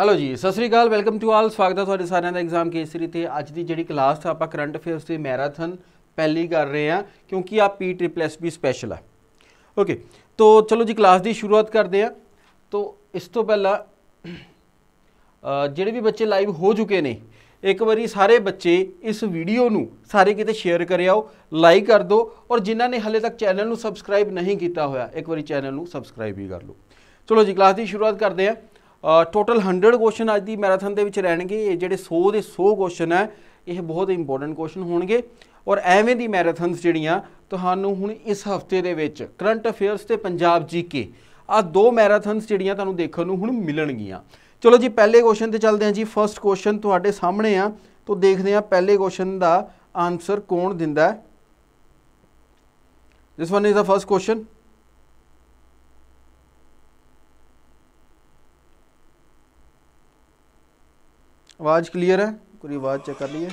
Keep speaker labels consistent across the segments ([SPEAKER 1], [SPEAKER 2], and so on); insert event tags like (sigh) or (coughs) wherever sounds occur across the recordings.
[SPEAKER 1] Hello ਜੀ ਸਤਿ ਸ੍ਰੀ ਅਕਾਲ ਵੈਲਕਮ ਟੂ ਆਲ ਸਵਾਗਤ ਹੈ ਤੁਹਾਡੇ ਸਾਰਿਆਂ ਦਾ ਐਗਜ਼ਾਮ ਕੇਸਰੀ ਤੇ ਅੱਜ ਦੀ ਜਿਹੜੀ ਕਲਾਸ ਆ ਆਪਾਂ ਕਰੰਟ ਅਫੇਅਰਸ ਦੇ ਮੈਰਾਥਨ ਪਹਿਲੀ ਕਰ ਰਹੇ ਆ ਕਿਉਂਕਿ ਆ P triple S B special ਆ ਓਕੇ ਤੋ ਚਲੋ ਜੀ ਕਲਾਸ ਦੀ ਸ਼ੁਰੂਆਤ ਕਰਦੇ ਆ ਤੋ ਇਸ ਤੋਂ ਪਹਿਲਾਂ ਜਿਹੜੇ ਵੀ ਬੱਚੇ ਲਾਈਵ ਹੋ ਚੁੱਕੇ ਨੇ ਇੱਕ ਵਾਰੀ ਸਾਰੇ ਬੱਚੇ ਇਸ ਵੀਡੀਓ ਨੂੰ ਸਾਰੇ ਕਿਤੇ ਸ਼ੇਅਰ ਕਰਿਓ ਲਾਈਕ ਕਰ ਦਿਓ ਔਰ ਜਿਨ੍ਹਾਂ ਨੇ ਹਲੇ ਤੱਕ ਚੈਨਲ ਨੂੰ ਸਬਸਕ੍ਰਾਈਬ ਨਹੀਂ ਕੀਤਾ ਹੋਇਆ ਇੱਕ ਵਾਰੀ ਚੈਨਲ ਨੂੰ ਸਬਸਕ੍ਰਾਈਬ ਵੀ ਕਰ ਲਓ ਚਲੋ ਜੀ ਕਲਾਸ ਦੀ ਸ਼ੁਰੂਆਤ ਕਰਦੇ ਆ ਟੋਟਲ 100 ਕੁਐਸਚਨ ਅੱਜ ਦੀ ਮੈਰਾਥਨ ਦੇ ਵਿੱਚ ਰਹਿਣਗੇ ਇਹ ਜਿਹੜੇ 100 ਦੇ 100 ਕੁਐਸਚਨ ਹੈ ਇਹ ਬਹੁਤ ਇੰਪੋਰਟੈਂਟ ਕੁਐਸਚਨ ਹੋਣਗੇ ਔਰ ਐਵੇਂ ਦੀ ਮੈਰਾਥਨਸ ਜਿਹੜੀਆਂ ਤੁਹਾਨੂੰ ਹੁਣ ਇਸ ਹਫਤੇ ਦੇ ਵਿੱਚ ਕਰੰਟ ਅਫੇਅਰਸ ਤੇ ਪੰਜਾਬ ਜੀਕੇ ਆ ਦੋ ਮੈਰਾਥਨਸ ਜਿਹੜੀਆਂ ਤੁਹਾਨੂੰ ਦੇਖਣ ਨੂੰ ਹੁਣ ਮਿਲਣਗੀਆਂ ਚਲੋ ਜੀ ਪਹਿਲੇ ਕੁਐਸਚਨ ਤੇ ਚੱਲਦੇ ਹਾਂ ਜੀ ਫਰਸਟ ਕੁਐਸਚਨ ਤੁਹਾਡੇ ਸਾਹਮਣੇ ਆ ਤੋਂ ਦੇਖਦੇ ਹਾਂ ਪਹਿਲੇ ਕੁਐਸਚਨ ਦਾ ਆਨਸਰ ਕੌਣ ਦਿੰਦਾ ਹੈ this one is the first question आवाज़ क्लियर है पूरी आवाज़ चेक कर लिए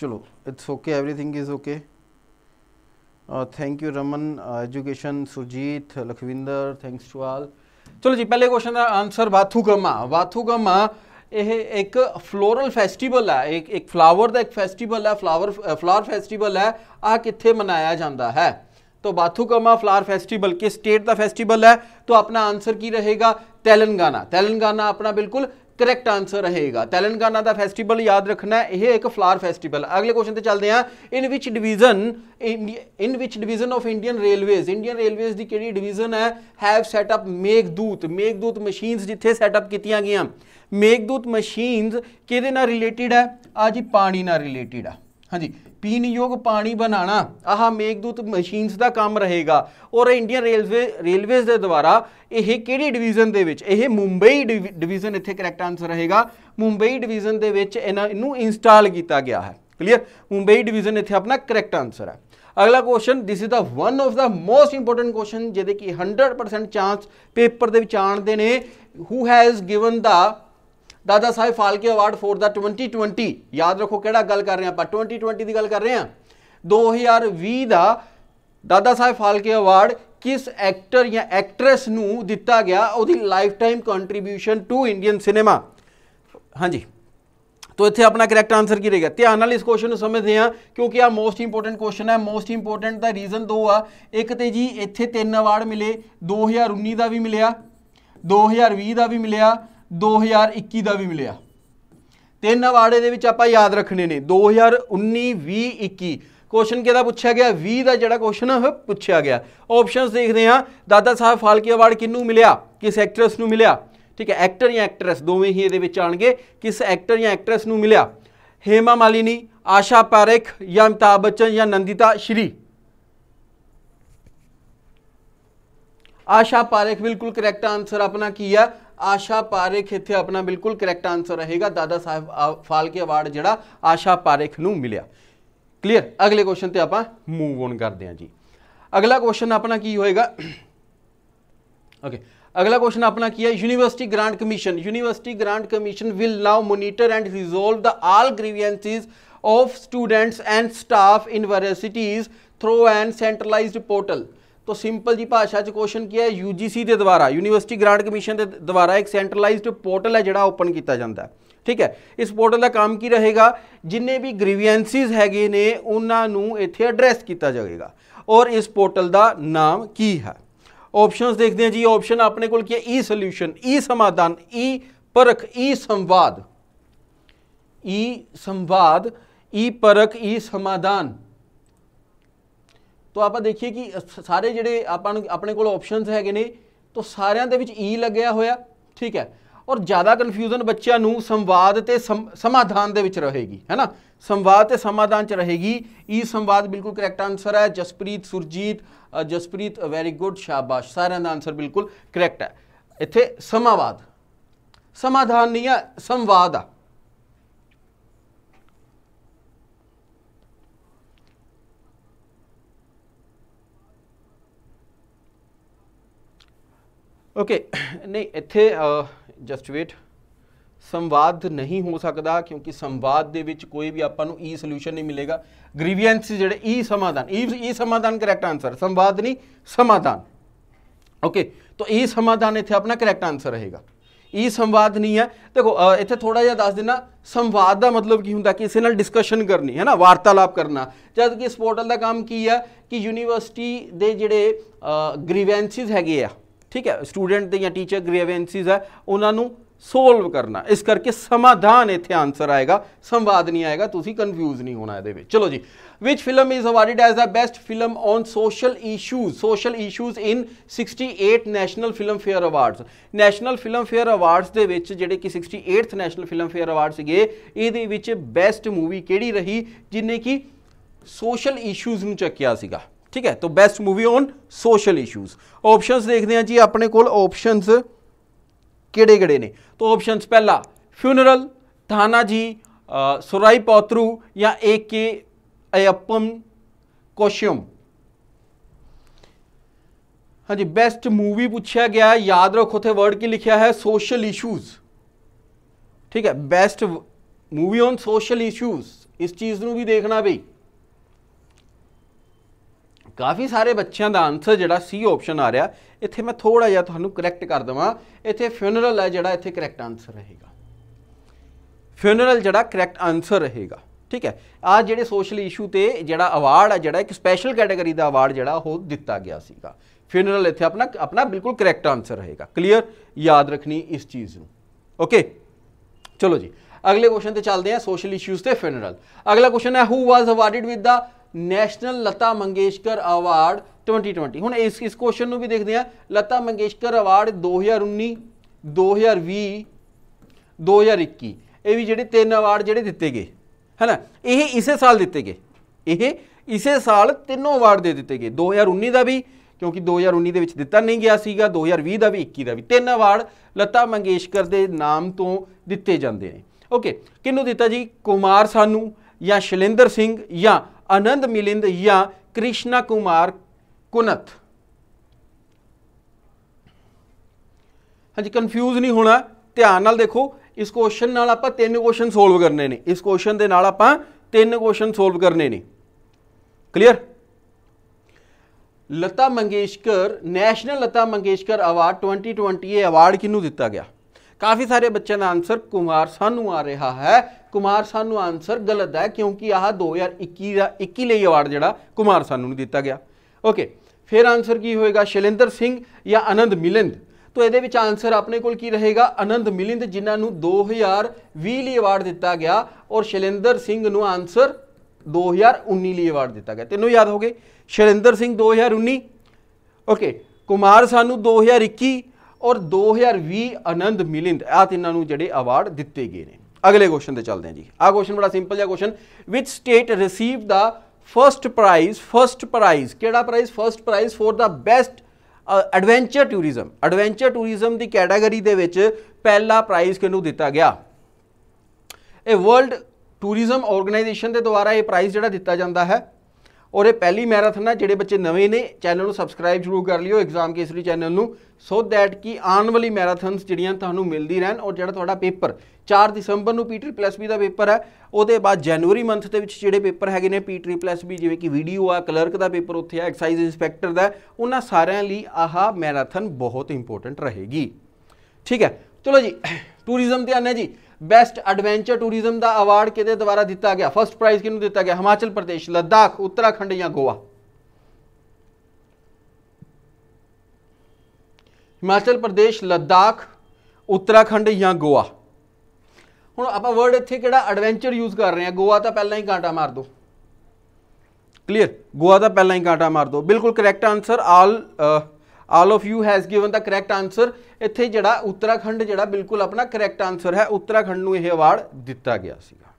[SPEAKER 1] चलो it's okay everything is okay thank you Raman education Sujit Lakhwinder thanks to all चलो जी पहले क्वेश्चन का आंसर वाथुगमा वाथुगमा यह एक फ्लोरल फैसटिवल है एक एक फ्लावर का एक फैसटिवल है फ्लावर फ्लावर फैसटिवल है आ कि मनाया जाता है तो बाथुकमा फ्लावर फैसटिवल किस स्टेट का फैसटिवल है तो अपना आंसर की रहेगा तेलंगाना तेलंगाना अपना बिल्कुल ਕਰੈਕਟ ਆਨਸਰ ਰਹੇਗਾ ਤੇਲੰਗਾਨਾ ਦਾ ਫੈਸਟੀਵਲ ਯਾਦ ਰੱਖਣਾ ਇਹ ਇੱਕ ਫਲਾਰ ਫੈਸਟੀਵਲ ਅਗਲੇ ਕੁਐਸਚਨ ਤੇ ਚੱਲਦੇ ਹਾਂ in which division in which division of Indian Railways Indian Railways ਦੀ ਕਿਹੜੀ ਡਿਵੀਜ਼ਨ ਹੈ have set up Meghdoot Meghdoot machines ਜਿੱਥੇ ਸੈਟ ਅਪ ਕੀਤੀਆਂ ਗਈਆਂ ਮੇਘਦੂਤ ਮਸ਼ੀਨਸ ਕਿਹਦੇ ਨਾਲ ਰਿਲੇਟਡ ਹੈ ਆ ਜੀ ਪਾਣੀ ਨਾਲ ਰਿਲੇਟਡ ਆ ਹਾਂਜੀ ਪੀਣਯੋਗ ਪਾਣੀ ਬਣਾਉਣਾ ਆਹ ਮੇਗਦੂਤ ਮਸ਼ੀਨਸ ਦਾ ਕੰਮ ਰਹੇਗਾ ਔਰ ਇੰਡੀਅਨ ਰੇਲਵੇ ਰੇਲਵੇਜ਼ ਦੇ ਦੁਆਰਾ ਇਹ ਕਿਹੜੀ ਡਿਵੀਜ਼ਨ ਦੇ ਵਿੱਚ ਇਹ ਮੁੰਬਈ ਡਿਵੀਜ਼ਨ ਇੱਥੇ ਕਰੈਕਟ ਆਨਸਰ ਰਹੇਗਾ ਮੁੰਬਈ ਡਿਵੀਜ਼ਨ ਦੇ ਵਿੱਚ ਇਹਨਾਂ ਨੂੰ ਇੰਸਟਾਲ ਕੀਤਾ ਗਿਆ ਹੈ ਕਲੀਅਰ ਮੁੰਬਈ ਡਿਵੀਜ਼ਨ ਇੱਥੇ ਆਪਣਾ ਕਰੈਕਟ ਆਨਸਰ ਹੈ ਅਗਲਾ question this is the one of the most important question ਜਿਹਦੇ ਕਿ 100% ਚਾਂਸ ਪੇਪਰ ਦੇ ਵਿੱਚ ਆਣਦੇ ਦੇ ਨੇ who has given the Dadasaheb Phalke award for the 2020 ਯਾਦ ਰੱਖੋ ਕਿਹੜਾ ਗੱਲ ਕਰ ਰਹੇ ਆਪਾਂ 2020 ਦੀ ਗੱਲ ਕਰ ਰਹੇ ਆ 2020 ਦਾ ਦਾਦਾ ਸਾਹਿਬ ਫਾਲਕੇ ਅਵਾਰਡ ਕਿਸ ਐਕਟਰ ਜਾਂ ਐਕਟ੍ਰੈਸ ਨੂੰ ਦਿੱਤਾ ਗਿਆ ਉਹਦੀ lifetime contribution to Indian cinema ਹਾਂਜੀ ਤੋ ਇੱਥੇ ਆਪਣਾ ਕਰੈਕਟ ਆਨਸਰ ਕੀ ਰਹੇਗਾ ਧਿਆਨ ਨਾਲ ਇਸ ਕੁਐਸਚਨ ਨੂੰ ਸਮਝਦੇ ਆ ਕਿਉਂਕਿ ਆ ਮੋਸਟ ਇੰਪੋਰਟੈਂਟ ਕੁਐਸਚਨ ਹੈ ਮੋਸਟ ਇੰਪੋਰਟੈਂਟ ਦਾ ਰੀਜ਼ਨ ਦੋ ਆ ਇੱਕ ਤੇ ਜੀ ਇੱਥੇ ਤਿੰਨ ਅਵਾਰਡ ਮਿਲੇ 2019 ਦਾ ਵੀ ਮਿਲਿਆ 2020 ਦਾ ਵੀ ਮਿਲਿਆ 2021 ਦਾ ਵੀ ਮਿਲਿਆ ਤਿੰਨ ਅਵਾਰਡ ਦੇ ਵਿੱਚ ਆਪਾਂ ਯਾਦ ਰੱਖਣੇ ਨੇ 2019 20 21 ਕੁਐਸਚਨ ਕਿਹਦਾ ਪੁੱਛਿਆ ਗਿਆ 20 ਦਾ ਜਿਹੜਾ ਕੁਐਸਚਨ ਪੁੱਛਿਆ ਗਿਆ ਆਪਸ਼ਨਸ ਦੇਖਦੇ ਹਾਂ ਦਾਦਾ ਸਾਹਿਬ ਫਾਲਕੇ ਅਵਾਰਡ ਕਿੰਨੂੰ ਮਿਲਿਆ ਕਿਸ ਐਕਟਰਸ ਨੂੰ ਮਿਲਿਆ ਠੀਕ ਹੈ ਐਕਟਰ ਜਾਂ ਐਕਟਰੈਸ ਦੋਵੇਂ ਹੀ ਇਹਦੇ ਵਿੱਚ ਆਣਗੇ ਕਿਸ ਐਕਟਰ ਜਾਂ ਐਕਟਰੈਸ ਨੂੰ ਮਿਲਿਆ ਹੇਮਾ ਮਾਲਿਨੀ ਆਸ਼ਾ ਪਾਰੇਖ ਜਾਂ ਅਮਿਤਾਭ ਬੱਚਨ ਜਾਂ ਨੰਦਿਤਾ ਸ਼੍ਰੀ ਆਸ਼ਾ ਪਾਰੇਖ ਬਿਲਕੁਲ ਕਰੈਕਟ ਆਨਸਰ ਆਪਣਾ ਕੀ ਹੈ ਆਸ਼ਾ ਪਾਰੇਖ ਇੱਥੇ ਆਪਣਾ ਬਿਲਕੁਲ ਕਰੈਕਟ ਆਨਸਰ ਰਹੇਗਾ ਦਾਦਾ ਸਾਹਿਬ ਫਾਲਕੇ ਅਵਾਰਡ ਜਿਹੜਾ ਆਸ਼ਾ ਪਾਰੇਖ ਨੂੰ ਮਿਲਿਆ ਕਲੀਅਰ ਅਗਲੇ ਕੁਐਸਚਨ ਤੇ ਆਪਾਂ ਮੂਵ ਔਨ ਕਰਦੇ ਹਾਂ ਜੀ ਅਗਲਾ ਕੁਐਸਚਨ ਆਪਣਾ ਕੀ ਹੋਏਗਾ ਓਕੇ ਅਗਲਾ ਕੁਐਸਚਨ ਆਪਣਾ ਕੀ ਹੈ university grant commission university grant commission will now monitor and resolve the all grievances of students and staff in universities through an centralized portal ਤੋ ਸਿੰਪਲ ਜੀ ਭਾਸ਼ਾ 'ਚ ਕੁਐਸਚਨ ਕੀ ਹੈ UGC ਦੇ ਦੁਆਰਾ ਯੂਨੀਵਰਸਿਟੀ ਗ੍ਰਾਂਟ ਕਮਿਸ਼ਨ ਦੇ ਦੁਆਰਾ ਇੱਕ ਸੈਂਟਰਲਾਈਜ਼ਡ ਪੋਰਟਲ ਹੈ ਜਿਹੜਾ ਓਪਨ ਕੀਤਾ ਜਾਂਦਾ ਠੀਕ ਹੈ ਇਸ ਪੋਰਟਲ ਦਾ ਕੰਮ ਕੀ ਰਹੇਗਾ ਜਿੰਨੇ ਵੀ ਗ੍ਰੀਵੈਂਸਿਸ ਹੈਗੇ ਨੇ ਉਹਨਾਂ ਨੂੰ ਇੱਥੇ ਐਡਰੈਸ ਕੀਤਾ ਜਾਵੇਗਾ ਔਰ ਇਸ ਪੋਰਟਲ ਦਾ ਨਾਮ ਕੀ ਹੈ ਆਪਸ਼ਨਸ ਦੇਖਦੇ ਹਾਂ ਜੀ ਆਪਸ਼ਨ ਆਪਣੇ ਕੋਲ ਕੀ ਹੈ ਈ ਸੋਲੂਸ਼ਨ ਈ ਸਮਾਧਾਨ ਈ ਪਰਖ ਈ ਸੰਵਾਦ ਈ ਸੰਵਾਦ ਈ ਪਰਖ ਈ ਸਮਾਧਾਨ ਤੋਂ ਆਪਾਂ ਦੇਖੀਏ ਕਿ ਸਾਰੇ ਜਿਹੜੇ ਆਪਾਂ ਨੂੰ ਆਪਣੇ ਕੋਲ ਆਪਸ਼ਨਸ ਹੈਗੇ ਨੇ ਤੋਂ ਸਾਰਿਆਂ ਦੇ ਵਿੱਚ ਈ e ਲੱਗਿਆ ਹੋਇਆ ਠੀਕ ਹੈ ਔਰ ਜ਼ਿਆਦਾ ਕਨਫਿਊਜ਼ਨ ਬੱਚਿਆਂ ਨੂੰ ਸੰਵਾਦ ਤੇ ਸਮਾਧਾਨ ਦੇ ਵਿੱਚ ਰਹੇਗੀ ਹੈਨਾ ਸੰਵਾਦ ਤੇ ਸਮਾਧਾਨ ਚ ਰਹੇਗੀ ਈ e ਸੰਵਾਦ ਬਿਲਕੁਲ ਕਰੈਕਟ ਆਨਸਰ ਹੈ ਜਸਪ੍ਰੀਤ ਸੁਰਜੀਤ ਜਸਪ੍ਰੀਤ ਵੈਰੀ ਗੁੱਡ ਸ਼ਾਬਾਸ਼ ਸਾਰਿਆਂ ਦਾ ਆਨਸਰ ਬਿਲਕੁਲ ਕਰੈਕਟ ਹੈ ਇੱਥੇ ਸਮਾਵਾਦ ਸਮਾਧਾਨ ਨਹੀਂ ਹੈ ਸੰਵਾਦ ਆ ਓਕੇ ਨਹੀਂ ਇੱਥੇ ਜਸਟ ਵੇਟ ਸੰਵਾਦ ਨਹੀਂ ਹੋ ਸਕਦਾ ਕਿਉਂਕਿ ਸੰਵਾਦ ਦੇ ਵਿੱਚ ਕੋਈ ਵੀ ਆਪਾਂ ਨੂੰ ਈ ਸੋਲੂਸ਼ਨ ਨਹੀਂ ਮਿਲੇਗਾ ਗ੍ਰੀਵੈਂਸ ਜਿਹੜੇ ਈ ਸਮਾਧਾਨ ਈ ਈ ਸਮਾਧਾਨ ਕਰੈਕਟ ਆਨਸਰ ਸੰਵਾਦ ਨਹੀਂ ਸਮਾਧਾਨ ਓਕੇ तो ਈ ਸਮਾਧਾਨ ਇੱਥੇ ਆਪਣਾ ਕਰੈਕਟ ਆਨਸਰ ਰਹੇਗਾ ਈ ਸੰਵਾਦ ਨਹੀਂ ਹੈ ਦੇਖੋ ਇੱਥੇ ਥੋੜਾ ਜਿਹਾ ਦੱਸ ਦੇਣਾ ਸੰਵਾਦ ਦਾ ਮਤਲਬ ਕੀ ਹੁੰਦਾ ਕਿਸੇ ਨਾਲ ਡਿਸਕਸ਼ਨ ਕਰਨੀ ਹੈ ਨਾ ਵਾਰਤਾਲਾਪ ਕਰਨਾ ਜਦ ਕਿ ਇਸ ਪੋਰਟਲ ਦਾ ਕੰਮ ਕੀ ਹੈ ਕਿ ਯੂਨੀਵਰਸਿਟੀ ਦੇ ਜਿਹੜੇ ਗ੍ਰੀਵੈਂਸਿਸ ਹੈਗੇ ਆ ਠੀਕ ਹੈ ਸਟੂਡੈਂਟ ਦੇ ਜਾਂ ਟੀਚਰ ਗ੍ਰੀਵੈਂਸੀਜ਼ ਹੈ ਉਹਨਾਂ ਨੂੰ ਸੋਲਵ ਕਰਨਾ ਇਸ ਕਰਕੇ ਸਮਾਧਾਨ ਇੱਥੇ ਆਨਸਰ ਆਏਗਾ ਸੰਵਾਦ ਨਹੀਂ ਆਏਗਾ ਤੁਸੀਂ ਕਨਫਿਊਜ਼ ਨਹੀਂ ਹੋਣਾ ਇਹਦੇ ਵਿੱਚ ਚਲੋ ਜੀ which film is awarded as the best film on social issues social issues in 68 national Filmfare awards national Filmfare awards ਦੇ ਵਿੱਚ ਜਿਹੜੇ ਕਿ 68th national film fair award ਸੀਗੇ ਇਹਦੇ ਵਿੱਚ ਬੈਸਟ ਮੂਵੀ ਕਿਹੜੀ ਰਹੀ ਜਿਨੇ ਕਿ ਸੋਸ਼ਲ ਇਸ਼ੂਜ਼ ਨੂੰ ਚੱਕਿਆ ਸੀਗਾ ਠੀਕ ਹੈ ਤਾਂ best movie on social issues options ਦੇਖਦੇ ਹਾਂ ਜੀ ਆਪਣੇ ਕੋਲ ਆਪਸ਼ਨਸ ਕਿਹੜੇ ਕਿਹੜੇ ਨੇ ਤਾਂ ਆਪਸ਼ਨਸ ਪਹਿਲਾ ਫਿਊਨਰਲ ਥਾਨਾ ਜੀ ਸੁਰਾਈ ਪੌਤਰੂ ਜਾਂ ਏਕੇ ਅਯੱਪਮ ਕੋਸ਼ਿਯਮ ਹਾਂਜੀ ਬੈਸਟ ਮੂਵੀ ਪੁੱਛਿਆ ਗਿਆ ਯਾਦ ਰੱਖੋ ਉਥੇ ਵਰਡ ਕੀ ਲਿਖਿਆ ਹੈ ਸੋਸ਼ਲ ਇਸ਼ੂਜ਼ ਠੀਕ ਹੈ best movie on social issues ਇਸ ਚੀਜ਼ ਨੂੰ ਵੀ ਦੇਖਣਾ ਬਈ ਕਾਫੀ ਸਾਰੇ ਬੱਚਿਆਂ ਦਾ ਆਨਸਰ ਜਿਹੜਾ ਸੀ ਆਪਸ਼ਨ ਆ ਰਿਹਾ ਇੱਥੇ ਮੈਂ ਥੋੜਾ ਜਿਹਾ ਤੁਹਾਨੂੰ ਕਰੈਕਟ ਕਰ ਦਵਾਂ ਇੱਥੇ ਫਿਊਨਰਲ ਹੈ ਜਿਹੜਾ ਇੱਥੇ ਕਰੈਕਟ ਆਨਸਰ ਰਹੇਗਾ ਫਿਊਨਰਲ ਜਿਹੜਾ ਕਰੈਕਟ ਆਨਸਰ ਰਹੇਗਾ ਠੀਕ ਹੈ ਆ ਜਿਹੜੇ ਸੋਸ਼ਲ ਇਸ਼ੂ ਤੇ ਜਿਹੜਾ ਅਵਾਰਡ ਆ ਜਿਹੜਾ ਇੱਕ ਸਪੈਸ਼ਲ ਕੈਟਾਗਰੀ ਦਾ ਅਵਾਰਡ ਜਿਹੜਾ ਉਹ ਦਿੱਤਾ ਗਿਆ ਸੀਗਾ ਫਿਊਨਰਲ ਇੱਥੇ ਆਪਣਾ ਆਪਣਾ ਬਿਲਕੁਲ ਕਰੈਕਟ ਆਨਸਰ ਰਹੇਗਾ ਕਲੀਅਰ ਯਾਦ ਰੱਖਣੀ ਇਸ ਚੀਜ਼ ਨੂੰ ਓਕੇ ਚਲੋ ਜੀ ਅਗਲੇ ਕੁਐਸਚਨ ਤੇ ਚੱਲਦੇ ਹਾਂ ਸੋਸ਼ਲ ਇਸ਼ੂਜ਼ ਤੇ ਫਿਊਨਰਲ ਅਗਲਾ ਕੁਐਸਚਨ ਹੈ who was awarded with the national Lata Mangeshkar award 2020 ਹੁਣ ਇਸ ਇਸ ਕੁਐਸਚਨ ਨੂੰ ਵੀ ਦੇਖਦੇ ਆ ਲਤਾ ਮੰਗੇਸ਼ਕਰ ਅਵਾਰਡ 2019 2020 2021 ਇਹ ਵੀ ਜਿਹੜੇ ਤਿੰਨ ਅਵਾਰਡ ਜਿਹੜੇ ਦਿੱਤੇ ਗਏ ਹੈਨਾ ਇਹ ਇਸੇ ਸਾਲ ਦਿੱਤੇ ਗਏ ਇਹ ਇਸੇ ਸਾਲ ਤਿੰਨੋਂ ਅਵਾਰਡ ਦੇ ਦਿੱਤੇ ਗਏ 2019 ਦਾ ਵੀ ਕਿਉਂਕਿ 2019 ਦੇ ਵਿੱਚ ਦਿੱਤਾ ਨਹੀਂ ਗਿਆ ਸੀਗਾ 2020 ਦਾ ਵੀ 21 ਦਾ ਵੀ ਤਿੰਨ ਅਵਾਰਡ ਲਤਾ ਮੰਗੇਸ਼ਕਰ ਦੇ ਨਾਮ ਤੋਂ ਦਿੱਤੇ ਜਾਂਦੇ ਨੇ ਓਕੇ ਕਿਹਨੂੰ ਦਿੱਤਾ ਜੀ ਕੁਮਾਰ ਸਾਨੂੰ ਜਾਂ ਸ਼ਲਿੰਦਰ ਸਿੰਘ ਜਾਂ आनंद मिलिंद या कृष्णा कुमार ਕੁਨਤ ਹਾਂਜੀ ਕਨਫਿਊਜ਼ ਨਹੀਂ ਹੋਣਾ ਧਿਆਨ ਨਾਲ ਦੇਖੋ ਇਸ ਕੁਐਸਚਨ ਨਾਲ ਆਪਾਂ ਤਿੰਨ ਕੁਐਸਚਨ ਸੋਲਵ ਕਰਨੇ ਨੇ ਇਸ ਕੁਐਸਚਨ ਦੇ ਨਾਲ ਆਪਾਂ ਤਿੰਨ ਕੁਐਸਚਨ ਸੋਲਵ ਕਰਨੇ ਨੇ clear Lata Mangeshkar national Lata Mangeshkar award 2020 ਇਹ ਅਵਾਰਡ ਕਿਹਨੂੰ ਦਿੱਤਾ ਗਿਆ ਕਾਫੀ ਸਾਰੇ ਬੱਚਿਆਂ ਦਾ ਆਨਸਰ ਕੁਮਾਰ ਸਾਨੂੰ ਆ ਰਿਹਾ ਹੈ ਕੁਮਾਰ ਸਾਨੂੰ ਆਨਸਰ ਗਲਤ ਹੈ ਕਿਉਂਕਿ ਆਹ 2021 ਦਾ 21 ਲਈ ਅਵਾਰਡ ਜਿਹੜਾ ਕੁਮਾਰ ਸਾਨੂੰ ਨੂੰ ਦਿੱਤਾ ਗਿਆ ਓਕੇ ਫਿਰ ਆਨਸਰ ਕੀ ਹੋਏਗਾ ਸ਼ੈਲਿੰਦਰ ਸਿੰਘ ਜਾਂ ਆਨੰਦ ਮਿਲਿੰਦ ਤੋ ਇਹਦੇ ਵਿੱਚ ਆਨਸਰ ਆਪਣੇ ਕੋਲ ਕੀ ਰਹੇਗਾ ਆਨੰਦ ਮਿਲਿੰਦ ਜਿਨ੍ਹਾਂ ਨੂੰ 2020 ਲਈ ਅਵਾਰਡ ਦਿੱਤਾ ਗਿਆ ਔਰ ਸ਼ੈਲਿੰਦਰ ਸਿੰਘ ਨੂੰ ਆਨਸਰ 2019 ਲਈ ਅਵਾਰਡ ਦਿੱਤਾ ਗਿਆ ਤੈਨੂੰ ਯਾਦ ਹੋ ਗਏ ਸਿੰਘ 2019 ਓਕੇ ਕੁਮਾਰ ਸਾਨੂੰ 2021 ਔਰ 2020 ਆਨੰਦ ਮਿਲਿੰਦ ਆ ਤਿੰਨਾਂ ਨੂੰ ਜਿਹੜੇ ਅਵਾਰਡ ਦਿੱਤੇ ਗਏ ਨੇ ਅਗਲੇ ਕੁਐਸਚਨ ਤੇ ਚੱਲਦੇ ਹਾਂ ਜੀ ਆ ਕੁਐਸਚਨ ਬੜਾ ਸਿੰਪਲ ਜਿਹਾ question which state receive the first prize first prize ਕਿਹੜਾ prize first prize for the best adventure tourism adventure tourism ਦੀ ਕੈਟਾਗਰੀ ਦੇ ਵਿੱਚ ਪਹਿਲਾ ਪ੍ਰਾਈਜ਼ ਕਿਹਨੂੰ ਦਿੱਤਾ ਗਿਆ ਇਹ ਵਰਲਡ ਟੂਰਿਜ਼ਮ ਆਰਗੇਨਾਈਜੇਸ਼ਨ ਦੇ ਦੁਆਰਾ ਇਹ ਪ੍ਰਾਈਜ਼ ਜਿਹੜਾ ਦਿੱਤਾ ਜਾਂਦਾ ਹੈ ਔਰ ਇਹ ਪਹਿਲੀ ਮੈਰਾਥਨ ਹੈ ਜਿਹੜੇ ਬੱਚੇ ਨਵੇਂ ਨੇ ਚੈਨਲ ਨੂੰ ਸਬਸਕ੍ਰਾਈਬ ਜ਼ਰੂਰ ਕਰ ਲਿਓ ਐਗਜ਼ਾਮ ਕੇਸਰੀ ਚੈਨਲ ਨੂੰ ਸੋ ਦੈਟ ਕਿ ਆਉਣ ਵਾਲੀ ਮੈਰਾਥਨਸ ਜਿਹੜੀਆਂ ਤੁਹਾਨੂੰ ਮਿਲਦੀ ਰਹਿਣ ਔਰ ਜਿਹੜਾ ਤੁਹਾਡਾ ਪੇਪਰ 4 ਦਸੰਬਰ ਨੂੰ ਪੀਟਰੀ ਪਲੱਸ ਬੀ ਦਾ ਪੇਪਰ ਹੈ ਉਹਦੇ ਬਾਅਦ ਜਨਵਰੀ ਮੰਥ ਦੇ ਵਿੱਚ ਜਿਹੜੇ ਪੇਪਰ ਹੈਗੇ ਨੇ ਪੀਟਰੀ ਪਲੱਸ ਬੀ ਜਿਵੇਂ ਕਿ ਵੀਡੀਓ ਆ ਕਲਰਕ ਦਾ ਪੇਪਰ ਉੱਥੇ ਆ ਐਕਸਾਈਜ਼ ਇਨਸਪੈਕਟਰ ਦਾ ਉਹਨਾਂ ਸਾਰਿਆਂ ਲਈ ਆਹ ਮੈਰਾਥਨ ਬਹੁਤ ਇੰਪੋਰਟੈਂਟ ਰਹੇਗੀ ਠੀਕ ਹੈ ਚਲੋ ਜੀ ਟੂਰਿਜ਼ਮ ਤੇ ਆਨੇ ਜੀ ਬੈਸਟ ਐਡਵੈਂਚਰ ਟੂਰਿਜ਼ਮ ਦਾ ਅਵਾਰਡ ਕਿਹਦੇ ਦੁਆਰਾ ਦਿੱਤਾ ਗਿਆ ਫਰਸਟ ਪ੍ਰਾਈਜ਼ ਕਿਹਨੂੰ ਦਿੱਤਾ ਗਿਆ ਹਿਮਾਚਲ ਪ੍ਰਦੇਸ਼ ਲੱਦਾਖ ਉੱਤਰਾਖੰਡ ਜਾਂ ਗੋਆ ਹਿਮਾਚਲ ਪ੍ਰਦੇਸ਼ ਲੱਦਾਖ ਉੱਤਰਾਖੰਡ ਜਾਂ ਗੋਆ ਹੁਣ ਆਪਾਂ ਵਰਡ ਇੱਥੇ ਕਿਹੜਾ ਐਡਵੈਂਚਰ ਯੂਜ਼ ਕਰ ਰਹੇ ਹਾਂ ਗੋਆ ਤਾਂ ਪਹਿਲਾਂ ਹੀ ਕਾਂਟਾ ਮਾਰ ਦੋ ਕਲੀਅਰ ਗੋਆ ਦਾ ਪਹਿਲਾਂ ਹੀ ਕਾਂਟਾ ਮਾਰ ਦੋ ਬਿਲਕੁਲ correct answer all all of you has given the correct answer ਇੱਥੇ ਜਿਹੜਾ ਉੱਤਰਾਖੰਡ ਜਿਹੜਾ ਬਿਲਕੁਲ ਆਪਣਾ ਕਰੈਕਟ ਆਨਸਰ ਹੈ ਉੱਤਰਾਖੰਡ ਨੂੰ ਇਹ ਅਵਾਰਡ ਦਿੱਤਾ ਗਿਆ ਸੀਗਾ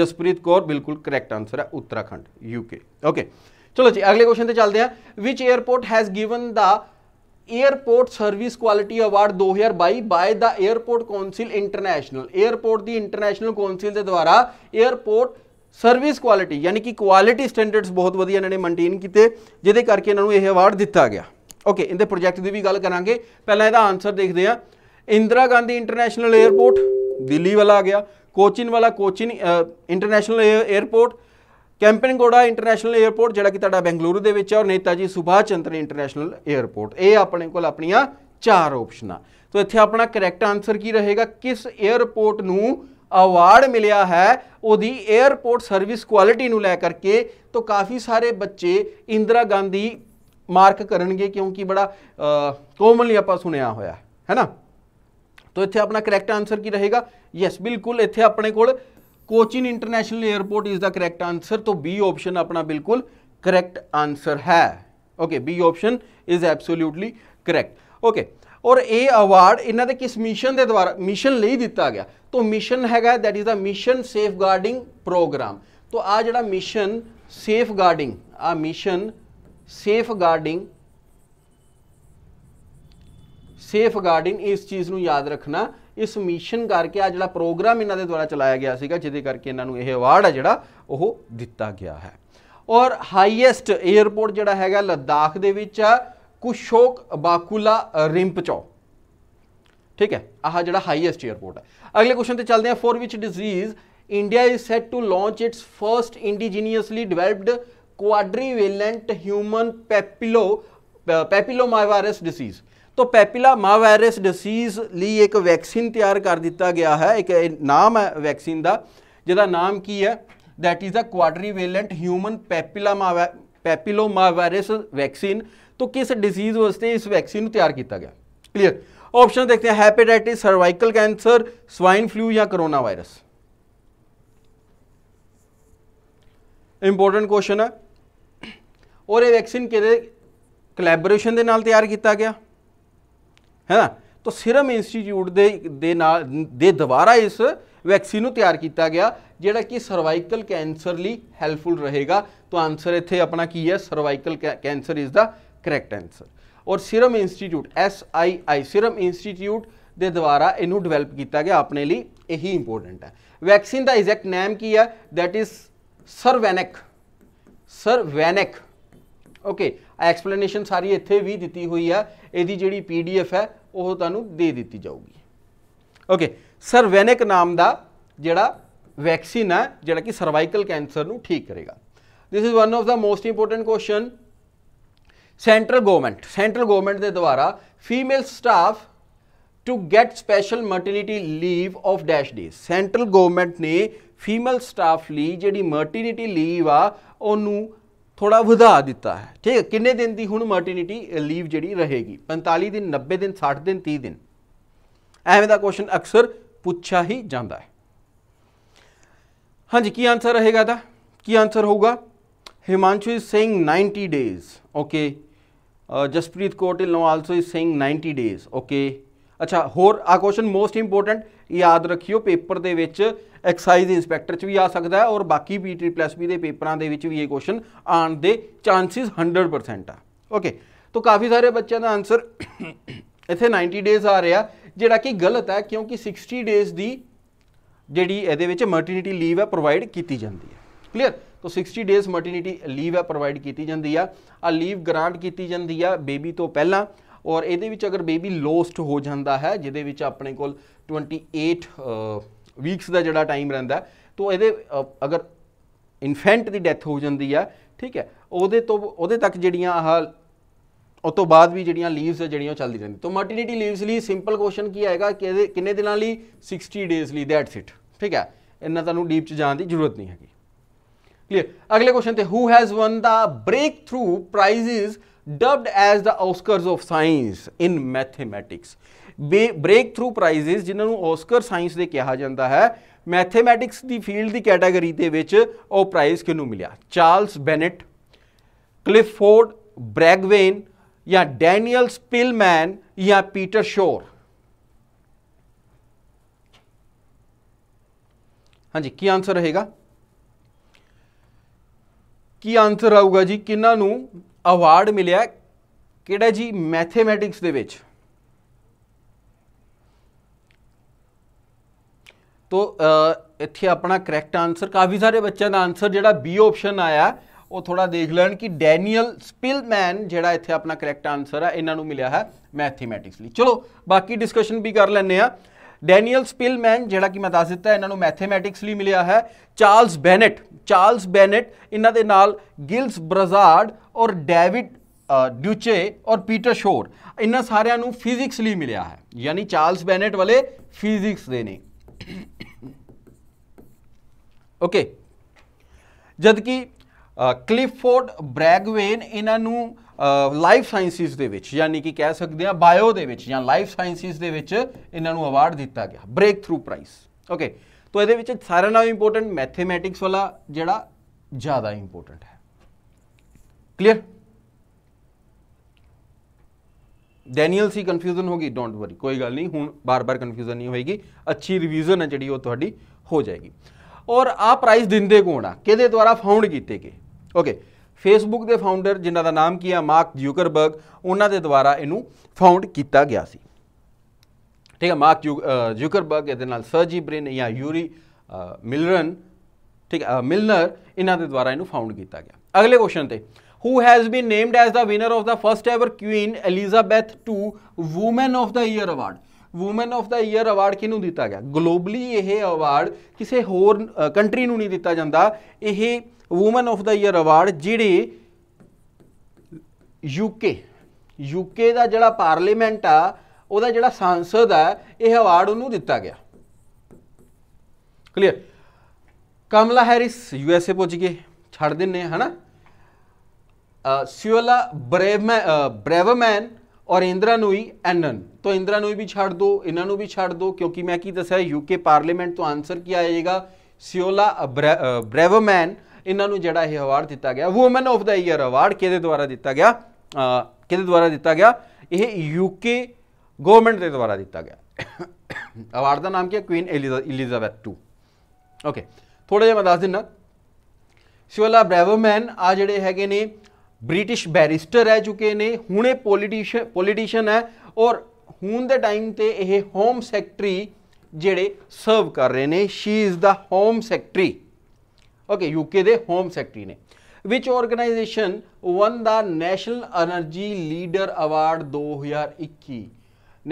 [SPEAKER 1] ਜਸਪ੍ਰੀਤ ਕੌਰ ਬਿਲਕੁਲ ਕਰੈਕਟ ਆਨਸਰ ਹੈ ਉੱਤਰਾਖੰਡ ਯੂਕੇ ਓਕੇ ਚਲੋ ਜੀ ਅਗਲੇ ਕੁਐਸਚਨ ਤੇ ਚੱਲਦੇ ਹਾਂ which airport has given the airport service quality award 2022 by the airport council international airport ਦੀ ਇੰਟਰਨੈਸ਼ਨਲ ਕਾਉਂਸਿਲ ਦੇ ਦੁਆਰਾ 에ਅਰਪੋਰਟ ਸਰਵਿਸ ਕੁਆਲਿਟੀ ਯਾਨੀ ਕਿ ਕੁਆਲਿਟੀ ਸਟੈਂਡਰਡਸ ਬਹੁਤ ਵਧੀਆ ਇਹਨਾਂ ਨੇ ਮੇਨਟੇਨ ਕੀਤੇ ਜਿਹਦੇ ਕਰਕੇ ਇਹਨਾਂ ਨੂੰ ਇਹ ਅਵਾਰਡ ਦਿੱਤਾ ਗਿਆ ਓਕੇ ਇਹਦੇ ਪ੍ਰੋਜੈਕਟ ਦੀ ਵੀ ਗੱਲ ਕਰਾਂਗੇ ਪਹਿਲਾਂ ਇਹਦਾ ਆਨਸਰ ਦੇਖਦੇ ਆਂ ਇੰਦਰਾ ਗਾਂਧੀ ਇੰਟਰਨੈਸ਼ਨਲ 에ਅਰਪੋਰਟ ਦਿੱਲੀ ਵਾਲਾ ਆ ਗਿਆ ਕੋਚਿਨ ਵਾਲਾ Cochin international airport Kempegowda international airport ਜਿਹੜਾ ਕਿ ਤੁਹਾਡਾ ਬੈਂਗਲੁਰੂ ਦੇ ਵਿੱਚ ਹੈ ਔਰ ਨੇਤਾਜੀ ਸੁਭਾਸ਼ ਚੰਦਰ ਇੰਟਰਨੈਸ਼ਨਲ 에ਅਰਪੋਰਟ ਇਹ ਆਪਣੇ ਕੋਲ ਆਪਣੀਆਂ ਚਾਰ ਆਪਸ਼ਨਾਂ ਤੋਂ ਇੱਥੇ ਆਪਣਾ ਕਰੈਕਟ ਆਨਸਰ ਕੀ ਰਹੇਗਾ ਕਿਸ 에ਅਰਪੋਰਟ ਨੂੰ ਅਵਾਰਡ ਮਿਲਿਆ ਹੈ ਉਹਦੀ 에ਅਰਪੋਰਟ ਸਰਵਿਸ ਕੁਆਲਿਟੀ ਨੂੰ ਲੈ ਕਰਕੇ ਤੋਂ ਕਾਫੀ ਸਾਰੇ ਬੱਚੇ ਇੰਦਰਾ ਗਾਂਧੀ ਮਾਰਕ ਕਰਨਗੇ ਕਿਉਂਕਿ ਬੜਾ ਕੋਮਨਲੀ ਆਪਾਂ ਸੁਣਿਆ ਹੋਇਆ ਹੈ ਨਾ ਤਾਂ ਇੱਥੇ ਆਪਣਾ ਕਰੈਕਟ ਆਨਸਰ ਕੀ ਰਹੇਗਾ ਯੈਸ ਬਿਲਕੁਲ ਇੱਥੇ ਆਪਣੇ ਕੋਲ Cochin international airport is the correct answer ਤੋਂ ਬੀ ਆਪਸ਼ਨ ਆਪਣਾ ਬਿਲਕੁਲ ਕਰੈਕਟ ਆਨਸਰ ਹੈ okay B option is absolutely correct okay ਔਰ ਇਹ ਅਵਾਰਡ ਇਹਨਾਂ ਦੇ ਕਿਸ ਮਿਸ਼ਨ ਦੇ ਦੁਆਰਾ ਮਿਸ਼ਨ ਲਈ ਦਿੱਤਾ ਗਿਆ ਤੋਂ ਮਿਸ਼ਨ ਹੈਗਾ that is the mission safeguarding program ਤੋਂ ਆ ਜਿਹੜਾ ਮਿਸ਼ਨ ਸੇਫਗਾਰਡਿੰਗ ਆ ਮਿਸ਼ਨ ਸੇਫਗਾਰਡਿੰਗ ਸੇਫਗਾਰਡਿੰਗ ਇਸ ਚੀਜ਼ ਨੂੰ ਯਾਦ ਰੱਖਣਾ ਇਸ ਮਿਸ਼ਨ ਕਰਕੇ ਆ ਜਿਹੜਾ ਪ੍ਰੋਗਰਾਮ ਇਹਨਾਂ ਦੇ ਦੁਆਰਾ ਚਲਾਇਆ ਗਿਆ ਸੀਗਾ ਜਿਹਦੇ ਕਰਕੇ ਇਹਨਾਂ ਨੂੰ ਇਹ ਅਵਾਰਡ ਆ ਜਿਹੜਾ ਉਹ ਦਿੱਤਾ ਗਿਆ ਹੈ ਔਰ ਹਾਈਐਸਟ 에ਅਰਪੋਰਟ ਜਿਹੜਾ ਹੈਗਾ ਲਦਾਖ ਦੇ ਵਿੱਚ ਆ ਕੁਸ਼ੋਕ ਬਾਕੂਲਾ ਰਿੰਪਚੋ ਠੀਕ ਹੈ ਆਹ ਜਿਹੜਾ ਹਾਈਐਸਟ 에ਅਰਪੋਰਟ ਹੈ ਅਗਲੇ ਕੁਐਸਚਨ ਤੇ ਚੱਲਦੇ ਹਾਂ for which disease India is set to launch its first indigenously developed quadrivalent human papillo papillomavirus disease तो पेपिला मावायरस वायरस डिसीज़ ਲਈ ਇੱਕ ਵੈਕਸੀਨ ਤਿਆਰ ਕਰ ਦਿੱਤਾ ਗਿਆ ਹੈ ਇੱਕ ਨਾਮ ਹੈ ਵੈਕਸੀਨ ਦਾ ਜਿਹਦਾ ਨਾਮ ਕੀ ਹੈ that is the human human papilloma papillomavirus vaccine तो किस डिजीज़ वास्ते इस वैक्सीन तैयार किया गया क्लीयर ऑप्शन देखते हैं hepatitis cervical cancer swine flu या करोना वायरस इंपॉर्टेंट क्वेश्चन है ਔਰ ਇਹ ਵੈਕਸੀਨ ਕਿਹਦੇ ਕੋਲੈਬੋਰੇਸ਼ਨ ਦੇ ਨਾਲ ਤਿਆਰ ਕੀਤਾ ਗਿਆ ਹੈ ਨਾ ਤਾਂ ਸਿਰਮ ਇੰਸਟੀਚਿਊਟ ਦੇ ਦੇ ਨਾਲ ਦੇ ਦੁਆਰਾ ਇਸ ਵੈਕਸੀਨ ਨੂੰ ਤਿਆਰ ਕੀਤਾ ਗਿਆ ਜਿਹੜਾ ਕਿ ਸਰਵਾਈਕਲ ਕੈਂਸਰ ਲਈ ਹੈਲਪਫੁਲ ਰਹੇਗਾ ਤਾਂ ਆਨਸਰ ਇੱਥੇ ਆਪਣਾ ਕੀ ਹੈ cervical cancer is the correct answer ਔਰ serum institute S I I serum institute ਦੇ ਦੁਆਰਾ ਇਹਨੂੰ ਡਿਵੈਲਪ ਕੀਤਾ ਗਿਆ ਆਪਣੇ ਲਈ ਇਹੀ ਇੰਪੋਰਟੈਂਟ ਹੈ ਵੈਕਸੀਨ ਦਾ ਐਗਜ਼ੈਕਟ ਨੇਮ ਕੀ ਹੈ that is Cervavac Cervavac okay explanation ਸਾਰੀ ਇੱਥੇ ਵੀ ਦਿੱਤੀ ਹੋਈ ਆ ਇਹਦੀ ਜਿਹੜੀ ਪੀਡੀਐਫ ਹੈ ਉਹ ਤੁਹਾਨੂੰ ਦੇ ਦਿੱਤੀ ਜਾਊਗੀ ਓਕੇ ਸਰਵੈਨਿਕ ਨਾਮ ਦਾ ਜਿਹੜਾ ਵੈਕਸੀਨ ਹੈ ਜਿਹੜਾ ਕਿ ਸਰਵਾਈਕਲ ਕੈਂਸਰ ਨੂੰ ਠੀਕ ਕਰੇਗਾ this is one of the most important question central government central government ਦੇ ਦੁਆਰਾ female staff to get special maternity leave of dash days central government ਨੇ female staff ਲਈ ਜਿਹੜੀ maternity leave ਆ ਉਹਨੂੰ ਥੋੜਾ ਵਧਾ ਦਿੱਤਾ ਹੈ ਠੀਕ ਹੈ ਕਿੰਨੇ ਦਿਨ ਦੀ ਹੁਣ ਮਰਟੀਨਿਟੀ ਲੀਵ ਜਿਹੜੀ ਰਹੇਗੀ 45 ਦਿਨ 90 ਦਿਨ 60 ਦਿਨ 30 ਦਿਨ ਐਵੇਂ ਦਾ ਕੁਐਸਚਨ ਅਕਸਰ ਪੁੱਛਿਆ ਹੀ ਜਾਂਦਾ ਹੈ ਹਾਂਜੀ ਕੀ ਆਨਸਰ ਰਹੇਗਾ ਦਾ ਕੀ ਆਨਸਰ ਹੋਊਗਾ Himanshu is saying 90 days okay Jaspreet Kotil no also is saying 90 days okay ਅੱਛਾ ਹੋਰ ਆ ਕੁਐਸਚਨ ਮੋਸਟ ਇੰਪੋਰਟੈਂਟ ਯਾਦ ਰੱਖਿਓ ਪੇਪਰ ਦੇ ਵਿੱਚ ਐਕਸਾਈਜ਼ ਇੰਸਪੈਕਟਰ ਚ ਵੀ ਆ ਸਕਦਾ ਹੈ ਔਰ ਬਾਕੀ ਪੀਟੀ ਪਲੱਸ ਬੀ ਦੇ ਪੇਪਰਾਂ ਦੇ ਵਿੱਚ ਵੀ ਇਹ ਕੁਐਸਚਨ ਆਉਣ ਦੇ ਚਾਂਸਸ 100% ਆ ਓਕੇ ਤਾਂ ਕਾਫੀ ਸਾਰੇ ਬੱਚਿਆਂ ਦਾ ਆਨਸਰ ਇੱਥੇ 90 ਡੇਜ਼ ਆ ਰਿਹਾ ਜਿਹੜਾ ਕਿ ਗਲਤ ਹੈ ਕਿਉਂਕਿ 60 ਡੇਜ਼ ਦੀ ਜਿਹੜੀ ਇਹਦੇ ਵਿੱਚ ਮਰਟੀਨਿਟੀ ਲੀਵ ਹੈ ਪ੍ਰੋਵਾਈਡ ਕੀਤੀ ਜਾਂਦੀ ਹੈ ਕਲੀਅਰ ਤੋਂ 60 ਡੇਜ਼ ਮਰਟੀਨਿਟੀ ਲੀਵ ਹੈ ਪ੍ਰੋਵਾਈਡ ਕੀਤੀ ਜਾਂਦੀ ਆ ਆ ਲੀਵ ਗ੍ਰਾਂਟ ਕੀਤੀ ਜਾਂਦੀ ਆ ਬੇਬੀ ਤੋਂ ਪਹਿਲਾਂ ਔਰ ਇਹਦੇ ਵਿੱਚ ਅਗਰ ਬੇਬੀ ਲੋਸਟ ਹੋ ਜਾਂਦਾ ਹੈ ਜਿਹਦੇ ਵਿੱਚ ਆਪਣੇ ਕੋਲ 28 ਵੀਕਸ ਦਾ ਜਿਹੜਾ ਟਾਈਮ ਰਹਿੰਦਾ ਤੋਂ ਇਹਦੇ ਅਗਰ ਇਨਫੈਂਟ ਦੀ ਡੈਥ ਹੋ ਜਾਂਦੀ ਆ ਠੀਕ ਹੈ ਉਹਦੇ ਤੋਂ ਉਹਦੇ ਤੱਕ ਜਿਹੜੀਆਂ ਆਹ ਉਸ ਤੋਂ ਬਾਅਦ ਵੀ ਜਿਹੜੀਆਂ ਲੀਵਸ ਹੈ ਜਿਹੜੀਆਂ ਚੱਲਦੀ ਰਹਿੰਦੀ ਤੋਂ ਮਰਟੀਨਿਟੀ ਲੀਵਸ ਲਈ ਸਿੰਪਲ ਕੁਐਸਚਨ ਕੀ ਆਏਗਾ ਕਿ ਕਿੰਨੇ ਦਿਨਾਂ ਲਈ 60 ਡੇਜ਼ ਲਈ ਦੈਟਸ ਇਟ ਠੀਕ ਹੈ ਇੰਨਾ ਤੁਹਾਨੂੰ ਡੀਪ ਚ ਜਾਣ ਦੀ ਜ਼ਰੂਰਤ ਨਹੀਂ ਹੈਗੀ ਕਲੀਅਰ ਅਗਲੇ ਕੁਐਸਚਨ ਤੇ who has won the breakthrough prizes dubbed as the Oscars of Science in Mathematics. breakthrough prizes ਜਿਨ੍ਹਾਂ ਨੂੰ Oscar Science ਦੇ ਕਿਹਾ ਜਾਂਦਾ ਹੈ ਮੈਥਮੈਟਿਕਸ ਦੀ ਫੀਲਡ ਦੀ ਕੈਟਾਗਰੀ ਦੇ ਵਿੱਚ ਉਹ ਪ੍ਰਾਈਜ਼ ਕਿਹਨੂੰ ਮਿਲਿਆ ਚਾਰਲਸ ਬੈਨਟ ਕਲਿਫੋਰਡ ਬ੍ਰੈਗਵੇਨ ਜਾਂ ਡੈਨੀਅਲ ਸਪਿਲਮੈਨ ਜਾਂ ਪੀਟਰ ਸ਼ੋਰ ਹਾਂਜੀ ਕੀ ਆਨਸਰ ਰਹੇਗਾ ਕੀ ਆਨਸਰ ਆਊਗਾ ਜੀ ਕਿਨਾਂ ਨੂੰ ਅਵਾਰਡ ਮਿਲਿਆ ਕਿਹੜਾ ਜੀ ਮੈਥਮੈਟਿਕਸ ਦੇ ਵਿੱਚ ਤੋ ਇੱਥੇ ਆਪਣਾ ਕਰੈਕਟ ਆਨਸਰ ਕਾਫੀ ਸਾਰੇ ਬੱਚਿਆਂ ਦਾ ਆਨਸਰ ਜਿਹੜਾ ਬੀ ਆਪਸ਼ਨ ਆਇਆ ਉਹ ਥੋੜਾ ਦੇਖ ਲੈਣ ਕਿ ਡੈਨੀਅਲ ਸਪਿਲਮੈਨ ਜਿਹੜਾ ਇੱਥੇ ਆਪਣਾ ਕਰੈਕਟ ਆਨਸਰ ਆ ਇਹਨਾਂ ਨੂੰ ਮਿਲਿਆ ਹੈ ਮੈਥਮੈਟਿਕਸ ਲਈ ਚਲੋ ਬਾਕੀ ਡਿਸਕਸ਼ਨ ਵੀ ਕਰ ਲੈਣੇ ਆ ਡੈਨੀਅਲ ਸਪਿਲਮੈਨ ਜਿਹੜਾ ਕਿ ਮੈਂ ਦੱਸ ਦਿੱਤਾ ਇਹਨਾਂ ਨੂੰ ਮੈਥਮੈਟਿਕਸ ਲਈ ਮਿਲਿਆ ਹੈ ਚਾਰਲਸ ਬੈਨਟ ਚਾਰਲਸ ਬੈਨਟ ਇਹਨਾਂ ਦੇ ਨਾਲ ਗਿਲਸ ਬ੍ਰਜ਼ਾਰਡ ਔਰ ਡੇਵਿਡ ਡਿਊਚੇ ਔਰ ਪੀਟਰ ਸ਼ੋਰ ਇਹਨਾਂ ਸਾਰਿਆਂ ਨੂੰ ਫਿਜ਼ਿਕਸ ਲਈ ਮਿਲਿਆ ਹੈ ਯਾਨੀ ਚਾਰਲਸ ਬੈਨਟ ਵਾਲੇ ਫਿਜ਼ਿਕਸ ਦੇ ਨੇ ਓਕੇ ਕਿ ਕਲਿਫੋਰਡ ਬ੍ਰੈਗਵੇਨ ਇਹਨਾਂ ਨੂੰ ਲਾਈਫ ਸਾਇੰਸਿਸ ਦੇ ਵਿੱਚ ਯਾਨੀ ਕਿ ਕਹਿ ਸਕਦੇ ਆ ਬਾਇਓ ਦੇ ਵਿੱਚ ਜਾਂ ਲਾਈਫ ਸਾਇੰਸਿਸ ਦੇ ਵਿੱਚ ਇਹਨਾਂ ਨੂੰ ਅਵਾਰਡ ਦਿੱਤਾ ਗਿਆ ਬ੍ਰੇਕ ਥਰੂ ਪ੍ਰਾਈਸ ਓਕੇ ਤੋਂ ਇਹਦੇ ਵਿੱਚ ਸਾਰਿਆਂ ਨਾਲੋਂ ਇੰਪੋਰਟੈਂਟ ਮੈਥਮੈਟਿਕਸ ਵਾਲਾ ਜਿਹੜਾ ਜ਼ਿਆਦਾ ਇੰਪੋਰਟੈਂਟ ਹੈ ਕਲੀਅਰ ਡੈਨੀਅਲ ਸੀ ਕਨਫਿਊਜ਼ਨ ਹੋ ਗਈ ਵਰੀ ਕੋਈ ਗੱਲ ਨਹੀਂ ਹੁਣ ਬਾਰ-ਬਾਰ ਕਨਫਿਊਜ਼ਨ ਨਹੀਂ ਹੋਏਗੀ ਅੱਛੀ ਰਿਵੀਜ਼ਨ ਹੈ ਜਿਹੜੀ ਉਹ ਤੁਹਾਡੀ ਹੋ ਜਾਏਗੀ ਔਰ ਆ ਪ੍ਰਾਈਸ ਦਿੰਦੇ ਕੋਣ ਆ ਕਿਹਦੇ ਦੁਆਰਾ ਫਾਊਂਡ ਕੀਤੇ ਗਏ ਓਕੇ ਫੇਸਬੁੱਕ ਦੇ ਫਾਊਂਡਰ ਜਿਨ੍ਹਾਂ ਦਾ ਨਾਮ ਕੀ ਹੈ ਮਾਰਕ ਜ਼ੂਕਰਬਰਗ ਉਹਨਾਂ ਦੇ ਦੁਆਰਾ ਇਹਨੂੰ ਫਾਊਂਡ ਕੀਤਾ ਗਿਆ ਸੀ ਠੀਕ ਹੈ ਮਾਰਕ ਜ਼ੂਕਰਬਰਗ ਇਹਦੇ ਨਾਲ ਸਰਜੀ ਬ੍ਰਿਨ ਜਾਂ ਯੂਰੀ ਮਿਲਰਨ ਠੀਕ ਹੈ ਮਿਲਨਰ ਇਹਨਾਂ ਦੇ ਦੁਆਰਾ ਇਹਨੂੰ ਫਾਊਂਡ ਕੀਤਾ ਗਿਆ ਅਗਲੇ ਕੁਐਸਚਨ ਤੇ who has been named as the winner of the first ever Queen Elizabeth II Woman of the Year award woman of the year award ਕਿਹਨੂੰ ਦਿੱਤਾ ਗਿਆ ਗਲੋਬਲੀ ਇਹ ਅਵਾਰਡ ਕਿਸੇ ਹੋਰ ਕੰਟਰੀ ਨੂੰ ਨਹੀਂ ਦਿੱਤਾ ਜਾਂਦਾ ਇਹ woman of the year award ਜਿਹੜੀ ਯੂਕੇ ਯੂਕੇ ਦਾ ਜਿਹੜਾ ਪਾਰਲੀਮੈਂਟ ਆ ਉਹਦਾ ਜਿਹੜਾ ਸੰਸਦ ਆ ਇਹ ਅਵਾਰਡ ਉਹਨੂੰ ਦਿੱਤਾ ਗਿਆ clear Kamala Harris U S A ਪਹੁੰਚ ਗਏ ਛੱਡ ਦਿੰਨੇ ਹਨਾ ਸਿਓਲਾ ਮੈਨ ਔਰ ਇੰਦਰਾ ਨੂਈ ਐਨਨ ਤੋਂ ਇੰਦਰਾ ਨੂਈ ਵੀ ਛੱਡ ਦੋ ਇਹਨਾਂ ਨੂੰ ਵੀ ਛੱਡ ਦੋ ਕਿਉਂਕਿ ਮੈਂ ਕੀ ਦੱਸਿਆ ਯੂਕੇ ਪਾਰਲੀਮੈਂਟ ਤੋਂ ਆਨਸਰ ਕੀ ਆਏਗਾ ਸਿਓਲਾ ਮੈਨ ਇਹਨਾਂ ਨੂੰ ਜਿਹੜਾ ਇਹ ਅਵਾਰਡ ਦਿੱਤਾ ਗਿਆ woman of the year award ਕਿਹਦੇ ਦੁਆਰਾ ਦਿੱਤਾ ਗਿਆ ਕਿਹਦੇ ਦੁਆਰਾ ਦਿੱਤਾ ਗਿਆ ਇਹ ਯੂਕੇ ਗਵਰਨਮੈਂਟ ਦੇ ਦੁਆਰਾ ਦਿੱਤਾ ਗਿਆ ਅਵਾਰਡ ਦਾ ਨਾਮ ਕੀ ਹੈ ਕੁਈਨ ਐਲਿਜ਼ਾਬੈਥ 2 ਓਕੇ ਥੋੜਾ ਜਿਹਾ ਮੈਂ ਦੱਸ ਦਿੰਨਾ ਸ਼ਿਵਲਾ ਬ੍ਰੈਵਰਮੈਨ ਆ ਜਿਹੜੇ ਹੈਗੇ ਨੇ ਬ੍ਰਿਟਿਸ਼ ਬੈਰਿਸਟਰ ਹੈ ਚੁਕੇ ਨੇ ਹੁਣੇ ਪੋਲੀਟੀਸ਼ੀਅਨ ਪੋਲੀਟੀਸ਼ੀਅਨ ਹੈ ਔਰ ਹੁਣ ਦੇ ਟਾਈਮ ਤੇ ਇਹ ਹੋਮ ਸੈਕਟਰੀ ਜਿਹੜੇ ਸਰਵ ਕਰ ਰਹੇ ਨੇ she is the home secretary okay UK ਦੇ ਹੋਮ ਸੈਕਟਰੀ ਨੇ which organization won the national energy leader award 2021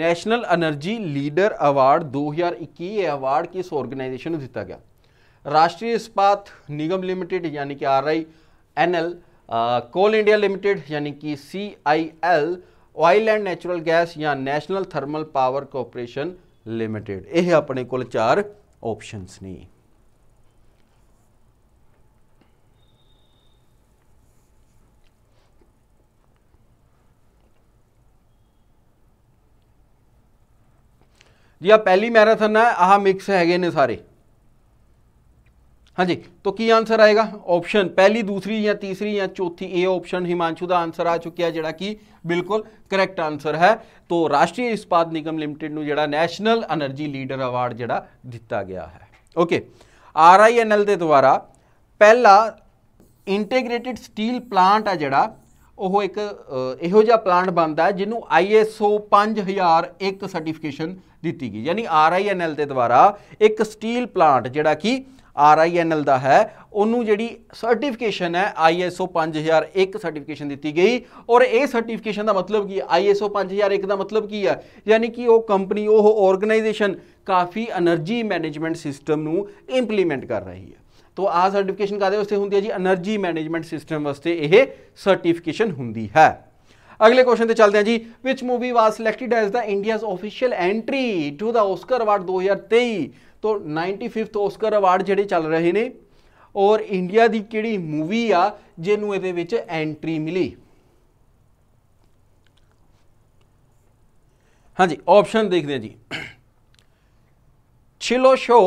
[SPEAKER 1] national energy leader award 2021 ਇਹ ਅਵਾਰਡ ਕਿਸ ਆਰਗੇਨਾਈਜੇਸ਼ਨ ਨੂੰ ਦਿੱਤਾ ਗਿਆ ਰਾਸ਼ਟਰੀ ਇਸਪਾਤ ਨਿਗਮ ਲਿਮਟਿਡ ਯਾਨੀ ਕਿ ਆਰਆਈ ਐਨਐਲ ਕੋਲ ਇੰਡੀਆ ਲਿਮਟਿਡ ਯਾਨੀ ਕਿ CIL oil and natural gas ਜਾਂ national thermal power corporation limited ਇਹ ਆਪਣੇ ਕੋਲ ਚਾਰ ਆਪਸ਼ਨਸ ਨੇ ਜੀ ਆ ਪਹਿਲੀ ਮੈਰਾਥਨ ਹੈ ਆਹ ਮਿਕਸ ਹੈਗੇ ਨੇ ਸਾਰੇ ਹਾਂਜੀ ਤਾਂ ਕੀ ਆਨਸਰ ਆਏਗਾ ਆਪਸ਼ਨ ਪਹਿਲੀ ਦੂਸਰੀ ਜਾਂ ਤੀਸਰੀ ਜਾਂ ਚੌਥੀ ਏ ਆਪਸ਼ਨ ਹਿਮਾਂਸ਼ੂ ਦਾ ਆਨਸਰ ਆ ਚੁੱਕਿਆ ਜਿਹੜਾ ਕਿ ਬਿਲਕੁਲ ਕਰੈਕਟ ਆਨਸਰ ਹੈ ਤੋ ਰਾਸ਼ਟਰੀ ਇਸਪਾਤ ਨਿਗਮ ਲਿਮਟਿਡ ਨੂੰ ਜਿਹੜਾ ਨੈਸ਼ਨਲ એનર્ਜੀ ਲੀਡਰ ਅਵਾਰਡ ਜਿਹੜਾ ਦਿੱਤਾ ਗਿਆ ਹੈ okay R I N L ਦੇ ਦੁਆਰਾ ਪਹਿਲਾ ਇੰਟੀਗ੍ਰੇਟਿਡ ਸਟੀਲ ਪਲਾਂਟ ਆ ਜਿਹੜਾ ਉਹ ਇੱਕ ਇਹੋ ਜਿਹਾ ਪਲਾਂਟ ਬਣਦਾ ਹੈ ਜਿਹਨੂੰ ISO 5001 ਸਰਟੀਫਿਕੇਸ਼ਨ ਦਿੱਤੀ ਗਈ ਯਾਨੀ RINL ਦੇ ਦੁਆਰਾ ਇੱਕ ਸਟੀਲ ਪਲਾਂਟ ਜਿਹੜਾ ਕਿ RINL ਦਾ ਹੈ ਉਹਨੂੰ ਜਿਹੜੀ ਸਰਟੀਫਿਕੇਸ਼ਨ ਹੈ ISO 5001 ਸਰਟੀਫਿਕੇਸ਼ਨ ਦਿੱਤੀ ਗਈ ਔਰ ਇਹ ਸਰਟੀਫਿਕੇਸ਼ਨ ਦਾ ਮਤਲਬ ਕੀ ਹੈ ISO 5001 ਦਾ ਮਤਲਬ ਕੀ ਹੈ ਯਾਨੀ ਕਿ ਉਹ ਕੰਪਨੀ ਉਹ ਆਰਗੇਨਾਈਜੇਸ਼ਨ ਕਾਫੀ એનર્ਜੀ ਮੈਨੇਜਮੈਂਟ ਸਿਸਟਮ ਨੂੰ ਇੰਪਲੀਮੈਂਟ ਕਰ ਰਹੀ ਹੈ ਤੋਂ ਆ ਸਰਟੀਫਿਕੇਸ਼ਨ ਕਾਦੇ ਵਾਸਤੇ ਹੁੰਦੀ ਹੈ ਜੀ એનર્ਜੀ ਮੈਨੇਜਮੈਂਟ ਸਿਸਟਮ ਵਾਸਤੇ ਇਹ ਸਰਟੀਫਿਕੇਸ਼ਨ ਹੁੰਦੀ ਹੈ ਅਗਲੇ ਕੁਐਸਚਨ ਤੇ ਚੱਲਦੇ ਹਾਂ ਜੀ which movie was selected as the India's official entry to the Oscar award 2023 ਤੋਂ 95th ਓਸਕਰ ਅਵਾਰਡ ਜਿਹੜੇ ਚੱਲ ਰਹੇ ਨੇ ਔਰ ਇੰਡੀਆ ਦੀ ਕਿਹੜੀ ਮੂਵੀ ਆ ਜਿਹਨੂੰ ਇਹਦੇ ਵਿੱਚ ਐਂਟਰੀ ਮਿਲੀ ਹਾਂਜੀ ਆਪਸ਼ਨ ਦੇਖਦੇ ਹਾਂ ਜੀ Chhello Show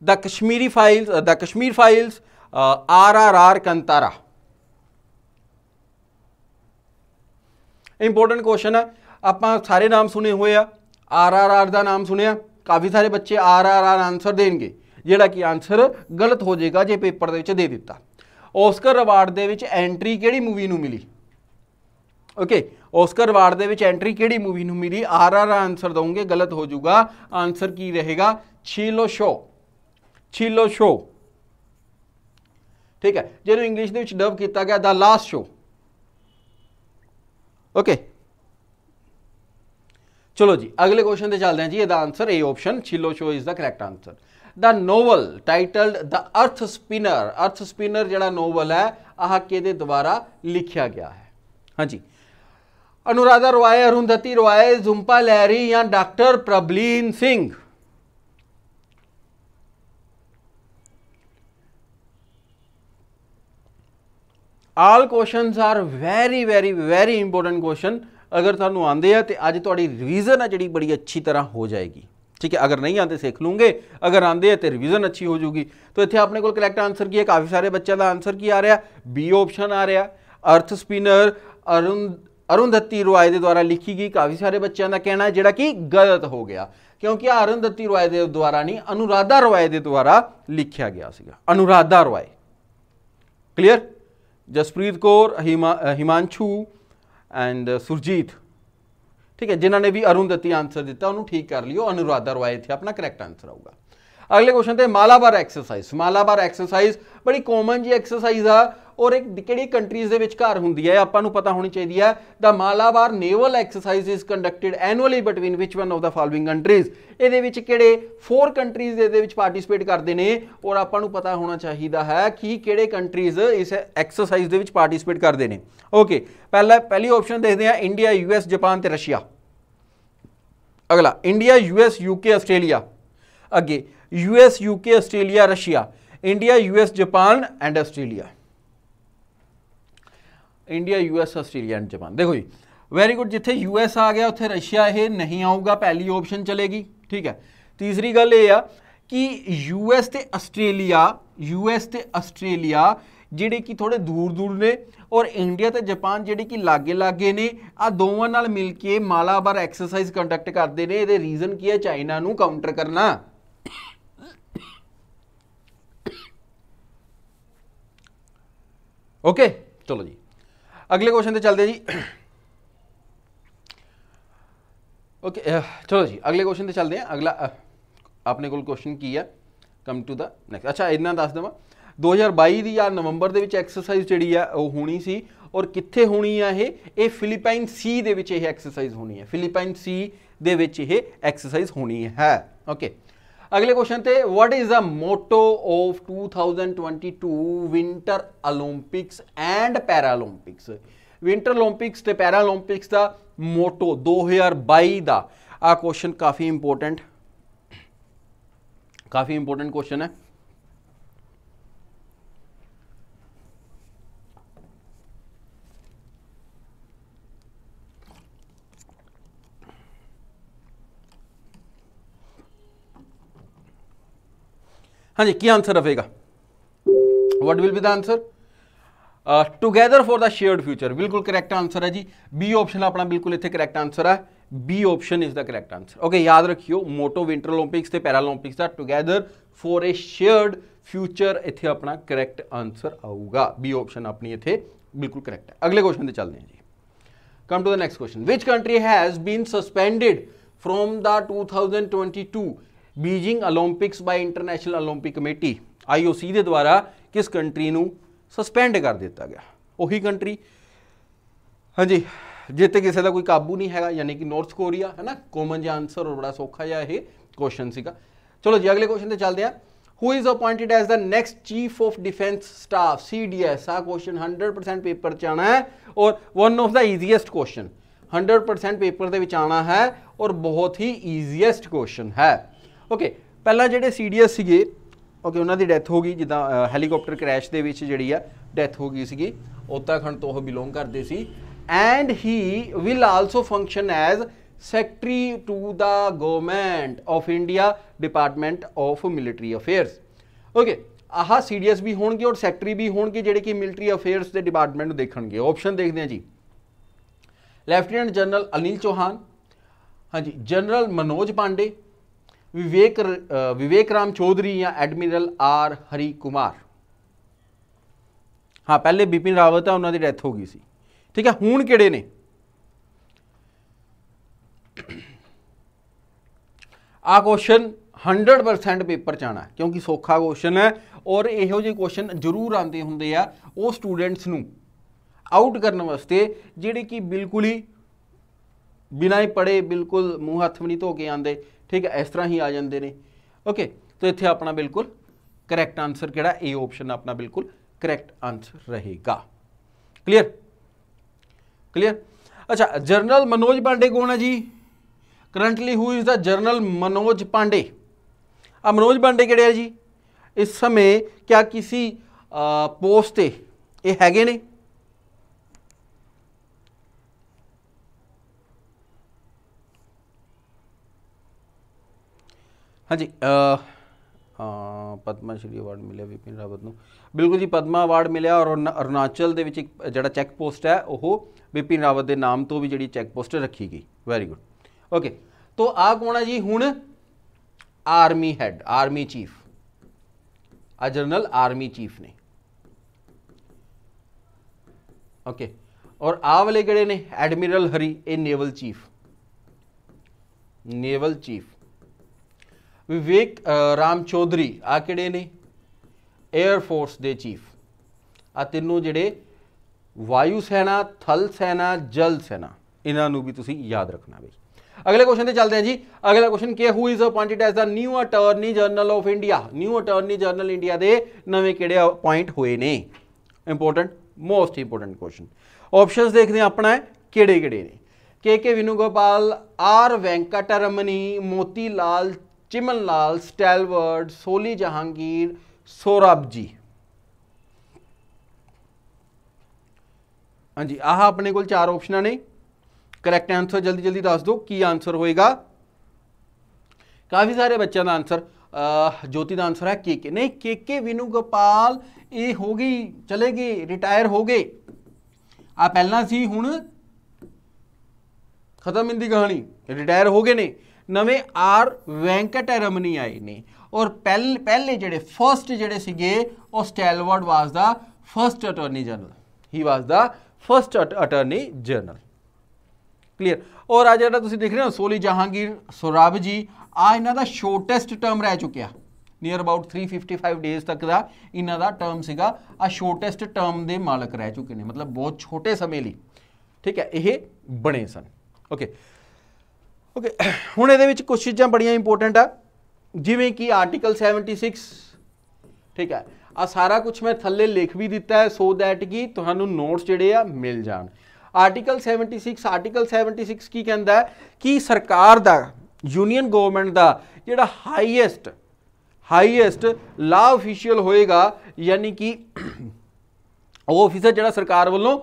[SPEAKER 1] the Kashmiri files, uh, the Kashmir R R R Kantara important question ਹੈ ਆਪਾਂ ਸਾਰੇ ਨਾਮ ਸੁਨੇ ਹੋਏ ਆ ਆਰ ਆਰ ਆਰ ਦਾ ਨਾਮ ਸੁਣਿਆ ਕਾਫੀ ਸਾਰੇ ਬੱਚੇ ਆਰ ਆਰ ਆਰ ਆਨਸਰ ਦੇਣਗੇ ਜਿਹੜਾ ਕਿ ਆਨਸਰ ਗਲਤ ਹੋ ਜਾਏਗਾ ਜੇ ਪੇਪਰ ਦੇ ਵਿੱਚ ਦੇ ਦਿੱਤਾ ਓਸਕਰ ਅਵਾਰਡ ਦੇ ਵਿੱਚ ਐਂਟਰੀ ਕਿਹੜੀ ਮੂਵੀ ਨੂੰ ਮਿਲੀ ਓਕੇ ਓਸਕਰ ਅਵਾਰਡ ਦੇ ਵਿੱਚ ਐਂਟਰੀ ਕਿਹੜੀ ਮੂਵੀ ਨੂੰ ਮਿਲੀ ਆਰ ਆਰ ਆਰ ਆਨਸਰ ਦਵੋਗੇ ਗਲਤ ਹੋ ਜਾਊਗਾ ਆਨਸਰ ਕੀ ਰਹੇਗਾ ਛੀਲੋ ਸ਼ੋ ਛੀਲੋ ਸ਼ੋ ਠੀਕ ਹੈ ਜਿਹਨੂੰ ਇੰਗਲਿਸ਼ ਦੇ ਵਿੱਚ ਡਬ ਕੀਤਾ ਗਿਆ ਦਾ ਲਾਸਟ ਸ਼ੋ ਓਕੇ ਚਲੋ ਜੀ ਅਗਲੇ ਕੁਐਸਚਨ ਤੇ ਚੱਲਦੇ ਹਾਂ ਜੀ ਇਹਦਾ answer A option Chhello Show is the correct answer the novel titled the earth spinner ਅਰਥ ਸਪਿਨਰ ਜਿਹੜਾ ਨੋਵਲ ਹੈ ਆਹ ਕਿਹਦੇ ਦੁਆਰਾ ਲਿਖਿਆ ਗਿਆ ਹੈ ਹਾਂਜੀ ਅਨੁਰਾਧਾ ਰਵਾਏ ਅਰੁੰਧਤੀ ਰਵਾਏ ਜ਼ੁੰਪਾ ਲਹਿਰੀ ਜਾਂ doctor Prableen Singh all questions are very very very important question ਅਗਰ ਤੁਹਾਨੂੰ ਆਉਂਦੇ ਆ ਤੇ ਅੱਜ ਤੁਹਾਡੀ ਰਿਵੀਜ਼ਨ ਆ ਜਿਹੜੀ ਬੜੀ ਅੱਛੀ ਤਰ੍ਹਾਂ ਹੋ ਜਾਏਗੀ ਠੀਕ ਹੈ ਅਗਰ ਨਹੀਂ ਆਉਂਦੇ ਸਿੱਖ ਲੂਗੇ ਅਗਰ ਆਉਂਦੇ ਆ ਤੇ ਰਿਵੀਜ਼ਨ ਅੱਛੀ ਹੋ ਜੂਗੀ ਤਾਂ ਇੱਥੇ ਆਪਣੇ ਕੋਲ ਕਰੈਕਟ ਆਨਸਰ ਕੀ ਹੈ ਕਾਫੀ ਸਾਰੇ ਬੱਚਿਆਂ ਦਾ ਆਨਸਰ ਕੀ ਆ ਰਿਹਾ ਬੀ ਆਪਸ਼ਨ ਆ ਰਿਹਾ ਅਰਥ ਸਪਿਨਰ ਅਰੁਣ ਅਰੁੰਧਤੀ ਰੋਏ ਦੇ ਦੁਆਰਾ ਲਿਖੀ ਗਈ ਕਾਫੀ ਸਾਰੇ ਬੱਚਿਆਂ ਦਾ ਕਹਿਣਾ ਜਿਹੜਾ ਕਿ ਗਲਤ ਹੋ ਗਿਆ ਕਿਉਂਕਿ ਅਰੁੰਧਤੀ ਰੋਏ ਦੇ ਦੁਆਰਾ ਨਹੀਂ ਅਨੁਰਾਧਾ ਰੋਏ ਦੇ ਦੁਆਰਾ ਲਿਖਿਆ ਗਿਆ ਸੀਗਾ ਅਨੁਰਾਧਾ ਰੋਏ ਕਲੀਅਰ ਜਸਪ੍ਰੀਤ ਕੌਰ ਹਿਮਾਂਸ਼ੂ ਐਂਡ ਸੁਰਜੀਤ ਠੀਕ ਹੈ ਜਿਨ੍ਹਾਂ ਨੇ ਵੀ ਅਰੁਣ ਦਿੱਤੀ ਆਨਸਰ ਦਿੱਤਾ ਉਹਨੂੰ ਠੀਕ ਕਰ ਲਿਓ ਅਨੁਰਾਧਾ ਰਵਾਇਤ ਹੈ ਆਪਣਾ ਕਰੈਕਟ ਆਨਸਰ ਆਊਗਾ ਅਗਲੇ ਕੁਐਸਚਨ ਤੇ ਮਾਲਾਬਾਰ ਐਕਸਰਸਾਈਜ਼ ਮਾਲਾਬਾਰ ਐਕਸਰਸਾਈਜ਼ ਬੜੀ ਕਾਮਨ ਜੀ ਐਕਸਰਸਾਈਜ਼ ਆ ਔਰ ਇੱਕ ਕਿਹੜੀ ਕੰਟਰੀਜ਼ ਦੇ ਵਿੱਚ ਘਰ ਹੁੰਦੀ ਹੈ ਆਪਾਂ ਨੂੰ ਪਤਾ ਹੋਣੀ ਚਾਹੀਦੀ ਹੈ the Malabar naval exercise is conducted annually between which one of the following countries ਇਹਦੇ ਵਿੱਚ ਕਿਹੜੇ 4 ਕੰਟਰੀਜ਼ ਦੇ ਵਿੱਚ ਪਾਰਟਿਸਿਪੇਟ ਕਰਦੇ ਨੇ ਔਰ ਆਪਾਂ ਨੂੰ ਪਤਾ ਹੋਣਾ ਚਾਹੀਦਾ ਹੈ ਕਿ ਕਿਹੜੇ ਕੰਟਰੀਜ਼ ਇਸ ਐਕਸਰਸਾਈਜ਼ ਦੇ ਵਿੱਚ ਪਾਰਟਿਸਿਪੇਟ ਕਰਦੇ ਨੇ ਓਕੇ ਪਹਿਲਾ ਪਹਿਲੀ ਆਪਸ਼ਨ ਦੇਖਦੇ ਆ ਇੰਡੀਆ ਯੂਐਸ ਜਾਪਾਨ ਤੇ ਰਸ਼ੀਆ ਅਗਲਾ ਇੰਡੀਆ ਯੂਐਸ ਯੂਕੇ ਆਸਟ੍ਰੇਲੀਆ ਅੱਗੇ US UK Australia Russia India US Japan and Australia India US Australia and Japan ਦੇਖੋ ਜੀ ਵੈਰੀ ਗੁੱਡ ਜਿੱਥੇ ਯੂਐਸ ਆ ਗਿਆ ਉੱਥੇ ਰਸ਼ੀਆ ਇਹ ਨਹੀਂ ਆਊਗਾ ਪਹਿਲੀ ਆਪਸ਼ਨ ਚਲੇਗੀ ਠੀਕ ਹੈ ਤੀਸਰੀ ਗੱਲ ਇਹ ਆ ਕਿ ਯੂਐਸ ਤੇ ਆਸਟ੍ਰੇਲੀਆ ਯੂਐਸ ਤੇ ਆਸਟ੍ਰੇਲੀਆ ਜਿਹੜੇ ਕਿ ਥੋੜੇ ਦੂਰ ਦੂਰ ਨੇ ਔਰ ਇੰਡੀਆ ਤੇ ਜਾਪਾਨ ਜਿਹੜੇ ਕਿ ਲਾਗੇ ਲਾਗੇ ਨੇ ਆ ਦੋਵਾਂ ਨਾਲ ਮਿਲ ਕੇ ਮਾਲਾਬਾਰ ਐਕਸਰਸਾਈਜ਼ ਕੰਡਕਟ ਕਰਦੇ ਨੇ ਇਹਦੇ ਰੀਜ਼ਨ ਕੀ ਹੈ ਚਾਈਨਾ ਨੂੰ ਕਾਊਂਟਰ ਕਰਨਾ ਓਕੇ ਚਲੋ ਜੀ ਅਗਲੇ ਕੁਐਸਚਨ ਤੇ ਚੱਲਦੇ ਜੀ ਓਕੇ ਚਲੋ ਜੀ ਅਗਲੇ ਕੁਐਸਚਨ ਤੇ ਚੱਲਦੇ ਆ ਅਗਲਾ ਆਪਣੇ ਕੋਲ ਕੁਐਸਚਨ ਕੀ ਹੈ ਕਮ ਟੂ ਦਾ ਨੈਕਸਟ ਅੱਛਾ ਇਹਨਾਂ ਦੱਸ ਦਵਾਂ 2022 ਦੀ ਯਾਰ ਨਵੰਬਰ ਦੇ ਵਿੱਚ ਐਕਸਰਸਾਈਜ਼ ਜਿਹੜੀ ਆ ਉਹ ਹੋਣੀ ਸੀ ਔਰ ਕਿੱਥੇ ਹੋਣੀ ਆ ਇਹ ਇਹ ਫਿਲੀਪਾਈਨ ਸੀ ਦੇ ਵਿੱਚ ਇਹ ਐਕਸਰਸਾਈਜ਼ ਹੋਣੀ ਹੈ ਫਿਲੀਪਾਈਨ ਸੀ ਦੇ ਵਿੱਚ ਇਹ ਐਕਸਰਸਾਈਜ਼ ਹੋਣੀ ਹੈ ਓਕੇ ਅਗਲੇ ਕੁਐਸਚਨ ਤੇ ਵਾਟ is the motto of 2022 winter 올림픽ਸ and Paralympics winter 올림픽ਸ ਤੇ ਪੈਰਾਲੰਪਿਕਸ ਦਾ ਮੋਟੋ 2022 ਦਾ ਆ ਕੁਐਸਚਨ ਕਾਫੀ ਇੰਪੋਰਟੈਂਟ ਕਾਫੀ ਇੰਪੋਰਟੈਂਟ ਕੁਐਸਚਨ ਹੈ हाँ जी की आंसर रहेगा what will be the answer together for the shared future बिल्कुल करैक्ट आंसर है जी बी ऑप्शन अपना बिल्कुल इतने करैक्ट आंसर है B option is the correct answer okay याद रखियो मोटो विंटर ओलंपिक्स से पैरालंपिक्स का together for a shared future इतने अपना करैक्ट आंसर आऊगा बी ऑप्शन अपनी इतने बिल्कुल करैक्ट है अगले क्वेश्चन से चलते हैं जी come question which country has been country from the two thousand twenty two Beijing 올림픽ਸ ਬਾਈ ਇੰਟਰਨੈਸ਼ਨਲ 올림픽 ਕਮੇਟੀ IOC ਦੇ ਦੁਆਰਾ ਕਿਸ ਕੰਟਰੀ ਨੂੰ ਸਸਪੈਂਡ ਕਰ ਦਿੱਤਾ ਗਿਆ ਉਹੀ ਕੰਟਰੀ ਹਾਂਜੀ ਜਿੱਤੇ ਕਿਸੇ ਦਾ ਕੋਈ ਕਾਬੂ ਨਹੀਂ ਹੈਗਾ ਯਾਨੀ ਕਿ ਨਾਰਥ ਕੋਰੀਆ ਹੈ ਨਾ ਕੋਮਨ ਜਿਹਾ ਆਨਸਰ ਔਰ ਬੜਾ ਸੌਖਾ ਜਿਹਾ ਇਹ ਕੁਐਸਚਨ ਸੀਗਾ ਚਲੋ ਜੀ ਅਗਲੇ ਕੁਐਸਚਨ ਤੇ ਚੱਲਦੇ ਆ who is appointed as the next chief of defence staff CDS ਆ ਕੁਐਸਚਨ 100% ਪੇਪਰ ਚ ਆਣਾ ਹੈ ਔਰ one of the easiest question 100% ਪੇਪਰ ਦੇ ਵਿੱਚ ਆਣਾ ਹੈ ਔਰ ਬਹੁਤ ਹੀ ਈਜ਼ੀਐਸਟ ਕੁਐਸਚਨ ਹੈ ਓਕੇ ਪਹਿਲਾਂ ਜਿਹੜੇ ਸੀਡੀਐਸ ਸੀਗੇ ਓਕੇ ਉਹਨਾਂ ਦੀ ਡੈਥ ਹੋ ਗਈ ਜਿੱਦਾਂ ਹੈਲੀਕਾਪਟਰ ਕ੍ਰੈਸ਼ ਦੇ ਵਿੱਚ ਜਿਹੜੀ ਆ ਡੈਥ ਹੋ ਗਈ ਸੀਗੀ ਉਤਰਾਖੰਡ ਤੋਂ ਉਹ ਬਿਲੋਂਗ ਕਰਦੇ ਸੀ and he will also function as secretary to the government of India department of military affairs okay ਆਹ ਸੀਡੀਐਸ ਵੀ ਹੋਣਗੇ ਔਰ ਸੈਕਟਰੀ ਵੀ ਹੋਣਗੇ ਜਿਹੜੇ ਕਿ ਮਿਲਟਰੀ ਅਫੇਅਰਸ ਦੇ ਡਿਪਾਰਟਮੈਂਟ ਨੂੰ ਦੇਖਣਗੇ ਆਪਸ਼ਨ ਦੇਖਦੇ ਆ ਜੀ ਲੈਫਟੀਨੈਂਟ ਜਨਰਲ ਅਨਿਲ ਚੋਹਾਨ ਹਾਂਜੀ ਜਨਰਲ ਮਨੋਜ ਪਾਂਡੇ ਵਿਵੇਕ ਵਿਵੇਕ ਰਾਮ ਚੌਧਰੀ ਜਾਂ ਐਡਮਿਰਲ ਆਰ ਹਰੀ ਕੁਮਾਰ ਹਾਂ ਪਹਿਲੇ ਬਿਪਿਨ ਰਾਵਤ ਆ ਉਹਨਾਂ ਦੀ ਡੈਥ ਹੋ ਗਈ ਸੀ ਠੀਕ ਹੈ ਹੁਣ ਕਿਹੜੇ ਨੇ ਆ ਕੁਐਸਚਨ 100% ਪੇਪਰ ਚ ਆਣਾ ਕਿਉਂਕਿ ਸੌਖਾ ਕੁਐਸਚਨ ਹੈ ਔਰ ਇਹੋ ਜਿਹੇ ਕੁਐਸਚਨ ਜ਼ਰੂਰ ਆਉਂਦੇ ਹੁੰਦੇ ਆ ਉਹ ਸਟੂਡੈਂਟਸ ਨੂੰ ਆਊਟ ਕਰਨ ਵਾਸਤੇ ਜਿਹੜੇ ਕਿ ਬਿਲਕੁਲ ਹੀ ਬਿਨਾਂ ਹੀ ਪੜੇ ਬਿਲਕੁਲ ਮੂੰਹ ਹੱਥ ਵੀ ਨਹੀਂ ਧੋ ਕੇ ਆਂਦੇ ਠੀਕ ਹੈ ਇਸ ਤਰ੍ਹਾਂ ਹੀ ਆ ਜਾਂਦੇ ਨੇ ਓਕੇ ਤਾਂ ਇੱਥੇ ਆਪਣਾ ਬਿਲਕੁਲ ਕਰੈਕਟ ਆਨਸਰ ਕਿਹੜਾ ਏ ਆਪਸ਼ਨ ਆਪਣਾ ਬਿਲਕੁਲ ਕਰੈਕਟ ਆਨਸਰ ਰਹੇਗਾ ਕਲੀਅਰ ਕਲੀਅਰ ਅੱਛਾ ਜਰਨਲ ਮਨੋਜ ਪਾਂਡੇ ਕੋਣ ਹੈ ਜੀ currently who is the general Manoj Pande ਆ ਮਨੋਜ ਪਾਂਡੇ ਕਿਹੜੇ ਆ ਜੀ ਇਸ ਸਮੇਂ ਕਿਆ ਕਿਸੇ ਪੋਸਟ ਤੇ ਇਹ ਹੈਗੇ ਨੇ ਹਾਂਜੀ ਅ ਪਦਮਾ ਸ਼੍ਰੀ ਅਵਾਰਡ ਮਿਲਿਆ ਵਿਪਿਨ ਰਾਵਤ ਨੂੰ ਬਿਲਕੁਲ ਜੀ ਪਦਮਾ ਅਵਾਰਡ ਮਿਲਿਆ ਔਰ ਅਰੁਣਾਚਲ ਦੇ ਵਿੱਚ ਇੱਕ ਜਿਹੜਾ ਚੈੱਕ ਪੋਸਟ ਹੈ ਉਹ ਵਿਪਿਨ ਰਾਵਤ ਦੇ ਨਾਮ ਤੋਂ ਵੀ ਜਿਹੜੀ ਚੈੱਕ ਪੋਸਟ ਰੱਖੀ ਗਈ ਵੈਰੀ ਗੁੱਡ ਓਕੇ ਤੋਂ ਆ ਕੋਣਾ ਜੀ ਹੁਣ ਆਰਮੀ ਹੈਡ ਆਰਮੀ ਚੀਫ ਆ ਜਨਰਲ ਆਰਮੀ ਚੀਫ ਨੇ ਓਕੇ ਔਰ ਆ ਵਾਲੇ ਕਿਹੜੇ ਨੇ ਐਡਮਿਰਲ ਹਰੀ ਇਹ naval chief naval chief Vivek Ram Chaudhari આ ਕਿਹੜੇ ਨੇ 에ਅਰ ਫੋਰਸ ਦੇ ਚੀਫ ਆ ਤਿੰਨੋਂ ਜਿਹੜੇ ਵਾਯੂ ਸੈਨਾ ਥਲ ਸੈਨਾ ਜਲ ਸੈਨਾ ਇਹਨਾਂ ਨੂੰ ਵੀ ਤੁਸੀਂ ਯਾਦ ਰੱਖਣਾ ਬਈ ਅਗਲੇ ਕੁਐਸਚਨ ਤੇ ਚੱਲਦੇ ਹਾਂ ਜੀ ਅਗਲਾ ਕੁਐਸਚਨ ਕਿ who is appointed as the new attorney general of India new attorney general India ਦੇ ਨਵੇਂ ਕਿਹੜੇ ਅਪਾਇੰਟ ਹੋਏ ਨੇ important most important question options ਦੇਖਦੇ ਆ ਆਪਣਾ ਕਿਹੜੇ ਕਿਹੜੇ ਨੇ K K Venugopal R Venkataramani Motilal Chimanlal Setalvad Soli Jehangir Sorabjee ਹਾਂਜੀ ਆਹ ਆਪਣੇ ਕੋਲ ਚਾਰ ਆਪਸ਼ਨਾਂ ਨੇ ਕਰੈਕਟ ਆਨਸਰ ਜਲਦੀ ਜਲਦੀ ਦੱਸ ਦਿਓ ਕੀ ਆਨਸਰ ਹੋਏਗਾ ਕਾਫੀ ਸਾਰੇ ਬੱਚਿਆਂ ਦਾ ਆਨਸਰ ਜੋਤੀ ਦਾ ਆਨਸਰ ਹੈ ਕੇ ਕੇ ਨਹੀਂ ਕੇ ਕੇ ਵਿਨੂ ਗੋਪਾਲ ਇਹ ਹੋ ਗਈ ਚਲੇ ਗਈ ਰਿਟਾਇਰ ਹੋ ਗਏ ਆ ਪਹਿਲਾਂ ਸੀ ਹੁਣ ਖਤਮ ਇੰਦੀ ਕਹਾਣੀ ਰਿਟਾਇਰ ਹੋ ਗਏ ਨੇ ਨਵੇਂ ਆਰ ਵੈਂਕਟ ਰਮਨੀ ਆਏ ਨੇ ਔਰ ਪਹਿਲੇ ਪਹਿਲੇ ਜਿਹੜੇ ਫਰਸਟ ਜਿਹੜੇ ਸੀਗੇ ਉਹ Setalvad was the first attorney general he was the first attorney general clear ਔਰ ਆ ਜਿਹੜਾ ਤੁਸੀਂ ਦੇਖ ਰਹੇ ਹੋ ਸੋਲੀ ਜਹਾਂਗੀਰ ਸੁਰਾਬ ਜੀ ਆ ਇਹਨਾਂ ਦਾ ਸ਼ੋਰਟੈਸਟ ਟਰਮ ਰਹਿ ਚੁੱਕਿਆ ਨੀਅਰ ਅਬਾਊਟ 355 ਡੇਜ਼ ਤੱਕ ਦਾ ਇਹਨਾਂ ਦਾ ਟਰਮ ਸੀਗਾ ਆ ਸ਼ੋਰਟੈਸਟ ਟਰਮ ਦੇ ਮਾਲਕ ਰਹਿ ਚੁੱਕੇ ਨੇ ਮਤਲਬ ਬਹੁਤ ਛੋਟੇ ਸਮੇਂ ਲਈ ਠੀਕ ਹੈ ਇਹ ਬਣੇ ਸਨ ਓਕੇ ਓਕੇ (coughs) ਹੁਣ ਇਹਦੇ ਵਿੱਚ ਕੁਝ ਚੀਜ਼ਾਂ ਬੜੀਆਂ ਇੰਪੋਰਟੈਂਟ ਆ ਜਿਵੇਂ ਕਿ ਆਰਟੀਕਲ 76 ਠੀਕ ਹੈ ਆ ਸਾਰਾ ਕੁਝ ਮੈਂ ਥੱਲੇ ਲਿਖ ਵੀ ਦਿੱਤਾ ਹੈ ਸੋ ਦੈਟ ਕਿ ਤੁਹਾਨੂੰ ਨੋਟਸ ਜਿਹੜੇ ਆ ਮਿਲ ਜਾਣ ਆਰਟੀਕਲ 76 ਆਰਟੀਕਲ 76 ਕੀ ਕਹਿੰਦਾ ਕਿ ਸਰਕਾਰ ਦਾ ਯੂਨੀਅਨ ਗਵਰਨਮੈਂਟ ਦਾ ਜਿਹੜਾ ਹਾਈਐਸਟ ਹਾਈਐਸਟ ਲਾ ਅਫੀਸ਼ੀਅਲ ਹੋਏਗਾ ਯਾਨੀ ਕਿ (coughs) ਉਹ ਅਫੀਸਰ ਜਿਹੜਾ ਸਰਕਾਰ ਵੱਲੋਂ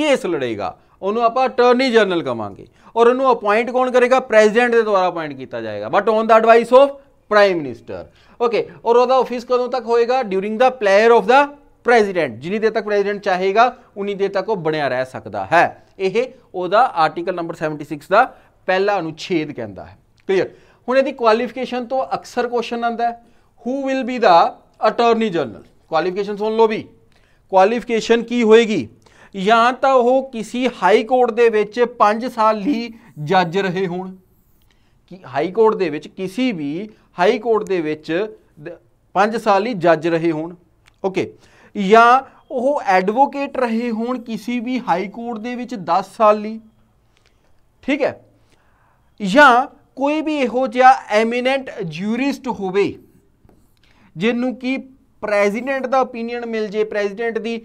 [SPEAKER 1] ਕੇਸ ਲੜੇਗਾ ਉਹਨੂੰ ਆਪਾਂ ਅਟਾਰਨੀ ਜਨਰਲ ਕਵਾਂਗੇ ਔਰ ਉਹਨੂੰ ਅਪਾਇੰਟ ਕੌਣ ਕਰੇਗਾ ਪ੍ਰੈਜ਼ੀਡੈਂਟ ਦੇ ਦੁਆਰਾ ਅਪਾਇੰਟ ਕੀਤਾ ਜਾਏਗਾ but on the advice of prime minister okay ਔਰ ਉਹਦਾ ਆਫਿਸ ਕਦੋਂ ਤੱਕ ਹੋਏਗਾ during the player of the president ਜਿੰਨੀ ਦੇ ਤੱਕ ਪ੍ਰੈਜ਼ੀਡੈਂਟ ਚਾਹੇਗਾ ਉਨੀ ਦੇ ਤੱਕ ਉਹ ਬਣਿਆ ਰਹਿ ਸਕਦਾ ਹੈ ਇਹ ਉਹਦਾ ਆਰਟੀਕਲ ਨੰਬਰ 76 ਦਾ ਪਹਿਲਾ ਅਨੁਛੇਦ ਕਹਿੰਦਾ ਹੈ ਕਲੀਅਰ ਹੁਣ ਇਹਦੀ ਕੁਆਲੀਫਿਕੇਸ਼ਨ ਤੋਂ ਅਕਸਰ ਕੁਐਸਚਨ ਆਉਂਦਾ ਹੈ who will be the attorney general qualification ਸੁਣ ਲੋ ਵੀ ਕੁਆਲੀਫਿਕੇਸ਼ਨ ਕੀ ਹੋਏਗੀ ਜਾਂ ਤਾਂ ਉਹ ਕਿਸੇ ਹਾਈ ਕੋਰਟ ਦੇ ਵਿੱਚ 5 ਸਾਲ ਲਈ ਜੱਜ ਰਹੇ ਹੋਣ ਕਿ ਹਾਈ ਕੋਰਟ ਦੇ ਵਿੱਚ ਕਿਸੇ ਵੀ ਹਾਈ ਕੋਰਟ ਦੇ ਵਿੱਚ 5 ਸਾਲ ਲਈ ਜੱਜ ਰਹੇ ਹੋਣ ਓਕੇ ਜਾਂ ਉਹ ਐਡਵੋਕੇਟ ਰਹੇ ਹੋਣ ਕਿਸੇ ਵੀ ਹਾਈ ਕੋਰਟ ਦੇ ਵਿੱਚ 10 ਸਾਲ ਲਈ ਠੀਕ ਹੈ ਜਾਂ ਕੋਈ ਵੀ ਇਹੋ ਜਿਹਾ ਐਮੀਨੈਂਟ ਜੂਰਿਸਟ ਹੋਵੇ ਜਿਹਨੂੰ ਕਿ ਪ੍ਰੈਜ਼ੀਡੈਂਟ ਦਾ opinion ਮਿਲ ਜੇ ਪ੍ਰੈਜ਼ੀਡੈਂਟ ਦੀ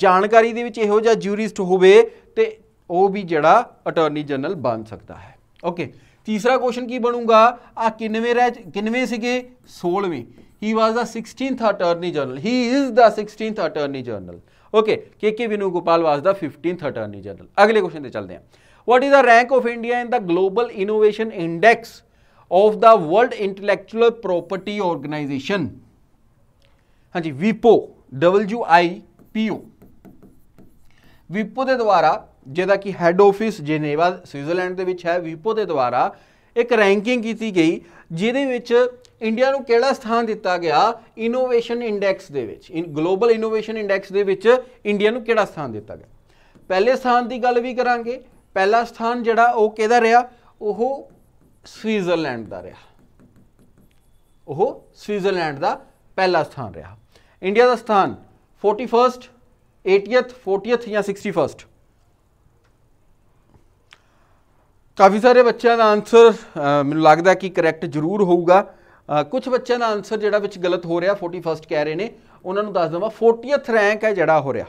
[SPEAKER 1] ਜਾਣਕਾਰੀ ਦੇ ਵਿੱਚ ਇਹੋ ਜਿਹਾ ਜੂਰਿਸਟ ਹੋਵੇ ਤੇ ਉਹ ਵੀ ਜਿਹੜਾ ਅਟਾਰਨੀ ਜਨਰਲ ਬਣ ਸਕਦਾ ਹੈ ਓਕੇ ਤੀਸਰਾ ਕੁਐਸਚਨ ਕੀ ਬਣੂਗਾ ਆ ਕਿੰਨਵੇਂ ਰਹਿ ਕਿੰਨਵੇਂ ਸੀਗੇ 16ਵੇਂ he was the 16th attorney general he is the 16th attorney general okay K K Venugopal was the 15th attorney general ਅਗਲੇ ਕੁਐਸਚਨ ਤੇ ਚੱਲਦੇ ਹਾਂ what is the rank of India in the global innovation index of the world intellectual property organisation ਹਾਂਜੀ ਵੀਪੋ WIPO ਪੀਓ ਵਿਪੋ ਦੇ ਦੁਆਰਾ ਜਿਹਦਾ ਕਿ ਹੈੱਡ ਆਫਿਸ ਜਨੇਵਾ ਸਵਿਟਜ਼ਰਲੈਂਡ ਦੇ ਵਿੱਚ ਹੈ ਵਿਪੋ ਦੇ ਦੁਆਰਾ ਇੱਕ ਰੈਂਕਿੰਗ ਕੀਤੀ ਗਈ ਜਿਹਦੇ ਵਿੱਚ ਇੰਡੀਆ ਨੂੰ ਕਿਹੜਾ ਸਥਾਨ ਦਿੱਤਾ ਗਿਆ ਇਨੋਵੇਸ਼ਨ ਇੰਡੈਕਸ ਦੇ ਵਿੱਚ ਗਲੋਬਲ ਇਨੋਵੇਸ਼ਨ ਇੰਡੈਕਸ ਦੇ ਵਿੱਚ ਇੰਡੀਆ ਨੂੰ ਕਿਹੜਾ ਸਥਾਨ ਦਿੱਤਾ ਗਿਆ ਪਹਿਲੇ ਸਥਾਨ ਦੀ ਗੱਲ ਵੀ ਕਰਾਂਗੇ ਪਹਿਲਾ ਸਥਾਨ ਜਿਹੜਾ ਉਹ ਕਿਹਦਾ ਰਿਹਾ ਉਹ ਸਵਿਟਜ਼ਰਲੈਂਡ ਦਾ ਰਿਹਾ ਉਹ ਸਵਿਟਜ਼ਰਲੈਂਡ ਦਾ ਪਹਿਲਾ ਸਥਾਨ ਰਿਹਾ ਇੰਡੀਆ ਦਾ ਸਥਾਨ 41st first 40th fortieth 61st ਕਾਫੀ ਸਾਰੇ ਬੱਚਿਆਂ ਦਾ ਆਨਸਰ ਮੈਨੂੰ ਲੱਗਦਾ ਕਿ ਕਰੈਕਟ ਜ਼ਰੂਰ ਹੋਊਗਾ ਕੁਝ ਬੱਚਿਆਂ ਦਾ ਆਨਸਰ ਜਿਹੜਾ ਵਿੱਚ ਗਲਤ ਹੋ ਰਿਹਾ 41st ਕਹਿ ਰਹੇ ਨੇ ਉਹਨਾਂ ਨੂੰ ਦੱਸ ਦਵਾਂ 40th ਰੈਂਕ ਹੈ ਜਿਹੜਾ ਹੋ ਰਿਹਾ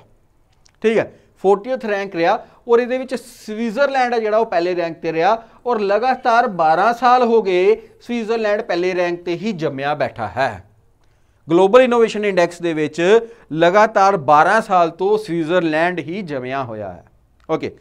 [SPEAKER 1] ਠੀਕ ਹੈ 40th ਰੈਂਕ ਰਿਹਾ ਔਰ ਇਹਦੇ ਵਿੱਚ ਸਵਿਟਜ਼ਰਲੈਂਡ ਹੈ ਜਿਹੜਾ ਉਹ ਪਹਿਲੇ ਰੈਂਕ ਤੇ ਰਿਹਾ ਔਰ ਲਗਾਤਾਰ 12 ਸਾਲ ਹੋ ਗਏ ਸਵਿਟਜ਼ਰਲੈਂਡ ਪਹਿਲੇ ਰੈਂਕ ਤੇ ਹੀ ਜੰਮਿਆ ਬੈਠਾ ਹੈ ਗਲੋਬਲ ਇਨੋਵੇਸ਼ਨ ਇੰਡੈਕਸ ਦੇ ਵਿੱਚ ਲਗਾਤਾਰ 12 ਸਾਲ ਤੋਂ ਸਵਿਟਜ਼ਰਲੈਂਡ ਹੀ ਜਮਿਆ ਹੋਇਆ ਹੈ ਓਕੇ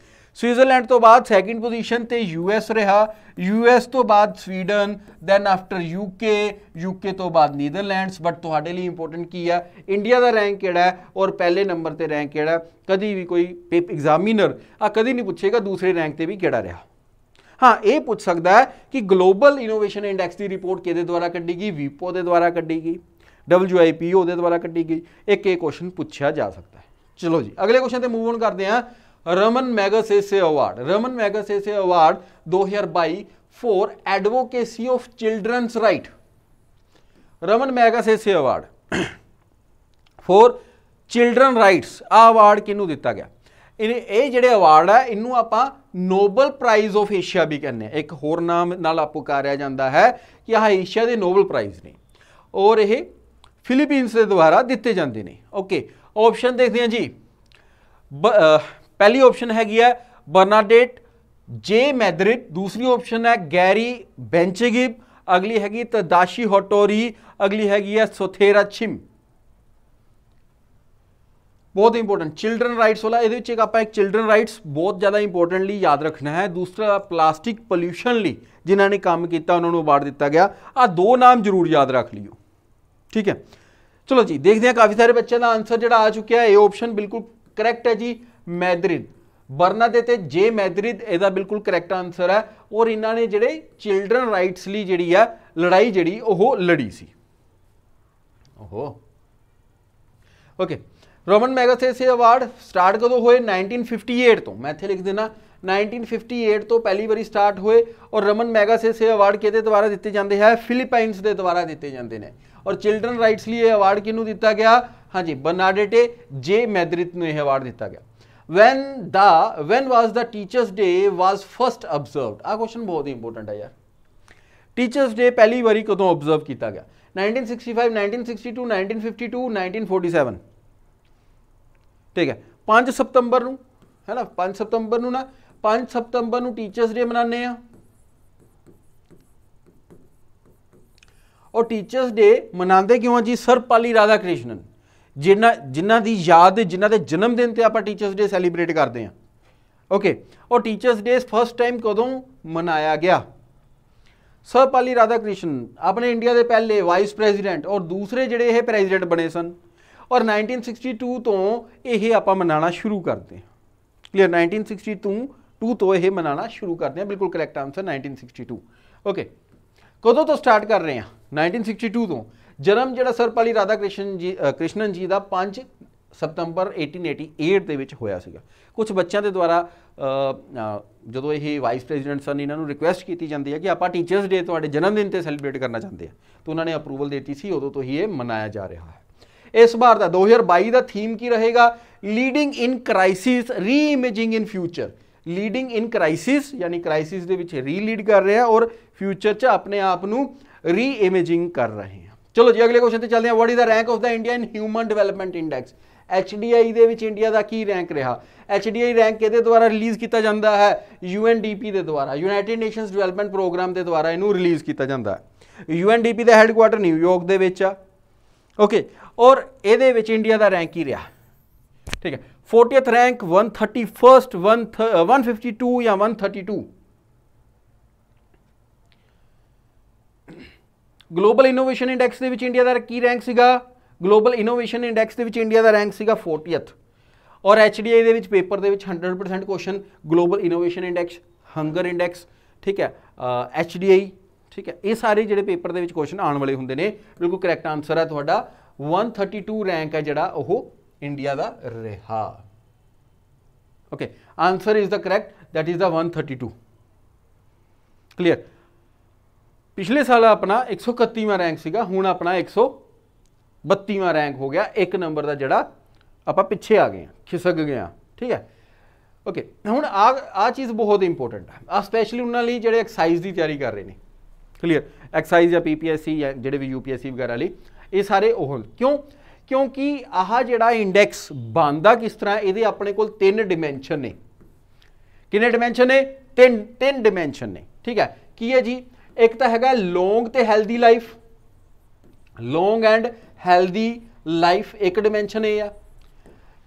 [SPEAKER 1] ਸਵਿਟਜ਼ਰਲੈਂਡ ਤੋਂ ਬਾਅਦ ਸੈਕਿੰਡ ਪੋਜੀਸ਼ਨ ਤੇ ਯੂਐਸ ਰਿਹਾ ਯੂਐਸ ਤੋਂ ਬਾਅਦ Sweden then after UK UK ਤੋਂ ਬਾਅਦ ਨੀਦਰਲੈਂਡਸ ਬਟ ਤੁਹਾਡੇ ਲਈ ਇੰਪੋਰਟੈਂਟ ਕੀ ਆ ਇੰਡੀਆ ਦਾ ਰੈਂਕ ਕਿਹੜਾ ਹੈ ਔਰ ਪਹਿਲੇ ਨੰਬਰ ਤੇ ਰੈਂਕ ਕਿਹੜਾ ਕਦੀ ਵੀ ਕੋਈ ਐਗਜ਼ਾਮੀਨਰ ਆ ਕਦੀ ਨਹੀਂ ਪੁੱਛੇਗਾ ਦੂਸਰੇ ਰੈਂਕ ਤੇ ਵੀ ਕਿਹੜਾ ਰਿਹਾ ਹਾਂ ਇਹ ਪੁੱਛ ਸਕਦਾ ਹੈ ਕਿ ਗਲੋਬਲ ਇਨੋਵੇਸ਼ਨ ਇੰਡੈਕਸ ਦੀ ਰਿਪੋਰਟ ਕਿਹਦੇ ਦੁਆਰਾ ਕੱਢੀ ਗਈ ਵੀਪੋ ਦੇ ਦੁਆਰਾ ਕੱਢੀ ਗਈ WIPO ਉਹਦੇ ਦੁਆਰਾ ਕੱਢੀ ਗਈ ਇੱਕ ਇਹ ਕੁਐਸਚਨ ਪੁੱਛਿਆ ਜਾ ਸਕਦਾ ਹੈ ਚਲੋ ਜੀ ਅਗਲੇ ਕੁਐਸਚਨ ਤੇ ਮੂਵ ਔਨ ਕਰਦੇ ਹਾਂ Ramon Magsaysay award Ramon Magsaysay award 2022 for advocacy of children's right Ramon Magsaysay award for children rights ਆ ਅਵਾਰਡ ਕਿਹਨੂੰ ਦਿੱਤਾ ਗਿਆ ਇਹ ਇਹ ਜਿਹੜੇ ਅਵਾਰਡ ਆ ਇਹਨੂੰ ਆਪਾਂ ਨੋਬਲ ਪ੍ਰਾਈਜ਼ ਆਫ ਏਸ਼ੀਆ ਵੀ ਕਹਿੰਦੇ ਆ ਇੱਕ ਹੋਰ ਨਾਮ ਨਾਲ ਆਪੋ ਜਾਂਦਾ ਹੈ ਕਿ ਆ ਏਸ਼ੀਆ ਦੇ ਨੋਬਲ ਪ੍ਰਾਈਜ਼ ਨੇ ਔਰ ਇਹ ਫਿਲੀਪੀਨਸ ਦੇ ਦੁਆਰਾ ਦਿੱਤੇ ਜਾਂਦੇ ਨੇ ਓਕੇ ਆਪਸ਼ਨ ਦੇਖਦੇ ਹਾਂ ਜੀ ਪਹਿਲੀ ਆਪਸ਼ਨ ਹੈਗੀ ਹੈ ਬਰਨਾਡੇਟ ਜੇ ਮੈਦਰਿਟ ਦੂਸਰੀ ਆਪਸ਼ਨ ਹੈ ਗੈਰੀ ਬੈਂਚੇਗਿਬ ਅਗਲੀ ਹੈਗੀ ਤਦਾਸ਼ੀ ਹੋਟੋਰੀ ਅਗਲੀ ਹੈਗੀ ਹੈ ਸੋਥੇਰਾ ਚਿਮ ਬਹੁਤ ਇੰਪੋਰਟੈਂਟ ਚਿਲड्रन ਰਾਈਟਸ ਵਾਲਾ ਇਹਦੇ ਵਿੱਚ ਇੱਕ ਆਪਾਂ ਇੱਕ ਚਿਲड्रन ਰਾਈਟਸ ਬਹੁਤ ਜ਼ਿਆਦਾ ਇੰਪੋਰਟੈਂਟਲੀ ਯਾਦ ਰੱਖਣਾ ਹੈ ਦੂਸਰਾ ਪਲਾਸਟਿਕ ਪੋਲੂਸ਼ਨ ਲਈ ਜਿਨ੍ਹਾਂ ਨੇ ਕੰਮ ਕੀਤਾ ਉਹਨਾਂ ਨੂੰ ਅਵਾਰਡ ਦਿੱਤਾ ਗਿਆ ਆ ਦੋ ਨਾਮ ਜ਼ਰੂਰ ਯਾਦ ਰੱਖ ਲਿਓ ਠੀਕ ਹੈ ਚਲੋ ਜੀ ਦੇਖਦੇ ਹਾਂ ਕਾਫੀ ਸਾਰੇ ਬੱਚਿਆਂ ਦਾ ਆਨਸਰ ਜਿਹੜਾ ਆ ਚੁੱਕਿਆ ਹੈ ਇਹ ਆਪਸ਼ਨ ਬਿਲਕੁਲ ਕਰੈਕਟ ਹੈ ਜੀ ਮੈਦਰਿਦ ਬਰਨਾ ਦੇ ਤੇ ਜੇ ਮੈਦਰਿਦ ਇਹਦਾ ਬਿਲਕੁਲ ਕਰੈਕਟ ਆਨਸਰ ਹੈ ਔਰ ਇਹਨਾਂ ਨੇ ਜਿਹੜੇ ਚਿਲड्रन ਰਾਈਟਸ ਲਈ ਜਿਹੜੀ ਆ ਲੜਾਈ ਜਿਹੜੀ ਉਹ ਲੜੀ ਸੀ ਓਹੋ okay Ramon Magsaysay award start ਕਦੋਂ ਹੋਏ 1958 ਤੋਂ ਮੈਂ ਇੱਥੇ ਲਿਖ ਦੇਣਾ 1958 ਤੋਂ ਪਹਿਲੀ ਵਾਰੀ ਸਟਾਰਟ ਹੋਏ ਔਰ ਰਮਨ ਮੈਗਾਸੇਸੇ ਅਵਾਰਡ ਕਿਹਦੇ ਦੁਆਰਾ ਦਿੱਤੇ ਜਾਂਦੇ ਹੈ ਫਿਲੀਪਾਈਨਸ ਦੇ ਦੁਆਰਾ ਦਿੱਤੇ ਜਾਂਦੇ ਨੇ ਔਰ ਚਿਲड्रन ਰਾਈਟਸ ਲਈ ਇਹ ਅਵਾਰਡ ਕਿਹਨੂੰ ਦਿੱਤਾ ਗਿਆ ਹਾਂਜੀ ਬਰਨਾਡੇਟੇ ਜੇ ਮੈਦਰਿਤ ਨੂੰ ਇਹ ਅਵਾਰਡ ਦਿੱਤਾ ਗਿਆ when the when was the teachers day was first observed ਆ ਕੁਐਸਚਨ ਬਹੁਤ ਇੰਪੋਰਟੈਂਟ ਹੈ ਯਾਰ ਟੀਚਰਸ ਡੇ ਪਹਿਲੀ ਵਾਰੀ ਕਦੋਂ ਅਬਜ਼ਰਵ ਕੀਤਾ ਗਿਆ 1965 1962 1952 1947 ਠੀਕ ਹੈ 5 ਸਤੰਬਰ ਨੂੰ ਹੈ ਨਾ 5 ਸਤੰਬਰ ਨੂੰ ਨਾ 5 ਸਤੰਬਰ ਨੂੰ ਟੀਚਰਸ ਡੇ ਮਨਾਉਂਦੇ ਆ ਔਰ ਟੀਚਰਸ ਡੇ ਮਨਾਉਂਦੇ ਕਿਉਂ ਆ ਜੀ ਸਰਪਾਲੀ ਰਾਧਾ ਕ੍ਰਿਸ਼ਨਨ ਜਿਨ੍ਹਾਂ ਜਿਨ੍ਹਾਂ ਦੀ ਯਾਦ ਜਿਨ੍ਹਾਂ ਦੇ ਜਨਮ ਦਿਨ ਤੇ ਆਪਾਂ ਟੀਚਰਸ ਡੇ ਸੈਲੀਬ੍ਰੇਟ ਕਰਦੇ ਆ ਓਕੇ ਔਰ ਟੀਚਰਸ ਡੇ ਫਸਟ ਟਾਈਮ ਕਦੋਂ ਮਨਾਇਆ ਗਿਆ ਸਰਪਾਲੀ ਰਾਧਾ ਕ੍ਰਿਸ਼ਨਨ ਆਪਣੇ ਇੰਡੀਆ ਦੇ ਪਹਿਲੇ ਵਾਈਸ ਪ੍ਰੈਜ਼ੀਡੈਂਟ ਔਰ ਦੂਸਰੇ ਜਿਹੜੇ ਇਹ ਪ੍ਰੈਜ਼ੀਡੈਂਟ ਬਣੇ ਸਨ ਔਰ 1962 ਤੋਂ ਇਹ ਆਪਾਂ ਮਨਾਣਾ ਸ਼ੁਰੂ ਕਰਦੇ ਹਾਂ ਕਲੀਅਰ 1962 2 ਤੋਂ ਇਹ ਮਨਾਣਾ ਸ਼ੁਰੂ ਕਰਦੇ ਆ ਬਿਲਕੁਲ ਕਰੈਕਟ ਆਨਸਰ 1962 ਓਕੇ ਕਦੋਂ ਤੋਂ ਸਟਾਰਟ ਕਰ ਰਹੇ ਆ 1962 ਤੋਂ ਜਨਮ ਜਿਹੜਾ ਸਰਪਾਲੀ ਰਾਧਾ ਕ੍ਰਿਸ਼ਨ ਜੀ ਕ੍ਰਿਸ਼ਨਨ ਜੀ ਦਾ 5 ਸਤੰਬਰ 1888 ਦੇ ਵਿੱਚ ਹੋਇਆ ਸੀਗਾ ਕੁਝ ਬੱਚਿਆਂ ਦੇ ਦੁਆਰਾ ਜਦੋਂ ਇਹ ਵਾਈਸ ਪ੍ਰੈਜ਼ੀਡੈਂਟ ਸਨ ਇਹਨਾਂ ਨੂੰ ਰਿਕੁਐਸਟ ਕੀਤੀ ਜਾਂਦੀ ਹੈ ਕਿ ਆਪਾਂ ਟੀਚਰਸ ਡੇ ਤੁਹਾਡੇ ਜਨਮ ਦਿਨ ਤੇ ਸੈਲੀਬ੍ਰੇਟ ਕਰਨਾ ਚਾਹੁੰਦੇ ਆ ਤਾਂ ਉਹਨਾਂ ਨੇ ਅਪਰੂਵਲ ਦਿੱਤੀ ਸੀ ਉਦੋਂ ਤੋਂ ਹੀ ਇਹ ਮਨਾਇਆ ਜਾ ਰਿਹਾ ਹੈ ਇਸ ਵਾਰ ਦਾ 2022 ਦਾ ਥੀਮ ਕੀ ਰਹੇਗਾ leading in crisis reimagining in future leading in crisis ਯਾਨੀ ਕ੍ਰਾਈਸਿਸ ਦੇ ਵਿੱਚ ਰੀਲੀਡ ਕਰ ਰਹੇ ਆ ਔਰ ਫਿਊਚਰ 'ਚ ਆਪਣੇ ਆਪ ਨੂੰ ਰੀਇਮੇਜਿੰਗ ਕਰ ਰਹੇ ਆ ਚਲੋ ਜੀ ਅਗਲੇ ਕੁਐਸਚਨ ਤੇ ਚੱਲਦੇ ਆ what is the rank of the India in human development index HDI ਦੇ ਵਿੱਚ ਇੰਡੀਆ ਦਾ ਕੀ ਰੈਂਕ ਰਿਹਾ HDI ਰੈਂਕ ਕਿਹਦੇ ਦੁਆਰਾ ਰਿਲੀਜ਼ ਕੀਤਾ ਜਾਂਦਾ ਹੈ UNDP ਦੇ ਦੁਆਰਾ ਯੂਨਾਈਟਿਡ ਨੇਸ਼ਨਸ ਡਿਵੈਲਪਮੈਂਟ ਪ੍ਰੋਗਰਾਮ ਦੇ ਦੁਆਰਾ ਇਹਨੂੰ ਰਿਲੀਜ਼ ਕੀਤਾ ਜਾਂਦਾ ਹੈ UNDP ਦਾ ਹੈੱਡਕੁਆਟਰ ਨਿਊਯਾਰਕ ਦੇ ਵਿੱਚ ਆ ਓਕੇ ਔਰ ਇਹਦੇ ਵਿੱਚ ਇੰਡੀਆ ਦਾ ਰੈਂਕ ਕੀ ਰਿਹਾ ਠੀਕ ਹੈ fortieth rank one thirty first one one fifty two या one thirty two global innovation index ਦੇ ਵਿੱਚ ਇੰਡੀਆ ਦਾ ਕੀ ਰੈਂਕ ਸੀਗਾ ਗਲੋਬਲ ਇਨੋਵੇਸ਼ਨ ਇੰਡੈਕਸ ਦੇ ਵਿੱਚ ਇੰਡੀਆ ਦਾ ਰੈਂਕ ਸੀਗਾ 40th ਔਰ HDI ਦੇ ਵਿੱਚ ਪੇਪਰ ਦੇ ਵਿੱਚ 100% question global innovation index hunger index ਠੀਕ ਹੈ HDI ਠੀਕ ਹੈ ਇਹ ਸਾਰੇ ਜਿਹੜੇ ਪੇਪਰ ਦੇ ਵਿੱਚ ਕੁਐਸਚਨ ਆਉਣ ਵਾਲੇ ਹੁੰਦੇ ਨੇ ਬਿਲਕੁਲ ਕਰੈਕਟ ਆਨਸਰ ਹੈ ਤੁਹਾਡਾ 132 ਰੈਂਕ ਹੈ ਜਿਹੜਾ ਉਹ ਇੰਡੀਆ ਦਾ ਰਿਹਾ okay answer is the correct that is the 132. Clear ਪਿਛਲੇ ਸਾਲ ਆਪਣਾ 131ਵਾਂ ਰੈਂਕ ਸੀਗਾ ਹੁਣ ਆਪਣਾ 132ਵਾਂ ਰੈਂਕ ਹੋ ਗਿਆ ਇੱਕ ਨੰਬਰ ਦਾ ਜਿਹੜਾ ਆਪਾਂ ਪਿੱਛੇ ਆ ਗਏ ਆ ਖਿਸਕ ਗਏ ਆ ਠੀਕ ਹੈ ਓਕੇ ਹੁਣ ਆ ਆ ਚੀਜ਼ ਬਹੁਤ ਇੰਪੋਰਟੈਂਟ ਆ ਆ ਸਪੈਸ਼ਲੀ ਉਹਨਾਂ ਲਈ ਜਿਹੜੇ ਐਕਸਾਈਜ਼ ਦੀ ਤਿਆਰੀ ਕਰ ਰਹੇ ਨੇ ਕਲੀਅਰ ਐਕਸਾਈਜ਼ ਜਾਂ ਪੀਪੀਐਸਸੀ ਜਾਂ ਜਿਹੜੇ ਵੀ ਯੂਪੀਐਸਸੀ ਵਗੈਰਾ ਲਈ ਇਹ ਸਾਰੇ ਉਹ ਕਿਉਂ ਕਿਉਂਕਿ ਆਹ ਜਿਹੜਾ ਇੰਡੈਕਸ ਬੰਦਾ ਕਿਸ ਤਰ੍ਹਾਂ ਇਹਦੇ ਆਪਣੇ ਕੋਲ ਤਿੰਨ ਡਾਈਮੈਂਸ਼ਨ ਨੇ ਕਿੰਨੇ ਡਾਈਮੈਂਸ਼ਨ ਨੇ ਤਿੰਨ ਤਿੰਨ ਡਾਈਮੈਂਸ਼ਨ ਨੇ ਠੀਕ ਹੈ ਕੀ ਹੈ ਜੀ ਇੱਕ ਤਾਂ ਹੈਗਾ ਲੌਂਗ ਤੇ healthy life long and healthy life ਇੱਕ ਡਾਈਮੈਂਸ਼ਨ ਇਹ ਆ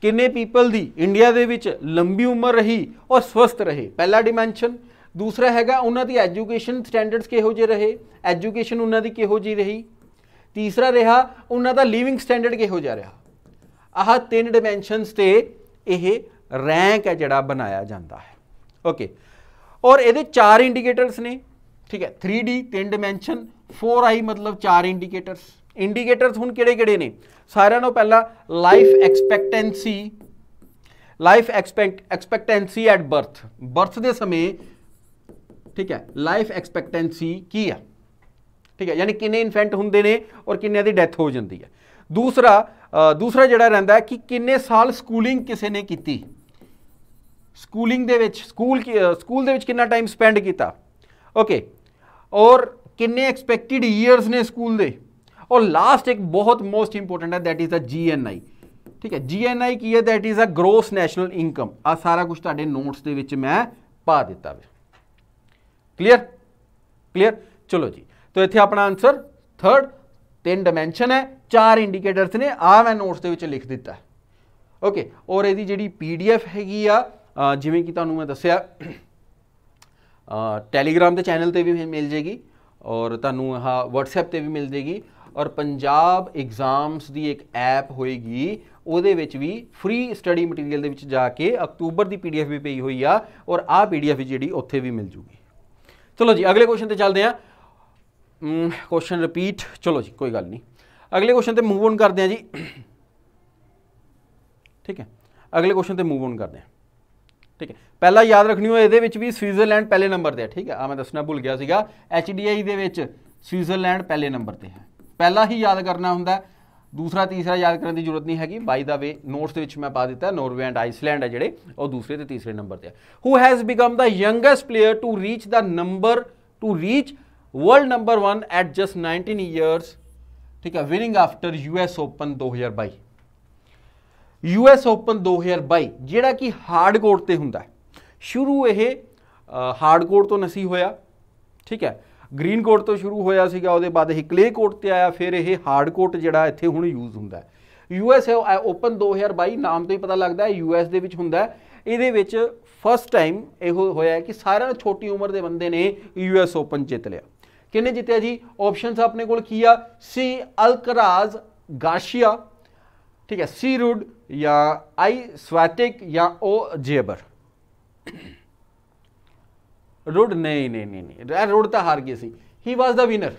[SPEAKER 1] ਕਿੰਨੇ ਪੀਪਲ ਦੀ ਇੰਡੀਆ ਦੇ ਵਿੱਚ ਲੰਬੀ ਉਮਰ ਰਹੀ ਔਰ ਸਵਸਥ ਰਹੇ ਪਹਿਲਾ ਡਾਈਮੈਂਸ਼ਨ ਦੂਸਰਾ ਹੈਗਾ ਉਹਨਾਂ ਦੀ ਐਜੂਕੇਸ਼ਨ ਸਟੈਂਡਰਡਸ ਕਿਹੋ ਜਿਹੇ ਰਹੇ ਐਜੂਕੇਸ਼ਨ ਉਹਨਾਂ ਦੀ ਕਿਹੋ ਜਿਹੀ ਰਹੀ ਤੀਸਰਾ ਰਿਹਾ ਉਹਨਾਂ ਦਾ ਲਿਵਿੰਗ ਸਟੈਂਡਰਡ ਕਿਹੋ ਜਿਹਾ ਰਿਹਾ ਆਹ ਤਿੰਨ ਡਾਈਮੈਂਸ਼ਨਸ ਤੇ ਇਹ ਰੈਂਕ ਹੈ ਜਿਹੜਾ ਬਣਾਇਆ ਜਾਂਦਾ ਹੈ ਓਕੇ ਔਰ ਇਹਦੇ ਚਾਰ ਇੰਡੀਕੇਟਰਸ ਨੇ ਠੀਕ ਹੈ 3D ਤਿੰਨ ਡਾਈਮੈਂਸ਼ਨ 4i ਮਤਲਬ ਚਾਰ ਇੰਡੀਕੇਟਰਸ ਇੰਡੀਕੇਟਰਸ ਹੁਣ ਕਿਹੜੇ-ਕਿਹੜੇ ਨੇ ਸਾਰਿਆਂ ਨੂੰ ਪਹਿਲਾਂ life expectancy life expectancy at birth birth ਦੇ ਸਮੇਂ ਠੀਕ ਹੈ ਲਾਈਫ ਐਕਸਪੈਕਟੈਂਸੀ ਕੀ ਹੈ ਠੀਕ ਹੈ ਯਾਨੀ ਕਿੰਨੇ ਇਨਫੈਂਟ ਹੁੰਦੇ ਨੇ ਔਰ ਕਿੰਨਿਆਂ ਦੀ ਡੈਥ ਹੋ ਜਾਂਦੀ ਹੈ ਦੂਸਰਾ ਦੂਸਰਾ ਜਿਹੜਾ ਰਹਿੰਦਾ ਹੈ ਕਿ ਕਿੰਨੇ ਸਾਲ ਸਕੂਲਿੰਗ ਕਿਸੇ ਨੇ ਕੀਤੀ ਸਕੂਲਿੰਗ ਦੇ ਵਿੱਚ ਸਕੂਲ ਸਕੂਲ ਦੇ ਵਿੱਚ ਕਿੰਨਾ ਟਾਈਮ ਸਪੈਂਡ ਕੀਤਾ ਓਕੇ ਔਰ ਕਿੰਨੇ ਐਕਸਪੈਕਟਿਡ ਇਅਰਸ ਨੇ ਸਕੂਲ ਦੇ ਔਰ ਲਾਸਟ ਇੱਕ ਬਹੁਤ ਮੋਸਟ ਇੰਪੋਰਟੈਂਟ ਹੈ ਥੈਟ ਇਜ਼ ਦਾ ਜੀਐਨਆਈ ਠੀਕ ਹੈ ਜੀਐਨਆਈ ਕੀ ਹੈ that is a gross national income ਆ ਸਾਰਾ ਕੁਝ ਤੁਹਾਡੇ ਨੋਟਸ ਦੇ ਵਿੱਚ ਮੈਂ ਪਾ ਦਿੱਤਾ ਵੇ ਕਲੀਅਰ ਕਲੀਅਰ ਚਲੋ ਜੀ ਸੋ ਇੱਥੇ ਆਪਣਾ ਆਨਸਰ ਥਰਡ ਤਿੰਨ ਡਾਈਮੈਂਸ਼ਨ ਹੈ ਚਾਰ ਇੰਡੀਕੇਟਰਸ ਨੇ ਆ ਮੈਂ ਨੋਟਸ ਦੇ ਵਿੱਚ ਲਿਖ ਦਿੱਤਾ ਓਕੇ ਔਰ ਇਹਦੀ ਜਿਹੜੀ ਪੀਡੀਐਫ ਹੈਗੀ ਆ ਜਿਵੇਂ ਕਿ ਤੁਹਾਨੂੰ ਮੈਂ ਦੱਸਿਆ ਟੈਲੀਗ੍ਰਾਮ ਦੇ ਚੈਨਲ ਤੇ ਵੀ ਮਿਲ ਜੇਗੀ ਔਰ ਤੁਹਾਨੂੰ ਆ WhatsApp ਤੇ ਵੀ ਮਿਲ ਜੇਗੀ ਔਰ ਪੰਜਾਬ ਐਗਜ਼ਾਮਸ ਦੀ ਇੱਕ ਐਪ ਹੋਏਗੀ ਉਹਦੇ ਵਿੱਚ ਵੀ ਫ੍ਰੀ ਸਟੱਡੀ ਮਟੀਰੀਅਲ ਦੇ ਵਿੱਚ ਜਾ ਕੇ ਅਕਤੂਬਰ ਦੀ ਪੀਡੀਐਫ ਵੀ ਪਈ ਹੋਈ ਆ ਔਰ ਆ ਪੀਡੀਐਫ ਜਿਹੜੀ ਉੱਥੇ ਵੀ ਮਿਲ ਜੂਗੀ ਚਲੋ ਜੀ ਅਗਲੇ ਕੁਐਸਚਨ ਤੇ ਚੱਲਦੇ ਆ ਕੁਐਸਚਨ ਰਿਪੀਟ ਚਲੋ ਜੀ ਕੋਈ ਗੱਲ ਨਹੀਂ ਅਗਲੇ ਕੁਐਸਚਨ ਤੇ ਮੂਵ ਔਨ ਕਰਦੇ ਆ ਜੀ ਠੀਕ ਹੈ ਅਗਲੇ ਕੁਐਸਚਨ ਤੇ ਮੂਵ ਔਨ ਕਰਦੇ ਆ ਠੀਕ ਹੈ ਪਹਿਲਾ ਯਾਦ ਰੱਖਣੀ ਹੋ ਇਹਦੇ ਵਿੱਚ ਵੀ ਸਵਿਟਜ਼ਰਲੈਂਡ ਪਹਿਲੇ ਨੰਬਰ ਤੇ ਹੈ ਠੀਕ ਹੈ ਆ ਮੈਂ ਦੱਸਣਾ ਭੁੱਲ ਗਿਆ ਸੀਗਾ ਐਚਡੀਆਈ ਦੇ ਵਿੱਚ ਸਵਿਟਜ਼ਰਲੈਂਡ ਪਹਿਲੇ ਨੰਬਰ ਤੇ ਹੈ ਪਹਿਲਾ ਹੀ ਯਾਦ ਕਰਨਾ ਹੁੰਦਾ ਦੂਸਰਾ ਤੀਸਰਾ ਯਾਦ ਕਰਨ ਦੀ ਜ਼ਰੂਰਤ ਨਹੀਂ ਹੈਗੀ ਬਾਈ ਦਾ ਵੇ ਨੋਟਸ ਦੇ ਵਿੱਚ ਮੈਂ ਪਾ ਦਿੱਤਾ ਨਾਰਵੇ ਐਂਡ ਆਈਸਲੈਂਡ ਹੈ ਜਿਹੜੇ ਉਹ ਦੂਸਰੇ ਤੇ ਤੀਸਰੇ ਨੰਬਰ ਤੇ ਹੈ who has become the youngest player to reach the number to reach world number 1 at just 19 years ਠੀਕ ਹੈ winning after US open 2022 US open 2022 ਜਿਹੜਾ ਕਿ ਹਾਰਡ ਕੋਰਟ ਤੇ ਹੁੰਦਾ ਸ਼ੁਰੂ ਇਹ ਹਾਰਡ ਕੋਰਟ ਤੋਂ ਨਸੀ ਹੋਇਆ ਠੀਕ ਹੈ ਗ੍ਰੀਨ ਕੋਰਟ ਤੋਂ ਸ਼ੁਰੂ ਹੋਇਆ ਸੀਗਾ ਉਹਦੇ ਬਾਅਦ ਇਹ ਕਲੇ ਕੋਰਟ ਤੇ ਆਇਆ ਫਿਰ ਇਹ ਹਾਰਡ ਕੋਰਟ ਜਿਹੜਾ ਇੱਥੇ ਹੁਣ ਯੂਜ਼ ਹੁੰਦਾ ਯੂਐਸ ਓਪਨ 2022 ਨਾਮ ਤੋਂ ਹੀ ਪਤਾ ਲੱਗਦਾ ਹੈ ਯੂਐਸ ਦੇ ਵਿੱਚ ਹੁੰਦਾ ਇਹਦੇ ਵਿੱਚ ਫਸਟ ਟਾਈਮ ਇਹੋ ਹੋਇਆ ਕਿ ਸਾਰਿਆਂ ਨਾਲੋਂ ਛੋਟੀ ਉਮਰ ਦੇ ਬੰਦੇ ਨੇ ਯੂਐਸ ਓਪਨ ਜਿੱਤ ਲਿਆ ਕਿਹਨੇ ਜਿੱਤਿਆ ਜੀ ਆਪਸ਼ਨਸ ਆਪਣੇ ਕੋਲ ਕੀ ਆ ਸੀ ਅਲਕਰਾਜ਼ ਗਾਸ਼ੀਆ ਠੀਕ ਹੈ ਸੀ ਰੂਡ ਜਾਂ ਆਈ ਸਵੈਟਿਕ ਜਾਂ ਓ ਜੇਬਰ ਰੂਡ ਨਹੀਂ ਨਹੀਂ ਨਹੀਂ ਨਹੀਂ ਰੂਡ ਤਾਂ ਹਾਰ ਗਏ ਸੀ ਹੀ ਵਾਸ ਦਾ ਵਿਨਰ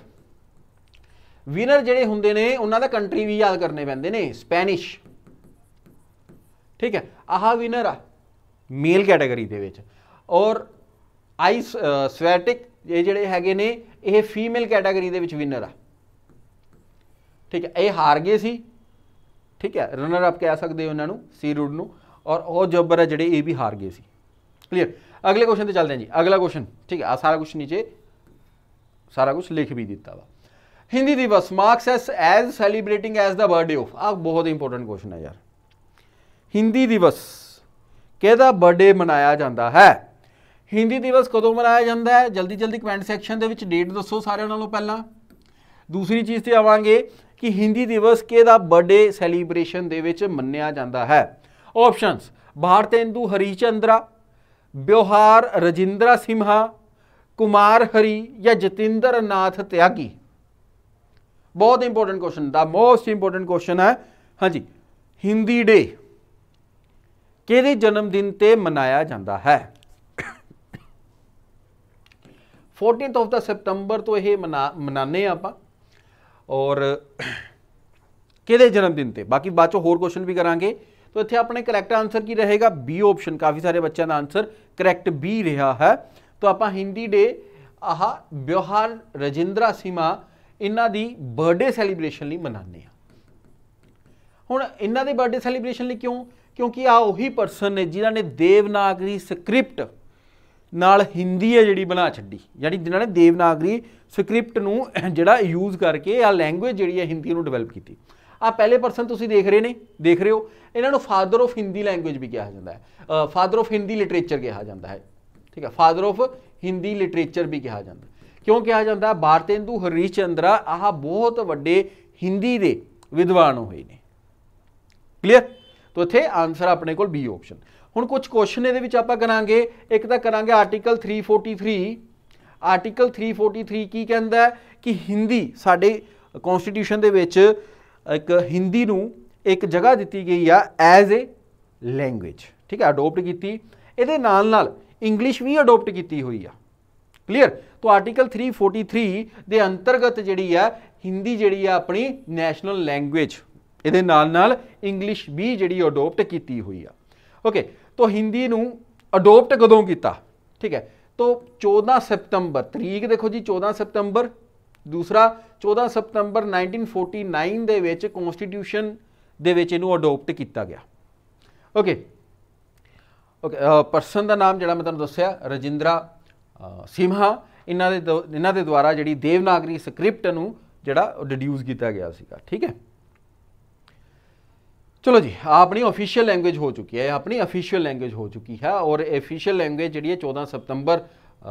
[SPEAKER 1] ਵਿਨਰ ਜਿਹੜੇ ਹੁੰਦੇ ਨੇ ਉਹਨਾਂ ਦਾ ਕੰਟਰੀ ਵੀ ਯਾਦ ਕਰਨੇ ਪੈਂਦੇ ਨੇ ਸਪੈਨਿਸ਼ ਠੀਕ ਹੈ ਆਹ ਵਿਨਰ ਆ ਮੇਲ ਕੈਟਾਗਰੀ ਦੇ ਵਿੱਚ ਔਰ ਆਈ ਸਵੈਟਿਕ ਇਹ ਜਿਹੜੇ ਹੈਗੇ ਨੇ ਇਹ ਫੀਮੇਲ ਕੈਟਾਗਰੀ ਦੇ ਵਿੱਚ ਵਿਨਰ ਆ ਠੀਕ ਹੈ ਇਹ ਹਾਰ ਗਏ ਸੀ ਠੀਕ ਹੈ ਰਨਰ ਅਪ ਕਹਿ ਸਕਦੇ ਹੋ ਉਹਨਾਂ ਨੂੰ ਸੀ ਰੂਡ ਨੂੰ ਔਰ ਉਹ ਜੋਬਰ ਆ ਜਿਹੜੇ ਇਹ ਵੀ ਹਾਰ ਗਏ ਸੀ ਕਲੀਅਰ ਅਗਲੇ ਕੁਐਸਚਨ ਤੇ ਚੱਲਦੇ ਹਾਂ ਜੀ ਅਗਲਾ ਕੁਐਸਚਨ ਠੀਕ ਹੈ ਆ ਸਾਰਾ ਕੁਝ ਨੀਚੇ ਸਾਰਾ ਕੁਝ ਲਿਖ ਵੀ ਦਿੱਤਾ ਵਾ Hindi Diwas marks as celebrating as the birthday of ਆ ਬਹੁਤ ਇੰਪੋਰਟੈਂਟ ਕੁਐਸਚਨ ਹੈ ਯਾਰ ਹਿੰਦੀ ਦਿਵਸ ਕਿਹਦਾ ਬਰਥਡੇ ਮਨਾਇਆ ਜਾਂਦਾ ਹੈ ਹਿੰਦੀ ਦਿਵਸ ਕਦੋਂ ਮਨਾਇਆ ਜਾਂਦਾ ਹੈ ਜਲਦੀ ਜਲਦੀ ਕਮੈਂਟ ਸੈਕਸ਼ਨ ਦੇ ਵਿੱਚ ਡੇਟ ਦੱਸੋ ਸਾਰਿਆਂ ਨਾਲੋਂ ਪਹਿਲਾਂ ਦੂਸਰੀ ਚੀਜ਼ ਤੇ ਆਵਾਂਗੇ ਕਿ ਹਿੰਦੀ ਦਿਵਸ ਕਿਹਦਾ ਬਰਥਡੇ ਸੈਲੀਬ੍ਰੇਸ਼ਨ ਦੇ ਵਿੱਚ ਮੰਨਿਆ ਜਾਂਦਾ ਹੈ ਆਪਸ਼ਨਸ ਭਾਰਤੇਂਦੂ ਹਰੀਚੰਦਰਾ ਬਿਹਾਰ ਰਜਿੰਦਰਾ ਸਿਮਹਾ ਕੁਮਾਰ ਹਰੀ ਜਾਂ ਜਤਿੰਦਰ ਨਾਥ ਤਿਆਗੀ ਬਹੁਤ important question the most important question ਹੈ ਹਾਂਜੀ ਹਿੰਦੀ ਡੇ ਕਿਹਦੇ ਜਨਮ ਦਿਨ ਤੇ ਮਨਾਇਆ ਜਾਂਦਾ ਹੈ 14th ਆਫ ਦਾ ਸਪਟੰਬਰ ਤੋਂ ਇਹ ਮਨਾਨੇ ਆਪਾਂ ਔਰ ਕਿਹਦੇ ਜਨਮ ਦਿਨ ਤੇ ਬਾਕੀ ਬਾਅਦ ਚੋਂ ਹੋਰ ਕੁਐਸਚਨ ਵੀ ਕਰਾਂਗੇ ਤੋ ਇੱਥੇ ਆਪਣੇ ਕਰੈਕਟ ਆਨਸਰ ਕੀ ਰਹੇਗਾ ਬੀ ਆਪਸ਼ਨ ਕਾਫੀ ਸਾਰੇ ਬੱਚਿਆਂ ਦਾ ਆਨਸਰ ਕਰੈਕਟ ਬੀ ਰਿਹਾ ਹੈ ਤੋ ਆਪਾਂ ਹਿੰਦੀ ਡੇ ਆਹ ਬਿਹਾਰ ਰਜਿੰਦਰਾ ਸੀਮਾ ਇਹਨਾਂ ਦੀ ਬਰਥਡੇ ਸੈਲੀਬ੍ਰੇਸ਼ਨ ਲਈ ਮਨਾਉਂਦੇ ਆ ਹੁਣ ਇਹਨਾਂ ਦੇ ਬਰਥਡੇ ਸੈਲੀਬ੍ਰੇਸ਼ਨ ਲਈ ਕਿਉਂ ਕਿਉਂਕਿ ਆ ਉਹੀ ਪਰਸਨ ਨੇ ਜਿਨ੍ਹਾਂ ਨੇ ਦੇਵਨਾਗਰੀ ਸਕ੍ਰਿਪਟ ਨਾਲ ਹਿੰਦੀ ਹੈ ਜਿਹੜੀ ਬਣਾ ਛੱਡੀ ਯਾਨੀ ਜਿਨ੍ਹਾਂ ਨੇ ਦੇਵਨਾਗਰੀ ਸਕ੍ਰਿਪਟ ਨੂੰ ਜਿਹੜਾ ਯੂਜ਼ ਕਰਕੇ ਆ ਲੈਂਗੁਏਜ ਜਿਹੜੀ ਹੈ ਹਿੰਦੀ ਨੂੰ ਡਿਵੈਲਪ ਕੀਤੀ ਆ ਪਹਿਲੇ ਪਰਸਨ ਤੁਸੀਂ ਦੇਖ ਰਹੇ ਨੇ ਦੇਖ ਰਹੇ ਹੋ ਇਹਨਾਂ ਨੂੰ ਫਾਦਰ ਆਫ ਹਿੰਦੀ ਲੈਂਗੁਏਜ ਵੀ ਕਿਹਾ ਜਾਂਦਾ ਹੈ ਫਾਦਰ ਆਫ ਹਿੰਦੀ ਲਿਟਰੇਚਰ ਕਿਹਾ ਜਾਂਦਾ ਹੈ ਠੀਕ ਹੈ ਫਾਦਰ ਆਫ ਹਿੰਦੀ ਲਿਟਰੇਚਰ ਵੀ ਕਿਹਾ ਜਾਂਦਾ ਕਿਉਂ ਕਿਹਾ ਜਾਂਦਾ ਭਾਰਤੇਂਦੂ ਹਰੀਸ਼ ਚੰਦਰਾ ਆਹ ਬਹੁਤ ਵੱਡੇ ਹਿੰਦੀ ਦੇ ਵਿਦਵਾਨ ਹੋਏ ਨੇ ਕਲੀਅਰ ਤੋ ਇਥੇ ਆਨਸਰ ਆਪਣੇ ਕੋਲ ਬੀ ਆਪਸ਼ਨ ਹੁਣ ਕੁਝ ਕੁਐਸਚਨ ਇਹਦੇ ਵਿੱਚ ਆਪਾਂ ਕਰਾਂਗੇ ਇੱਕ ਤਾਂ ਕਰਾਂਗੇ ਆਰਟੀਕਲ 343 ਆਰਟੀਕਲ 343 ਕੀ ਕਹਿੰਦਾ ਹੈ ਕਿ ਹਿੰਦੀ ਸਾਡੇ ਕਨਸਟੀਟਿਊਸ਼ਨ ਦੇ ਵਿੱਚ ਇੱਕ ਹਿੰਦੀ ਨੂੰ ਇੱਕ ਜਗ੍ਹਾ ਦਿੱਤੀ ਗਈ ਆ ਐਜ਼ ਅ ਲੈਂਗੁਏਜ ਠੀਕ ਹੈ ਅਡਾਪਟ ਕੀਤੀ ਇਹਦੇ ਨਾਲ ਨਾਲ ਇੰਗਲਿਸ਼ ਵੀ ਅਡਾਪਟ ਕੀਤੀ ਹੋਈ ਆ ਕਲੀਅਰ ਤੋਂ ਆਰਟੀਕਲ 343 ਦੇ ਅੰਤਰਗਤ ਜਿਹੜੀ ਆ ਹਿੰਦੀ ਜਿਹੜੀ ਆ ਆਪਣੀ ਨੈਸ਼ਨਲ ਲੈਂਗੁਏਜ ਇਹਦੇ ਨਾਲ ਨਾਲ ਇੰਗਲਿਸ਼ ਵੀ ਜਿਹੜੀ ਅਡਾਪਟ ਕੀਤੀ ਹੋਈ ਆ ਓਕੇ तो ਹਿੰਦੀ ਨੂੰ ਅਡਾਪਟ ਕਦੋਂ ਕੀਤਾ ਠੀਕ ਹੈ तो 14 ਸਪਟੰਬਰ ਤਰੀਕ ਦੇਖੋ ਜੀ 14 ਸਤੰਬਰ ਦੂਸਰਾ 14 ਸਤੰਬਰ 1949 ਦੇ ਵਿੱਚ ਕਨਸਟੀਟਿਊਸ਼ਨ ਦੇ ਵਿੱਚ ਇਹਨੂੰ ਅਡਾਪਟ ਕੀਤਾ ਗਿਆ ਓਕੇ ਓਕੇ ਪਰਸਨ ਦਾ ਨਾਮ ਜਿਹੜਾ ਮੈਂ ਤੁਹਾਨੂੰ ਦੱਸਿਆ ਰਜਿੰਦਰਾ ਸਿਮਹਾ ਇਹਨਾਂ ਦੇ ਇਹਨਾਂ ਦੇ ਦੁਆਰਾ ਜਿਹੜੀ ਦੇਵਨਾਗਰੀ ਸਕ੍ਰਿਪਟ ਨੂੰ ਜਿਹੜਾ ਡਿਡਿਊਸ ਕੀਤਾ ਗਿਆ ਸੀਗਾ ਠੀਕ ਹੈ ਚਲੋ ਜੀ ਆਪਣੀ ਅਫੀਸ਼ੀਅਲ ਲੈਂਗੁਏਜ ਹੋ ਚੁੱਕੀ ਹੈ ਆਪਣੀ ਅਫੀਸ਼ੀਅਲ ਲੈਂਗੁਏਜ ਹੋ ਚੁੱਕੀ ਹੈ ਔਰ ਅਫੀਸ਼ੀਅਲ ਲੈਂਗੁਏਜ ਜਿਹੜੀ ਹੈ 14 ਸਤੰਬਰ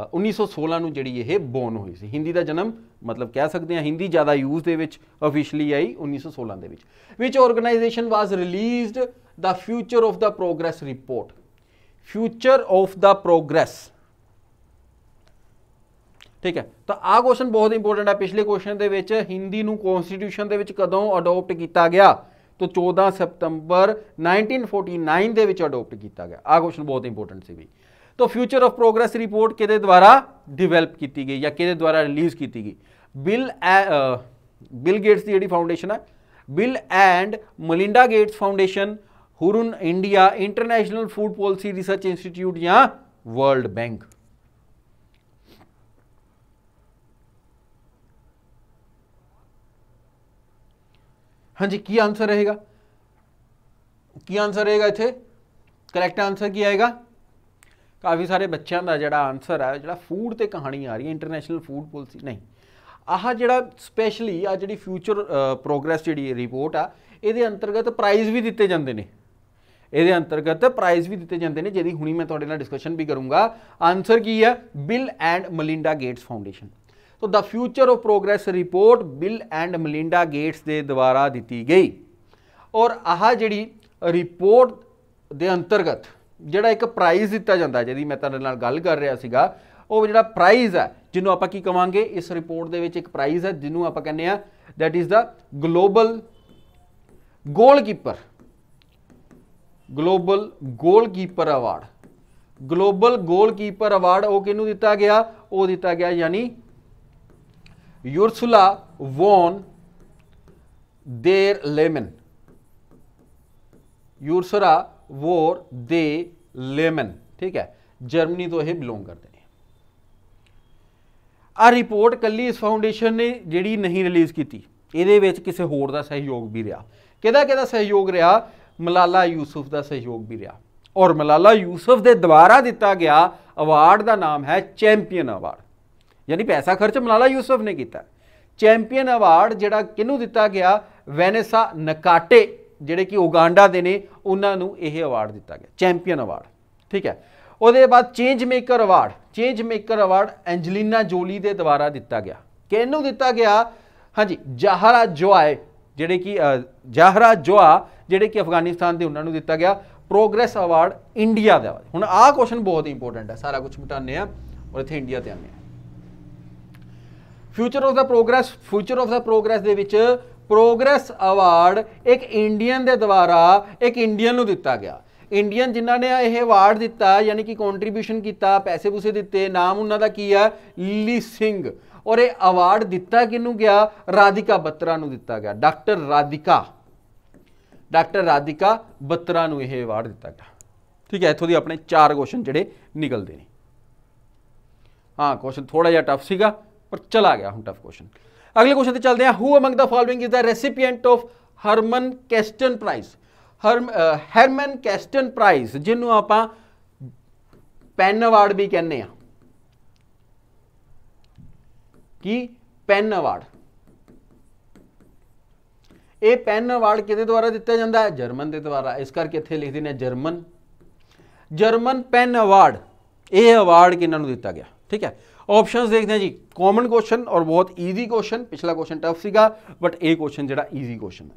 [SPEAKER 1] 1916 ਨੂੰ ਜਿਹੜੀ ਇਹ ਬੋਰਨ ਹੋਈ ਸੀ ਹਿੰਦੀ ਦਾ ਜਨਮ ਮਤਲਬ ਕਹਿ ਸਕਦੇ ਹਾਂ ਹਿੰਦੀ ਜ਼ਿਆਦਾ ਯੂਜ਼ ਦੇ ਵਿੱਚ ਅਫੀਸ਼ੀਅਲੀ ਆਈ 1916 ਦੇ ਵਿੱਚ which organisation was released the future of the progress report future of the progress ਠੀਕ ਹੈ ਤਾਂ ਆ ਕੁਐਸਚਨ ਬਹੁਤ ਇੰਪੋਰਟੈਂਟ ਹੈ ਪਿਛਲੇ ਕੁਐਸਚਨ ਦੇ ਵਿੱਚ ਹਿੰਦੀ ਨੂੰ ਕਨਸਟੀਟਿਊਸ਼ਨ ਦੇ ਵਿੱਚ ਕਦੋਂ ਅਡਾਪਟ ਕੀਤਾ ਗਿਆ तो चौदह सितंबर 1949 दे विच अडोप्ट किया गया आ क्वेश्चन बहुत इंपोर्टेंट से भी तो फ्यूचर ऑफ प्रोग्रेस रिपोर्ट के द्वारा डिवेलप की गई या कि द्वारा रिलीज की गई बिल ए बिल गेट्स की जी फाउंडेशन है Bill and Melinda Gates Foundation Hurun India International Food Policy Research Institute या वर्ल्ड बैंक ਹਾਂਜੀ ਕੀ ਆਨਸਰ ਰਹੇਗਾ ਕੀ ਆਨਸਰ ਰਹੇਗਾ ਇੱਥੇ ਕਰੈਕਟ ਆਨਸਰ ਕੀ ਆਏਗਾ ਕਾਫੀ ਸਾਰੇ ਬੱਚਿਆਂ ਦਾ ਜਿਹੜਾ ਆਨਸਰ ਹੈ ਜਿਹੜਾ ਫੂਡ ਤੇ ਕਹਾਣੀ ਆ ਰਹੀ ਹੈ ਇੰਟਰਨੈਸ਼ਨਲ ਫੂਡ ਪਾਲਿਸੀ ਨਹੀਂ ਆਹ ਜਿਹੜਾ ਸਪੈਸ਼ਲੀ ਆ ਜਿਹੜੀ ਫਿਊਚਰ ਪ੍ਰੋਗਰੈਸ ਜਿਹੜੀ ਰਿਪੋਰਟ ਆ ਇਹਦੇ ਅੰਤਰਗਤ ਪ੍ਰਾਈਜ਼ ਵੀ ਦਿੱਤੇ ਜਾਂਦੇ ਨੇ ਇਹਦੇ ਅੰਤਰਗਤ ਪ੍ਰਾਈਜ਼ ਵੀ ਦਿੱਤੇ ਜਾਂਦੇ ਨੇ ਜਿਹਦੀ ਹੁਣੀ ਮੈਂ ਤੁਹਾਡੇ ਨਾਲ ਡਿਸਕਸ਼ਨ ਵੀ ਕਰੂੰਗਾ ਆਨਸਰ ਕੀ ਹੈ Bill and Melinda Gates Foundation ਤੋਂ the future of progress report Bill and Melinda Gates ਦੇ ਦੁਆਰਾ ਦਿੱਤੀ ਗਈ ਔਰ ਆਹ ਜਿਹੜੀ ਰਿਪੋਰਟ ਦੇ ਅੰਤਰਗਤ ਜਿਹੜਾ ਇੱਕ ਪ੍ਰਾਈਜ਼ ਦਿੱਤਾ ਜਾਂਦਾ ਜਿਹਦੀ ਮੈਂ ਤੁਹਾਡੇ ਨਾਲ ਗੱਲ ਕਰ ਰਿਹਾ ਸੀਗਾ ਉਹ ਜਿਹੜਾ ਪ੍ਰਾਈਜ਼ ਹੈ ਜਿਹਨੂੰ ਆਪਾਂ ਕੀ ਕਵਾਂਗੇ ਇਸ ਰਿਪੋਰਟ ਦੇ ਵਿੱਚ ਇੱਕ ਪ੍ਰਾਈਜ਼ ਹੈ ਜਿਹਨੂੰ ਆਪਾਂ ਕਹਿੰਦੇ ਆ that is the global goalkeeper global goalkeeper award global goalkeeper award ਉਹ ਕਿਹਨੂੰ ਦਿੱਤਾ ਗਿਆ ਉਹ ਦਿੱਤਾ ਗਿਆ ਯਾਨੀ Ursula won their lemon. Ursula wore they lemon. ਠੀਕ ਹੈ ਜਰਮਨੀ ਤੋਂ ਇਹ ਬਿਲੋਂਗ ਕਰਦੇ ਨੇ ਆ ਰਿਪੋਰਟ ਕੱਲੀ ਇਸ ਫਾਊਂਡੇਸ਼ਨ ਨੇ ਜਿਹੜੀ ਨਹੀਂ ਰਿਲੀਜ਼ ਕੀਤੀ ਇਹਦੇ ਵਿੱਚ ਕਿਸੇ ਹੋਰ ਦਾ ਸਹਿਯੋਗ ਵੀ ਰਿਹਾ ਕਿਹਦਾ ਕਿਹਦਾ ਸਹਿਯੋਗ ਰਿਹਾ ਮਲਾਲਾ ਯੂਸਫ ਦਾ ਸਹਿਯੋਗ ਵੀ ਰਿਹਾ ਔਰ ਮਲਾਲਾ ਯੂਸਫ ਦੇ ਦੁਆਰਾ ਦਿੱਤਾ ਗਿਆ ਅਵਾਰਡ ਦਾ ਨਾਮ ਹੈ ਚੈਂਪੀਅਨ ਅਵਾਰਡ ਯਾਨੀ ਪੈਸਾ ਖਰਚ ਮਲਾਲਾ ਯੂਸਫ ਨੇ ਕੀਤਾ ਚੈਂਪੀਅਨ ਅਵਾਰਡ ਜਿਹੜਾ ਕਿਹਨੂੰ ਦਿੱਤਾ ਗਿਆ ਵੈਨੇਸਾ ਨਕਾਟੇ ਜਿਹੜੇ ਕਿ ਉਗਾਂਡਾ ਦੇ ਨੇ ਉਹਨਾਂ ਨੂੰ ਇਹ ਅਵਾਰਡ ਦਿੱਤਾ ਗਿਆ ਚੈਂਪੀਅਨ ਅਵਾਰਡ ਠੀਕ ਹੈ ਉਹਦੇ ਬਾਅਦ change maker award change maker award Angelina Jolie ਦੇ ਦੁਆਰਾ ਦਿੱਤਾ ਗਿਆ ਕਿਹਨੂੰ ਦਿੱਤਾ ਗਿਆ ਹਾਂਜੀ ਜਾਹਰਾ ਜੋਆਏ ਜਿਹੜੇ ਕਿ ਜਾਹਰਾ ਜੋਆ ਜਿਹੜੇ ਕਿ ਅਫਗਾਨਿਸਤਾਨ ਦੇ ਉਹਨਾਂ ਨੂੰ ਦਿੱਤਾ ਗਿਆ ਪ੍ਰੋਗਰੈਸ ਅਵਾਰਡ ਇੰਡੀਆ ਦਾ ਹੁਣ ਆਹ ਕੁਐਸਚਨ ਬਹੁਤ ਇੰਪੋਰਟੈਂਟ ਹੈ ਸਾਰਾ ਕੁਝ ਮਿਟਾਣੇ ਆ ਔਰ ਇੱਥੇ ਇੰਡੀਆ ਤੇ ਆਨੇ ਆ future of the progress future of the progress ਦੇ ਵਿੱਚ ਪ੍ਰੋਗਰੈਸ ਅਵਾਰਡ ਇੱਕ ਇੰਡੀਅਨ ਦੇ ਦੁਆਰਾ ਇੱਕ ਇੰਡੀਅਨ ਨੂੰ ਦਿੱਤਾ ਗਿਆ ਇੰਡੀਅਨ ਜਿਨ੍ਹਾਂ ਨੇ ਇਹ ਅਵਾਰਡ ਦਿੱਤਾ ਯਾਨੀ ਕਿ ਕੰਟਰੀਬਿਊਸ਼ਨ ਕੀਤਾ ਪੈਸੇ ਪੂਸੇ ਦਿੱਤੇ ਨਾਮ ਉਹਨਾਂ ਦਾ ਕੀ ਹੈ ਲੀ ਸਿੰਘ ਔਰ ਇਹ ਅਵਾਰਡ ਦਿੱਤਾ ਕਿਨੂੰ ਗਿਆ ਰਾਧਿਕਾ ਬੱਤਰਾ ਨੂੰ ਦਿੱਤਾ ਗਿਆ ਡਾਕਟਰ ਰਾਧਿਕਾ ਡਾਕਟਰ ਰਾਧਿਕਾ ਬੱਤਰਾ ਨੂੰ ਇਹ ਅਵਾਰਡ ਦਿੱਤਾ ਗਿਆ ਠੀਕ ਹੈ ਇਥੋਂ ਦੀ ਆਪਣੇ ਚਾਰ ਕੁਐਸਚਨ ਜਿਹੜੇ ਨਿਕਲਦੇ ਨੇ ਹਾਂ ਕੁਐਸਚਨ ਥੋੜਾ ਜਿਹਾ ਟਫ ਸੀਗਾ ਪਰ ਚਲਾ ਗਿਆ ਹੁਣ ਟਫ ਕੁਐਸਚਨ ਅਗਲੇ ਕੁਐਸਚਨ ਤੇ ਚੱਲਦੇ ਹਾਂ who among the following is the recipient of Hermann Kesten prize Hermann Kesten prize ਜਿਹਨੂੰ ਆਪਾਂ ਪੈਨ ਅਵਾਰਡ ਵੀ ਕਹਿੰਦੇ ਆ ਕੀ ਪੈਨ ਅਵਾਰਡ ਇਹ ਪੈਨ ਅਵਾਰਡ ਕਿਹਦੇ ਦੁਆਰਾ ਦਿੱਤਾ ਜਾਂਦਾ ਹੈ ਜਰਮਨ ਦੇ ਦੁਆਰਾ ਇਸ ਕਰਕੇ ਇੱਥੇ ਲਿਖ ਦਿੰਦੇ ਜਰਮਨ ਜਰਮਨ ਪੈਨ ਅਵਾਰਡ ਇਹ ਅਵਾਰਡ ਕਿਹਨਾਂ ਨੂੰ ਦਿੱਤਾ ਗਿਆ ਠੀਕ ਹੈ ਆਪਸ਼ਨਸ ਦੇਖਦੇ ਹਾਂ ਜੀ ਕਾਮਨ ਕੁਐਸਚਨ ਔਰ ਬਹੁਤ ਈਜ਼ੀ ਕੁਐਸਚਨ ਪਿਛਲਾ ਕੁਐਸਚਨ ਟਫ ਸੀਗਾ ਬਟ ਇਹ ਕੁਐਸਚਨ ਜਿਹੜਾ ਈਜ਼ੀ ਕੁਐਸਚਨ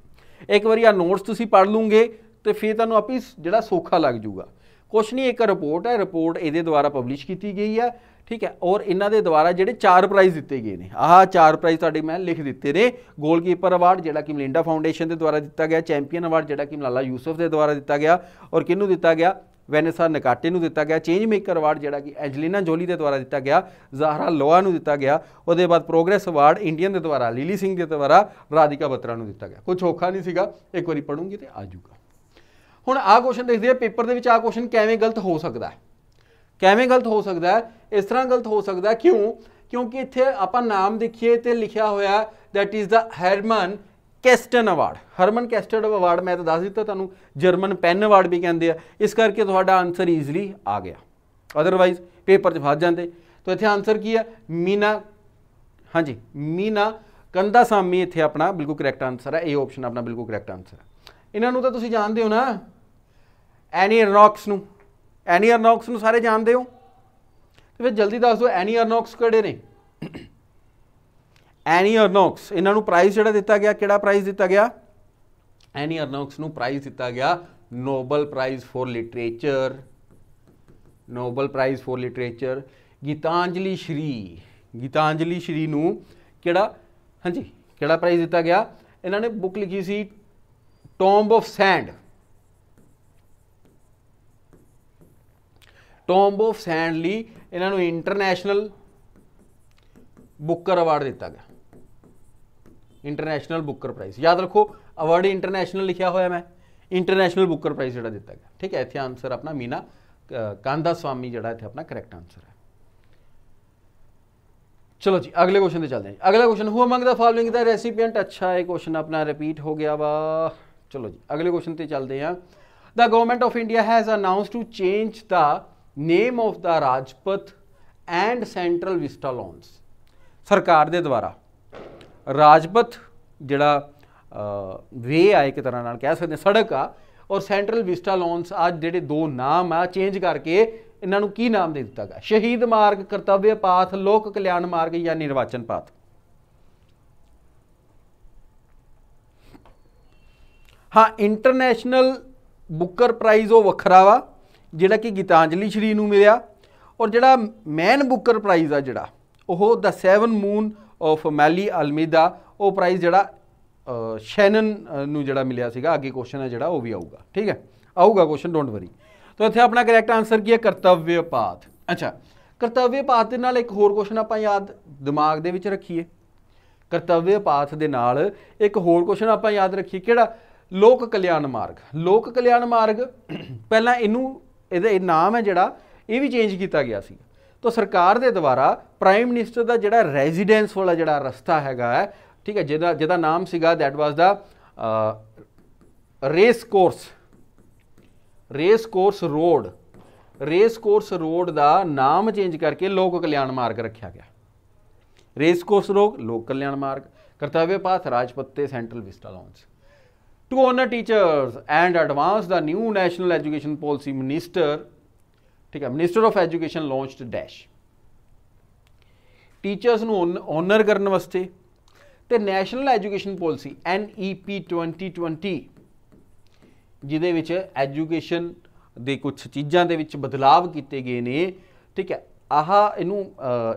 [SPEAKER 1] ਹੈ ਇੱਕ ਵਾਰੀ ਆ ਨੋਟਸ ਤੁਸੀਂ ਪੜ੍ਹ ਲੂਗੇ ਤੇ ਫਿਰ ਤੁਹਾਨੂੰ ਆਪੀ ਜਿਹੜਾ ਸੌਖਾ ਲੱਗ ਜਾਊਗਾ ਕੁਛ ਨਹੀਂ ਇੱਕ ਰਿਪੋਰਟ ਹੈ ਰਿਪੋਰਟ ਇਹਦੇ ਦੁਆਰਾ ਪਬਲਿਸ਼ ਕੀਤੀ ਗਈ ਹੈ ਠੀਕ ਹੈ ਔਰ ਇਹਨਾਂ ਦੇ ਦੁਆਰਾ ਜਿਹੜੇ ਚਾਰ ਪ੍ਰਾਈਜ਼ ਦਿੱਤੇ ਗਏ ਨੇ ਆਹ ਚਾਰ ਪ੍ਰਾਈਜ਼ ਤੁਹਾਡੇ ਮੈਂ ਲਿਖ ਦਿੱਤੇ ਨੇ ਗੋਲਕੀਪਰ ਅਵਾਰਡ ਜਿਹੜਾ ਕਿ ਮਲਿੰਡਾ ਫਾਊਂਡੇਸ਼ਨ ਦੇ ਦੁਆਰਾ ਦਿੱਤਾ ਗਿਆ ਚੈਂਪੀਅਨ ਅਵਾਰਡ ਜਿਹੜਾ ਕਿ ਮਲਾਲਾ ਯੂਸਫ ਦੇ ਦੁਆਰਾ ਦਿੱਤਾ ਗਿਆ ਔਰ ਕਿਹਨੂੰ ਦਿੱਤਾ ਗਿਆ ਵੈਨੇਸਾ ਨਕਾਟੇ ਨੂੰ ਦਿੱਤਾ ਗਿਆ ਚੇਂਜ ਮੇਕਰ ਅਵਾਰਡ ਜਿਹੜਾ ਕਿ ਐਂਜਲੀਨਾ ਜੋਲੀ ਦੇ ਦੁਆਰਾ ਦਿੱਤਾ ਗਿਆ ਜ਼ਾਹਰਾ ਲੋਆ ਨੂੰ ਦਿੱਤਾ ਗਿਆ ਉਹਦੇ ਬਾਅਦ ਪ੍ਰੋਗਰੈਸ ਅਵਾਰਡ ਇੰਡੀਅਨ ਦੇ ਦੁਆਰਾ ਲੀਲੀ ਸਿੰਘ ਦੇ ਦੁਆਰਾ ਰਾਧਿਕਾ ਬੱਤਰਾ ਨੂੰ ਦਿੱਤਾ ਗਿਆ ਕੁਝ ਔਖਾ ਨਹੀਂ ਸੀਗਾ ਇੱਕ ਵਾਰੀ ਪੜੂੰਗੀ ਤੇ ਆ ਜਾਊਗਾ ਹੁਣ ਆਹ ਕੁਐਸਚਨ ਦੇਖਦੇ ਆ ਪੇਪਰ ਦੇ ਵਿੱਚ ਆਹ ਕੁਐਸਚਨ ਕਿਵੇਂ ਗਲਤ ਹੋ ਸਕਦਾ ਹੈ ਕਿਵੇਂ ਗਲਤ ਹੋ ਸਕਦਾ ਹੈ ਇਸ ਤਰ੍ਹਾਂ ਗਲਤ ਹੋ ਸਕਦਾ ਕਿਉਂ ਕਿਉਂਕਿ ਇੱਥੇ ਆਪਾਂ ਨਾਮ ਦੇਖੀਏ ਤੇ ਲਿਖਿਆ ਹੋਇਆ that is the Hermann Kesten award Hermann Kesten award ਮੈਂ ਤਾਂ ਦੱਸ ਦਿੱਤਾ ਤੁਹਾਨੂੰ ਜਰਮਨ ਪੈਨ ਅਵਾਰਡ ਵੀ ਕਹਿੰਦੇ ਆ ਇਸ ਕਰਕੇ ਤੁਹਾਡਾ ਆਨਸਰ ਈਜ਼ੀਲੀ ਆ ਗਿਆ ਅਦਰਵਾਈਜ਼ ਪੇਪਰ 'ਚ ਫਸ ਜਾਂਦੇ ਤਾਂ ਇੱਥੇ ਆਨਸਰ ਕੀ ਆ ਮੀਨਾ ਹਾਂਜੀ ਮੀਨਾ ਕੰਦਾ ਸਾਮੀ ਇੱਥੇ ਆਪਣਾ ਬਿਲਕੁਲ ਕਰੈਕਟ ਆਨਸਰ ਹੈ ਇਹ ਆਪਸ਼ਨ ਆਪਣਾ ਬਿਲਕੁਲ ਕਰੈਕਟ ਆਨਸਰ ਹੈ ਇਹਨਾਂ ਨੂੰ ਤਾਂ ਤੁਸੀਂ ਜਾਣਦੇ ਹੋ ਨਾ ਐਨੀ ਅਰਨੌਕਸ ਨੂੰ ਐਨੀ ਅਰਨੌਕਸ ਨੂੰ ਸਾਰੇ ਜਾਣਦੇ ਹੋ ਤੇ ਫਿਰ ਜਲਦੀ ਦੱਸ ਦਿਓ ਐਨੀ ਅਰਨੌਕਸ ਕਿਹੜੇ ਨੇ ਐਨੀ ਅਰਨੌਕਸ ਇਹਨਾਂ ਨੂੰ ਪ੍ਰਾਈਜ਼ ਜਿਹੜਾ ਦਿੱਤਾ ਗਿਆ ਕਿਹੜਾ ਪ੍ਰਾਈਜ਼ ਦਿੱਤਾ ਗਿਆ ਐਨੀ ਅਰਨੌਕਸ ਨੂੰ ਪ੍ਰਾਈਜ਼ ਦਿੱਤਾ ਗਿਆ Nobel prize for literature Nobel prize for literature Geetanjali Shree Geetanjali Shree ਨੂੰ ਕਿਹੜਾ ਹਾਂਜੀ ਕਿਹੜਾ ਪ੍ਰਾਈਜ਼ ਦਿੱਤਾ ਗਿਆ ਇਹਨਾਂ ਨੇ ਬੁੱਕ ਲਿਖੀ ਸੀ Tomb of Sand Tomb of Sand ਲਈ ਇਹਨਾਂ ਨੂੰ ਇੰਟਰਨੈਸ਼ਨਲ ਬੁੱਕਰ ਅਵਾਰਡ ਦਿੱਤਾ ਗਿਆ ਇੰਟਰਨੈਸ਼ਨਲ ਬੁੱਕਰ ਪ੍ਰਾਈਜ਼ ਯਾਦ ਰੱਖੋ ਅਵਾਰਡ ਇੰਟਰਨੈਸ਼ਨਲ ਲਿਖਿਆ ਹੋਇਆ ਮੈਂ ਇੰਟਰਨੈਸ਼ਨਲ ਬੁੱਕਰ ਪ੍ਰਾਈਜ਼ ਜਿਹੜਾ ਦਿੱਤਾ ਗਿਆ ਠੀਕ ਹੈ ਇੱਥੇ ਆਨਸਰ ਆਪਣਾ ਮੀਨਾ ਕਾਂਦਾ ਸਵਾਮੀ ਜਿਹੜਾ ਇੱਥੇ ਆਪਣਾ ਕਰੈਕਟ ਆਨਸਰ ਹੈ ਚਲੋ ਜੀ ਅਗਲੇ ਕੁਐਸਚਨ ਤੇ ਚੱਲਦੇ ਹਾਂ ਅਗਲਾ question who among the following ਦਾ ਰੈਸੀਪੀਐਂਟ ਅੱਛਾ ਇਹ ਕੁਐਸਚਨ ਆਪਣਾ ਰਿਪੀਟ ਹੋ ਗਿਆ ਵਾ ਚਲੋ ਜੀ ਅਗਲੇ ਕੁਐਸਚਨ ਤੇ ਚੱਲਦੇ ਹਾਂ the government of India has announced to change the name of the Rajpath and Central Vista lawns ਸਰਕਾਰ ਦੇ ਦੁਆਰਾ ਰਾਜਪਥ ਜਿਹੜਾ ਵੇ ਆ ਇੱਕ ਤਰ੍ਹਾਂ ਨਾਲ ਕਹਿ ਸਕਦੇ ਸੜਕ ਆ ਔਰ ਸੈਂਟਰਲ ਵਿਸਟਾ ਲੌਂਸ ਆ ਜਿਹੜੇ ਦੋ ਨਾਮ ਆ ਚੇਂਜ ਕਰਕੇ ਇਹਨਾਂ ਨੂੰ ਕੀ ਨਾਮ ਦੇ ਦਿੱਤਾ ਗਿਆ ਸ਼ਹੀਦ ਮਾਰਗ ਕਰਤਵਯ ਪਾਥ ਲੋਕ ਕਲਿਆਣ ਮਾਰਗ ਜਾਂ ਨਿਰਵਾਚਨ ਪਾਥ ਹਾਂ ਇੰਟਰਨੈਸ਼ਨਲ ਬੁੱਕਰ ਪ੍ਰਾਈਜ਼ ਉਹ ਵੱਖਰਾ ਵਾ ਜਿਹੜਾ ਕਿ ਗੀਤਾਂਜਲੀ ਸ਼੍ਰੀ ਨੂੰ ਮਿਲਿਆ ਔਰ ਜਿਹੜਾ ਮੈਨ ਬੁੱਕਰ ਪ੍ਰਾਈਜ਼ ਆ ਜਿਹੜਾ ਉਹ ਦਾ 7 ਮੂਨ ਆਫ ਮੈਲੀ ਅਲਮੀਦਾ ਉਹ ਪ੍ਰਾਈਜ਼ ਜਿਹੜਾ ਸ਼ੈਨਨ ਨੂੰ ਜਿਹੜਾ ਮਿਲਿਆ ਸੀਗਾ ਅੱਗੇ ਕੁਐਸਚਨ ਹੈ ਜਿਹੜਾ ਉਹ ਵੀ ਆਊਗਾ ਠੀਕ ਹੈ ਆਊਗਾ ਕੁਐਸਚਨ ਡੋਨਟ ਵਰੀ ਤਾਂ ਇੱਥੇ ਆਪਣਾ ਕਰੈਕਟ ਆਨਸਰ ਕੀ ਹੈ ਕਰਤਵਯ ਪਾਥ ਅੱਛਾ ਕਰਤਵਯ ਪਾਥ ਦੇ ਨਾਲ ਇੱਕ ਹੋਰ ਕੁਐਸਚਨ ਆਪਾਂ ਯਾਦ ਦਿਮਾਗ ਦੇ ਵਿੱਚ ਰੱਖੀਏ ਕਰਤਵਯ ਪਾਥ ਦੇ ਨਾਲ ਇੱਕ ਹੋਰ ਕੁਐਸਚਨ ਆਪਾਂ ਯਾਦ ਰੱਖੀਏ ਕਿਹੜਾ ਲੋਕ ਕਲਿਆਣ ਮਾਰਗ ਲੋਕ ਕਲਿਆਣ ਮਾਰਗ ਪਹਿਲਾਂ ਇਹਨੂੰ ਇਹਦਾ ਇਹ ਨਾਮ ਹੈ ਜਿਹੜਾ ਇਹ ਵੀ ਚੇਂਜ ਕੀਤਾ ਗਿਆ ਸੀ ਤਾਂ ਸਰਕਾਰ ਦੇ ਦੁਆਰਾ ਪ੍ਰਾਈਮ ਮਿਨਿਸਟਰ ਦਾ ਜਿਹੜਾ ਰੈਜ਼ੀਡੈਂਸ ਵਾਲਾ ਜਿਹੜਾ ਰਸਤਾ ਹੈਗਾ ਠੀਕ ਹੈ ਜਿਹਦਾ ਜਿਹਦਾ ਨਾਮ ਸੀਗਾ that was the race course race course road race course road ਦਾ ਨਾਮ ਚੇਂਜ ਕਰਕੇ ਲੋਕ ਕਲਿਆਣ ਮਾਰਗ ਰੱਖਿਆ ਗਿਆ race course road Lok Kalyan Marg Kartavya Path ਰਾਜਪੱਤੇ Central Vista lawns to honour teachers and advance the new national education policy minister ਠੀਕ ਹੈ minister of education launched dash teachers ਨੂੰ ਓਨਰ ਕਰਨ ਵਾਸਤੇ ਤੇ national education policy N E P 2020 ਜਿਹਦੇ ਵਿੱਚ ਐਜੂਕੇਸ਼ਨ ਦੇ ਕੁਝ ਚੀਜ਼ਾਂ ਦੇ ਵਿੱਚ ਬਦਲਾਅ ਕੀਤੇ ਗਏ ਨੇ ਠੀਕ ਹੈ ਆਹ ਇਹਨੂੰ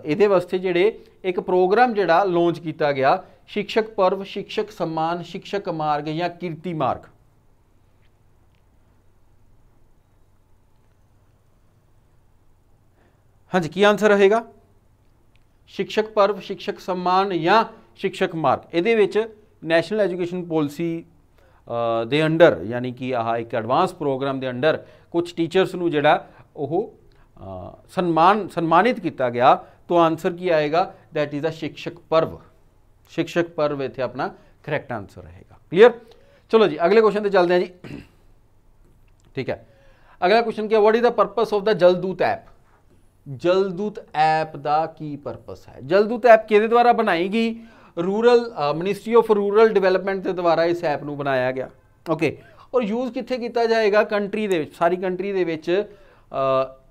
[SPEAKER 1] ਇਹਦੇ ਵਾਸਤੇ ਜਿਹੜੇ ਇੱਕ ਪ੍ਰੋਗਰਾਮ ਜਿਹੜਾ ਲਾਂਚ ਕੀਤਾ ਗਿਆ ਸ਼ਿਕਸ਼ਕ ਪਰਵ ਸ਼ਿਕਸ਼ਕ ਸਨਮਾਨ ਸ਼ਿਕਸ਼ਕ ਮਾਰਗ ਜਾਂ ਕੀਰਤੀ ਮਾਰਗ ਹਾਂਜੀ ਕੀ ਆਨਸਰ ਰਹੇਗਾ ਸ਼ਿਕਸ਼ਕ ਪਰਵ ਸ਼ਿਕਸ਼ਕ ਸਨਮਾਨ ਜਾਂ ਸ਼ਿਕਸ਼ਕ ਮਾਰਕ ਇਹਦੇ ਵਿੱਚ ਨੈਸ਼ਨਲ ਐਜੂਕੇਸ਼ਨ ਪਾਲਿਸੀ ਦੇ ਅੰਡਰ ਯਾਨੀ ਕਿ ਆਹ ਇੱਕ ਐਡਵਾਂਸ ਪ੍ਰੋਗਰਾਮ ਦੇ ਅੰਡਰ ਕੁਝ ਟੀਚਰਸ ਨੂੰ ਜਿਹੜਾ ਉਹ ਸਨਮਾਨ ਸਨਮਾਨਿਤ ਕੀਤਾ ਗਿਆ ਤਾਂ ਆਨਸਰ ਕੀ ਆਏਗਾ ਥੈਟ ਇਜ਼ ਅ अ शिक्षक पर्व शिक्षक पर्व ਆਪਣਾ ਕਰੈਕਟ ਆਨਸਰ ਰਹੇਗਾ ਕਲੀਅਰ ਚਲੋ ਜੀ ਅਗਲੇ ਕੁਐਸਚਨ ਤੇ ਚੱਲਦੇ चलते ਜੀ ਠੀਕ ਹੈ ਅਗਲਾ ਕੁਐਸਚਨ ਕੀ ਹੈ what is the purpose of the Jaldoot app Jaldoot app ਦਾ ਕੀ ਪਰਪਸ ਹੈ ਜਲਦੂਤ ਐਪ ਕਿਹਦੇ ਦੁਆਰਾ ਬਣਾਈ ਗਈ rural ministry of rural development ਦੇ ਦੁਆਰਾ ਇਸ ਐਪ ਨੂੰ ਬਣਾਇਆ ਗਿਆ ਓਕੇ ਔਰ ਯੂਜ਼ ਕਿੱਥੇ ਕੀਤਾ ਜਾਏਗਾ ਕੰਟਰੀ ਦੇ ਵਿੱਚ ਸਾਰੀ ਕੰਟਰੀ ਦੇ ਵਿੱਚ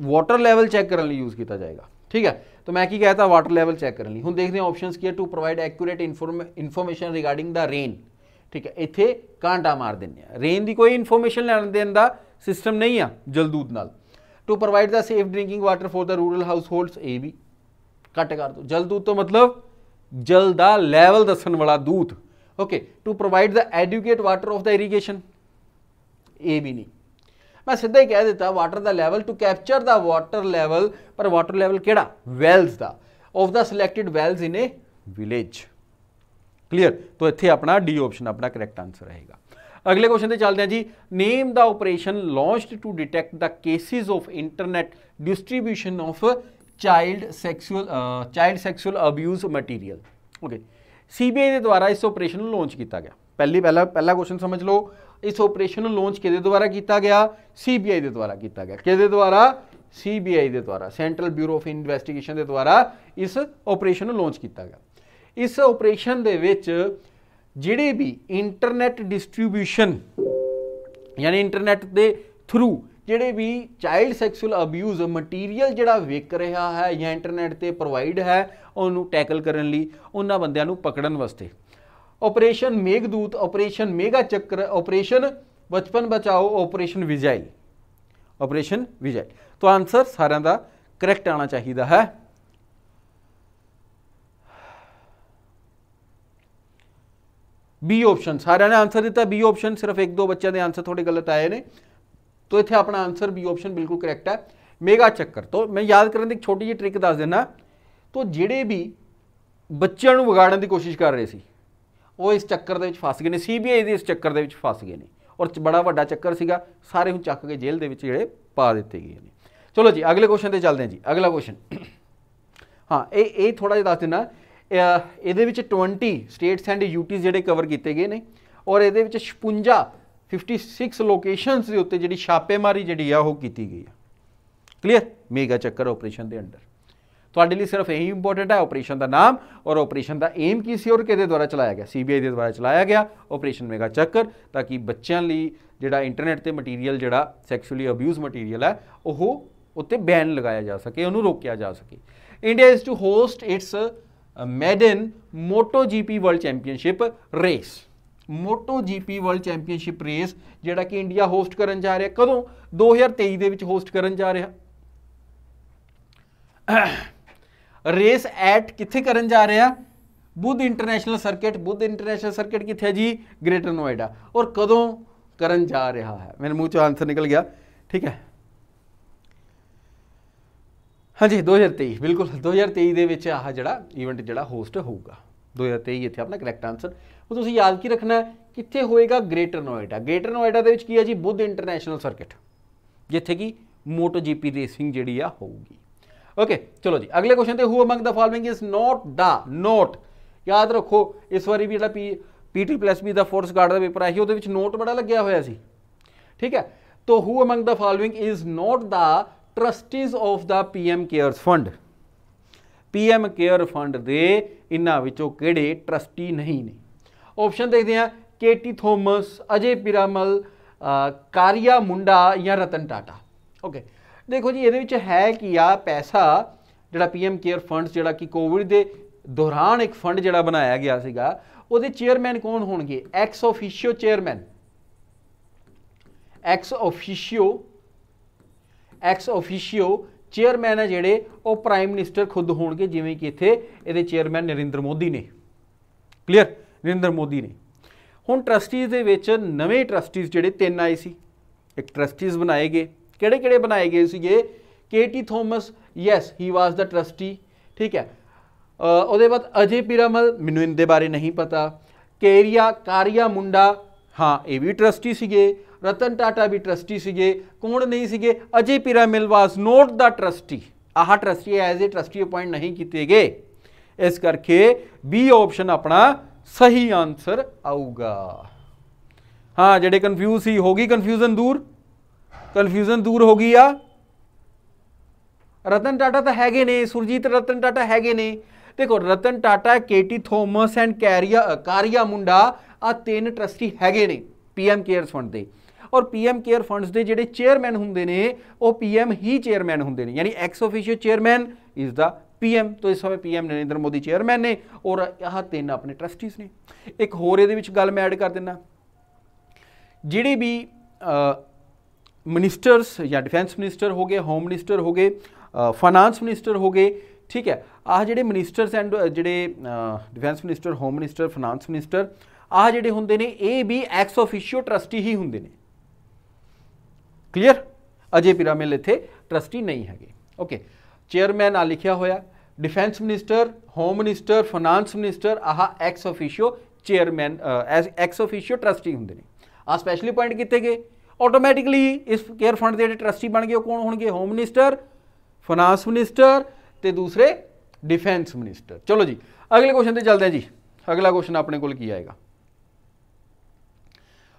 [SPEAKER 1] ਵਾਟਰ ਲੈਵਲ ਚੈੱਕ ਕਰਨ ਲਈ ਯੂਜ਼ ਕੀਤਾ ਜਾਏਗਾ ਠੀਕ ਹੈ तो मैं की ਵਾਟਰ ਲੈਵਲ ਚੈੱਕ ਕਰਨ ਲਈ ਹੁਣ ਦੇਖਦੇ ਹਾਂ ਆਪਸ਼ਨਸ ਕੀ ਹੈ to provide accurate information regarding the rain ਠੀਕ ਹੈ ਇੱਥੇ ਕਾਂਟਾ ਮਾਰ ਦਿੰਨੇ ਆ ਰੇਨ ਦੀ ਕੋਈ ਇਨਫੋਰਮੇਸ਼ਨ ਲੈਣ ਦੇਣ ਦਾ ਸਿਸਟਮ ਨਹੀਂ ਆ ਜਲਦੂਤ ਨਾਲ to provide the safe drinking water for the rural households ਇਹ ਵੀ ਕੱਟ ਕਰ ਦੋ ਜਲ ਦੂਤ ਤੋਂ ਮਤਲਬ ਜਲ ਦਾ ਲੈਵਲ ਦੱਸਣ ਵਾਲਾ ਦੂਤ okay to provide the adequate water of the irrigation ਇਹ ਵੀ ਨਹੀਂ ਮੈਂ ਸਿੱਧਾ ਹੀ ਕਹਿ ਦਿੱਤਾ ਵਾਟਰ ਦਾ level to capture the water level ਪਰ ਵਾਟਰ ਲੈਵਲ ਕਿਹੜਾ wells the of the selected wells in a village clear ਤੋਂ ਇੱਥੇ ਆਪਣਾ ਡੀ ਆਪਸ਼ਨ ਆਪਣਾ ਕਰੈਕਟ ਆਨਸਰ ਰਹੇਗਾ ਅਗਲੇ ਕੁਐਸਚਨ ਤੇ ਚੱਲਦੇ ਆ ਜੀ name the operation launched to detect the cases of internet distribution of child sexual child sexual abuse material okay CBI ਦੇ ਦੁਆਰਾ ਇਸ ਆਪਰੇਸ਼ਨ ਨੂੰ ਲਾਂਚ ਕੀਤਾ ਗਿਆ ਪਹਿਲੀ ਪਹਿਲਾ ਪਹਿਲਾ ਕੁਐਸਚਨ ਸਮਝ ਲਓ ਇਸ ਆਪਰੇਸ਼ਨ ਨੂੰ ਲਾਂਚ ਕਿਹਦੇ ਦੁਆਰਾ ਕੀਤਾ ਗਿਆ ਸੀਬੀਆਈ ਦੇ ਦੁਆਰਾ ਕੀਤਾ ਗਿਆ ਕਿਹਦੇ ਦੁਆਰਾ ਸੀਬੀਆਈ ਦੇ ਦੁਆਰਾ ਸੈਂਟਰਲ ਬਿਊਰੋ ਆਫ ਇਨਵੈਸਟੀਗੇਸ਼ਨ ਦੇ ਦੁਆਰਾ ਇਸ ਆਪਰੇਸ਼ਨ ਨੂੰ ਲਾਂਚ ਕੀਤਾ ਗਿਆ ਇਸ ਆਪਰੇਸ਼ਨ ਦੇ ਵਿੱਚ ਜਿਹੜੇ ਵੀ ਇੰਟਰਨੈਟ ਡਿਸਟ੍ਰੀਬਿਊਸ਼ਨ ਯਾਨੀ ਇੰਟਰਨੈਟ ਦੇ ਥਰੂ ਜਿਹੜੇ ਵੀ ਚਾਈਲਡ ਸੈਕਸ਼ੂਅਲ ਅਬਿਊਜ਼ ਮਟੀਰੀਅਲ ਜਿਹੜਾ ਵਿਕ ਰਿਹਾ ਹੈ ਜਾਂ ਇੰਟਰਨੈਟ ਤੇ ਪ੍ਰੋਵਾਈਡ ਹੈ ਉਹਨੂੰ ਟੈਕਲ ਕਰਨ ਲਈ ਉਹਨਾਂ ਬੰਦਿਆਂ ਨੂੰ ਪਕੜਨ ਵਾਸਤੇ ਆਪਰੇਸ਼ਨ ਮੇਘਦੂਤ ਆਪਰੇਸ਼ਨ ਮੇਗਾ ਚੱਕਰ ਆਪਰੇਸ਼ਨ ਬਚਪਨ ਬਚਾਓ ਆਪਰੇਸ਼ਨ ਵਿਜੈ ਆਪਰੇਸ਼ਨ ਵਿਜੈ ਤਾਂ ਆਨਸਰ ਸਾਰਿਆਂ ਦਾ ਕਰੈਕਟ ਆਣਾ ਚਾਹੀਦਾ ਹੈ ਬੀ ਆਪਸ਼ਨ ਸਾਰਿਆਂ ਨੇ ਆਨਸਰ ਦਿੱਤਾ ਬੀ ਆਪਸ਼ਨ ਸਿਰਫ ਇੱਕ ਦੋ ਬੱਚਿਆਂ ਦੇ ਆਨਸਰ ਥੋੜੇ ਗਲਤ ਆਏ ਨੇ ਤੋ ਇੱਥੇ ਆਪਣਾ ਆਨਸਰ ਬੀ ਆਪਸ਼ਨ ਬਿਲਕੁਲ ਕਰੈਕਟ ਹੈ ਮੇਗਾ ਚੱਕਰ ਤੋਂ ਮੈਂ ਯਾਦ ਕਰਨ ਦੀ ਇੱਕ ਛੋਟੀ ਜਿਹੀ ਟ੍ਰਿਕ ਦੱਸ ਦਿੰਨਾ ਤੋ ਜਿਹੜੇ ਵੀ ਬੱਚਿਆਂ ਨੂੰ ਵਿਗਾੜਨ ਦੀ ਕੋਸ਼ਿਸ਼ ਕਰ ਰਹੇ ਸੀ ਉਹ ਇਸ ਚੱਕਰ ਦੇ ਵਿੱਚ ਫਸ ਗਏ ਨੇ ਸੀਬੀਆਈ ਦੇ ਇਸ ਚੱਕਰ ਦੇ ਵਿੱਚ ਫਸ ਗਏ ਨੇ ਔਰ ਬੜਾ ਵੱਡਾ ਚੱਕਰ ਸੀਗਾ ਸਾਰੇ ਹੁਣ ਚੱਕ ਕੇ ਜੇਲ੍ਹ ਦੇ ਵਿੱਚ ਜਿਹੜੇ ਪਾ ਦਿੱਤੇ ਗਏ ਨੇ ਚਲੋ ਜੀ ਅਗਲੇ ਕੁਐਸਚਨ ਤੇ ਚੱਲਦੇ ਹਾਂ ਜੀ ਅਗਲਾ ਕੁਐਸਚਨ ਹਾਂ ਇਹ ਇਹ ਥੋੜਾ ਜਿਹਾ ਦੱਸ ਦਿੰਨਾ ਇਹਦੇ ਵਿੱਚ 20 ਸਟੇਟਸ ਐਂਡ ਯੂਟੀਜ਼ ਜਿਹੜੇ ਕਵਰ ਕੀਤੇ ਗਏ ਨੇ ਔਰ ਇਹਦੇ ਵਿੱਚ 56 56 ਲੋਕੇਸ਼ਨਸ ਦੇ ਉੱਤੇ ਜਿਹੜੀ ਛਾਪੇਮਾਰੀ ਜਿਹੜੀ ਆ ਉਹ ਕੀਤੀ ਗਈ ਆ ਕਲੀਅਰ ਮੇਗਾ ਚੱਕਰ ਆਪਰੇਸ਼ਨ ਦੇ ਅੰਡਰ ਤੁਹਾਡੇ ਲਈ ਸਿਰਫ ਇਹੀ ਇੰਪੋਰਟੈਂਟ ਹੈ ਆਪਰੇਸ਼ਨ ਦਾ ਨਾਮ ਔਰ ਆਪਰੇਸ਼ਨ ਦਾ ਏਮ ਕੀ ਸੀ ਔਰ ਕਿਹਦੇ ਦੁਆਰਾ ਚਲਾਇਆ ਗਿਆ ਸੀਬੀਆਈ ਦੇ ਦੁਆਰਾ ਚਲਾਇਆ ਗਿਆ ਆਪਰੇਸ਼ਨ ਮੇਗਾ ਚੱਕਰ ਤਾਂ ਕਿ ਬੱਚਿਆਂ ਲਈ ਜਿਹੜਾ ਇੰਟਰਨੈਟ ਤੇ ਮਟੀਰੀਅਲ ਜਿਹੜਾ ਸੈਕਸ਼ੂਅਲੀ ਅਬਿਊਜ਼ ਮਟੀਰੀਅਲ ਹੈ ਉਹ ਉੱਤੇ ਬੈਨ ਲਗਾਇਆ ਜਾ ਸਕੇ ਉਹਨੂੰ ਰੋਕਿਆ ਜਾ ਸਕੇ India is to host its maiden MotoGP world championship race MotoGP world championship race ਜਿਹੜਾ ਕਿ ਇੰਡੀਆ ਹੋਸਟ ਕਰਨ ਜਾ ਰਿਹਾ ਕਦੋਂ 2023 ਦੇ ਵਿੱਚ ਹੋਸਟ ਕਰਨ ਜਾ ਰਿਹਾ ਰੇਸ ਐਟ ਕਿੱਥੇ ਕਰਨ ਜਾ ਰਿਹਾ Buddh International Circuit Buddh International Circuit ਕਿੱਥੇ ਹੈ ਜੀ ਗ੍ਰੇਟਰ ਨੋਇਡਾ ਔਰ ਕਦੋਂ ਕਰਨ ਜਾ ਰਿਹਾ ਹੈ ਮੇਰੇ ਮੂੰਹ ਚੋਂ ਆਨਸਰ ਨਿਕਲ ਗਿਆ ਠੀਕ ਹੈ ਹਾਂਜੀ 2023 ਬਿਲਕੁਲ 2023 ਦੇ ਵਿੱਚ ਆਹ ਜਿਹੜਾ ਇਵੈਂਟ ਜਿਹੜਾ ਹੋਸਟ ਹੋਊਗਾ 2023 ਇੱਥੇ ਆਪਣਾ ਕਰੈਕਟ ਆਨਸਰ ਉਹ ਤੁਸੀਂ ਯਾਦ ਕੀ ਰੱਖਣਾ ਹੈ ਕਿੱਥੇ ਹੋਏਗਾ ਗ੍ਰੇਟਰ ਨੋਇਡਾ ਗ੍ਰੇਟਰ ਨੋਇਡਾ ਦੇ ਵਿੱਚ ਕੀ ਹੈ ਜੀ ਬੁੱਧ ਇੰਟਰਨੈਸ਼ਨਲ ਸਰਕਟ ਜਿੱਥੇ ਕਿ ਮੋਟੋ ਜੀਪੀ ਰੇਸਿੰਗ ਜਿਹੜੀ ਆ ਹੋਊਗੀ ਓਕੇ ਚਲੋ ਜੀ ਅਗਲੇ ਕੁਐਸਚਨ ਤੇ who among the following is not the not ਯਾਦ ਰੱਖੋ ਇਸ ਵਾਰੀ ਵੀ ਜਿਹੜਾ ਪੀ ਪੀਟੀ ਪਲੱਸ ਬੀ ਦਾ ਫੋਰਸ ਗਾਰਡ ਦਾ ਪੇਪਰ ਆਇਆ ਸੀ ਉਹਦੇ ਵਿੱਚ ਨੋਟ ਬੜਾ ਲੱਗਿਆ ਹੋਇਆ ਸੀ ਠੀਕ ਹੈ ਤੋ who among the following is not the trustees of the PM cares fund PM care fund ਦੇ ਇਹਨਾਂ ਵਿੱਚੋਂ ਕਿਹੜੇ ਟਰਸਟੀ ਨਹੀਂ ਨੇ ਆਪਸ਼ਨ ਦੇਖਦੇ ਹਾਂ ਕੇਟੀ ਥੋਮਸ ਅਜੇ ਪਿਰਾਮਲ ਕਾਰੀਆ ਮੁੰਡਾ ਜਾਂ ਰਤਨ ਟਾਟਾ ਓਕੇ ਦੇਖੋ ਜੀ ਇਹਦੇ ਵਿੱਚ ਹੈ ਕੀ ਆ ਪੈਸਾ ਜਿਹੜਾ ਪੀਐਮ ਕੇਅਰ ਫੰਡਸ ਜਿਹੜਾ ਕਿ ਕੋਵਿਡ ਦੇ ਦੌਰਾਨ ਇੱਕ ਫੰਡ ਜਿਹੜਾ ਬਣਾਇਆ ਗਿਆ ਸੀਗਾ ਉਹਦੇ ਚੇਅਰਮੈਨ ਕੌਣ ਹੋਣਗੇ ex officio chairman ex officio ex officio chairman ਹੈ ਜਿਹੜੇ ਉਹ ਪ੍ਰਾਈਮ ਮਿਨਿਸਟਰ ਖੁਦ ਹੋਣਗੇ ਜਿਵੇਂ ਕਿ ਇੱਥੇ ਇਹਦੇ ਚੇਅਰਮੈਨ ਨਰਿੰਦਰ ਮੋਦੀ ਨੇ ਕਲੀਅਰ ਨਰਿੰਦਰ ਮੋਦੀ ਨੇ ਹੁਣ ਟਰਸਟੀਜ਼ ਦੇ ਵਿੱਚ ਨਵੇਂ ਟਰਸਟੀਜ਼ ਜਿਹੜੇ ਤਿੰਨ ਆਏ ਸੀ ਇੱਕ ਟਰਸਟੀਜ਼ ਬਣਾਏ ਗਏ ਕਿਹੜੇ ਕਿਹੜੇ ਬਣਾਏ ਗਏ ਸੀਗੇ K T Thomas yes he was the trustee ਠੀਕ ਹੈ ਉਹਦੇ ਬਾਅਦ ਅਜੇ ਪਿਰਮਲ ਮੈਨੂੰ ਇਹਦੇ ਬਾਰੇ ਨਹੀਂ ਪਤਾ ਕੇਰੀਆ ਕਾਰੀਆ ਮੁੰਡਾ ਹਾਂ ਇਹ ਵੀ ਟਰਸਟੀ ਸੀਗੇ ਰਤਨ ਟਾਟਾ ਵੀ ਟਰਸਟੀ ਸੀਗੇ ਕੌਣ ਨਹੀਂ ਸੀਗੇ Ajay Piramal was not the trustee ਆਹ trustee as a trustee appoint ਨਹੀਂ ਕੀਤੇ ਗਏ ਇਸ ਕਰਕੇ ਬੀ ਆਪਸ਼ਨ ਆਪਣਾ ਸਹੀ ਆਨਸਰ ਆਊਗਾ ਹਾਂ ਜਿਹੜੇ ਕਨਫਿਊਜ਼ ਸੀ ਹੋ ਗਈ ਕਨਫਿਊਜ਼ਨ ਦੂਰ ਕਨਫਿਊਜ਼ਨ ਦੂਰ ਹੋ ਗਈ ਆ ਰਤਨ ਟਾਟਾ ਤਾਂ ਹੈਗੇ ਨੇ ਸੁਰਜੀਤ ਰਤਨ ਟਾਟਾ ਹੈਗੇ ਨੇ ਦੇਖੋ ਰਤਨ ਟਾਟਾ ਕੇਟੀ ਥੋਮਸ ਐਂਡ ਕੈਰੀਆ ਕਾਰੀਆ ਮੁੰਡਾ ਆ ਤਿੰਨ ਟਰਸਟੀ ਹੈਗੇ ਨੇ ਪੀਐਮ ਕੇਅਰਸ ਫੰਡ ਦੇ ਔਰ ਪੀਐਮ ਕੇਅਰ ਫੰਡਸ ਦੇ ਜਿਹੜੇ ਚੇਅਰਮੈਨ ਹੁੰਦੇ ਨੇ ਉਹ ਪੀਐਮ ਹੀ ਚੇਅਰਮੈਨ ਹੁੰਦੇ ਨੇ ਯਾਨੀ ex official chairman is the PM ਤੋਂ ਇਸ ਸਮੇਂ ਪੀਐਮ ਨਰਿੰਦਰ ਮੋਦੀ ਚੇਅਰਮੈਨ ਨੇ ਔਰ ਆਹ ਤਿੰਨ ਆਪਣੇ ਟਰਸਟੀਜ਼ ਨੇ ਇੱਕ ਹੋਰ ਇਹਦੇ ਵਿੱਚ ਗੱਲ ਮੈਂ ਐਡ ਕਰ ਦਿੰਦਾ ਜਿਹੜੇ ਵੀ ਮਿਨਿਸਟਰਸ ਜਾਂ ਡਿਫੈਂਸ ਮਿਨਿਸਟਰ ਹੋ ਗਏ ਹੋਮ ਮਿਨਿਸਟਰ ਹੋ ਗਏ ਫਾਈਨਾਂਸ ਮਿਨਿਸਟਰ ਹੋ ਗਏ ਠੀਕ ਹੈ ਆਹ ਜਿਹੜੇ ਮਿਨਿਸਟਰਸ ਐਂਡ ਜਿਹੜੇ defence minister home minister finance minister ਆਹ ਜਿਹੜੇ ਹੁੰਦੇ ਨੇ ਇਹ ਵੀ ਐਕਸ ਆਫੀਸ਼ੀਓ ਟਰਸਟੀ ਹੀ ਹੁੰਦੇ ਨੇ ਕਲੀਅਰ ਅਜੇ ਪਿਰਾਮਿਲ ਇੱਥੇ ਟਰਸਟੀ ਨਹੀਂ ਹੈਗੇ ਓਕੇ ਚੇਅਰਮੈਨ ਆ ਲਿਖਿਆ ਹੋਇਆ defence minister home minister finance minister ਆਹ ex officio chairman as ex officio trustee ਹੁੰਦੇ ਨੇ ਆ ਸਪੈਸ਼ਲੀ ਪੁਆਇੰਟ ਕੀਤੇ ਗਏ ਆਟੋਮੈਟਿਕਲੀ ਇਸ ਕੇਅਰ ਫੰਡ ਦੇ ਜਿਹੜੇ ਟਰਸਟੀ ਬਣ ਗਏ ਉਹ ਕੌਣ ਹੋਣਗੇ ਹੋਮ ਮਿਨਿਸਟਰ ਫਾਈਨਾਂਸ ਮਿਨਿਸਟਰ ਤੇ ਦੂਸਰੇ ਡਿਫੈਂਸ ਮਿਨਿਸਟਰ ਚਲੋ ਜੀ ਅਗਲੇ ਕੁਐਸਚਨ ਤੇ ਚੱਲਦੇ ਆ ਜੀ ਅਗਲਾ ਕੁਐਸਚਨ ਆਪਣੇ ਕੋਲ ਕੀ ਆਏਗਾ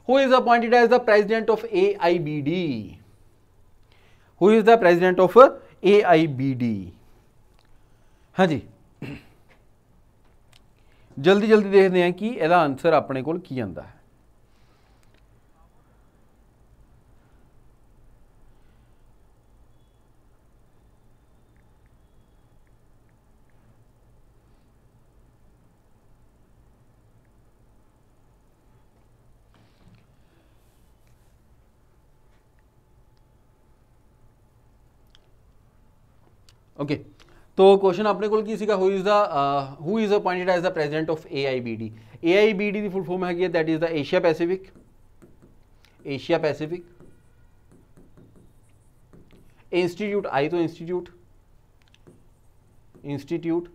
[SPEAKER 1] who is appointed as the president of AIBD? Who is the president of AIBD? हाँ जी जल्दी जल्दी देखते हैं कि यदा आंसर अपने को आता है ओके तो क्वेश्चन अपने को किसी का who is the who is appointed as the president of A I B D A I B D की फुल फॉर्म है that is the Asia Pacific Asia Pacific institute I तो institute institute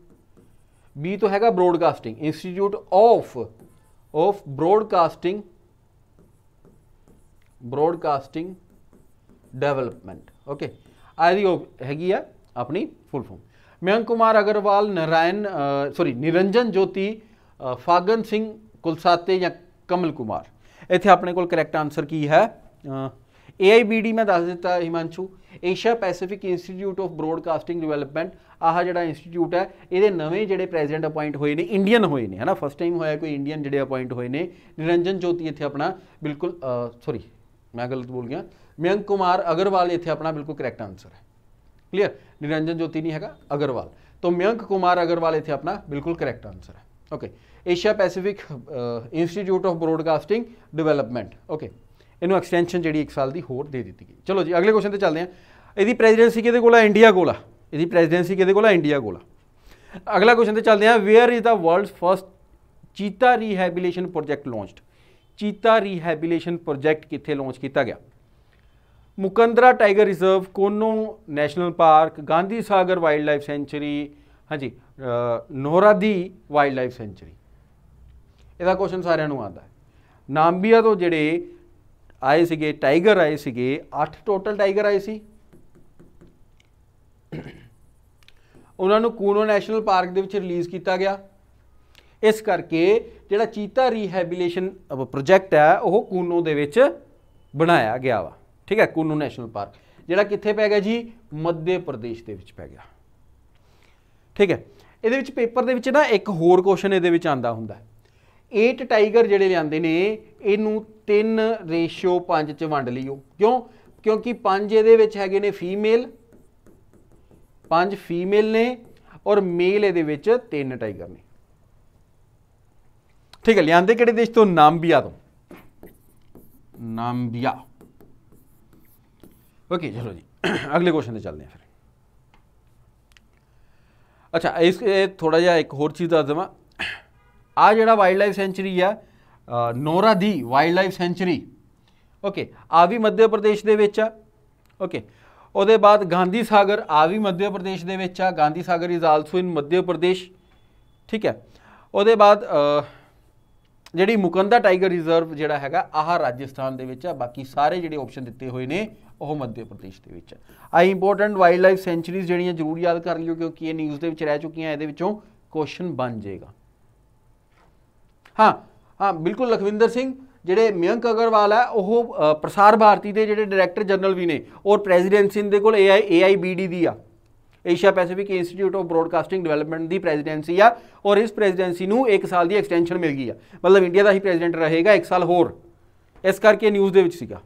[SPEAKER 1] B तो हैगा broadcasting institute of of broadcasting broadcasting development okay आदि हैगी है अपनी full form Mayank Kumar Agarwal Narayan sorry Niranjan Jyoti Faggan Singh Kulaste ਜਾਂ ਕਮਲ ਕੁਮਾਰ ਇੱਥੇ ਆਪਣੇ ਕੋਲ ਕਰੈਕਟ ਆਨਸਰ ਕੀ ਹੈ AIBD ਮੈਂ ਦੱਸ ਦਿੱਤਾ Himanshu Asia Pacific institute of broadcasting development ਆਹ ਜਿਹੜਾ ਇੰਸਟੀਚਿਊਟ ਹੈ ਇਹਦੇ ਨਵੇਂ ਜਿਹੜੇ ਪ੍ਰੈਜ਼ੀਡੈਂਟ ਅਪਾਇੰਟ ਹੋਏ ਨੇ ਇੰਡੀਅਨ ਹੋਏ ਨੇ ਹਨਾ ਫਸਟ ਟਾਈਮ ਹੋਇਆ ਕੋਈ ਇੰਡੀਅਨ ਜਿਹੜੇ ਅਪਾਇੰਟ ਹੋਏ ਨੇ ਨਿਰੰਜਨ ਜੋਤੀ ਇੱਥੇ ਆਪਣਾ ਬਿਲਕੁਲ ਸੌਰੀ ਮੈਂ ਗਲਤ ਬੋਲ ਗਿਆ ਮਯੰਕ ਕੁਮਾਰ ਅਗਰਵਾਲ ਇੱਥੇ ਆਪਣਾ ਬਿਲਕੁਲ ਕਰੈਕਟ ਆਨਸਰ ਹੈ ਕਲੀਅਰ ਨਿਰੰਜਨ ਜੋਤੀ ਨਹੀਂ ਹੈਗਾ ਅਗਰਵਾਲ तो ਮਯੰਕ ਕੁਮਾਰ ਅਗਰਵਾਲ इथे ਆਪਣਾ ਬਿਲਕੁਲ करेक्ट ਆਨਸਰ ਹੈ okay Asia Pacific institute of broadcasting development okay ਇਹਨੂੰ ਐਕਸਟੈਂਸ਼ਨ ਜਿਹੜੀ 1 ਸਾਲ ਦੀ ਹੋਰ ਦੇ ਦਿੱਤੀ ਗਈ ਚਲੋ ਜੀ ਅਗਲੇ ਕੁਐਸਚਨ ਤੇ ਚੱਲਦੇ ਹਾਂ ਇਹਦੀ ਪ੍ਰੈਜ਼ੀਡੈਂਸੀ ਕਿਹਦੇ ਕੋਲ ਹੈ ਇੰਡੀਆ ਕੋਲ ਹੈ ਇਹਦੀ ਪ੍ਰੈਜ਼ੀਡੈਂਸੀ ਕਿਹਦੇ ਕੋਲ ਹੈ ਇੰਡੀਆ ਕੋਲ ਆ ਅਗਲਾ ਕੁਐਸਚਨ ਤੇ ਚੱਲਦੇ ਹਾਂ where is the world's first cheetah rehabilitation project launched cheetah rehabilitation project ਕਿੱਥੇ ਲਾਂਚ ਕੀਤਾ ਗਿਆ Mukundra tiger reserve Kuno national park Gandhi Sagar wildlife sanctuary ਹਾਂਜੀ ਨੋਰਾਦੀ ਵਾਈਲਡ ਲਾਈਫ ਸੈਂਚਰੀ ਇਹਦਾ ਕੁਐਸਚਨ ਸਾਰਿਆਂ ਨੂੰ ਆਉਂਦਾ ਹੈ ਨਾਮਬੀਆ ਤੋਂ ਜਿਹੜੇ ਆਏ ਸੀਗੇ ਟਾਈਗਰ ਆਏ ਸੀਗੇ 8 ਟੋਟਲ ਟਾਈਗਰ ਆਏ ਸੀ ਉਹਨਾਂ ਨੂੰ ਕੋਨੋ ਨੈਸ਼ਨਲ ਪਾਰਕ ਦੇ ਵਿੱਚ ਰਿਲੀਜ਼ ਕੀਤਾ ਗਿਆ ਇਸ ਕਰਕੇ ਜਿਹੜਾ ਚੀਤਾ ਰੀਹੈਬਿਲੇਸ਼ਨ ਪ੍ਰੋਜੈਕਟ ਹੈ ਉਹ ਕੋਨੋ ਦੇ ਵਿੱਚ ਬਣਾਇਆ ਗਿਆ ਵਾ ਠੀਕ ਹੈ ਕੁਨੂ ਨੈਸ਼ਨਲ ਪਾਰਕ ਜਿਹੜਾ ਕਿੱਥੇ ਪੈ ਗਿਆ ਜੀ ਮੱਧ ਪ੍ਰਦੇਸ਼ ਦੇ ਵਿੱਚ ਪੈ ਗਿਆ ਠੀਕ ਹੈ ਇਹਦੇ ਵਿੱਚ ਪੇਪਰ ਦੇ ਵਿੱਚ ਨਾ ਇੱਕ ਹੋਰ ਕੁਐਸਚਨ ਇਹਦੇ ਵਿੱਚ ਆਂਦਾ ਹੁੰਦਾ 8 ਟਾਈਗਰ ਜਿਹੜੇ ਲਿਆਂਦੇ ਨੇ ਇਹਨੂੰ 3:5 5 ਚ ਵੰਡ ਲਿਓ ਕਿਉਂ ਕਿਉਂਕਿ 5 ਇਹਦੇ ਵਿੱਚ ਹੈਗੇ ਨੇ ਫੀਮੇਲ 5 ਫੀਮੇਲ ਨੇ ਔਰ ਮੇਲ ਇਹਦੇ ਵਿੱਚ 3 ਟਾਈਗਰ ਨੇ ਠੀਕ ਹੈ ਲਿਆਂਦੇ ਕਿਹੜੇ ਦੇਸ਼ ਤੋਂ ਨਾਮਬੀਆ ਤੋਂ ਨਾਮਬੀਆ ਓਕੇ ਚਲੋ ਜੀ ਅਗਲੇ ਕੁਐਸਚਨ ਤੇ ਚੱਲਦੇ ਆ ਫਿਰ ਅੱਛਾ ਇਸ ਥੋੜਾ ਜਿਹਾ ਇੱਕ ਹੋਰ ਚੀਜ਼ ਦੱਸ ਦਵਾਂ ਆ ਜਿਹੜਾ ਵਾਈਲਡ ਲਾਈਫ ਸੈਂਚਰੀ ਆ Nauradehi wildlife sanctuary okay ਆ ਵੀ ਮੱਧ ਪ੍ਰਦੇਸ਼ ਦੇ ਵਿੱਚ ਆ ਓਕੇ ਉਹਦੇ ਬਾਅਦ ਗਾਂਧੀ ਸਾਗਰ ਆ ਵੀ ਮੱਧ ਪ੍ਰਦੇਸ਼ ਦੇ ਵਿੱਚ ਆ Gandhi Sagar is also in Madhya Pradesh ਠੀਕ ਹੈ ਉਹਦੇ ਬਾਅਦ ਜਿਹੜੀ ਮੁਕੰਦਾ ਟਾਈਗਰ ਰਿਜ਼ਰਵ ਜਿਹੜਾ ਹੈਗਾ ਆਹ ਰਾਜਸਥਾਨ ਦੇ ਵਿੱਚ ਆ ਬਾਕੀ ਸਾਰੇ ਜਿਹੜੇ ਆਪਸ਼ਨ ਦਿੱਤੇ ਹੋਏ ਨੇ ਉਹ ਮੱਧ ਪ੍ਰਦੇਸ਼ ਦੇ ਵਿੱਚ ਆ ਇੰਪੋਰਟੈਂਟ ਵਾਈਲਡ ਲਾਈਫ ਸੈਂਚਰੀਜ਼ ਜਿਹੜੀਆਂ ਜ਼ਰੂਰ ਯਾਦ ਕਰ ਲਿਓ ਕਿਉਂਕਿ ਇਹ ਨਿਊਜ਼ ਦੇ ਵਿੱਚ ਰਹਿ ਚੁੱਕੀਆਂ ਇਹਦੇ ਵਿੱਚੋਂ ਕੁਐਸਚਨ ਬਣ ਜਾਏਗਾ ਹਾਂ ਹਾਂ ਬਿਲਕੁਲ ਲਖਵਿੰਦਰ ਸਿੰਘ ਜਿਹੜੇ ਮਿਆਂਕ ਅਗਰਵਾਲ ਹੈ ਉਹ ਪ੍ਰਸਾਰ ਭਾਰਤੀ ਦੇ ਜਿਹੜੇ ਡਾਇਰੈਕਟਰ ਜਨਰਲ ਵੀ ਨੇ ਔਰ ਪ੍ਰੈਜ਼ੀਡੈਂਸੀ ਦੇ ਕੋਲ ਏਆਈ ਏਆਈਬੀਡੀ ਦੀ ਆ Asia Pacific institute of broadcasting development ਦੀ ਪ੍ਰੈਜ਼ੀਡੈਂਸੀ ਆ ਔਰ ਇਸ ਪ੍ਰੈਜ਼ੀਡੈਂਸੀ ਨੂੰ 1 ਸਾਲ ਦੀ ਐਕਸਟੈਂਸ਼ਨ ਮਿਲ ਗਈ ਆ ਮਤਲਬ ਇੰਡੀਆ ਦਾ ਹੀ ਪ੍ਰੈਜ਼ੀਡੈਂਟ ਰਹੇਗਾ 1 ਸਾਲ ਹੋਰ ਇਸ ਕਰਕੇ ਨਿਊਜ਼ ਦੇ ਵਿੱਚ ਸੀਗਾ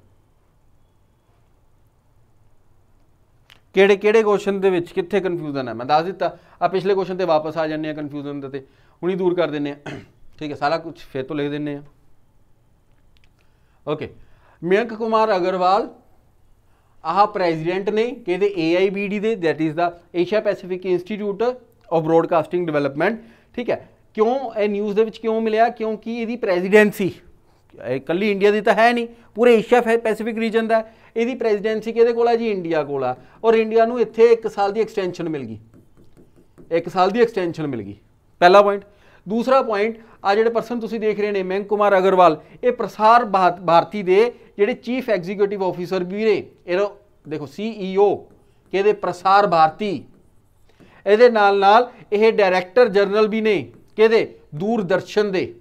[SPEAKER 1] ਕਿਹੜੇ ਕਿਹੜੇ ਕੁਐਸਚਨ ਦੇ ਵਿੱਚ ਕਿੱਥੇ ਕਨਫਿਊਜ਼ਨ ਹੈ ਮੈਂ ਦੱਸ ਦਿੱਤਾ ਆ ਪਿਛਲੇ ਕੁਐਸਚਨ ਤੇ ਵਾਪਸ ਆ ਜਾਂਦੇ ਆ ਕਨਫਿਊਜ਼ਨ ਦੇ ਤੇ ਹੁਣੀ ਦੂਰ ਕਰ ਦਿੰਨੇ ਆ (clears throat) ਠੀਕ ਹੈ ਸਾਰਾ ਕੁਝ ਫੇਰ ਤੋਂ ਲਿਖ ਦਿੰਨੇ ਆ ਓਕੇ ਮਿਆਂਕ ਕੁਮਾਰ ਅਗਰਵਾਲ ਆਹ ਪ੍ਰੈਜ਼ੀਡੈਂਟ ਨੇ ਕਿਹਦੇ AIBD ਦੇ that is the Asia Pacific institute of broadcasting development ਠੀਕ ਹੈ ਕਿਉਂ ਇਹ ਨਿਊਜ਼ ਦੇ ਵਿੱਚ ਕਿਉਂ ਮਿਲਿਆ ਕਿਉਂਕਿ ਇਹਦੀ ਪ੍ਰੈਜ਼ੀਡੈਂਸੀ ਇਕੱਲੀ ਇੰਡੀਆ ਦੀ ਤਾਂ ਹੈ ਨਹੀਂ ਪੂਰੇ ਏਸ਼ੀਆ ਪੈਸੀਫਿਕ ਰੀਜਨ ਦਾ ਇਹਦੀ ਪ੍ਰੈਜ਼ੀਡੈਂਸੀ ਕਿਹਦੇ ਕੋਲ ਹੈ ਜੀ ਇੰਡੀਆ ਕੋਲ ਆ ਔਰ ਇੰਡੀਆ ਨੂੰ ਇੱਥੇ 1 ਸਾਲ ਦੀ ਐਕਸਟੈਂਸ਼ਨ ਮਿਲ ਗਈ 1 ਸਾਲ ਦੀ ਐਕਸਟੈਂਸ਼ਨ ਮਿਲ ਗਈ ਪਹਿਲਾ ਪੁਆਇੰਟ ਦੂਸਰਾ ਪੁਆਇੰਟ ਆ ਜਿਹੜੇ ਪਰਸਨ ਤੁਸੀਂ ਦੇਖ ਰਹੇ ਨੇ ਮਹਿੰਗ ਕੁਮਾਰ ਅਗਰਵਾਲ ਇਹ ਪ੍ਰਸਾਰ ਭਾਰਤੀ ਦੇ ਜਿਹੜੇ ਚੀਫ ਐਗਜ਼ੀਕਿਊਟਿਵ ਆਫੀਸਰ ਵੀ ਨੇ ਇਹ ਦੇਖੋ ਸੀਈਓ e ਕਿਹਦੇ ਪ੍ਰਸਾਰ ਭਾਰਤੀ ਇਹਦੇ ਨਾਲ ਨਾਲ ਇਹ ਡਾਇਰੈਕਟਰ ਜਨਰਲ ਵੀ ਨੇ ਕਿਹਦੇ ਦੂਰਦਰਸ਼ਨ ਦੇ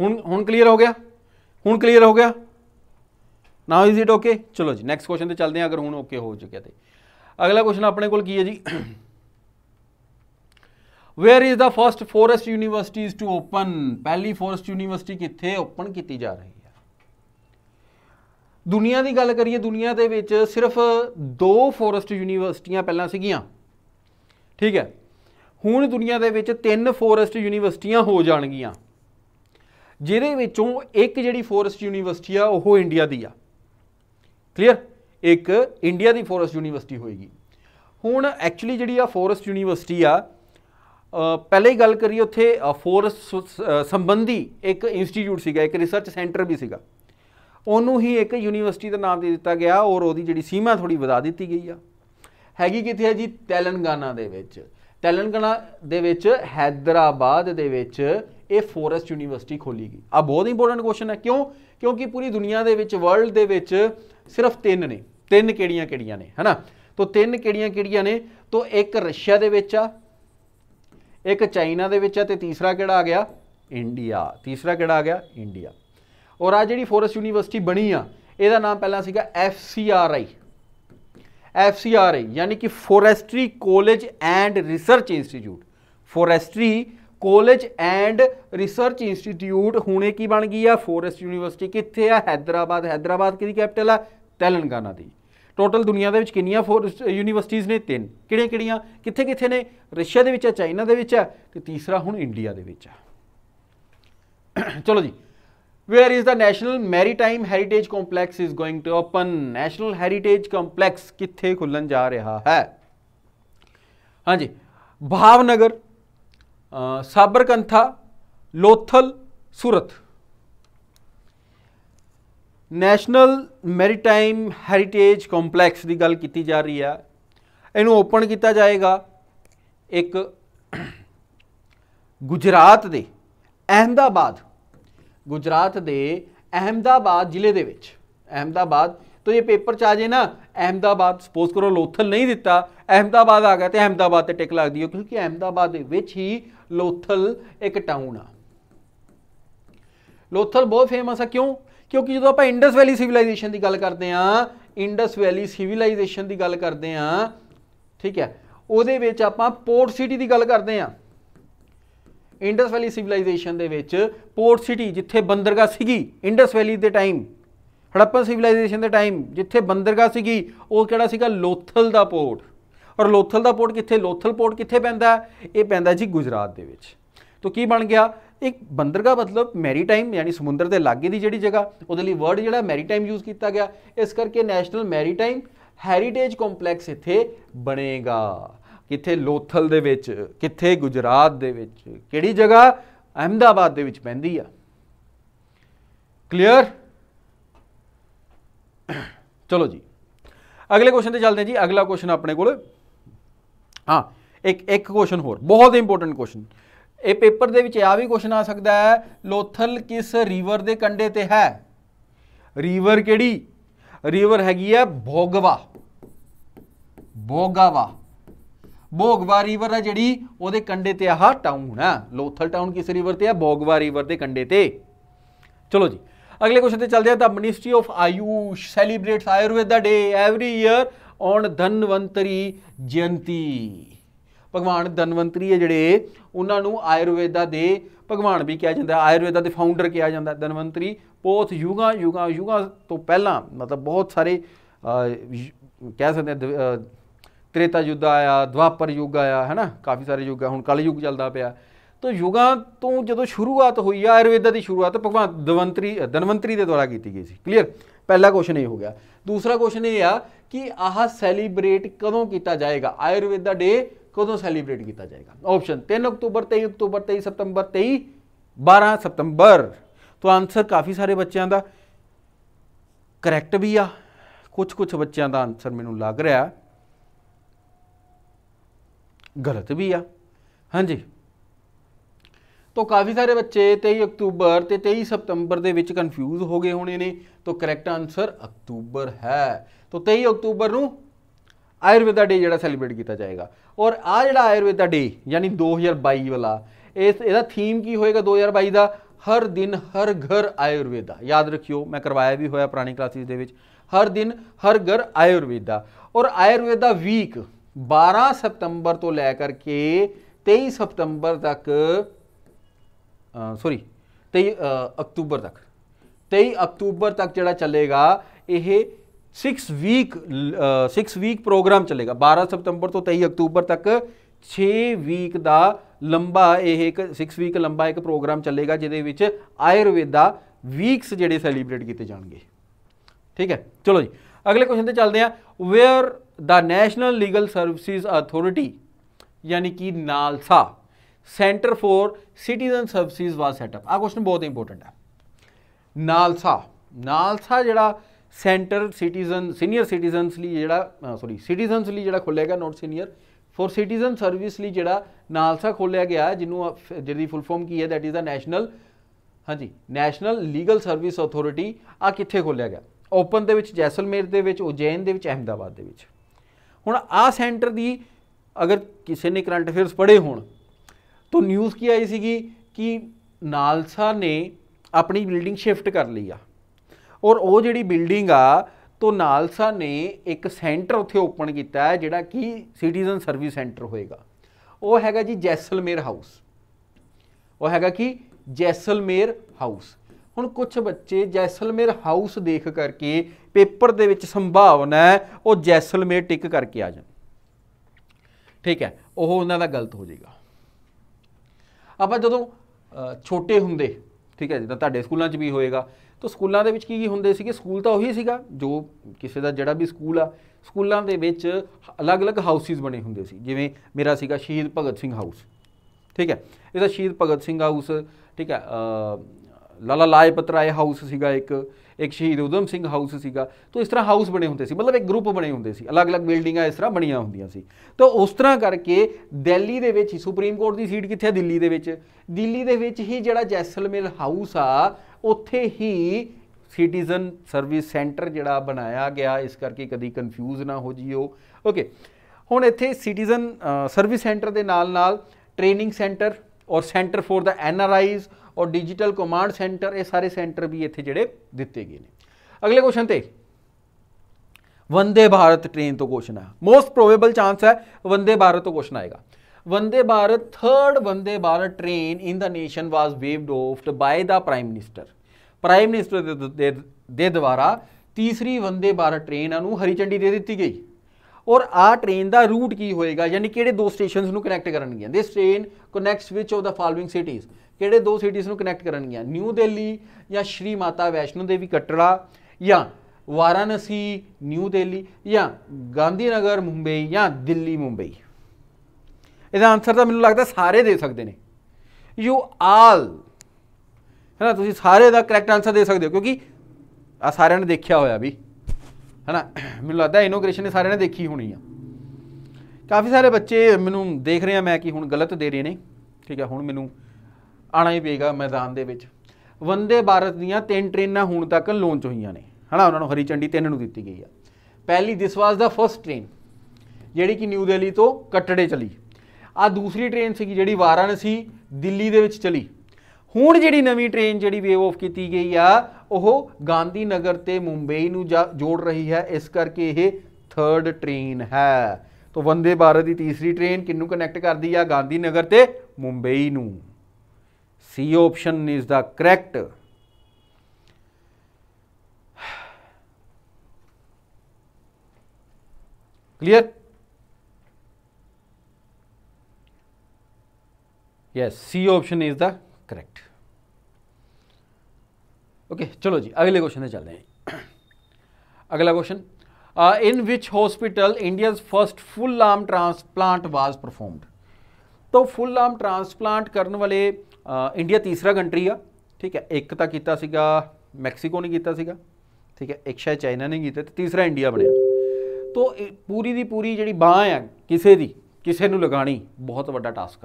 [SPEAKER 1] ਹੁਣ ਹੁਣ ਕਲੀਅਰ ਹੋ ਗਿਆ ਹੁਣ ਕਲੀਅਰ ਹੋ ਗਿਆ ਨਾਓ ਇਜ਼ ਇਟ ਓਕੇ ਚਲੋ ਜੀ ਨੈਕਸਟ ਕੁਐਸਚਨ ਤੇ ਚੱਲਦੇ ਹਾਂ ਅਗਰ ਹੁਣ ਓਕੇ ਹੋ ਚੁੱਕਿਆ ਤੇ ਅਗਲਾ ਕੁਐਸਚਨ ਆਪਣੇ ਕੋਲ ਕੀ ਹੈ ਜੀ where is the first forest universities to open ਪਹਿਲੀ ਫੋਰੈਸਟ ਯੂਨੀਵਰਸਿਟੀ ਕਿੱਥੇ ਓਪਨ ਕੀਤੀ ਜਾ ਰਹੀ ਹੈ ਦੁਨੀਆ ਦੀ ਗੱਲ ਕਰੀਏ ਦੁਨੀਆ ਦੇ ਵਿੱਚ ਸਿਰਫ ਦੋ ਫੋਰੈਸਟ ਯੂਨੀਵਰਸਿਟੀਆਂ ਪਹਿਲਾਂ ਸੀਗੀਆਂ ਠੀਕ ਹੈ ਹੁਣ ਦੁਨੀਆ ਦੇ ਵਿੱਚ ਤਿੰਨ ਫੋਰੈਸਟ ਯੂਨੀਵਰਸਿਟੀਆਂ ਹੋ ਜਾਣਗੀਆਂ ਜਿਹਦੇ ਵਿੱਚੋਂ ਇੱਕ ਜਿਹੜੀ ਫੋਰੈਸਟ ਯੂਨੀਵਰਸਿਟੀ ਆ ਉਹ ਇੰਡੀਆ ਦੀ ਆ ਕਲੀਅਰ ਇੱਕ ਇੰਡੀਆ ਦੀ ਫੋਰੈਸਟ ਯੂਨੀਵਰਸਿਟੀ ਹੋਏਗੀ ਹੁਣ ਐਕਚੁਅਲੀ ਜਿਹੜੀ ਆ ਫੋਰੈਸਟ ਯੂਨੀਵਰਸਿਟੀ ਆ ਪਹਿਲੇ ਹੀ ਗੱਲ ਕਰੀ ਉੱਥੇ ਫੋਰੈਸਟ ਸੰਬੰਧੀ ਇੱਕ ਇੰਸਟੀਚਿਊਟ ਸੀਗਾ ਇੱਕ ਰਿਸਰਚ ਸੈਂਟਰ ਵੀ ਸੀਗਾ ਉਹਨੂੰ ਹੀ ਇੱਕ ਯੂਨੀਵਰਸਿਟੀ ਦਾ ਨਾਮ ਦੇ ਦਿੱਤਾ ਗਿਆ ਔਰ ਉਹਦੀ ਜਿਹੜੀ ਸੀਮਾ ਥੋੜੀ ਵਧਾ ਦਿੱਤੀ ਗਈ ਆ ਹੈਗੀ ਕਿੱਥੇ ਆ ਜੀ ਤੇਲੰਗਾਨਾ ਦੇ ਵਿੱਚ ਤੇਲੰਗਾਨਾ ਦੇ ਵਿੱਚ ਹైదరాబాద్ ਦੇ ਵਿੱਚ ਇਹ ਫੋਰੈਸਟ ਯੂਨੀਵਰਸਿਟੀ ਖੋਲੀ ਗਈ ਆ ਬਹੁਤ ਇੰਪੋਰਟੈਂਟ ਕੁਐਸਚਨ ਹੈ ਕਿਉਂ ਕਿਉਂਕਿ ਪੂਰੀ ਦੁਨੀਆ ਦੇ ਵਿੱਚ ਵਰਲਡ ਦੇ ਵਿੱਚ ਸਿਰਫ ਤਿੰਨ ਨੇ ਤਿੰਨ ਕਿਹੜੀਆਂ ਕਿਹੜੀਆਂ ਨੇ ਹਨਾ ਤੋਂ ਤਿੰਨ ਕਿਹੜੀਆਂ ਕਿਹੜੀਆਂ ਨੇ ਤੋਂ ਇੱਕ ਰਸ਼ੀਆ ਦੇ ਵਿੱਚ ਆ ਇੱਕ ਚਾਈਨਾ ਦੇ ਵਿੱਚ ਆ ਤੇ ਤੀਸਰਾ ਕਿਹੜਾ ਆ ਗਿਆ ਇੰਡੀਆ ਤੀਸਰਾ ਕਿਹੜਾ ਆ ਗਿਆ ਇੰਡੀਆ ਔਰ ਆ ਜਿਹੜੀ ਫੋਰੈਸਟ ਯੂਨੀਵਰਸਿਟੀ ਬਣੀ ਆ ਇਹਦਾ ਨਾਮ ਪਹਿਲਾਂ ਸੀਗਾ F C R I F C R I ਯਾਨੀ ਕਿ forestry college and research institute forestry college and research institute ਹੁਣੇ ਕੀ ਬਣ ਗਈ ਆ ਫੋਰੈਸਟ ਯੂਨੀਵਰਸਿਟੀ ਕਿੱਥੇ ਆ ਹైదరాబాద్ ਹైదరాబాద్ ਕਿਹਦੀ ਕੈਪੀਟਲ ਆ ਤੇਲੰਗਾਨਾ ਦੀ ਟੋਟਲ ਦੁਨੀਆ ਦੇ ਵਿੱਚ ਕਿੰਨੀਆਂ ਫੋਰੈਸਟ ਯੂਨੀਵਰਸਿਟੀਆਂ ਨੇ ਤਿੰਨ ਕਿਹੜੀਆਂ ਕਿਹੜੀਆਂ ਕਿੱਥੇ ਕਿੱਥੇ ਨੇ ਰਸ਼ੀਆ ਦੇ ਵਿੱਚ ਆ ਚਾਈਨਾ ਦੇ ਵਿੱਚ ਆ ਤੇ ਤੀਸਰਾ ਹੁਣ ਇੰਡੀਆ ਦੇ ਵਿੱਚ ਆ ਚਲੋ ਜੀ where is the national maritime heritage complex is going to open national heritage complex ਕਿੱਥੇ ਖੁੱਲਣ ਜਾ ਰਿਹਾ ਹੈ ਹਾਂਜੀ Bhavnagar Sabarkantha Lothal Surat national maritime heritage complex ਦੀ ਗੱਲ ਕੀਤੀ ਜਾ ਰਹੀ ਹੈ ਇਹਨੂੰ ਓਪਨ ਕੀਤਾ ਜਾਏਗਾ ਇੱਕ ਗੁਜਰਾਤ ਦੇ ਅਹਮਦਾਬਾਦ ਗੁਜਰਾਤ ਦੇ ਅਹਮਦਾਬਾਦ ਜ਼ਿਲ੍ਹੇ ਦੇ ਵਿੱਚ ਅਹਮਦਾਬਾਦ ਇਹ ਪੇਪਰ ਚ ਆ ਜੇ ਨਾ ਅਹਿਮਦਾਬਾਦ ਸਪੋਜ਼ ਕਰੋ ਲੋਥਲ ਨਹੀਂ ਦਿੱਤਾ ਅਹਿਮਦਾਬਾਦ ਆ ਗਿਆ ਤੇ ਅਹਿਮਦਾਬਾਦ ਤੇ ਟਿਕ ਲੱਗਦੀ ਹੈ ਕਿਉਂਕਿ ਅਹਿਮਦਾਬਾਦ ਦੇ ਵਿੱਚ ਹੀ ਲੋਥਲ ਇੱਕ ਟਾਊਨ ਆ ਲੋਥਲ ਬਹੁਤ ਫੇਮਸ ਆ ਕਿਉਂ ਕਿਉਂਕਿ ਜਦੋਂ ਆਪਾਂ ਇੰਡਸ ਵੈਲੀ ਸਿਵਲਾਈਜੇਸ਼ਨ ਦੀ ਗੱਲ ਕਰਦੇ ਆ ਇੰਡਸ ਵੈਲੀ ਸਿਵਲਾਈਜੇਸ਼ਨ ਦੀ ਗੱਲ ਕਰਦੇ ਆ ਠੀਕ ਹੈ ਉਹਦੇ ਵਿੱਚ ਆਪਾਂ ਪੋਰਟ ਸਿਟੀ ਦੀ ਗੱਲ ਕਰਦੇ ਆ ਇੰਡਸ ਵੈਲੀ ਸਿਵਲਾਈਜੇਸ਼ਨ ਦੇ ਵਿੱਚ ਪੋਰਟ ਸਿਟੀ ਜਿੱਥੇ ਬੰਦਰਗਾਹ ਸੀਗੀ ਇੰਡਸ ਵੈਲੀ ਦੇ ਟਾਈਮ ਹੜੱਪਾ ਸਿਵਲਾਈਜੇਸ਼ਨ ਦੇ ਟਾਈਮ ਜਿੱਥੇ ਬੰਦਰਗਾਹ ਸੀਗੀ ਉਹ ਕਿਹੜਾ ਸੀਗਾ ਲੋਥਲ ਦਾ ਪੋਰਟ ਔਰ ਲੋਥਲ ਦਾ ਪੋਰਟ ਕਿੱਥੇ ਲੋਥਲ ਪੋਰਟ ਕਿੱਥੇ ਪੈਂਦਾ ਇਹ ਪੈਂਦਾ ਜੀ ਗੁਜਰਾਤ ਦੇ ਵਿੱਚ ਤੋ ਕੀ ਬਣ ਗਿਆ ਇੱਕ ਬੰਦਰਗਾਹ ਮਤਲਬ ਮੈਰੀਟਾਈਮ ਯਾਨੀ ਸਮੁੰਦਰ ਦੇ ਲਾਗੇ ਦੀ ਜਿਹੜੀ ਜਗ੍ਹਾ ਉਹਦੇ ਲਈ ਵਰਡ ਜਿਹੜਾ ਮੈਰੀਟਾਈਮ ਯੂਜ਼ ਕੀਤਾ ਗਿਆ ਇਸ ਕਰਕੇ ਨੈਸ਼ਨਲ ਮੈਰੀਟਾਈਮ ਹੈਰੀਟੇਜ ਕੰਪਲੈਕਸ ਇੱਥੇ ਬਣੇਗਾ ਕਿੱਥੇ ਲੋਥਲ ਦੇ ਵਿੱਚ ਕਿੱਥੇ ਗੁਜਰਾਤ ਦੇ ਵਿੱਚ ਕਿਹੜੀ ਜਗ੍ਹਾ ਅਹਮਦਾਬਾਦ ਦੇ ਵਿੱਚ ਪੈਂਦੀ ਆ ਕਲੀਅਰ ਚਲੋ ਜੀ ਅਗਲੇ ਕੁਐਸਚਨ ਤੇ ਚੱਲਦੇ ਜੀ ਅਗਲਾ ਕੁਐਸਚਨ ਆਪਣੇ ਕੋਲ ਹਾਂ ਇੱਕ ਇੱਕ ਕੁਐਸਚਨ ਹੋਰ ਬਹੁਤ ਇੰਪੋਰਟੈਂਟ ਕੁਐਸਚਨ ਇਹ ਪੇਪਰ ਦੇ ਵਿੱਚ ਆ ਵੀ ਕੁਐਸਚਨ ਆ ਸਕਦਾ ਹੈ ਲੋਥਲ ਕਿਸ ਰਿਵਰ ਦੇ ਕੰਢੇ ਤੇ ਹੈ ਰਿਵਰ ਕਿਹੜੀ ਰਿਵਰ ਹੈਗੀ ਹੈ ਭੋਗਵਾ ਭੋਗਵਾ ਭੋਗਵਾ ਰਿਵਰ ਹੈ ਜਿਹੜੀ ਉਹਦੇ ਕੰਢੇ ਤੇ ਆਹ ਟਾਊਨ ਹੈ ਲੋਥਲ ਟਾਊਨ ਕਿਸ ਰਿਵਰ ਤੇ ਹੈ ਭੋਗਵਾ ਰਿਵਰ ਦੇ ਕੰਢੇ ਤੇ ਚਲੋ ਜੀ ਅਗਲੇ ਕੁਐਸਚਨ ਤੇ ਚੱਲਦੇ ਆ ਤਾਂ ministry of AYUSH celebrates Ayurveda day every year on Dhanvantari Jayanti ਭਗਵਾਨ ਧਨਵੰਤਰੀ ਹੈ ਜਿਹੜੇ ਉਹਨਾਂ ਨੂੰ ਆਯੁਰਵੇਦਾ ਦੇ ਭਗਵਾਨ ਵੀ ਕਿਹਾ ਜਾਂਦਾ ਆਯੁਰਵੇਦਾ ਦੇ ਫਾਊਂਡਰ ਕਿਹਾ ਜਾਂਦਾ ਧਨਵੰਤਰੀ ਪੋਥ ਯੁਗਾ ਯੁਗਾ ਯੁਗਾ ਤੋਂ ਪਹਿਲਾਂ ਮਤਲਬ ਬਹੁਤ ਸਾਰੇ ਕਹਿ ਸਕਦੇ ਤ੍ਰੇਤਾ ਯੁੱਗ ਆਇਆ ਦਵਾਪਰ ਯੁੱਗ ਆਇਆ ਹੈਨਾ ਕਾਫੀ ਸਾਰੇ ਯੁੱਗ ਹੁਣ ਕਲ ਯੁੱਗ ਚੱਲਦਾ ਪਿਆ ਤਾਂ ਯੁਗਾਂ ਤੋਂ ਜਦੋਂ ਸ਼ੁਰੂਆਤ ਹੋਈ ਆ ਆਯੁਰਵੇਦਾ ਦੀ ਸ਼ੁਰੂਆਤ ਭਗਵਾਨ ਦਵੰਤਰੀ ਦਨਵੰਤਰੀ ਦੇ ਦੁਆਰਾ ਕੀਤੀ ਗਈ ਸੀ ਕਲੀਅਰ ਪਹਿਲਾ ਕੁਐਸਚਨ ਇਹ ਹੋ ਗਿਆ ਦੂਸਰਾ ਕੁਐਸਚਨ ਇਹ ਆ ਕਿ ਆਹ ਸੈਲੀਬ੍ਰੇਟ ਕਦੋਂ ਕੀਤਾ ਜਾਏਗਾ ਆਯੁਰਵੇਦਾ ਡੇ ਕਦੋਂ ਸੈਲੀਬ੍ਰੇਟ ਕੀਤਾ ਜਾਏਗਾ ਆਪਸ਼ਨ 3 ਅਕਤੂਬਰ 23 ਅਕਤੂਬਰ 23 ਸਤੰਬਰ 23 12 ਸਤੰਬਰ ਤਾਂ ਆਨਸਰ ਕਾਫੀ ਸਾਰੇ ਬੱਚਿਆਂ ਦਾ ਕਰੈਕਟ ਵੀ ਆ ਕੁਝ ਕੁਝ ਬੱਚਿਆਂ ਦਾ ਆਨਸਰ ਮੈਨੂੰ ਲੱਗ ਰਿਹਾ ਗਲਤ ਵੀ ਆ ਹਾਂਜੀ ਤੋ ਕਾਫੀ ਸਾਰੇ ਬੱਚੇ 23 ਅਕਤੂਬਰ ਤੇ 23 ਸਤੰਬਰ ਦੇ ਵਿੱਚ ਕਨਫਿਊਜ਼ ਹੋ ਗਏ ਹੋਣੇ ਨੇ ਤੋ ਕਰੈਕਟ ਆਨਸਰ ਅਕਤੂਬਰ ਹੈ ਤੋ 23 ਅਕਤੂਬਰ ਨੂੰ ਆਯੁਰਵੇਦਾ ਡੇ ਜਿਹੜਾ ਸੈਲੀਬ੍ਰੇਟ ਕੀਤਾ ਜਾਏਗਾ ਔਰ ਆ ਜਿਹੜਾ ਆਯੁਰਵੇਦਾ ਡੇ ਯਾਨੀ 2022 ਵਾਲਾ ਇਸ ਇਹਦਾ ਥੀਮ ਕੀ ਹੋਏਗਾ 2022 ਦਾ ਹਰ ਦਿਨ ਹਰ ਘਰ ਆਯੁਰਵੇਦਾ ਯਾਦ ਰੱਖਿਓ ਮੈਂ ਕਰਵਾਇਆ ਵੀ ਹੋਇਆ ਪੁਰਾਣੀ ਕਲਾਸਿਸ ਦੇ ਵਿੱਚ ਹਰ ਦਿਨ ਹਰ ਘਰ ਆਯੁਰਵੇਦਾ ਔਰ ਆਯੁਰਵੇਦਾ ਵੀਕ 12 ਸਤੰਬਰ ਤੋਂ ਲੈ ਕਰਕੇ 23 ਸਤੰਬਰ ਤੱਕ ਸੌਰੀ 23 ਅਕਤੂਬਰ ਤੱਕ 23 ਅਕਤੂਬਰ ਤੱਕ ਜਿਹੜਾ ਚੱਲੇਗਾ ਇਹ 6 ਵੀਕ 6 ਵੀਕ ਪ੍ਰੋਗਰਾਮ ਚੱਲੇਗਾ 12 ਸਤੰਬਰ ਤੋਂ 23 ਅਕਤੂਬਰ ਤੱਕ 6 ਵੀਕ ਦਾ ਲੰਬਾ ਇਹ ਇੱਕ 6 ਵੀਕ ਲੰਬਾ ਇੱਕ ਪ੍ਰੋਗਰਾਮ ਚੱਲੇਗਾ ਜਿਹਦੇ ਵਿੱਚ ਆਯੁਰਵੇਦਾ ਵੀਕਸ ਜਿਹੜੇ ਸੈਲੀਬ੍ਰੇਟ ਕੀਤੇ ਜਾਣਗੇ ਠੀਕ ਹੈ ਚਲੋ ਜੀ ਅਗਲੇ ਕੁਐਸਚਨ ਤੇ ਚੱਲਦੇ ਆ where the national legal services authority ਯਾਨੀ ਕਿ NALSA centre for citizen services was set up ਆ ਕੁਐਸਚਨ ਬਹੁਤ ਇੰਪੋਰਟੈਂਟ ਹੈ ਨਾਲਸਾ ਨਾਲਸਾ ਜਿਹੜਾ ਸੈਂਟਰ ਸਿਟੀਜ਼ਨ ਸੀਨੀਅਰ ਸਿਟੀਜ਼ਨਸ ਲਈ ਜਿਹੜਾ ਸੌਰੀ ਸਿਟੀਜ਼ਨਸ ਲਈ ਜਿਹੜਾ ਗਿਆ not senior for citizen service ਲਈ ਜਿਹੜਾ ਨਾਲਸਾ ਖੋਲਿਆ ਗਿਆ ਜਿਹਨੂੰ ਜਿਹਦੀ ਫੁੱਲ ਫਾਰਮ ਕੀ ਹੈ ਥੈਟ ਇਜ਼ ਅ ਨੈਸ਼ਨਲ ਹਾਂਜੀ ਨੈਸ਼ਨਲ ਲੀਗਲ ਸਰਵਿਸ ਅਥਾਰਟੀ ਆ ਕਿੱਥੇ ਖੋਲਿਆ ਗਿਆ ਓਪਨ ਦੇ ਵਿੱਚ ਜੈਸਲਮੇਰ ਦੇ ਵਿੱਚ ਉਜੈਨ ਦੇ ਵਿੱਚ ਅਹਮਦਾਬਾਦ ਦੇ ਵਿੱਚ ਹੁਣ ਆ ਸੈਂਟਰ ਦੀ ਅਗਰ ਕਿਸੇ ਨੇ ਕਰੰਟ ਅਫੇਅਰਸ ਪੜ੍ਹੇ ਹੋਣ ਤੋਂ ਨਿਊਜ਼ ਕੀ ਆਈ ਸੀਗੀ ਕਿ ਨਾਲਸਾ ਨੇ ਆਪਣੀ ਬਿਲਡਿੰਗ ਸ਼ਿਫਟ ਕਰ ਲਈ ਆ ਔਰ ਉਹ ਜਿਹੜੀ ਬਿਲਡਿੰਗ ਆ ਤੋਂ ਨਾਲਸਾ ਨੇ ਇੱਕ ਸੈਂਟਰ ਉੱਥੇ ਓਪਨ ਕੀਤਾ ਹੈ ਜਿਹੜਾ ਕਿ ਸਿਟੀਜ਼ਨ ਸਰਵਿਸ ਸੈਂਟਰ ਹੋਏਗਾ ਉਹ ਹੈਗਾ ਜੀ ਜੈਸਲਮੇਰ ਹਾਊਸ ਉਹ ਹੈਗਾ ਕਿ ਜੈਸਲਮੇਰ ਹਾਊਸ ਹੁਣ ਕੁਝ ਬੱਚੇ ਜੈਸਲਮੇਰ ਹਾਊਸ ਦੇਖ ਕਰਕੇ ਪੇਪਰ ਦੇ ਵਿੱਚ ਸੰਭਾਵਨਾ ਹੈ ਉਹ ਜੈਸਲਮੇਰ ਟਿਕ ਕਰਕੇ ਆ ਜਾਣ ਠੀਕ ਹੈ ਉਹ ਉਹਨਾਂ ਦਾ ਗਲਤ ਹੋ ਜਾਏਗਾ ਆਪਾਂ ਜਦੋਂ ਛੋਟੇ ਹੁੰਦੇ ਠੀਕ ਹੈ ਜਿੱਦਾਂ ਤੁਹਾਡੇ ਸਕੂਲਾਂ 'ਚ ਵੀ ਹੋਏਗਾ ਤਾਂ ਸਕੂਲਾਂ ਦੇ ਵਿੱਚ ਕੀ ਕੀ ਹੁੰਦੇ ਸੀਗੇ ਸਕੂਲ ਤਾਂ ਉਹੀ ਸੀਗਾ ਜੋ ਕਿਸੇ ਦਾ ਜਿਹੜਾ ਵੀ ਸਕੂਲ ਆ ਸਕੂਲਾਂ ਦੇ ਵਿੱਚ ਅਲੱਗ-ਅਲੱਗ ਹਾਊਸਿਸ ਬਣੇ ਹੁੰਦੇ ਸੀ ਜਿਵੇਂ ਮੇਰਾ ਸੀਗਾ ਸ਼ਹੀਦ ਭਗਤ ਸਿੰਘ ਹਾਊਸ ਠੀਕ ਹੈ ਇਹਦਾ ਸ਼ਹੀਦ ਭਗਤ ਸਿੰਘ ਹਾਊਸ ਠੀਕ ਹੈ ਲਾਲਾ ਲਾਜਪਤ ਰਾਏ ਹਾਊਸ ਸੀਗਾ ਇੱਕ ਇੱਕ ਸ਼ਹੀਦ ਉਦਮ ਸਿੰਘ ਹਾਊਸ ਸੀਗਾ ਤੋਂ ਇਸ ਤਰ੍ਹਾਂ ਹਾਊਸ ਬਣੇ ਹੁੰਦੇ ਸੀ ਮਤਲਬ ਇੱਕ ਗਰੁੱਪ ਬਣੇ ਹੁੰਦੇ ਸੀ ਅਲੱਗ-ਅਲੱਗ ਬਿਲਡਿੰਗਾਂ ਇਸ ਤਰ੍ਹਾਂ ਬਣੀਆਂ ਹੁੰਦੀਆਂ ਸੀ ਤਾਂ ਉਸ ਤਰ੍ਹਾਂ ਕਰਕੇ ਦਿੱਲੀ ਦੇ ਵਿੱਚ ਹੀ ਸੁਪਰੀਮ ਕੋਰਟ ਦੀ ਸੀਟ ਕਿੱਥੇ ਹੈ ਦਿੱਲੀ ਦੇ ਵਿੱਚ ਦਿੱਲੀ ਦੇ ਵਿੱਚ ਹੀ ਜਿਹੜਾ ਜੈਸਲਮੇਰ ਹਾਊਸ ਆ ਉੱਥੇ ਹੀ ਸਿਟੀਜ਼ਨ ਸਰਵਿਸ ਸੈਂਟਰ ਜਿਹੜਾ ਬਣਾਇਆ ਗਿਆ ਇਸ ਕਰਕੇ ਕਦੀ ਕਨਫਿਊਜ਼ ਨਾ ਹੋ ਜਿਓ ਓਕੇ ਹੁਣ ਇੱਥੇ ਸਿਟੀਜ਼ਨ ਸਰਵਿਸ ਸੈਂਟਰ ਦੇ ਨਾਲ ਨਾਲ ਟ੍ਰੇਨਿੰਗ ਸੈਂਟਰ ਔਰ ਸੈਂਟਰ ਫॉर ਦਾ ਐਨਆਰਆਈਜ਼ ਔਰ ਡਿਜੀਟਲ ਕਮਾਂਡ ਸੈਂਟਰ ਇਹ ਸਾਰੇ ਸੈਂਟਰ ਵੀ ਇੱਥੇ ਜਿਹੜੇ ਦਿੱਤੇ ਗਏ ਨੇ ਅਗਲੇ ਕੁਐਸਚਨ ਤੇ ਵੰਦੇ ਭਾਰਤ ਟ੍ਰੇਨ ਤੋਂ ਕੁਐਸਚਨ ਆ ਮੋਸਟ ਪ੍ਰੋਬੇਬਲ ਚਾਂਸ ਹੈ ਵੰਦੇ ਭਾਰਤ ਤੋਂ ਕੁਐਸਚਨ ਆਏਗਾ Vande Bharat third Vande Bharat train in the nation was waved off by the prime minister prime minister ਦੇ ਦੁਆਰਾ ਤੀਸਰੀ ਵੰਦੇ ਭਾਰਤ ਟ੍ਰੇਨ ਨੂੰ ਹਰੀ ਝੰਡੀ ਦੇ ਦਿੱਤੀ ਗਈ ਔਰ ਆ ਟ੍ਰੇਨ ਦਾ ਰੂਟ ਕੀ ਹੋਏਗਾ ਯਾਨੀ ਕਿਹੜੇ ਦੋ ਸਟੇਸ਼ਨਸ ਨੂੰ ਕਨੈਕਟ ਕਰਨਗੀਆਂ this train connects which of the following cities ਕਿਹੜੇ ਦੋ ਸਿਟੀਜ਼ ਨੂੰ ਕਨੈਕਟ ਕਰਨਗੀਆਂ ਨਿਊ ਦਿੱਲੀ ਜਾਂ ਸ਼੍ਰੀ ਮਾਤਾ ਵੈਸ਼ਨੋ ਦੇਵੀ ਕਟੜਾ ਜਾਂ ਵਾਰਾਨਸੀ ਨਿਊ ਦਿੱਲੀ ਜਾਂ ਗਾਂਧੀਨਗਰ ਮੁੰਬਈ ਜਾਂ ਦਿੱਲੀ ਮੁੰਬਈ ਇਹਦਾ ਆਨਸਰ ਤਾਂ ਮੈਨੂੰ ਲੱਗਦਾ ਸਾਰੇ ਦੇ ਸਕਦੇ ਨੇ ਯੂ ਆਲ ਹੈਨਾ ਤੁਸੀਂ ਸਾਰੇ ਦਾ ਕਰੈਕਟ ਆਨਸਰ ਦੇ ਸਕਦੇ ਹੋ ਕਿਉਂਕਿ ਆ ਸਾਰਿਆਂ ਨੇ ਦੇਖਿਆ ਹੋਇਆ ਵੀ ਹੈਨਾ ਮੈਨੂੰ ਲੱਗਦਾ ਇਨੋਗ੍ਰੇਸ਼ਨ ਨੇ ਸਾਰਿਆਂ ਨੇ ਦੇਖੀ ਹੋਣੀ ਆ ਕਾਫੀ ਸਾਰੇ ਬੱਚੇ ਮੈਨੂੰ ਦੇਖ ਰਹੇ ਆ ਮੈਂ ਕਿ ਹੁਣ ਗਲਤ ਦੇ ਰਹੇ ਨੇ ਠੀਕ ਆ ਹੁਣ ਮੈਨੂੰ ਆਣਾ ਹੀ ਪਏਗਾ ਮੈਦਾਨ ਦੇ ਵਿੱਚ ਵੰਦੇ ਭਾਰਤ ਦੀਆਂ ਤਿੰਨ ਟ੍ਰੇਨਾਂ ਹੁਣ ਤੱਕ ਲਾਂਚ ਹੋਈਆਂ ਨੇ ਹਨਾ ਉਹਨਾਂ ਨੂੰ ਹਰੀ ਚੰਡੀ ਤਿੰਨ ਨੂੰ ਦਿੱਤੀ ਗਈ ਆ ਪਹਿਲੀ ਦਿਸ ਵਾਸ ਦਾ ਫਰਸਟ ਟ੍ਰੇਨ ਜਿਹੜੀ ਕਿ ਨਿਊ ਦਿੱਲੀ ਤੋਂ ਕਟੜੇ ਚਲੀ ਆ ਦੂਸਰੀ ਟ੍ਰੇਨ ਸੀ ਜਿਹੜੀ ਵਾਰਾਣਸੀ ਦਿੱਲੀ ਦੇ ਵਿੱਚ ਚਲੀ ਹੁਣ ਜਿਹੜੀ ਨਵੀਂ ਟ੍ਰੇਨ ਜਿਹੜੀ ਵੇਵ ਆਫ ਕੀਤੀ ਗਈ ਆ ਉਹ ਗਾਂਧੀ ਨਗਰ ਤੇ ਮੁੰਬਈ ਨੂੰ ਜੋੜ ਰਹੀ ਹੈ ਇਸ ਕਰਕੇ ਇਹ ਥਰਡ ਟ੍ਰੇਨ ਹੈ ਤੋਂ ਵੰਦੇ ਭਾਰਤ ਦੀ ਤੀਸਰੀ ਟ੍ਰੇਨ ਕਿੰਨੂੰ ਕਨੈਕਟ ਕਰਦੀ ਆ ਗਾਂਧੀ ਨਗਰ ਤੇ ਮੁੰਬਈ ਨੂੰ C option is the correct clear yes C option is the correct okay चलो जी अगले क्वेश्चन चल रहे हैं अगला question in which hospital India's first full arm transplant was performed तो फुल आर्म ट्रांसप्लांट करने वाले ਇੰਡੀਆ ਤੀਸਰਾ ਕੰਟਰੀ ਆ ਠੀਕ ਹੈ ਇੱਕ ਤਾਂ ਕੀਤਾ ਸੀਗਾ ਮੈਕਸੀਕੋ ਨੇ ਕੀਤਾ ਸੀਗਾ ਠੀਕ ਹੈ ਇੱਕ ਸ਼ਾਇਦ ਚਾਈਨਾ ਨੇ ਕੀਤਾ ਤੇ ਤੀਸਰਾ ਇੰਡੀਆ ਬਣਿਆ ਤੋਂ ਪੂਰੀ ਦੀ ਪੂਰੀ ਜਿਹੜੀ ਬਾਹ ਆ ਕਿਸੇ ਦੀ ਕਿਸੇ ਨੂੰ ਲਗਾਣੀ ਬਹੁਤ ਵੱਡਾ ਟਾਸਕ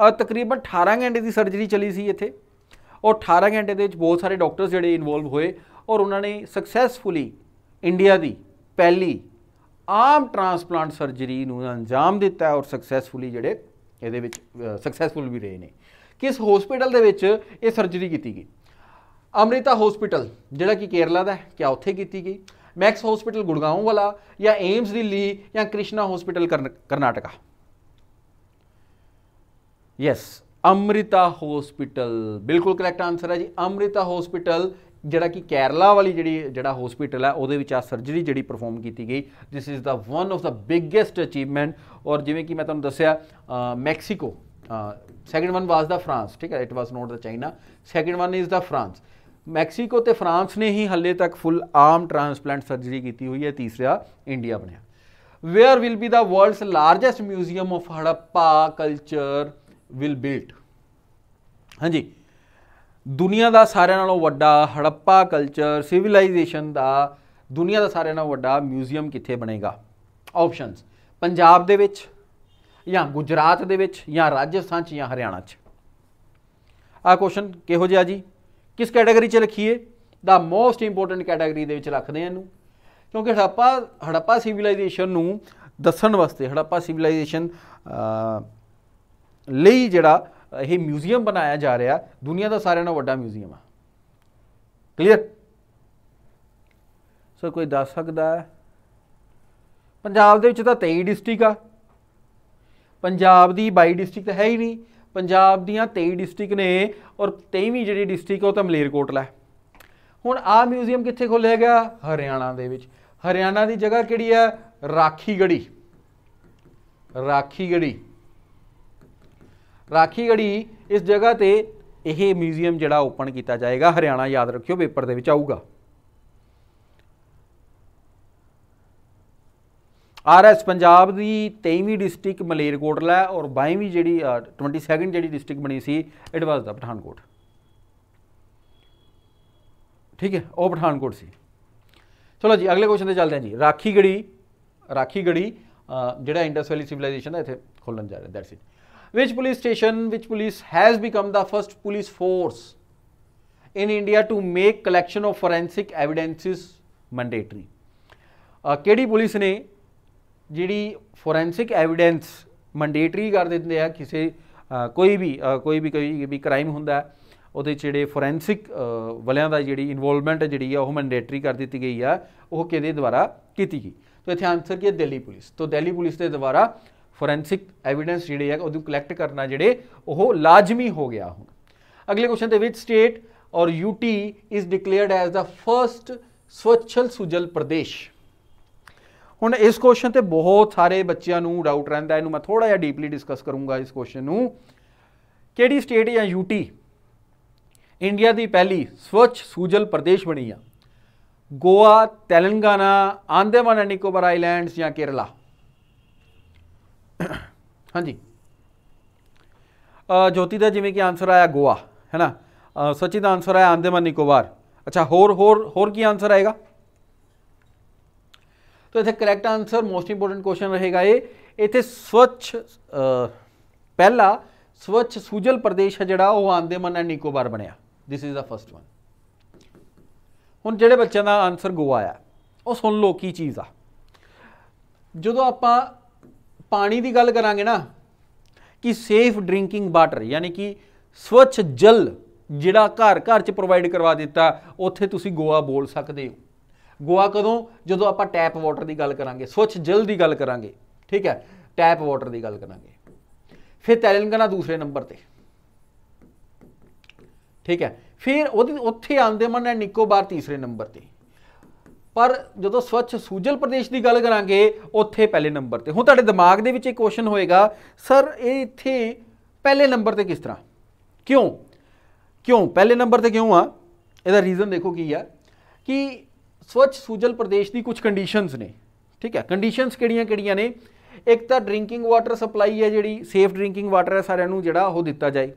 [SPEAKER 1] ਆ ਤਕਰੀਬਨ 18 ਘੰਟੇ ਦੀ ਸਰਜਰੀ ਚੱਲੀ ਸੀ ਇੱਥੇ ਔਰ 18 ਘੰਟੇ ਦੇ ਵਿੱਚ ਬਹੁਤ ਸਾਰੇ ਡਾਕਟਰਸ ਜਿਹੜੇ ਇਨਵੋਲਵ ਹੋਏ ਔਰ ਉਹਨਾਂ ਨੇ ਸਕਸੈਸਫੁਲੀ ਇੰਡੀਆ ਦੀ ਪਹਿਲੀ ਆਮ ਟ੍ਰਾਂਸਪਲਾਂਟ ਸਰਜਰੀ ਨੂੰ ਅੰਜਾਮ ਦਿੱਤਾ ਔਰ ਸਕਸੈਸਫੁਲੀ ਜਿਹੜੇ ਇਹਦੇ ਵਿੱਚ ਸਕਸੈਸਫੁਲ ਵੀ ਰਹੇ ਨੇ ਕਿਸ ਹਸਪੀਟਲ ਦੇ ਵਿੱਚ ਇਹ ਸਰਜਰੀ ਕੀਤੀ ਗਈ ਅਮ੍ਰਿਤਾ ਹਸਪੀਟਲ ਜਿਹੜਾ ਕਿ ਕੇਰਲਾ ਦਾ ਹੈ ਕਿਆ ਉੱਥੇ ਕੀਤੀ ਗਈ ਮੈਕਸ ਹਸਪੀਟਲ ਗੁੜਗਾਉਂ ਵਾਲਾ ਜਾਂ ਏਮਸ ਦਿੱਲੀ ਜਾਂ Krishna hospital Karnataka yes Amrita hospital ਬਿਲਕੁਲ ਕਰੈਕਟ ਆਨਸਰ ਹੈ ਜੀ ਅਮ੍ਰਿਤਾ ਹਸਪੀਟਲ ਜਿਹੜਾ ਕਿ ਕੇਰਲਾ ਵਾਲੀ ਜਿਹੜੀ ਜਿਹੜਾ ਹਸਪੀਟਲ ਹੈ ਉਹਦੇ ਵਿੱਚ ਆ ਸਰਜਰੀ ਜਿਹੜੀ ਪਰਫਾਰਮ ਕੀਤੀ ਗਈ this is the one of the biggest achievement ਔਰ ਜਿਵੇਂ ਕਿ ਮੈਂ ਤੁਹਾਨੂੰ ਦੱਸਿਆ Mexico second one was the France ਠੀਕ ਹੈ it was not the China second one is the France Mexico ਤੇ ਫਰਾਂਸ ਨੇ ਹੀ ਹੱਲੇ ਤੱਕ ਫੁੱਲ ਆਰਮ ਟ੍ਰਾਂਸਪਲੈਂਟ ਸਰਜਰੀ ਕੀਤੀ ਹੋਈ ਹੈ ਤੀਸਰਾ ਇੰਡੀਆ ਬਣਿਆ where will be the world's largest museum of Harappa culture will built ਹਾਂਜੀ ਦੁਨੀਆ ਦਾ ਸਾਰਿਆਂ ਨਾਲੋਂ ਵੱਡਾ ਹੜੱਪਾ ਕਲਚਰ ਸਿਵਲਾਈਜੇਸ਼ਨ ਦਾ ਦੁਨੀਆ ਦਾ ਸਾਰਿਆਂ ਨਾਲੋਂ ਵੱਡਾ ਮਿਊਜ਼ੀਅਮ ਕਿੱਥੇ ਬਣੇਗਾ ਆਪਸ਼ਨਸ ਪੰਜਾਬ ਦੇ ਵਿੱਚ ਜਾਂ ਗੁਜਰਾਤ ਦੇ ਵਿੱਚ ਜਾਂ ਰਾਜਸਥਾਨ 'ਚ ਜਾਂ ਹਰਿਆਣਾ 'ਚ ਆ ਕੁਐਸਚਨ ਕਿਹੋ ਜਿਹਾ ਜੀ ਕਿਸ ਕੈਟਾਗਰੀ 'ਚ ਲਿਖੀਏ ਦਾ ਮੋਸਟ ਇੰਪੋਰਟੈਂਟ ਕੈਟਾਗਰੀ ਦੇ ਵਿੱਚ ਰੱਖਦੇ ਆ ਇਹਨੂੰ ਕਿਉਂਕਿ ਹੜੱਪਾ ਹੜੱਪਾ ਸਿਵਲਾਈਜੇਸ਼ਨ ਨੂੰ ਦੱਸਣ ਵਾਸਤੇ ਹੜੱਪਾ ਸਿਵਲਾਈਜੇਸ਼ਨ ਲਈ ਜਿਹੜਾ ਇਹ ਮਿਊਜ਼ੀਅਮ ਬਣਾਇਆ ਜਾ ਰਿਹਾ ਦੁਨੀਆ ਦਾ ਸਾਰਿਆਂ ਨਾਲੋਂ ਵੱਡਾ ਮਿਊਜ਼ੀਅਮ ਆ ਕਲੀਅਰ ਸੋ ਕੋਈ ਦੱਸ ਸਕਦਾ ਹੈ ਪੰਜਾਬ ਦੇ ਵਿੱਚ ਤਾਂ 23 ਡਿਸਟ੍ਰਿਕਟ ਆ ਪੰਜਾਬ ਦੀ 22 ਡਿਸਟ੍ਰਿਕਟ ਹੈ ਹੀ ਨਹੀਂ ਪੰਜਾਬ ਦੀਆਂ 23 ਡਿਸਟ੍ਰਿਕਟ ਨੇ ਔਰ 23ਵੀਂ ਜਿਹੜੀ ਡਿਸਟ੍ਰਿਕਟ ਉਹ ਤਾਂ ਮਲੇਰਕੋਟਲਾ ਹੈ ਹੁਣ ਆ ਮਿਊਜ਼ੀਅਮ ਕਿੱਥੇ ਖੋਲਿਆ ਗਿਆ ਹਰਿਆਣਾ ਦੇ ਵਿੱਚ ਹਰਿਆਣਾ ਦੀ ਜਗ੍ਹਾ ਕਿਹੜੀ ਹੈ ਰਾਖੀਗੜੀ ਰਾਖੀਗੜੀ ਰਾਖੀਗੜੀ ਇਸ ਜਗ੍ਹਾ ਤੇ ਇਹ ਮਿਊਜ਼ੀਅਮ ਜਿਹੜਾ ਓਪਨ ਕੀਤਾ ਜਾਏਗਾ ਹਰਿਆਣਾ ਯਾਦ ਰੱਖਿਓ ਪੇਪਰ ਦੇ ਵਿੱਚ ਆਊਗਾ ਆਰਐਸ ਪੰਜਾਬ ਦੀ 23ਵੀਂ ਡਿਸਟ੍ਰਿਕਟ ਮਲੇਰਕੋਟਲਾ ਔਰ 22ਵੀਂ ਜਿਹੜੀ 22nd ਜਿਹੜੀ ਡਿਸਟ੍ਰਿਕਟ ਬਣੀ ਸੀ ਇਟ ਵਾਸ ਦਾ ਪਠਾਨਕੋਟ ਠੀਕ ਹੈ ਉਹ ਪਠਾਨਕੋਟ ਸੀ ਚਲੋ ਜੀ ਅਗਲੇ ਕੁਐਸਚਨ ਤੇ ਚੱਲਦੇ ਹਾਂ ਜੀ ਰਾਖੀ ਗੜੀ ਰਾਖੀ ਗੜੀ ਜਿਹੜਾ ਇੰਡਸ ਵੈਲੀ ਸਿਵਲਾਈਜੇਸ਼ਨ ਦਾ ਇੱਥੇ ਖੋਲਣ ਜਾ ਰਿਹਾ that's it which police station which police has become the first police force in India to make collection of forensic evidences mandatory ਕਿਹੜੀ ਪੁਲਿਸ ਨੇ ਜਿਹੜੀ ਫੋਰੈਂਸਿਕ ਐਵੀਡੈਂਸ ਮੰਡੇਟਰੀ ਕਰ ਦਿੰਦੇ ਆ ਕਿਸੇ ਕੋਈ ਵੀ ਕੋਈ ਵੀ ਕੋਈ ਵੀ ਕ੍ਰਾਈਮ ਹੁੰਦਾ ਉਹਦੇ ਜਿਹੜੇ ਫੋਰੈਂਸਿਕ ਵਲਿਆਂ ਦਾ ਜਿਹੜੀ ਇਨਵੋਲਵਮੈਂਟ ਜਿਹੜੀ ਆ ਉਹ ਮੰਡੇਟਰੀ ਕਰ ਦਿੱਤੀ ਗਈ ਆ ਉਹ ਕਿਹਦੇ ਦੁਆਰਾ ਕੀਤੀ ਗਈ ਤੋ ਇੱਥੇ ਆਨਸਰ ਕੀ ਹੈ ਦਿੱਲੀ ਪੁਲਿਸ ਤੋਂ ਦਿੱਲੀ ਪੁਲਿਸ ਦੇ ਦੁਆਰਾ ਫੋਰੈਂਸਿਕ ਐਵੀਡੈਂਸ ਜਿਹੜੇ ਆ ਉਹਨੂੰ ਕਲੈਕਟ ਕਰਨਾ ਜਿਹੜੇ ਉਹ ਲਾਜ਼ਮੀ ਹੋ ਗਿਆ ਹੁਣ ਅਗਲੇ ਕੁਐਸਚਨ ਦੇ ਵਿੱਚ ਸਟੇਟ ਔਰ UT is declared as the first Swachh Sujal Pradesh ਹੁਣ ਇਸ ਕੁਐਸਚਨ ਤੇ ਬਹੁਤ ਸਾਰੇ ਬੱਚਿਆਂ ਨੂੰ ਡਾਊਟ ਰਹਿੰਦਾ ਇਹਨੂੰ ਮੈਂ ਥੋੜਾ ਜਿਹਾ ਡੀਪਲੀ ਡਿਸਕਸ ਕਰੂੰਗਾ ਇਸ ਕੁਐਸਚਨ ਨੂੰ ਕਿਹੜੀ ਸਟੇਟ ਜਾਂ ਯੂਟੀ ਇੰਡੀਆ ਦੀ ਪਹਿਲੀ ਸਵੱਛ ਸੂਜਲ ਪ੍ਰਦੇਸ਼ ਬਣੀ ਆ ਗੋਆ ਤੇਲੰਗਾਨਾ ਆਂਦੇਮਾਨ ਐਂਡ ਨਿਕੋਬਾਰ ਆਈਲੈਂਡਸ ਜਾਂ ਕੇਰਲਾ ਹਾਂਜੀ ਜੋਤੀ ਦਾ ਜਿਵੇਂ ਕਿ ਆਨਸਰ ਆਇਆ ਗੋਆ ਹੈਨਾ ਸੱਚੀ ਦਾ ਆਨਸਰ ਆਇਆ ਆਂਦੇਮਾਨ ਨਿਕੋਬਾਰ ਅੱਛਾ ਹੋਰ ਹੋਰ ਹੋਰ ਕੀ ਆਨਸਰ ਆਏਗਾ तो ਇੱਥੇ correct answer most important question ਰਹੇਗਾ ਇਹ ਇੱਥੇ ਸਵੱਛ ਪਹਿਲਾ ਸਵੱਛ ਸੂਜਲ ਪ੍ਰਦੇਸ਼ ਹੈ ਜਿਹੜਾ ਉਹ ਆਂਦੇਮਨ ਐਂਡ ਨਿਕੋਬਾਰ ਬਣਿਆ this is the first one ਹੁਣ ਜਿਹੜੇ ਬੱਚਿਆਂ ਦਾ ਆਨਸਰ ਗੋਆ ਆ ਉਹ ਸੁਣ ਲੋ ਕੀ ਚੀਜ਼ ਆ ਜਦੋਂ ਆਪਾਂ ਪਾਣੀ ਦੀ ਗੱਲ ਕਰਾਂਗੇ ਨਾ ਕਿ ਸੇਫ ਡਰਿੰਕਿੰਗ ਵਾਟਰ ਯਾਨੀ ਕਿ ਸਵੱਛ ਜਲ ਜਿਹੜਾ ਘਰ ਘਰ ਚ ਪ੍ਰੋਵਾਈਡ ਕਰਵਾ ਦਿੱਤਾ ਉੱਥੇ ਤੁਸੀਂ ਗੋਆ ਬੋਲ ਸਕਦੇ ਹੋ ਗੋਆ ਕਦੋਂ ਜਦੋਂ ਆਪਾਂ ਟੈਪ ਵਾਟਰ ਦੀ ਗੱਲ ਕਰਾਂਗੇ ਸਵੱਛ ਜਲ ਦੀ ਗੱਲ ਕਰਾਂਗੇ ਠੀਕ ਹੈ ਟੈਪ ਵਾਟਰ ਦੀ ਗੱਲ ਕਰਾਂਗੇ ਫਿਰ ਤੇਲੰਗਾਨਾ ਦੂਸਰੇ ਨੰਬਰ ਤੇ ਠੀਕ ਹੈ ਫਿਰ ਉਹਦੀ ਉੱਥੇ ਮਨ ਹੈ ਨਿਕੋਬਾਰ ਤੀਸਰੇ ਨੰਬਰ ਤੇ ਪਰ ਜਦੋਂ ਸਵੱਛ ਸੂਜਲ ਪ੍ਰਦੇਸ਼ ਦੀ ਗੱਲ ਕਰਾਂਗੇ ਉੱਥੇ ਪਹਿਲੇ ਨੰਬਰ ਤੇ ਹੁਣ ਤੁਹਾਡੇ ਦਿਮਾਗ ਦੇ ਵਿੱਚ ਇੱਕ ਕੁਐਸਚਨ ਹੋਏਗਾ ਸਰ ਇਹ ਇੱਥੇ ਪਹਿਲੇ ਨੰਬਰ ਤੇ ਕਿਸ ਤਰ੍ਹਾਂ ਕਿਉਂ ਕਿਉਂ ਪਹਿਲੇ ਨੰਬਰ ਤੇ ਕਿਉਂ ਆ ਇਹਦਾ ਰੀਜ਼ਨ ਦੇਖੋ ਕੀ ਆ ਕਿ ਸਵੱਛ ਸੂਜਲ ਪ੍ਰਦੇਸ਼ ਦੀ ਕੁਝ ਕੰਡੀਸ਼ਨਸ ਨੇ ਠੀਕ ਹੈ ਕੰਡੀਸ਼ਨਸ ਕਿਹੜੀਆਂ-ਕਿਹੜੀਆਂ ਨੇ ਇੱਕ ਤਾਂ ਡਰਿੰਕਿੰਗ ਵਾਟਰ ਸਪਲਾਈ ਹੈ ਜਿਹੜੀ ਸੇਫ ਡਰਿੰਕਿੰਗ ਵਾਟਰ ਹੈ ਸਾਰਿਆਂ ਨੂੰ ਜਿਹੜਾ ਉਹ ਦਿੱਤਾ ਜਾਏ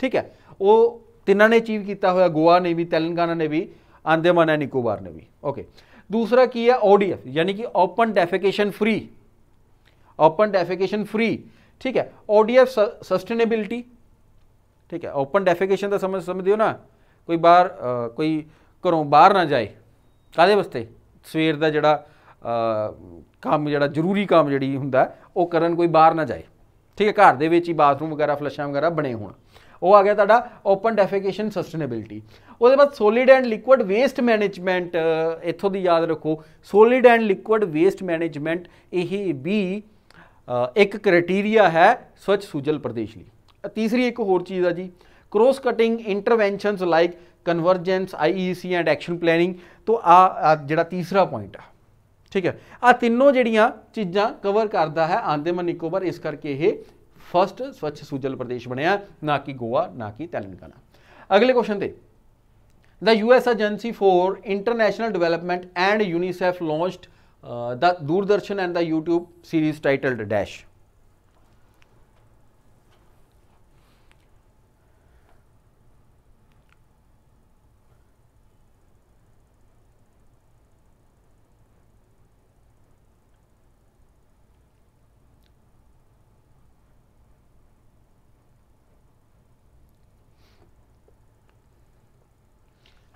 [SPEAKER 1] ਠੀਕ ਹੈ ਉਹ ਤਿੰਨਾਂ ਨੇ ਅਚੀਵ ਕੀਤਾ ਹੋਇਆ ਗੋਆ ਨੇ ਵੀ ਤੇਲੰਗਾਨਾ ਨੇ ਵੀ ਆਂਦੇਮਾਨ ਐਂਡ ਨਿਕੋਬਾਰ ਨੇ ਵੀ ਓਕੇ ਦੂਸਰਾ ਕੀ ਹੈ ਓਡੀਐਫ ਯਾਨੀ ਕਿ open defecation free open defecation free ਠੀਕ ਹੈ ਓਡੀਐਫ ਸਸਟੇਨੇਬਿਲਟੀ ਠੀਕ ਹੈ ਓਪਨ ਡੈਫੀਕੇਸ਼ਨ ਦਾ ਸਮਝ ਸਮਝਦੇ ਹੋ ਨਾ ਕੋਈ ਬਾਹਰ ਕੋਈ ਘਰੋਂ ਬਾਹਰ ਨਾ ਜਾਏ ਕਾਦੇ ਵਾਸਤੇ ਸਵੇਰ ਦਾ ਜਿਹੜਾ ਕੰਮ ਜਿਹੜਾ ਜ਼ਰੂਰੀ ਕੰਮ ਜਿਹੜੀ ਹੁੰਦਾ ਉਹ ਕਰਨ ਕੋਈ ਬਾਹਰ ਨਾ ਜਾਏ ਠੀਕ ਹੈ ਘਰ ਦੇ ਵਿੱਚ ਹੀ ਬਾਥਰੂਮ ਵਗੈਰਾ ਫਲਸ਼ਾਂ ਵਗੈਰਾ ਬਣੇ ਹੋਣ ਉਹ ਆ ਗਿਆ ਤੁਹਾਡਾ ਓਪਨ ਡੈਫੀਕੇਸ਼ਨ ਸਸਟੇਨੇਬਿਲਟੀ ਉਹਦੇ ਬਾਅਦ solid and liquid waste management ਇੱਥੋਂ ਦੀ ਯਾਦ ਰੱਖੋ solid and liquid waste management ਇਹ ਵੀ ਇੱਕ ਕ੍ਰਾਈਟੇਰੀਆ ਹੈ ਸਵੱਛ ਸੁਜਲ ਪ੍ਰਦੇਸ਼ ਲਈ ਤੀਸਰੀ ਇੱਕ ਹੋਰ ਚੀਜ਼ ਆ ਜੀ cross cutting interventions like convergence IEC and action planning ਤੋਂ ਆ ਜਿਹੜਾ ਤੀਸਰਾ ਪੁਆਇੰਟ ਆ ਠੀਕ ਹੈ ਆ ਤਿੰਨੋਂ ਜਿਹੜੀਆਂ ਚੀਜ਼ਾਂ ਕਵਰ ਕਰਦਾ ਹੈ ਆਂਦੇਮਨ ਨਿਕੋਬਰ ਇਸ ਕਰਕੇ ਇਹ ਫਸਟ ਸਵੱਛ ਸੂਜਲ ਪ੍ਰਦੇਸ਼ ਬਣਿਆ ਨਾ ਕਿ ਗੋਆ ਨਾ ਕਿ ਤੈਲੰਗਾਨਾ ਅਗਲੇ ਕੁਐਸਚਨ ਤੇ the US agency for international development and UNICEF launched the Doordarshan and the YouTube series titled dash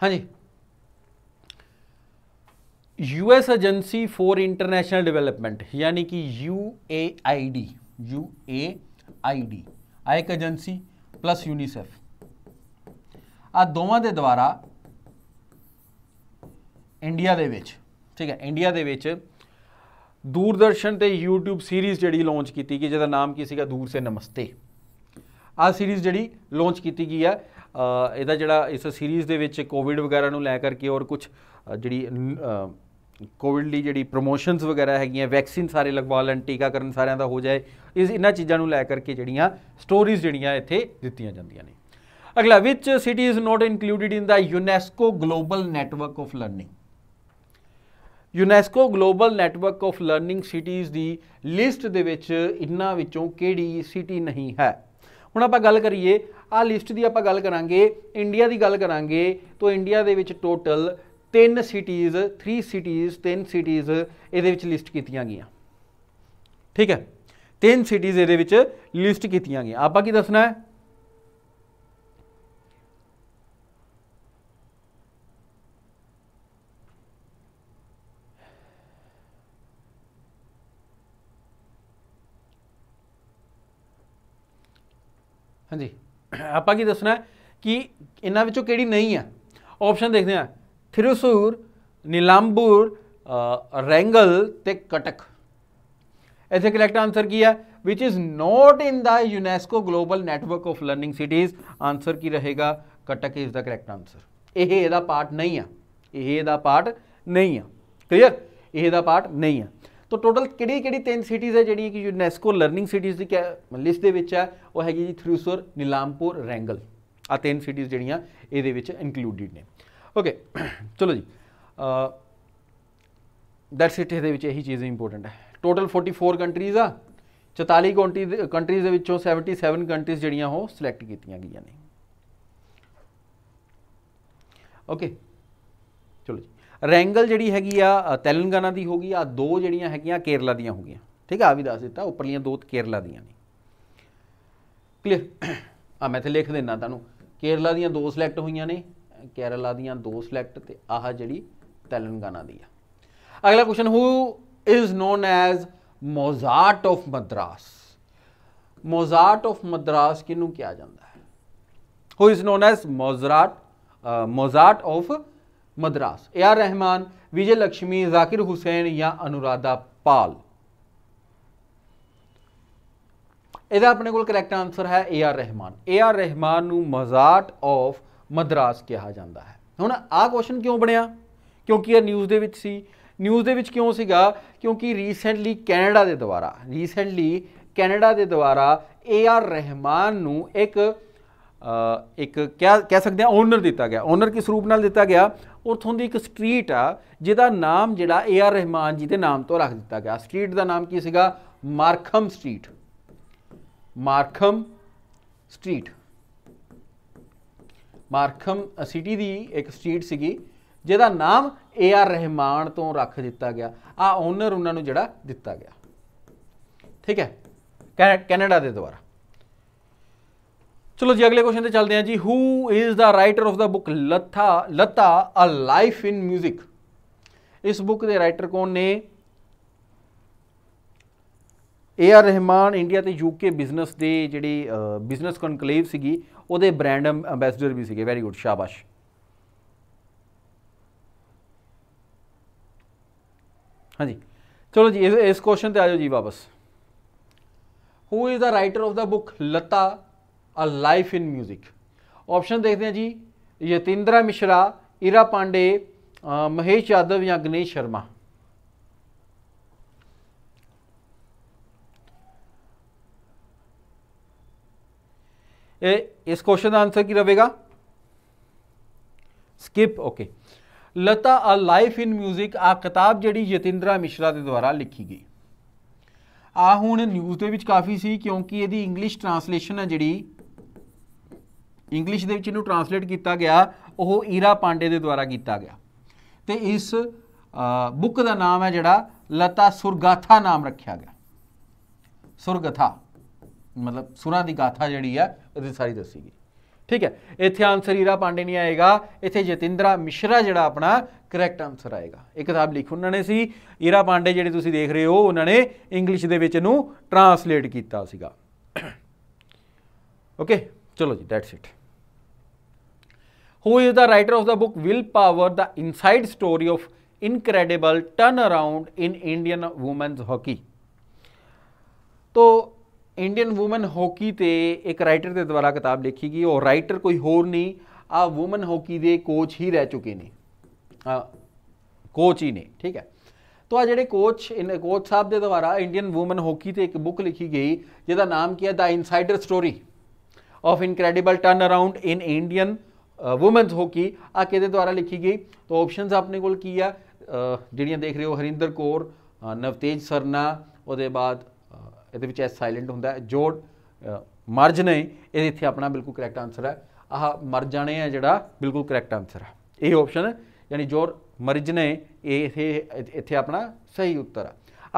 [SPEAKER 1] ਹਾਂਜੀ US agency for international development ਯਾਨੀ ਕਿ UAID UAID ਆ ਇੱਕ ਏਜੰਸੀ ਪਲੱਸ ਯੂਨੀਸੈਫ ਆ ਦੋਵਾਂ ਦੇ ਦੁਆਰਾ ਇੰਡੀਆ ਦੇ ਵਿੱਚ ਠੀਕ ਹੈ ਇੰਡੀਆ ਦੇ ਵਿੱਚ ਦੂਰਦਰਸ਼ਨ ਤੇ YouTube ਸੀਰੀਜ਼ ਜਿਹੜੀ ਲਾਂਚ ਕੀਤੀ ਗਈ ਜਿਹਦਾ ਨਾਮ ਕੀ ਸੀਗਾ ਦੂਰ ਸੇ ਨਮਸਤੇ ਆ ਸੀਰੀਜ਼ ਜਿਹੜੀ ਲਾਂਚ ਕੀਤੀ ਗਈ ਹੈ ਇਹਦਾ ਜਿਹੜਾ ਇਸ ਸੀਰੀਜ਼ ਦੇ ਵਿੱਚ ਕੋਵਿਡ ਵਗੈਰਾ ਨੂੰ ਲੈ ਕਰਕੇ ਔਰ ਕੁਝ ਜਿਹੜੀ ਕੋਵਿਡ ਲਈ ਜਿਹੜੀ ਪ੍ਰੋਮੋਸ਼ਨਸ ਵਗੈਰਾ ਹੈਗੀਆਂ ਵੈਕਸੀਨ ਸਾਰੇ ਲਗਵਾ ਲੈਣ ਟੀਕਾਕਰਨ ਸਾਰਿਆਂ ਦਾ ਹੋ ਜਾਏ ਇਸ ਇਨ੍ਹਾਂ ਚੀਜ਼ਾਂ ਨੂੰ ਲੈ ਕਰਕੇ ਜਿਹੜੀਆਂ ਸਟੋਰੀਜ਼ ਜਿਹੜੀਆਂ ਇੱਥੇ ਦਿੱਤੀਆਂ ਜਾਂਦੀਆਂ ਨੇ ਅਗਲਾ which city is not included in the UNESCO global network of learning UNESCO global network of learning cities ਦੀ ਲਿਸਟ ਦੇ ਵਿੱਚ ਇਨ੍ਹਾਂ ਵਿੱਚੋਂ ਕਿਹੜੀ ਸਿਟੀ ਨਹੀਂ ਹੈ ਹੁਣ ਆਪਾਂ ਗੱਲ ਕਰੀਏ ਆ ਲਿਸਟ ਦੀ ਆਪਾਂ ਗੱਲ ਕਰਾਂਗੇ ਇੰਡੀਆ ਦੀ ਗੱਲ ਕਰਾਂਗੇ ਤਾਂ ਇੰਡੀਆ ਦੇ ਵਿੱਚ ਟੋਟਲ 3 ਸਿਟੀਜ਼ 3 ਸਿਟੀਜ਼ 3 ਸਿਟੀਜ਼ ਇਹਦੇ ਵਿੱਚ ਲਿਸਟ ਕੀਤੀਆਂ ਗਈਆਂ ਠੀਕ ਹੈ 3 ਸਿਟੀਜ਼ ਇਹਦੇ ਵਿੱਚ ਲਿਸਟ ਕੀਤੀਆਂ ਗਈਆਂ ਆਪਾਂ ਕੀ ਦੱਸਣਾ ਹੈ ਹਾਂਜੀ ਆਪਾਂ ਕੀ ਦੱਸਣਾ ਕਿ ਇਹਨਾਂ ਵਿੱਚੋਂ ਕਿਹੜੀ ਨਹੀਂ ਆ ਆਪਸ਼ਨ ਦੇਖਦੇ ਆ ਥਿਰੂਸੂਰ ਨਿਲੰਬੂਰ ਰੈਂਗਲ ਤੇ ਕਟਕ ਇੱਥੇ ਕਲੈਕਟ ਆਨਸਰ ਕੀ ਹੈ which is not in the UNESCO global network of learning cities answer ਕੀ ਰਹੇਗਾ Cuttack is the correct answer ਇਹ ਇਹਦਾ ਪਾਰਟ ਨਹੀਂ ਆ ਇਹ ਇਹਦਾ ਪਾਰਟ ਨਹੀਂ ਆ ਕਲੀਅਰ ਇਹ ਇਹਦਾ ਪਾਰਟ ਨਹੀਂ ਆ ਤੋਂ ਟੋਟਲ ਕਿਹੜੀ ਕਿਹੜੀ ਤਿੰਨ ਸਿਟੀਜ਼ ਹੈ ਜਿਹੜੀ ਕਿ ਯੂਨੈਸਕੋ ਲਰਨਿੰਗ ਸਿਟੀਜ਼ ਦੀ ਲਿਸਟ ਦੇ ਵਿੱਚ ਹੈ ਉਹ ਹੈਗੀ ਜੀ ਥਰੂਸੁਰ ਨਿਲਾਮਪੁਰ ਰੈਂਗਲ ਆ ਤਿੰਨ ਸਿਟੀਜ਼ ਜਿਹੜੀਆਂ ਇਹਦੇ ਵਿੱਚ ਇਨਕਲੂਡਡ ਨੇ ਓਕੇ ਚਲੋ ਜੀ ਦੈਟਸ ਇਟ ਇਹਦੇ ਵਿੱਚ ਇਹੀ ਚੀਜ਼ ਇੰਪੋਰਟੈਂਟ ਹੈ ਟੋਟਲ 44 ਕੰਟਰੀਜ਼ ਆ 44 ਕੰਟਰੀ ਕੰਟਰੀਜ਼ ਦੇ ਵਿੱਚੋਂ 77 ਕੰਟਰੀਜ਼ ਜਿਹੜੀਆਂ ਉਹ ਸਿਲੈਕਟ ਕੀਤੀਆਂ ਗਈਆਂ ਨੇ ਓਕੇ ਰੈਂਗਲ ਜਿਹੜੀ ਹੈਗੀ ਆ ਤੇਲੰਗਾਨਾ ਦੀ ਹੋਗੀ ਆ ਦੋ ਜਿਹੜੀਆਂ ਹੈਗੀਆਂ ਕੇਰਲਾ ਦੀਆਂ ਹੋਗੀਆਂ ਠੀਕ ਆ ਵੀ ਦੱਸ ਦਿੱਤਾ ਉੱਪਰਲੀਆਂ ਦੋ ਕੇਰਲਾ ਦੀਆਂ ਨੇ ਕਲੀਅਰ ਆ ਮੈਂ ਤੇ ਲਿਖ ਦਿੰਦਾ ਤੁਹਾਨੂੰ ਕੇਰਲਾ ਦੀਆਂ ਦੋ ਸਿਲੈਕਟ ਹੋਈਆਂ ਨੇ ਕੇਰਲਾ ਦੀਆਂ ਦੋ ਸਿਲੈਕਟ ਤੇ ਆਹ ਜਿਹੜੀ ਤੇਲੰਗਾਨਾ ਦੀ ਆ ਅਗਲਾ question who is known as Mozart of Madras Mozart of Madras ਕਿਨੂੰ ਕਿਹਾ ਜਾਂਦਾ ਹੈ who is known as Mozart Mozart of Madras A R Rahman Vijay Lakshmi Zakir Hussain ਜਾਂ ਅਨੁਰਾਦਾ ਪਾਲ ਇਹਦਾ ਆਪਣੇ ਕੋਲ ਕਰੈਕਟ ਆਨਸਰ ਹੈ A R Rahman A R Rahman ਨੂੰ ਮਜ਼ਾਟ ਆਫ ਮਦਰਾਸ ਕਿਹਾ ਜਾਂਦਾ ਹੈ ਹੁਣ ਆਹ ਕੁਐਸਚਨ ਕਿਉਂ ਬਣਿਆ ਕਿਉਂਕਿ ਇਹ ਨਿਊਜ਼ ਦੇ ਵਿੱਚ ਸੀ ਨਿਊਜ਼ ਦੇ ਵਿੱਚ ਕਿਉਂ ਸੀਗਾ ਕਿਉਂਕਿ ਰੀਸੈਂਟਲੀ ਕੈਨੇਡਾ ਦੇ ਦੁਆਰਾ ਰੀਸੈਂਟਲੀ ਕੈਨੇਡਾ ਦੇ ਦੁਆਰਾ ਏ ਆਰ ਰਹਿਮਾਨ ਨੂੰ ਇੱਕ ਇੱਕ ਕਹਿ ਸਕਦੇ ਆ ਓਨਰ ਦਿੱਤਾ ਗਿਆ ਓਨਰ ਕਿਸ ਰੂਪ ਨਾਲ ਦਿੱਤਾ ਗਿਆ ਉਥੋਂ ਦੀ ਇੱਕ ਸਟਰੀਟ ਆ ਜਿਹਦਾ ਨਾਮ ਜਿਹੜਾ ਏ ਆਰ ਰਹਿਮਾਨ ਜੀ ਦੇ ਨਾਮ ਤੋਂ ਰੱਖ ਦਿੱਤਾ ਗਿਆ ਸਟਰੀਟ ਦਾ ਨਾਮ ਕੀ ਸੀਗਾ Markham street Markham street Markham city ਦੀ ਇੱਕ ਸਟਰੀਟ ਸੀਗੀ ਜਿਹਦਾ ਨਾਮ ਏ ਆਰ ਰਹਿਮਾਨ ਤੋਂ ਰੱਖ ਦਿੱਤਾ ਗਿਆ ਆ ਓਨਰ ਉਹਨਾਂ ਨੂੰ ਜਿਹੜਾ ਦਿੱਤਾ ਗਿਆ ਠੀਕ ਹੈ ਕੈਨੇਡਾ ਦੇ ਦੁਆਰਾ ਚਲੋ ਜੀ ਅਗਲੇ ਕੁਐਸਚਨ ਤੇ ਚੱਲਦੇ ਹਾਂ ਜੀ who is the writer of the book Lata Lata a life in 뮤직 ਇਸ ਬੁੱਕ ਦੇ ਰਾਈਟਰ ਕੌਣ ਨੇ ਏ ਆਰ ਰਹਿਮਾਨ ਇੰਡੀਆ ਤੇ ਯੂਕੇ ਬਿਜ਼ਨਸ ਦੇ ਜਿਹੜੇ ਬਿਜ਼ਨਸ ਕਨਕਲੇਵ ਸੀਗੀ ਉਹਦੇ ਬ੍ਰਾਂਡ ਐਮਬੈਸਡਰ ਵੀ ਸੀਗੇ ਵੈਰੀ ਗੁੱਡ ਸ਼ਾਬਾਸ਼ ਹਾਂਜੀ ਚਲੋ ਜੀ ਇਸ ਕੁਐਸਚਨ ਤੇ ਆਜੋ ਜੀ ਵਾਪਸ who is the writer of the book Lata a life in 뮤직 option ਦੇਖਦੇ ਹਾਂ ਜੀ ਯਤਿੰਦਰਾ ਮਿਸ਼ਰਾ ਈਰਾ ਪਾਂਡੇ ਮਹੇਸ਼ ਯਾਦਵ ਜਾਂ ਗਨੇਸ਼ ਸ਼ਰਮਾ ਇਹ ਇਸ ਕੁਐਸਚਨ ਦਾ ਆਨਸਰ ਕੀ ਰਹੇਗਾ skip okay Lata a life in 뮤직 ਆ ਕਿਤਾਬ ਜਿਹੜੀ ਯਤਿੰਦਰਾ ਮਿਸ਼ਰਾ ਦੇ ਦੁਆਰਾ ਲਿਖੀ ਗਈ ਆ ਹੁਣ ਨਿਊਜ਼ ਦੇ ਵਿੱਚ ਕਾਫੀ ਸੀ ਕਿਉਂਕਿ ਇਹਦੀ ਇੰਗਲਿਸ਼ ਟ੍ਰਾਂਸਲੇਸ਼ਨ ਹੈ ਜਿਹੜੀ ਇੰਗਲਿਸ਼ ਦੇ ਵਿੱਚ ਇਹਨੂੰ ਟਰਾਂਸਲੇਟ ਕੀਤਾ ਗਿਆ ਉਹ ਈਰਾ ਪਾਂਡੇ ਦੇ ਦੁਆਰਾ ਕੀਤਾ ਗਿਆ ਤੇ ਇਸ ਬੁੱਕ ਦਾ ਨਾਮ ਹੈ ਜਿਹੜਾ ਲਤਾ ਸੁਰਗਾਥਾ ਨਾਮ ਰੱਖਿਆ ਗਿਆ ਸੁਰਗਾਥਾ ਮਤਲਬ ਸੁਰਾਂ ਦੀ ਗਾਥਾ ਜਿਹੜੀ ਹੈ ਉਹਦੀ ਸਾਰੀ ਦੱਸੀ ਗਈ ਠੀਕ ਹੈ ਇੱਥੇ ਆਨਸਰ ਈਰਾ ਪਾਂਡੇ ਨਹੀਂ ਆਏਗਾ ਇੱਥੇ ਜਤਿੰਦਰਾ ਮਿਸ਼ਰਾ ਜਿਹੜਾ ਆਪਣਾ ਕਰੈਕਟ ਆਨਸਰ ਆਏਗਾ ਇਹ ਕਿਤਾਬ ਲਿਖ ਉਹਨਾਂ ਨੇ ਸੀ ਈਰਾ ਪਾਂਡੇ ਜਿਹੜੇ ਤੁਸੀਂ ਦੇਖ ਰਹੇ ਹੋ ਉਹਨਾਂ ਨੇ ਇੰਗਲਿਸ਼ ਦੇ ਵਿੱਚ ਇਹਨੂੰ ਟਰਾਂਸਲੇਟ ਕੀਤਾ ਸੀਗਾ ਓਕੇ (coughs) ਚਲੋ ਜੀ that's it who is the writer of the book will power the inside story of incredible turnaround in Indian women's hockey ਤੋ ਇੰਡੀਅਨ वुमेन ਹਾਕੀ ਤੇ ਇੱਕ ਰਾਈਟਰ ਦੇ ਦੁਆਰਾ ਕਿਤਾਬ ਲਿਖੀ ਗਈ ਉਹ ਰਾਈਟਰ ਕੋਈ ਹੋਰ ਨਹੀਂ ਆ ਵੂਮਨ ਹਾਕੀ ਦੇ ਕੋਚ ਹੀ ਰਹਿ ਚੁੱਕੇ ਨੇ ਆ ਕੋਚ ਹੀ ਨੇ ਠੀਕ ਹੈ ਤੋ ਆ ਜਿਹੜੇ ਕੋਚ ਇਨ ਕੋਚ ਸਾਹਿਬ ਦੇ ਦੁਆਰਾ ਇੰਡੀਅਨ ਵੂਮਨ ਹਾਕੀ ਤੇ ਇੱਕ ਬੁੱਕ ਲਿਖੀ ਗਈ ਜਿਹਦਾ ਨਾਮ ਕੀ ਹੈ ਦਾ insider story of incredible turnaround in Indian women's uh, hockey ਆ ਕਿਹਦੇ ਦੁਆਰਾ ਲਿਖੀ ਗਈ ਤਾਂ ਆਪਸ਼ਨਸ ਆਪਣੇ ਕੋਲ ਕੀ ਆ ਜਿਹੜੀਆਂ ਦੇਖ ਰਹੇ ਹੋ ਹਰਿੰਦਰ ਕੌਰ ਨਵਤੇਜ ਸਰਨਾ ਉਹਦੇ ਬਾਅਦ ਇਹਦੇ ਵਿੱਚ ਐਸ ਸਾਇਲੈਂਟ ਹੁੰਦਾ ਜੋੜ ਮਰਜ ਨੇ ਇਹ ਇੱਥੇ ਆਪਣਾ ਬਿਲਕੁਲ ਕਰੈਕਟ ਆਨਸਰ ਹੈ ਆਹ ਮਰ ਜਾਣੇ ਆ ਜਿਹੜਾ ਬਿਲਕੁਲ ਕਰੈਕਟ ਆਨਸਰ ਹੈ ਇਹ ਆਪਸ਼ਨ ਯਾਨੀ ਜੋੜ ਮਰਜ ਨੇ ਇਹ ਇੱਥੇ ਆਪਣਾ ਸਹੀ ਉੱਤਰ ਆ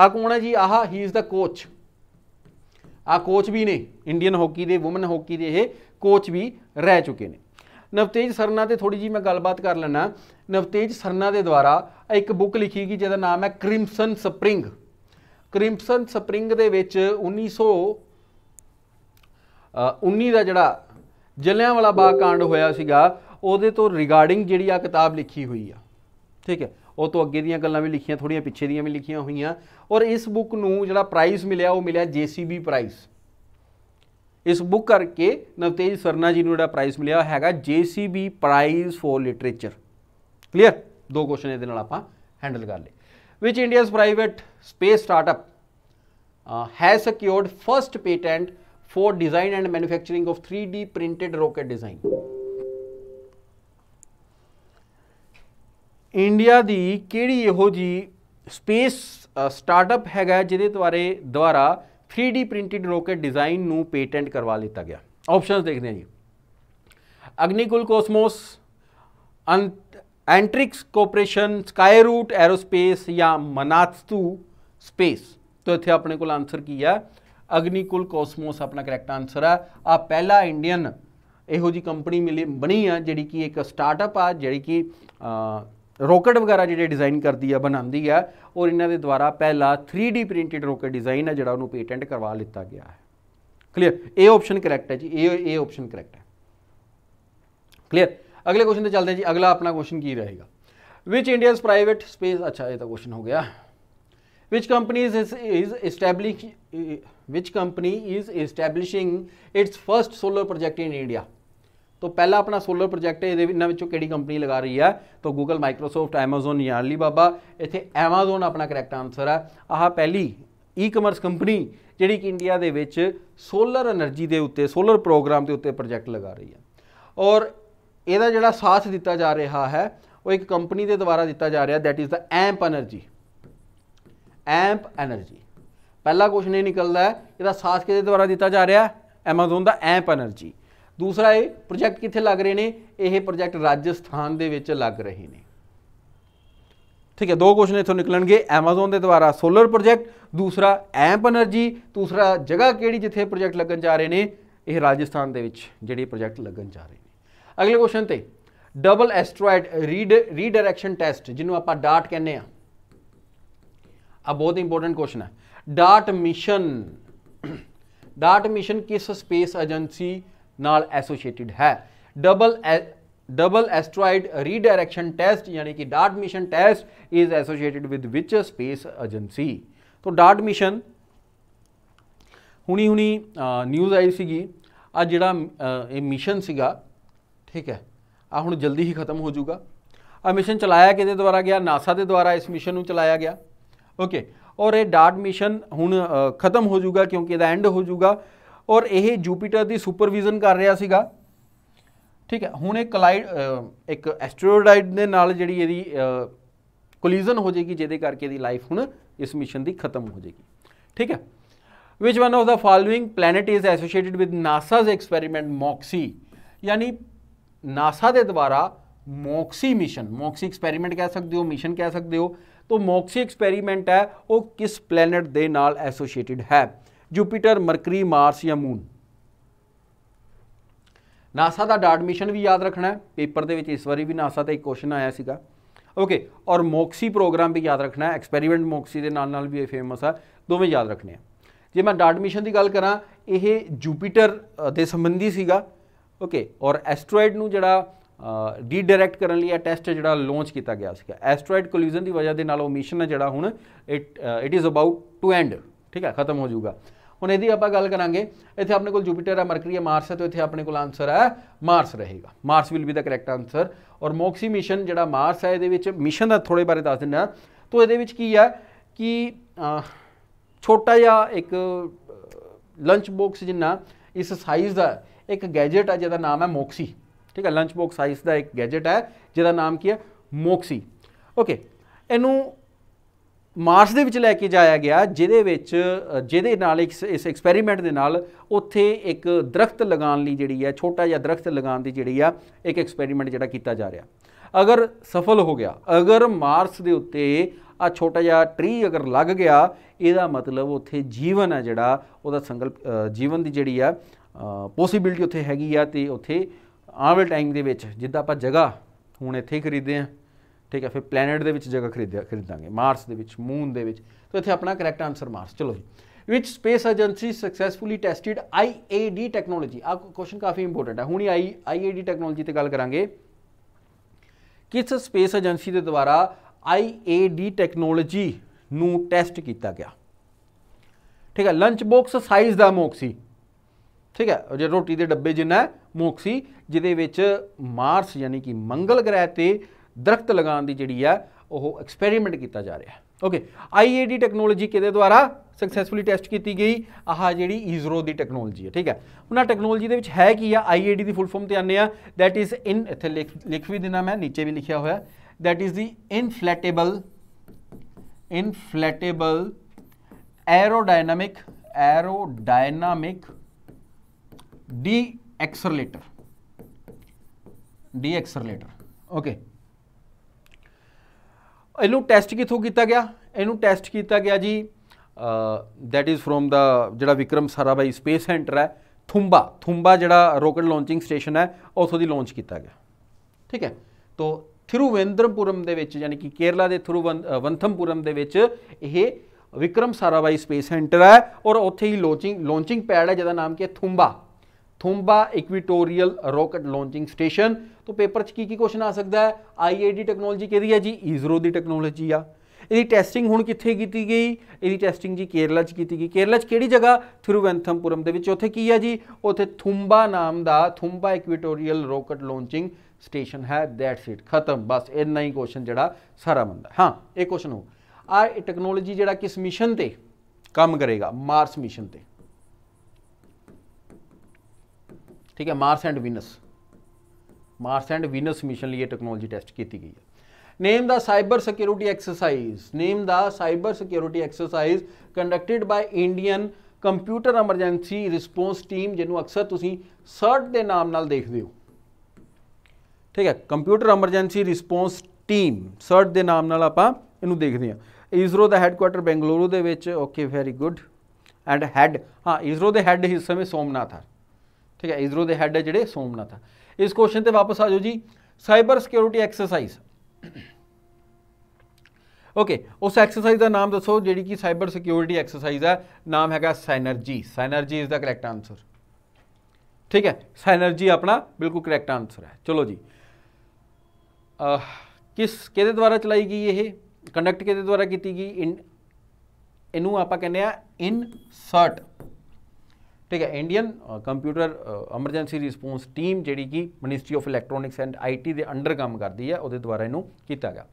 [SPEAKER 1] ਆ ਕੌਣ ਹੈ ਜੀ ਆਹ ਹੀ ਇਜ਼ ਦਾ ਕੋਚ ਆ ਕੋਚ ਵੀ ਨੇ ਇੰਡੀਅਨ ਹਾਕੀ ਦੇ ਔਮਨ ਹਾਕੀ ਦੇ ਇਹ ਕੋਚ ਵੀ ਰਹਿ ਚੁੱਕੇ ਨੇ ਨਵਤੇਜ ਸਰਨਾ ਤੇ ਥੋੜੀ ਜੀ ਮੈਂ ਗੱਲਬਾਤ ਕਰ ਲੈਣਾ ਨਵਤੇਜ ਸਰਨਾ ਦੇ ਦੁਆਰਾ ਇੱਕ ਬੁੱਕ ਲਿਖੀ ਗਈ ਜਿਹਦਾ ਨਾਮ ਹੈ ਕ੍ਰਿਮਸਨ ਸਪ੍ਰਿੰਗ ਕ੍ਰਿਮਸਨ ਸਪ੍ਰਿੰਗ ਦੇ ਵਿੱਚ 1900 19 ਦਾ ਜਿਹੜਾ ਜਲਿਆਂਵਾਲਾ ਬਾਗ ਕਾਂਡ ਹੋਇਆ ਸੀਗਾ ਉਹਦੇ ਤੋਂ ਰਿਗਾਰਡਿੰਗ ਜਿਹੜੀ ਆ ਕਿਤਾਬ ਲਿਖੀ ਹੋਈ ਆ ਠੀਕ ਹੈ ਉਹ ਤੋਂ ਅੱਗੇ ਦੀਆਂ ਗੱਲਾਂ ਵੀ ਲਿਖੀਆਂ ਥੋੜੀਆਂ ਪਿੱਛੇ ਦੀਆਂ ਵੀ ਲਿਖੀਆਂ ਹੋਈਆਂ ਔਰ ਇਸ ਬੁੱਕ ਨੂੰ ਜਿਹੜਾ ਪ੍ਰਾਈਜ਼ ਮਿਲਿਆ ਉਹ ਮਿਲਿਆ ਜੀਸੀਬੀ ਪ੍ਰਾਈਜ਼ ਇਸ ਬੁੱਕ ਕਰਕੇ ਨਵਤੇਜ ਸਰਨਾ ਜੀ ਨੂੰ ਜਿਹੜਾ ਪ੍ਰਾਈਜ਼ ਮਿਲਿਆ ਹੈਗਾ JCB prize for literature clear ਦੋ ਕੁਐਸਚਨ ਇਹਦੇ ਨਾਲ ਆਪਾਂ ਹੈਂਡਲ ਕਰ ਲਏ ਵਿਚ India's private space startup has secured first patent for design and manufacturing of 3D printed rocket design India ਦੀ ਕਿਹੜੀ ਇਹੋ ਜੀ ਸਪੇਸ ਸਟਾਰਟਅਪ ਹੈਗਾ ਜਿਹਦੇ ਦੁਆਰੇ ਦੁਆਰਾ 3D ਪ੍ਰਿੰਟਡ ਰੋਕੇਟ ਡਿਜ਼ਾਈਨ ਨੂੰ ਪੇਟੈਂਟ ਕਰਵਾ ਲਿੱਤਾ ਗਿਆ ਆਪਸ਼ਨਸ ਦੇਖਦੇ ਹਾਂ ਜੀ Agnikul Cosmos Antrix Corporation Skyroot Aerospace ਜਾਂ ਮਨਾਤਸੂ ਸਪੇਸ ਤੋਂ ਇੱਥੇ ਆਪਣੇ ਕੋਲ ਆਨਸਰ ਕੀ ਹੈ ਅਗਨੀਕੁਲ ਕੋਸਮੋਸ ਆਪਣਾ ਕਰੈਕਟ ਆਨਸਰ ਆ ਆ ਪਹਿਲਾ ਇੰਡੀਅਨ ਇਹੋ ਜੀ ਕੰਪਨੀ ਮਿਲੀ ਬਣੀ ਆ ਜਿਹੜੀ ਕਿ ਇੱਕ ਸਟਾਰਟਅਪ ਆ ਜਿਹੜੀ ਕਿ ਰੋਕਟ ਵਗੈਰਾ ਜਿਹੜੇ ਡਿਜ਼ਾਈਨ ਕਰਦੀ ਆ ਬਣਾਉਂਦੀ ਆ ਔਰ ਇਹਨਾਂ ਦੇ ਦੁਆਰਾ ਪਹਿਲਾ 3D ਪ੍ਰਿੰਟਡ ਰੋਕਟ ਡਿਜ਼ਾਈਨ ਆ ਜਿਹੜਾ ਉਹਨੂੰ ਪੇਟੈਂਟ ਕਰਵਾ ਲਿੱਤਾ ਗਿਆ ਹੈ ਕਲੀਅਰ ਇਹ ਆਪਸ਼ਨ ਕਰੈਕਟ ਹੈ ਜੀ ਇਹ ਇਹ ਆਪਸ਼ਨ ਕਰੈਕਟ ਹੈ ਕਲੀਅਰ ਅਗਲੇ ਕੁਐਸਚਨ ਤੇ ਚੱਲਦੇ ਜੀ ਅਗਲਾ ਆਪਣਾ ਕੁਐਸਚਨ ਕੀ ਰਹੇਗਾ ਵਿਚ ਇੰਡੀਆਜ਼ ਪ੍ਰਾਈਵੇਟ ਸਪੇਸ ਅੱਛਾ ਇਹ ਤਾਂ ਕੁਐਸਚਨ ਹੋ ਗਿਆ ਵਿਚ companies ਇਸ is ਐਸਟੈਬਲਿਸ਼ ਵਿਚ company is establishing its first solar project in India ਤੋਂ ਪਹਿਲਾ ਆਪਣਾ ਸੋਲਰ ਪ੍ਰੋਜੈਕਟ ਇਹਦੇ ਇਹਨਾਂ ਵਿੱਚੋਂ ਕਿਹੜੀ ਕੰਪਨੀ ਲਗਾ ਰਹੀ ਹੈ ਤੋਂ ਗੂਗਲ ਮਾਈਕਰੋਸਾਫਟ ਐਮਾਜ਼ਨ ਜਾਂ ਅਲੀਬਾਬਾ ਇੱਥੇ ਐਮਾਜ਼ਨ ਆਪਣਾ ਕਰੈਕਟ ਆਨਸਰ ਹੈ ਆਹ ਪਹਿਲੀ ਈ-ਕਮਰਸ ਕੰਪਨੀ ਜਿਹੜੀ ਕਿ ਇੰਡੀਆ ਦੇ ਵਿੱਚ ਸੋਲਰ એનર્ਜੀ ਦੇ ਉੱਤੇ ਸੋਲਰ ਪ੍ਰੋਗਰਾਮ ਦੇ ਉੱਤੇ ਪ੍ਰੋਜੈਕਟ ਲਗਾ ਰਹੀ ਹੈ ਔਰ ਇਹਦਾ ਜਿਹੜਾ ਸਾਥ ਦਿੱਤਾ ਜਾ ਰਿਹਾ ਹੈ ਉਹ ਇੱਕ ਕੰਪਨੀ ਦੇ ਦੁਆਰਾ ਦਿੱਤਾ ਜਾ ਰਿਹਾ that is the Amp Energy Amp Energy ਪਹਿਲਾ ਕੁਐਸਚਨ ਇਹ ਨਿਕਲਦਾ ਹੈ ਇਹਦਾ ਸਾਥ ਕਿਹਦੇ ਦੁਆਰਾ ਦਿੱਤਾ ਜਾ ਰਿਹਾ ਐਮਾਜ਼ਨ ਦਾ ਐਂਪ એનર્ਜੀ ਦੂਸਰਾ ਇਹ ਪ੍ਰੋਜੈਕਟ ਕਿੱਥੇ ਲੱਗ ਰਹੇ ਨੇ ਇਹ ਪ੍ਰੋਜੈਕਟ ਰਾਜਸਥਾਨ ਦੇ ਵਿੱਚ ਲੱਗ ਰਹੇ ਨੇ ਠੀਕ ਹੈ ਦੋ ਕੁਐਸਚਨ ਇਥੋਂ ਨਿਕਲਣਗੇ Amazon ਦੇ ਦੁਆਰਾ ਸੋਲਰ ਪ੍ਰੋਜੈਕਟ ਦੂਸਰਾ ਐਮਪ એનર્ਜੀ ਦੂਸਰਾ ਜਗ੍ਹਾ ਕਿਹੜੀ ਜਿੱਥੇ ਪ੍ਰੋਜੈਕਟ ਲੱਗਣ ਜਾ ਰਹੇ ਨੇ ਇਹ ਰਾਜਸਥਾਨ ਦੇ ਵਿੱਚ ਜਿਹੜੇ ਪ੍ਰੋਜੈਕਟ ਲੱਗਣ ਜਾ ਰਹੇ ਨੇ ਅਗਲੇ ਕੁਐਸਚਨ ਤੇ ਡਬਲ ਐਸਟਰੋਇਡ ਰੀਡ ਰੀਡਾਇਰੈਕਸ਼ਨ ਟੈਸਟ ਜਿਹਨੂੰ ਆਪਾਂ ਡਾਰਟ ਕਹਿੰਦੇ ਆ ਆ ਬਹੁਤ ਇੰਪੋਰਟੈਂਟ ਕੁਐਸਚਨ ਹੈ ਡਾਰਟ ਮਿਸ਼ਨ ਡਾਰਟ ਮਿਸ਼ਨ ਕਿਸ ਸਪੇਸ ਏਜੰਸੀ ਨਾਲ ਐਸੋਸੀਏਟਿਡ ਹੈ double double asteroid redirection test ਯਾਨੀ ਕਿ DART mission test is associated with ਵਿਚ ਸਪੇਸ ਏਜੰਸੀ ਤੋਂ ਡਾਰਟ ਮਿਸ਼ਨ ਹੁਣੀ ਹੁਣੀ ਨਿਊਜ਼ ਆਈ ਸੀਗੀ ਆ ਜਿਹੜਾ ਇਹ ਮਿਸ਼ਨ ਸੀਗਾ ਠੀਕ ਹੈ ਆ ਹੁਣ ਜਲਦੀ ਹੀ ਖਤਮ ਹੋ ਜਾਊਗਾ ਆ ਮਿਸ਼ਨ ਚਲਾਇਆ ਕਿਹਦੇ ਦੁਆਰਾ ਗਿਆ ਨਾਸਾ ਦੇ ਦੁਆਰਾ ਇਸ ਮਿਸ਼ਨ ਨੂੰ ਚਲਾਇਆ ਗਿਆ ਓਕੇ ਔਰ ਇਹ ਡਾਰਟ ਮਿਸ਼ਨ ਹੁਣ ਖਤਮ ਹੋ ਜਾਊਗਾ ਕਿਉਂਕਿ ਇਹਦਾ ਐਂਡ ਹੋ ਜਾਊਗਾ ਔਰ ਇਹ ਜੂਪੀਟਰ ਦੀ ਸੁਪਰਵੀਜ਼ਨ ਕਰ ਰਿਹਾ ਸੀਗਾ ਠੀਕ ਹੈ ਹੁਣ ਇਹ ਕਲਾਈਡ ਇੱਕ ਐਸਟਰੋਇਡ ਦੇ ਨਾਲ ਜਿਹੜੀ ਇਹਦੀ ਕੋਲੀਜ਼ਨ ਹੋ ਜੇਗੀ ਜਿਹਦੇ ਕਰਕੇ ਇਹਦੀ ਲਾਈਫ ਹੁਣ ਇਸ ਮਿਸ਼ਨ ਦੀ ਖਤਮ ਹੋ ਜੇਗੀ ਠੀਕ ਹੈ ਵਿਚ one of the following planet is associated with NASA's experiment MOXIE ਯਾਨੀ ਨਾਸਾ ਦੇ ਦੁਆਰਾ ਮੌਕਸੀ ਮਿਸ਼ਨ ਮੌਕਸੀ ਐਕਸਪੈਰੀਮੈਂਟ ਕਹਿ ਸਕਦੇ ਹੋ ਮਿਸ਼ਨ ਕਹਿ ਸਕਦੇ ਹੋ ਤੋਂ ਮੌਕਸੀ ਐਕਸਪੈਰੀਮੈਂਟ ਹੈ ਉਹ ਕਿਸ ਪਲੈਨਟ ਦੇ ਨਾਲ ਐਸੋਸੀਏਟਿਡ ਹੈ ਜੁਪੀਟਰ ਮਰਕਰੀ ਮਾਰਸ ਜਾਂ ਮੂਨ ਨਾਸਾ ਦਾ ਡਾਟ ਮਿਸ਼ਨ ਵੀ ਯਾਦ ਰੱਖਣਾ ਹੈ ਪੇਪਰ ਦੇ ਵਿੱਚ ਇਸ ਵਾਰੀ ਵੀ ਨਾਸਾ ਦਾ ਇੱਕ ਕੁਐਸਚਨ ਆਇਆ ਸੀਗਾ ਓਕੇ ਔਰ ਮੋਕਸੀ ਪ੍ਰੋਗਰਾਮ ਵੀ ਯਾਦ ਰੱਖਣਾ ਹੈ ਐਕਸਪੈਰੀਮੈਂਟ ਮੋਕਸੀ ਦੇ ਨਾਲ ਨਾਲ ਵੀ ਇਹ ਫੇਮਸ ਆ ਦੋਵੇਂ ਯਾਦ ਰੱਖਣੇ ਆ ਜੇ ਮੈਂ ਡਾਟ ਮਿਸ਼ਨ ਦੀ ਗੱਲ ਕਰਾਂ ਇਹ ਜੁਪੀਟਰ ਦੇ ਸੰਬੰਧੀ ਸੀਗਾ ਓਕੇ ਔਰ ਐਸਟਰੋਇਡ ਨੂੰ ਜਿਹੜਾ ਰੀਡਾਇਰੈਕਟ ਕਰਨ ਲਈ ਇਹ ਟੈਸਟ ਜਿਹੜਾ ਲਾਂਚ ਕੀਤਾ ਗਿਆ ਸੀਗਾ ਐਸਟਰੋਇਡ ਕੋਲੀਜ਼ਨ ਦੀ ਵਜ੍ਹਾ ਦੇ ਨਾਲ ਉਹ ਮਿਸ਼ਨ ਹੈ ਜਿਹੜਾ ਹੁਣ it it is about to end ਠੀਕ ਹੈ ਖਤਮ ਹੋ ਜਾਊਗਾ ਹੁਣ ਇਹਦੀ ਆਪਾਂ ਗੱਲ ਕਰਾਂਗੇ ਇੱਥੇ ਆਪਣੇ ਕੋਲ ਜੁਪੀਟਰ ਹੈ ਮਰਕਰੀ ਹੈ ਮਾਰਸ ਹੈ ਤੇ ਇੱਥੇ ਆਪਣੇ ਕੋਲ ਆਨਸਰ ਹੈ ਮਾਰਸ ਰਹੇਗਾ Mars will be the correct answer ਔਰ ਮੋਕਸੀ ਮਿਸ਼ਨ ਜਿਹੜਾ ਮਾਰਸ ਹੈ ਇਹਦੇ ਵਿੱਚ ਮਿਸ਼ਨ ਦਾ ਥੋੜੇ ਬਾਰੇ ਦੱਸ ਦਿੰਨਾ ਤੋਂ ਇਹਦੇ ਵਿੱਚ ਕੀ ਹੈ ਕਿ ਛੋਟਾ ਜਿਹਾ ਇੱਕ ਲੰਚ ਬਾਕਸ ਜਿੰਨਾ ਇਸ ਸਾਈਜ਼ ਦਾ ਇੱਕ ਗੈਜਟ ਹੈ ਜਿਹਦਾ ਨਾਮ ਹੈ ਮੋਕਸੀ ਠੀਕ ਹੈ ਲੰਚ ਬਾਕਸ ਸਾਈਜ਼ ਦਾ ਇੱਕ ਗੈਜਟ ਹੈ ਜਿਹਦਾ ਨਾਮ ਕੀ ਹੈ ਮੋਕਸੀ ਓਕੇ ਇਹਨੂੰ ਮਾਰਸ ਦੇ ਵਿੱਚ ਲੈ ਕੇ ਜਾਇਆ ਗਿਆ ਜਿਹਦੇ ਵਿੱਚ ਜਿਹਦੇ ਨਾਲ ਇਸ ਇਸ ਐਕਸਪੈਰੀਮੈਂਟ ਦੇ ਨਾਲ ਉੱਥੇ ਇੱਕ ਦਰਖਤ ਲਗਾਉਣ ਲਈ ਜਿਹੜੀ ਹੈ ਛੋਟਾ ਜਿਹਾ ਦਰਖਤ ਲਗਾਉਣ ਦੀ ਜਿਹੜੀ ਆ ਇੱਕ ਐਕਸਪੈਰੀਮੈਂਟ ਜਿਹੜਾ ਕੀਤਾ ਜਾ ਰਿਹਾ ਅਗਰ ਸਫਲ ਹੋ ਗਿਆ ਅਗਰ ਮਾਰਸ ਦੇ ਉੱਤੇ ਆ ਛੋਟਾ ਜਿਹਾ ਟਰੀ ਅਗਰ ਲੱਗ ਗਿਆ ਇਹਦਾ ਮਤਲਬ ਉੱਥੇ ਜੀਵਨ ਹੈ ਜਿਹੜਾ ਉਹਦਾ ਸੰਕਲਪ ਜੀਵਨ ਦੀ ਜਿਹੜੀ ਆ ਪੋਸਿਬਿਲਟੀ ਉੱਥੇ ਹੈਗੀ ਆ ਤੇ ਉੱਥੇ ਆਉਣ ਟਾਈਮ ਦੇ ਵਿੱਚ ਜਿੱਦਾਂ ਆਪਾਂ ਜਗ੍ਹਾ ਹੁਣ ਇੱਥੇ ਖਰੀਦੇ ਆ ਠੀਕ ਹੈ ਫਿਰ ਪਲੈਨਟ ਦੇ ਵਿੱਚ ਜਗ੍ਹਾ ਖਰੀਦਿਆ ਖਰੀਦਾਂਗੇ ਮਾਰਸ ਦੇ ਵਿੱਚ ਮੂਨ ਦੇ ਵਿੱਚ ਤਾਂ ਇੱਥੇ ਆਪਣਾ ਕਰੈਕਟ ਆਨਸਰ ਮਾਰਸ ਚਲੋ ਜੀ ਵਿਚ space agency successfully tested IAD technology ਆ ਕੁਐਸਚਨ ਕਾਫੀ ਇੰਪੋਰਟੈਂਟ ਹੈ ਹੁਣੀ ਆਈ ਆਈਏਡੀ ਟੈਕਨੋਲੋਜੀ ਤੇ ਗੱਲ ਕਰਾਂਗੇ ਕਿਸ ਸਪੇਸ ਏਜੰਸੀ ਦੇ ਦੁਆਰਾ ਆਈਏਡੀ ਟੈਕਨੋਲੋਜੀ ਨੂੰ ਟੈਸਟ ਕੀਤਾ ਗਿਆ ਠੀਕ ਹੈ ਲੰਚ ਬਾਕਸ ਸਾਈਜ਼ ਦਾ ਮੋਕਸੀ ਠੀਕ ਹੈ ਜੇ ਰੋਟੀ ਦੇ ਡੱਬੇ ਜਿੰਨਾ ਮੋਕਸੀ ਜਿਹਦੇ ਵਿੱਚ ਮਾਰਸ ਯਾਨੀ ਕਿ ਮੰਗਲ ਗ੍ਰਹਿ ਤੇ ਦਰਖਤ ਲਗਾਉਣ ਦੀ ਜਿਹੜੀ ਆ ਉਹ ਐਕਸਪੈਰੀਮੈਂਟ ਕੀਤਾ ਜਾ ਰਿਹਾ ਓਕੇ ਆਈਏਡੀ ਟੈਕਨੋਲੋਜੀ ਕਿਹਦੇ ਦੁਆਰਾ ਸਕਸੈਸਫੁਲੀ ਟੈਸਟ ਕੀਤੀ ਗਈ ਆਹ ਜਿਹੜੀ ਇਜ਼ਰੋ e ਦੀ ਟੈਕਨੋਲੋਜੀ ਹੈ ਠੀਕ ਹੈ ਉਹਨਾਂ ਟੈਕਨੋਲੋਜੀ ਦੇ ਵਿੱਚ ਹੈ ਕੀ ਆ ਆਈਏਡੀ ਦੀ ਫੁੱਲ ਫਾਰਮ ਤੇ ਆਨੇ ਆ ਥੈਟ ਇਜ਼ ਇਨ ਇੱਥੇ ਲਿਖ ਵੀ ਦਿਨਾ ਮੈਂ ਨੀਚੇ ਵੀ ਲਿਖਿਆ ਹੋਇਆ that is the inflatable inflatable aerodynamic aerodynamic decelerator decelerator okay ਇਹਨੂੰ ਟੈਸਟ ਕਿੱਥੋਂ ਕੀਤਾ ਗਿਆ ਇਹਨੂੰ ਟੈਸਟ ਕੀਤਾ ਗਿਆ ਜੀ ਦੈਟ ਇਜ਼ ਫਰੋਮ ਦਾ ਜਿਹੜਾ ਵਿਕਰਮ ਸਾਰਾਭਾਈ ਸਪੇਸ ਸੈਂਟਰ ਹੈ ਥੁੰਬਾ ਥੁੰਬਾ ਜਿਹੜਾ ਰੋਕਟ ਲਾਂਚਿੰਗ ਸਟੇਸ਼ਨ ਹੈ ਉਥੋਂ ਦੀ ਲਾਂਚ ਕੀਤਾ ਗਿਆ ਠੀਕ ਹੈ ਤੋਂ ਥਿਰੂਵੇਂਦਰਪੁਰਮ ਦੇ ਵਿੱਚ ਯਾਨੀ ਕਿ ਕੇਰਲਾ ਦੇ ਥਿਰੂਵੰਥਮਪੁਰਮ ਦੇ ਵਿੱਚ ਇਹ ਵਿਕਰਮ ਸਾਰਾਭਾਈ ਸਪੇਸ ਸੈਂਟਰ ਹੈ ਔਰ ਉੱਥੇ ਹੀ ਲਾਂਚਿੰਗ ਲਾਂਚਿੰਗ ਪੈਡ ਹੈ ਜਿਹਦਾ ਨਾਮ ਕੀ ਹੈ Thumba Thumba equatorial rocket launching station ਤੋਂ ਪੇਪਰ 'ਚ ਕੀ ਕੀ ਕੁਐਸਚਨ ਆ ਸਕਦਾ ਹੈ ਆਈਏਡੀ ਟੈਕਨੋਲੋਜੀ ਕਿਹਦੀ ਹੈ ਜੀ ਇਜ਼ਰੋ ਦੀ ਟੈਕਨੋਲੋਜੀ ਆ ਇਹਦੀ ਟੈਸਟਿੰਗ ਹੁਣ ਕਿੱਥੇ ਕੀਤੀ ਗਈ ਇਹਦੀ ਟੈਸਟਿੰਗ ਜੀ ਕੇਰਲਾ 'ਚ ਕੀਤੀ ਗਈ ਕੇਰਲਾ 'ਚ ਕਿਹੜੀ ਜਗ੍ਹਾ ਥਿਰੂਵੈਂਥਮਪੁਰਮ ਦੇ ਵਿੱਚ ਉੱਥੇ ਕੀ ਹੈ ਜੀ ਉੱਥੇ ਥੁੰਬਾ ਨਾਮ ਦਾ Thumba equatorial rocket launching station ਹੈ ਦੈਟਸ ਇਟ ਖਤਮ ਬਸ ਇੰਨਾ ਹੀ ਕੁਐਸਚਨ ਜਿਹੜਾ ਸਾਰਾ ਬੰਦਾ ਹਾਂ ਇਹ ਕੁਐਸਚਨ ਹੋ ਆ ਟੈਕਨੋਲੋਜੀ ਜਿਹੜਾ ਕਿਸ ਮਿਸ਼ਨ ਤੇ ਕੰਮ ਕਰੇਗਾ ਮਾਰਸ ਮਿਸ਼ਨ ਤੇ ਠੀਕ ਹੈ Mars and Venus Mars and Venus mission ਲਈ ਇਹ ਟੈਕਨੋਲੋਜੀ ਟੈਸਟ ਕੀਤੀ ਗਈ ਹੈ name the cyber security exercise name the cyber security exercise conducted by Indian computer emergency response team ਜਿਹਨੂੰ ਅਕਸਰ ਤੁਸੀਂ ਸਰਟ ਦੇ ਨਾਮ ਨਾਲ ਦੇਖਦੇ ਹੋ ਠੀਕ ਹੈ computer emergency response team CERT ਦੇ ਨਾਮ ਨਾਲ ਆਪਾਂ ਇਹਨੂੰ ਦੇਖਦੇ ਹਾਂ ਇਸਰੋ ਦਾ ਹੈੱਡਕੁਆਟਰ ਬੈਂਗਲੁਰੂ ਦੇ ਵਿੱਚ okay very good and head ਹਾਂ ਇਸਰੋ ਦੇ ਹੈੱਡ ਇਸ ਸਮੇਂ ਸੋਮਨਾਥ ਆ ਠੀਕ ਹੈ ਇਸਰੋ ਦੇ ਹੈੱਡ ਹੈ ਜਿਹੜੇ ਸੋਮਨਾਥ ਇਸ ਕੁਐਸਚਨ ਤੇ ਵਾਪਸ ਆ ਜਾਓ ਜੀ ਸਾਈਬਰ ਸਿਕਿਉਰਿਟੀ ਐਕਸਰਸਾਈਜ਼ ਓਕੇ ਉਸ ਐਕਸਰਸਾਈਜ਼ ਦਾ ਨਾਮ ਦੱਸੋ ਜਿਹੜੀ ਕਿ ਸਾਈਬਰ ਸਿਕਿਉਰਿਟੀ ਐਕਸਰਸਾਈਜ਼ ਹੈ ਨਾਮ ਹੈਗਾ Synergy Synergy is the correct answer ਠੀਕ ਹੈ ਸਾਈਨਰਜੀ ਆਪਣਾ ਬਿਲਕੁਲ ਕਰੈਕਟ ਆਨਸਰ ਹੈ ਚਲੋ ਜੀ ਕਿਸ ਕਿਹਦੇ ਦੁਆਰਾ ਚਲਾਈ ਗਈ ਇਹ ਕੰਡਕਟ ਕਿਹਦੇ ਦੁਆਰਾ ਕੀਤੀ ਗਈ ਇਹਨੂੰ ਆਪਾਂ ਕਹਿੰਦੇ ਆ ਇਨਸਰਟ ਠੀਕ ਹੈ Indian computer emergency response team ਜਿਹੜੀ ਕਿ ministry of electronics and IT ਦੇ ਅੰਡਰ ਕੰਮ ਕਰਦੀ ਹੈ ਉਹਦੇ ਦੁਆਰਾ ਇਹਨੂੰ ਕੀਤਾ ਗਿਆ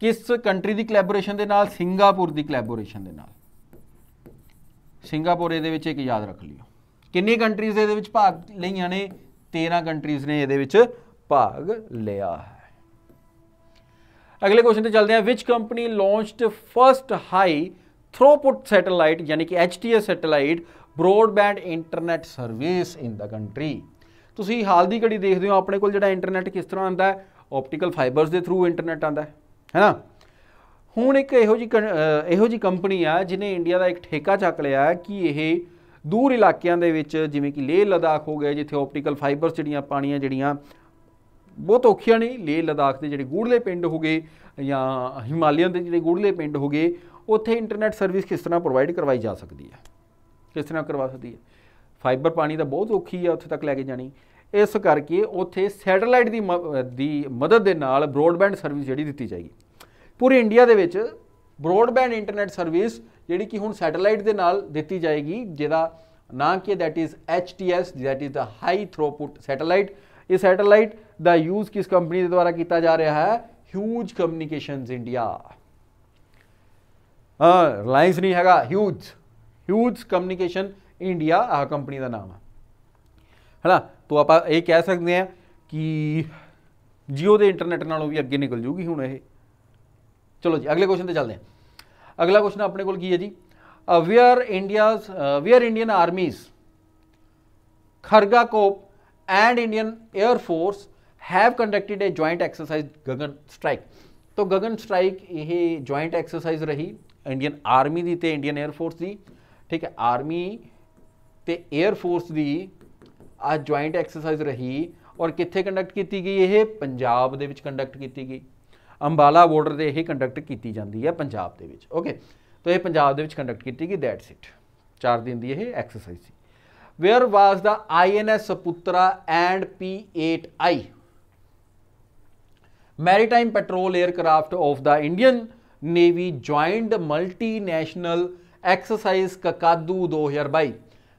[SPEAKER 1] ਕਿਸ ਕੰਟਰੀ ਦੀ ਕੋਲੈਬੋਰੇਸ਼ਨ ਦੇ ਨਾਲ ਸਿੰਗਾਪੁਰ ਦੀ ਕੋਲੈਬੋਰੇਸ਼ਨ ਦੇ ਨਾਲ ਸਿੰਗਾਪੁਰ ਇਹਦੇ ਵਿੱਚ ਇੱਕ ਯਾਦ ਰੱਖ ਲਿਓ ਕਿੰਨੀ ਕੰਟਰੀਜ਼ ਇਹਦੇ ਵਿੱਚ ਭਾਗ ਲਈਆਂ ਨੇ 13 ਕੰਟਰੀਜ਼ ਨੇ ਇਹਦੇ ਵਿੱਚ ਭਾਗ ਲਿਆ ਹੈ ਅਗਲੇ ਕੁਐਸਚਨ ਤੇ ਚੱਲਦੇ ਹਾਂ ਵਿਚ company launched first high throughput satellite ਯਾਨੀ ਕਿ HTS satellite broadband internet service in the country ਤੁਸੀਂ ਹਾਲ ਦੀ ਘੜੀ ਦੇਖਦੇ ਹੋ ਆਪਣੇ ਕੋਲ ਜਿਹੜਾ ਇੰਟਰਨੈਟ ਕਿਸ ਤਰ੍ਹਾਂ ਆਉਂਦਾ ਹੈ ਆਪਟੀਕਲ ਫਾਈਬਰਸ ਦੇ ਥਰੂ ਇੰਟਰਨੈਟ ਆਉਂਦਾ ਹੈ ਹੈਨਾ ਹੁਣ ਇੱਕ ਇਹੋ ਜੀ ਇਹੋ ਜੀ ਕੰਪਨੀ ਆ ਜਿਨੇ ਇੰਡੀਆ ਦਾ ਇੱਕ ਠੇਕਾ ਚੱਕ ਲਿਆ ਕਿ ਇਹ ਦੂਰ ਇਲਾਕਿਆਂ ਦੇ ਵਿੱਚ ਜਿਵੇਂ ਕਿ ਲੇਹ ਲਦਾਖ ਹੋ ਗਿਆ ਜਿੱਥੇ ਆਪਟੀਕਲ ਫਾਈਬਰਸ ਜਿਹੜੀਆਂ ਪਾਣੀਆਂ ਜਿਹੜੀਆਂ ਬਹੁਤ ਔਖੀਆਂ ਨੇ ਲੇਹ ਲਦਾਖ ਦੇ ਜਿਹੜੇ ਗੂੜਲੇ ਪਿੰਡ ਹੋ ਗਏ ਜਾਂ ਹਿਮਾਲਿਆ ਦੇ ਜਿਹੜੇ ਗੂੜਲੇ ਪਿੰਡ ਹੋ ਗਏ ਉੱਥੇ ਇੰਟਰਨੈਟ ਸਰਵਿਸ ਕਿਸ ਤਰ੍ਹਾਂ ਪ੍ਰੋਵਾਈਡ ਕਰਵਾਈ ਜਾ ਸਕਦੀ ਹੈ ਕਿਸ ਤਰ੍ਹਾਂ ਕਰਵਾ ਸਕਦੀ ਹੈ ਫਾਈਬਰ ਪਾਣੀ ਦਾ ਬਹੁਤ ਔਖੀ ਹੈ ਉੱਥੇ ਤੱਕ ਲੈ ਕੇ ਜਾਣੀ ਇਸ ਕਰਕੇ ਉੱਥੇ ਸੈਟੇਲਾਈਟ ਦੀ ਦੀ ਮਦਦ ਦੇ ਨਾਲ ਬ੍ਰੋਡਬੈਂਡ ਸਰਵਿਸ ਜਿਹੜੀ ਦਿੱਤੀ ਜਾਏਗੀ ਪੂਰੇ ਇੰਡੀਆ ਦੇ ਵਿੱਚ ਬ੍ਰੋਡਬੈਂਡ ਇੰਟਰਨੈਟ ਸਰਵਿਸ ਜਿਹੜੀ ਕਿ ਹੁਣ ਸੈਟੇਲਾਈਟ ਦੇ ਨਾਲ ਦਿੱਤੀ ਜਾਏਗੀ ਜਿਹਦਾ ਨਾਂ ਕੀ that is HTS that is the high throughput satellite ਇਹ ਸੈਟੇਲਾਈਟ ਦਾ ਯੂਜ਼ ਕਿਸ ਕੰਪਨੀ ਦੇ ਦੁਆਰਾ ਕੀਤਾ ਜਾ ਰਿਹਾ ਹੈ ਹਿਊਜ ਕਮਿਊਨੀਕੇਸ਼ਨਸ ਇੰਡੀਆ ਰਿਲਾਇੰਸ ਨਹੀਂ ਹੈਗਾ ਹਿਊਜ ਹਿਊਜ ਕਮਿਊਨੀਕੇਸ਼ਨ ਇੰਡੀਆ ਆ ਕੰਪਨੀ ਦਾ ਨਾਮ ਹੈ ਹੈਨਾ ਤੋਂ ਆਪਾਂ ਇਹ ਕਹਿ ਸਕਦੇ ਆ ਕਿ ਜੀਓ ਦੇ ਇੰਟਰਨੈਟ ਨਾਲੋਂ ਵੀ ਅੱਗੇ ਨਿਕਲ ਜੂਗੀ ਹੁਣ ਇਹ ਚਲੋ ਜੀ ਅਗਲੇ ਕੁਐਸਚਨ ਤੇ ਚੱਲਦੇ ਆ ਅਗਲਾ ਕੁਐਸਚਨ ਆਪਣੇ ਕੋਲ ਕੀ ਹੈ ਜੀ where India's where Indian Army's Kharga Corps and Indian Air Force have conducted a joint exercise Gagan Strike ਤੋਂ ਗਗਨ ਸਟ੍ਰਾਈਕ ਇਹ ਜੁਆਇੰਟ ਐਕਸਰਸਾਈਜ਼ ਰਹੀ ਇੰਡੀਅਨ ਆਰਮੀ ਦੀ ਤੇ ਇੰਡੀਅਨ 에ਅਰ ਫੋਰਸ ਦੀ ਠੀਕ ਹੈ ਆਰਮੀ ਤੇ 에ਅਰ ਫੋਰਸ ਦੀ ਆ ਜੁਆਇੰਟ ਐਕਸਰਸਾਈਜ਼ ਰਹੀ ਔਰ ਕਿੱਥੇ ਕੰਡਕਟ ਕੀਤੀ ਗਈ ਇਹ ਪੰਜਾਬ ਦੇ ਵਿੱਚ ਕੰਡਕਟ ਕੀਤੀ ਗਈ ਅੰਬਾਲਾ ਬਾਰਡਰ ਤੇ ਇਹ ਕੰਡਕਟ ਕੀਤੀ ਜਾਂਦੀ ਹੈ ਪੰਜਾਬ ਦੇ ਵਿੱਚ ਓਕੇ ਤਾਂ ਇਹ ਪੰਜਾਬ ਦੇ ਵਿੱਚ ਕੰਡਕਟ ਕੀਤੀ ਗਈ ਦੈਟਸ ਇਟ 4 ਦਿਨ ਦੀ ਇਹ ਐਕਸਰਸਾਈਜ਼ ਸੀ where was the INS Satpura and P eight I maritime patrol aircraft of the Indian Navy joined multinational exercise Kakadu 2022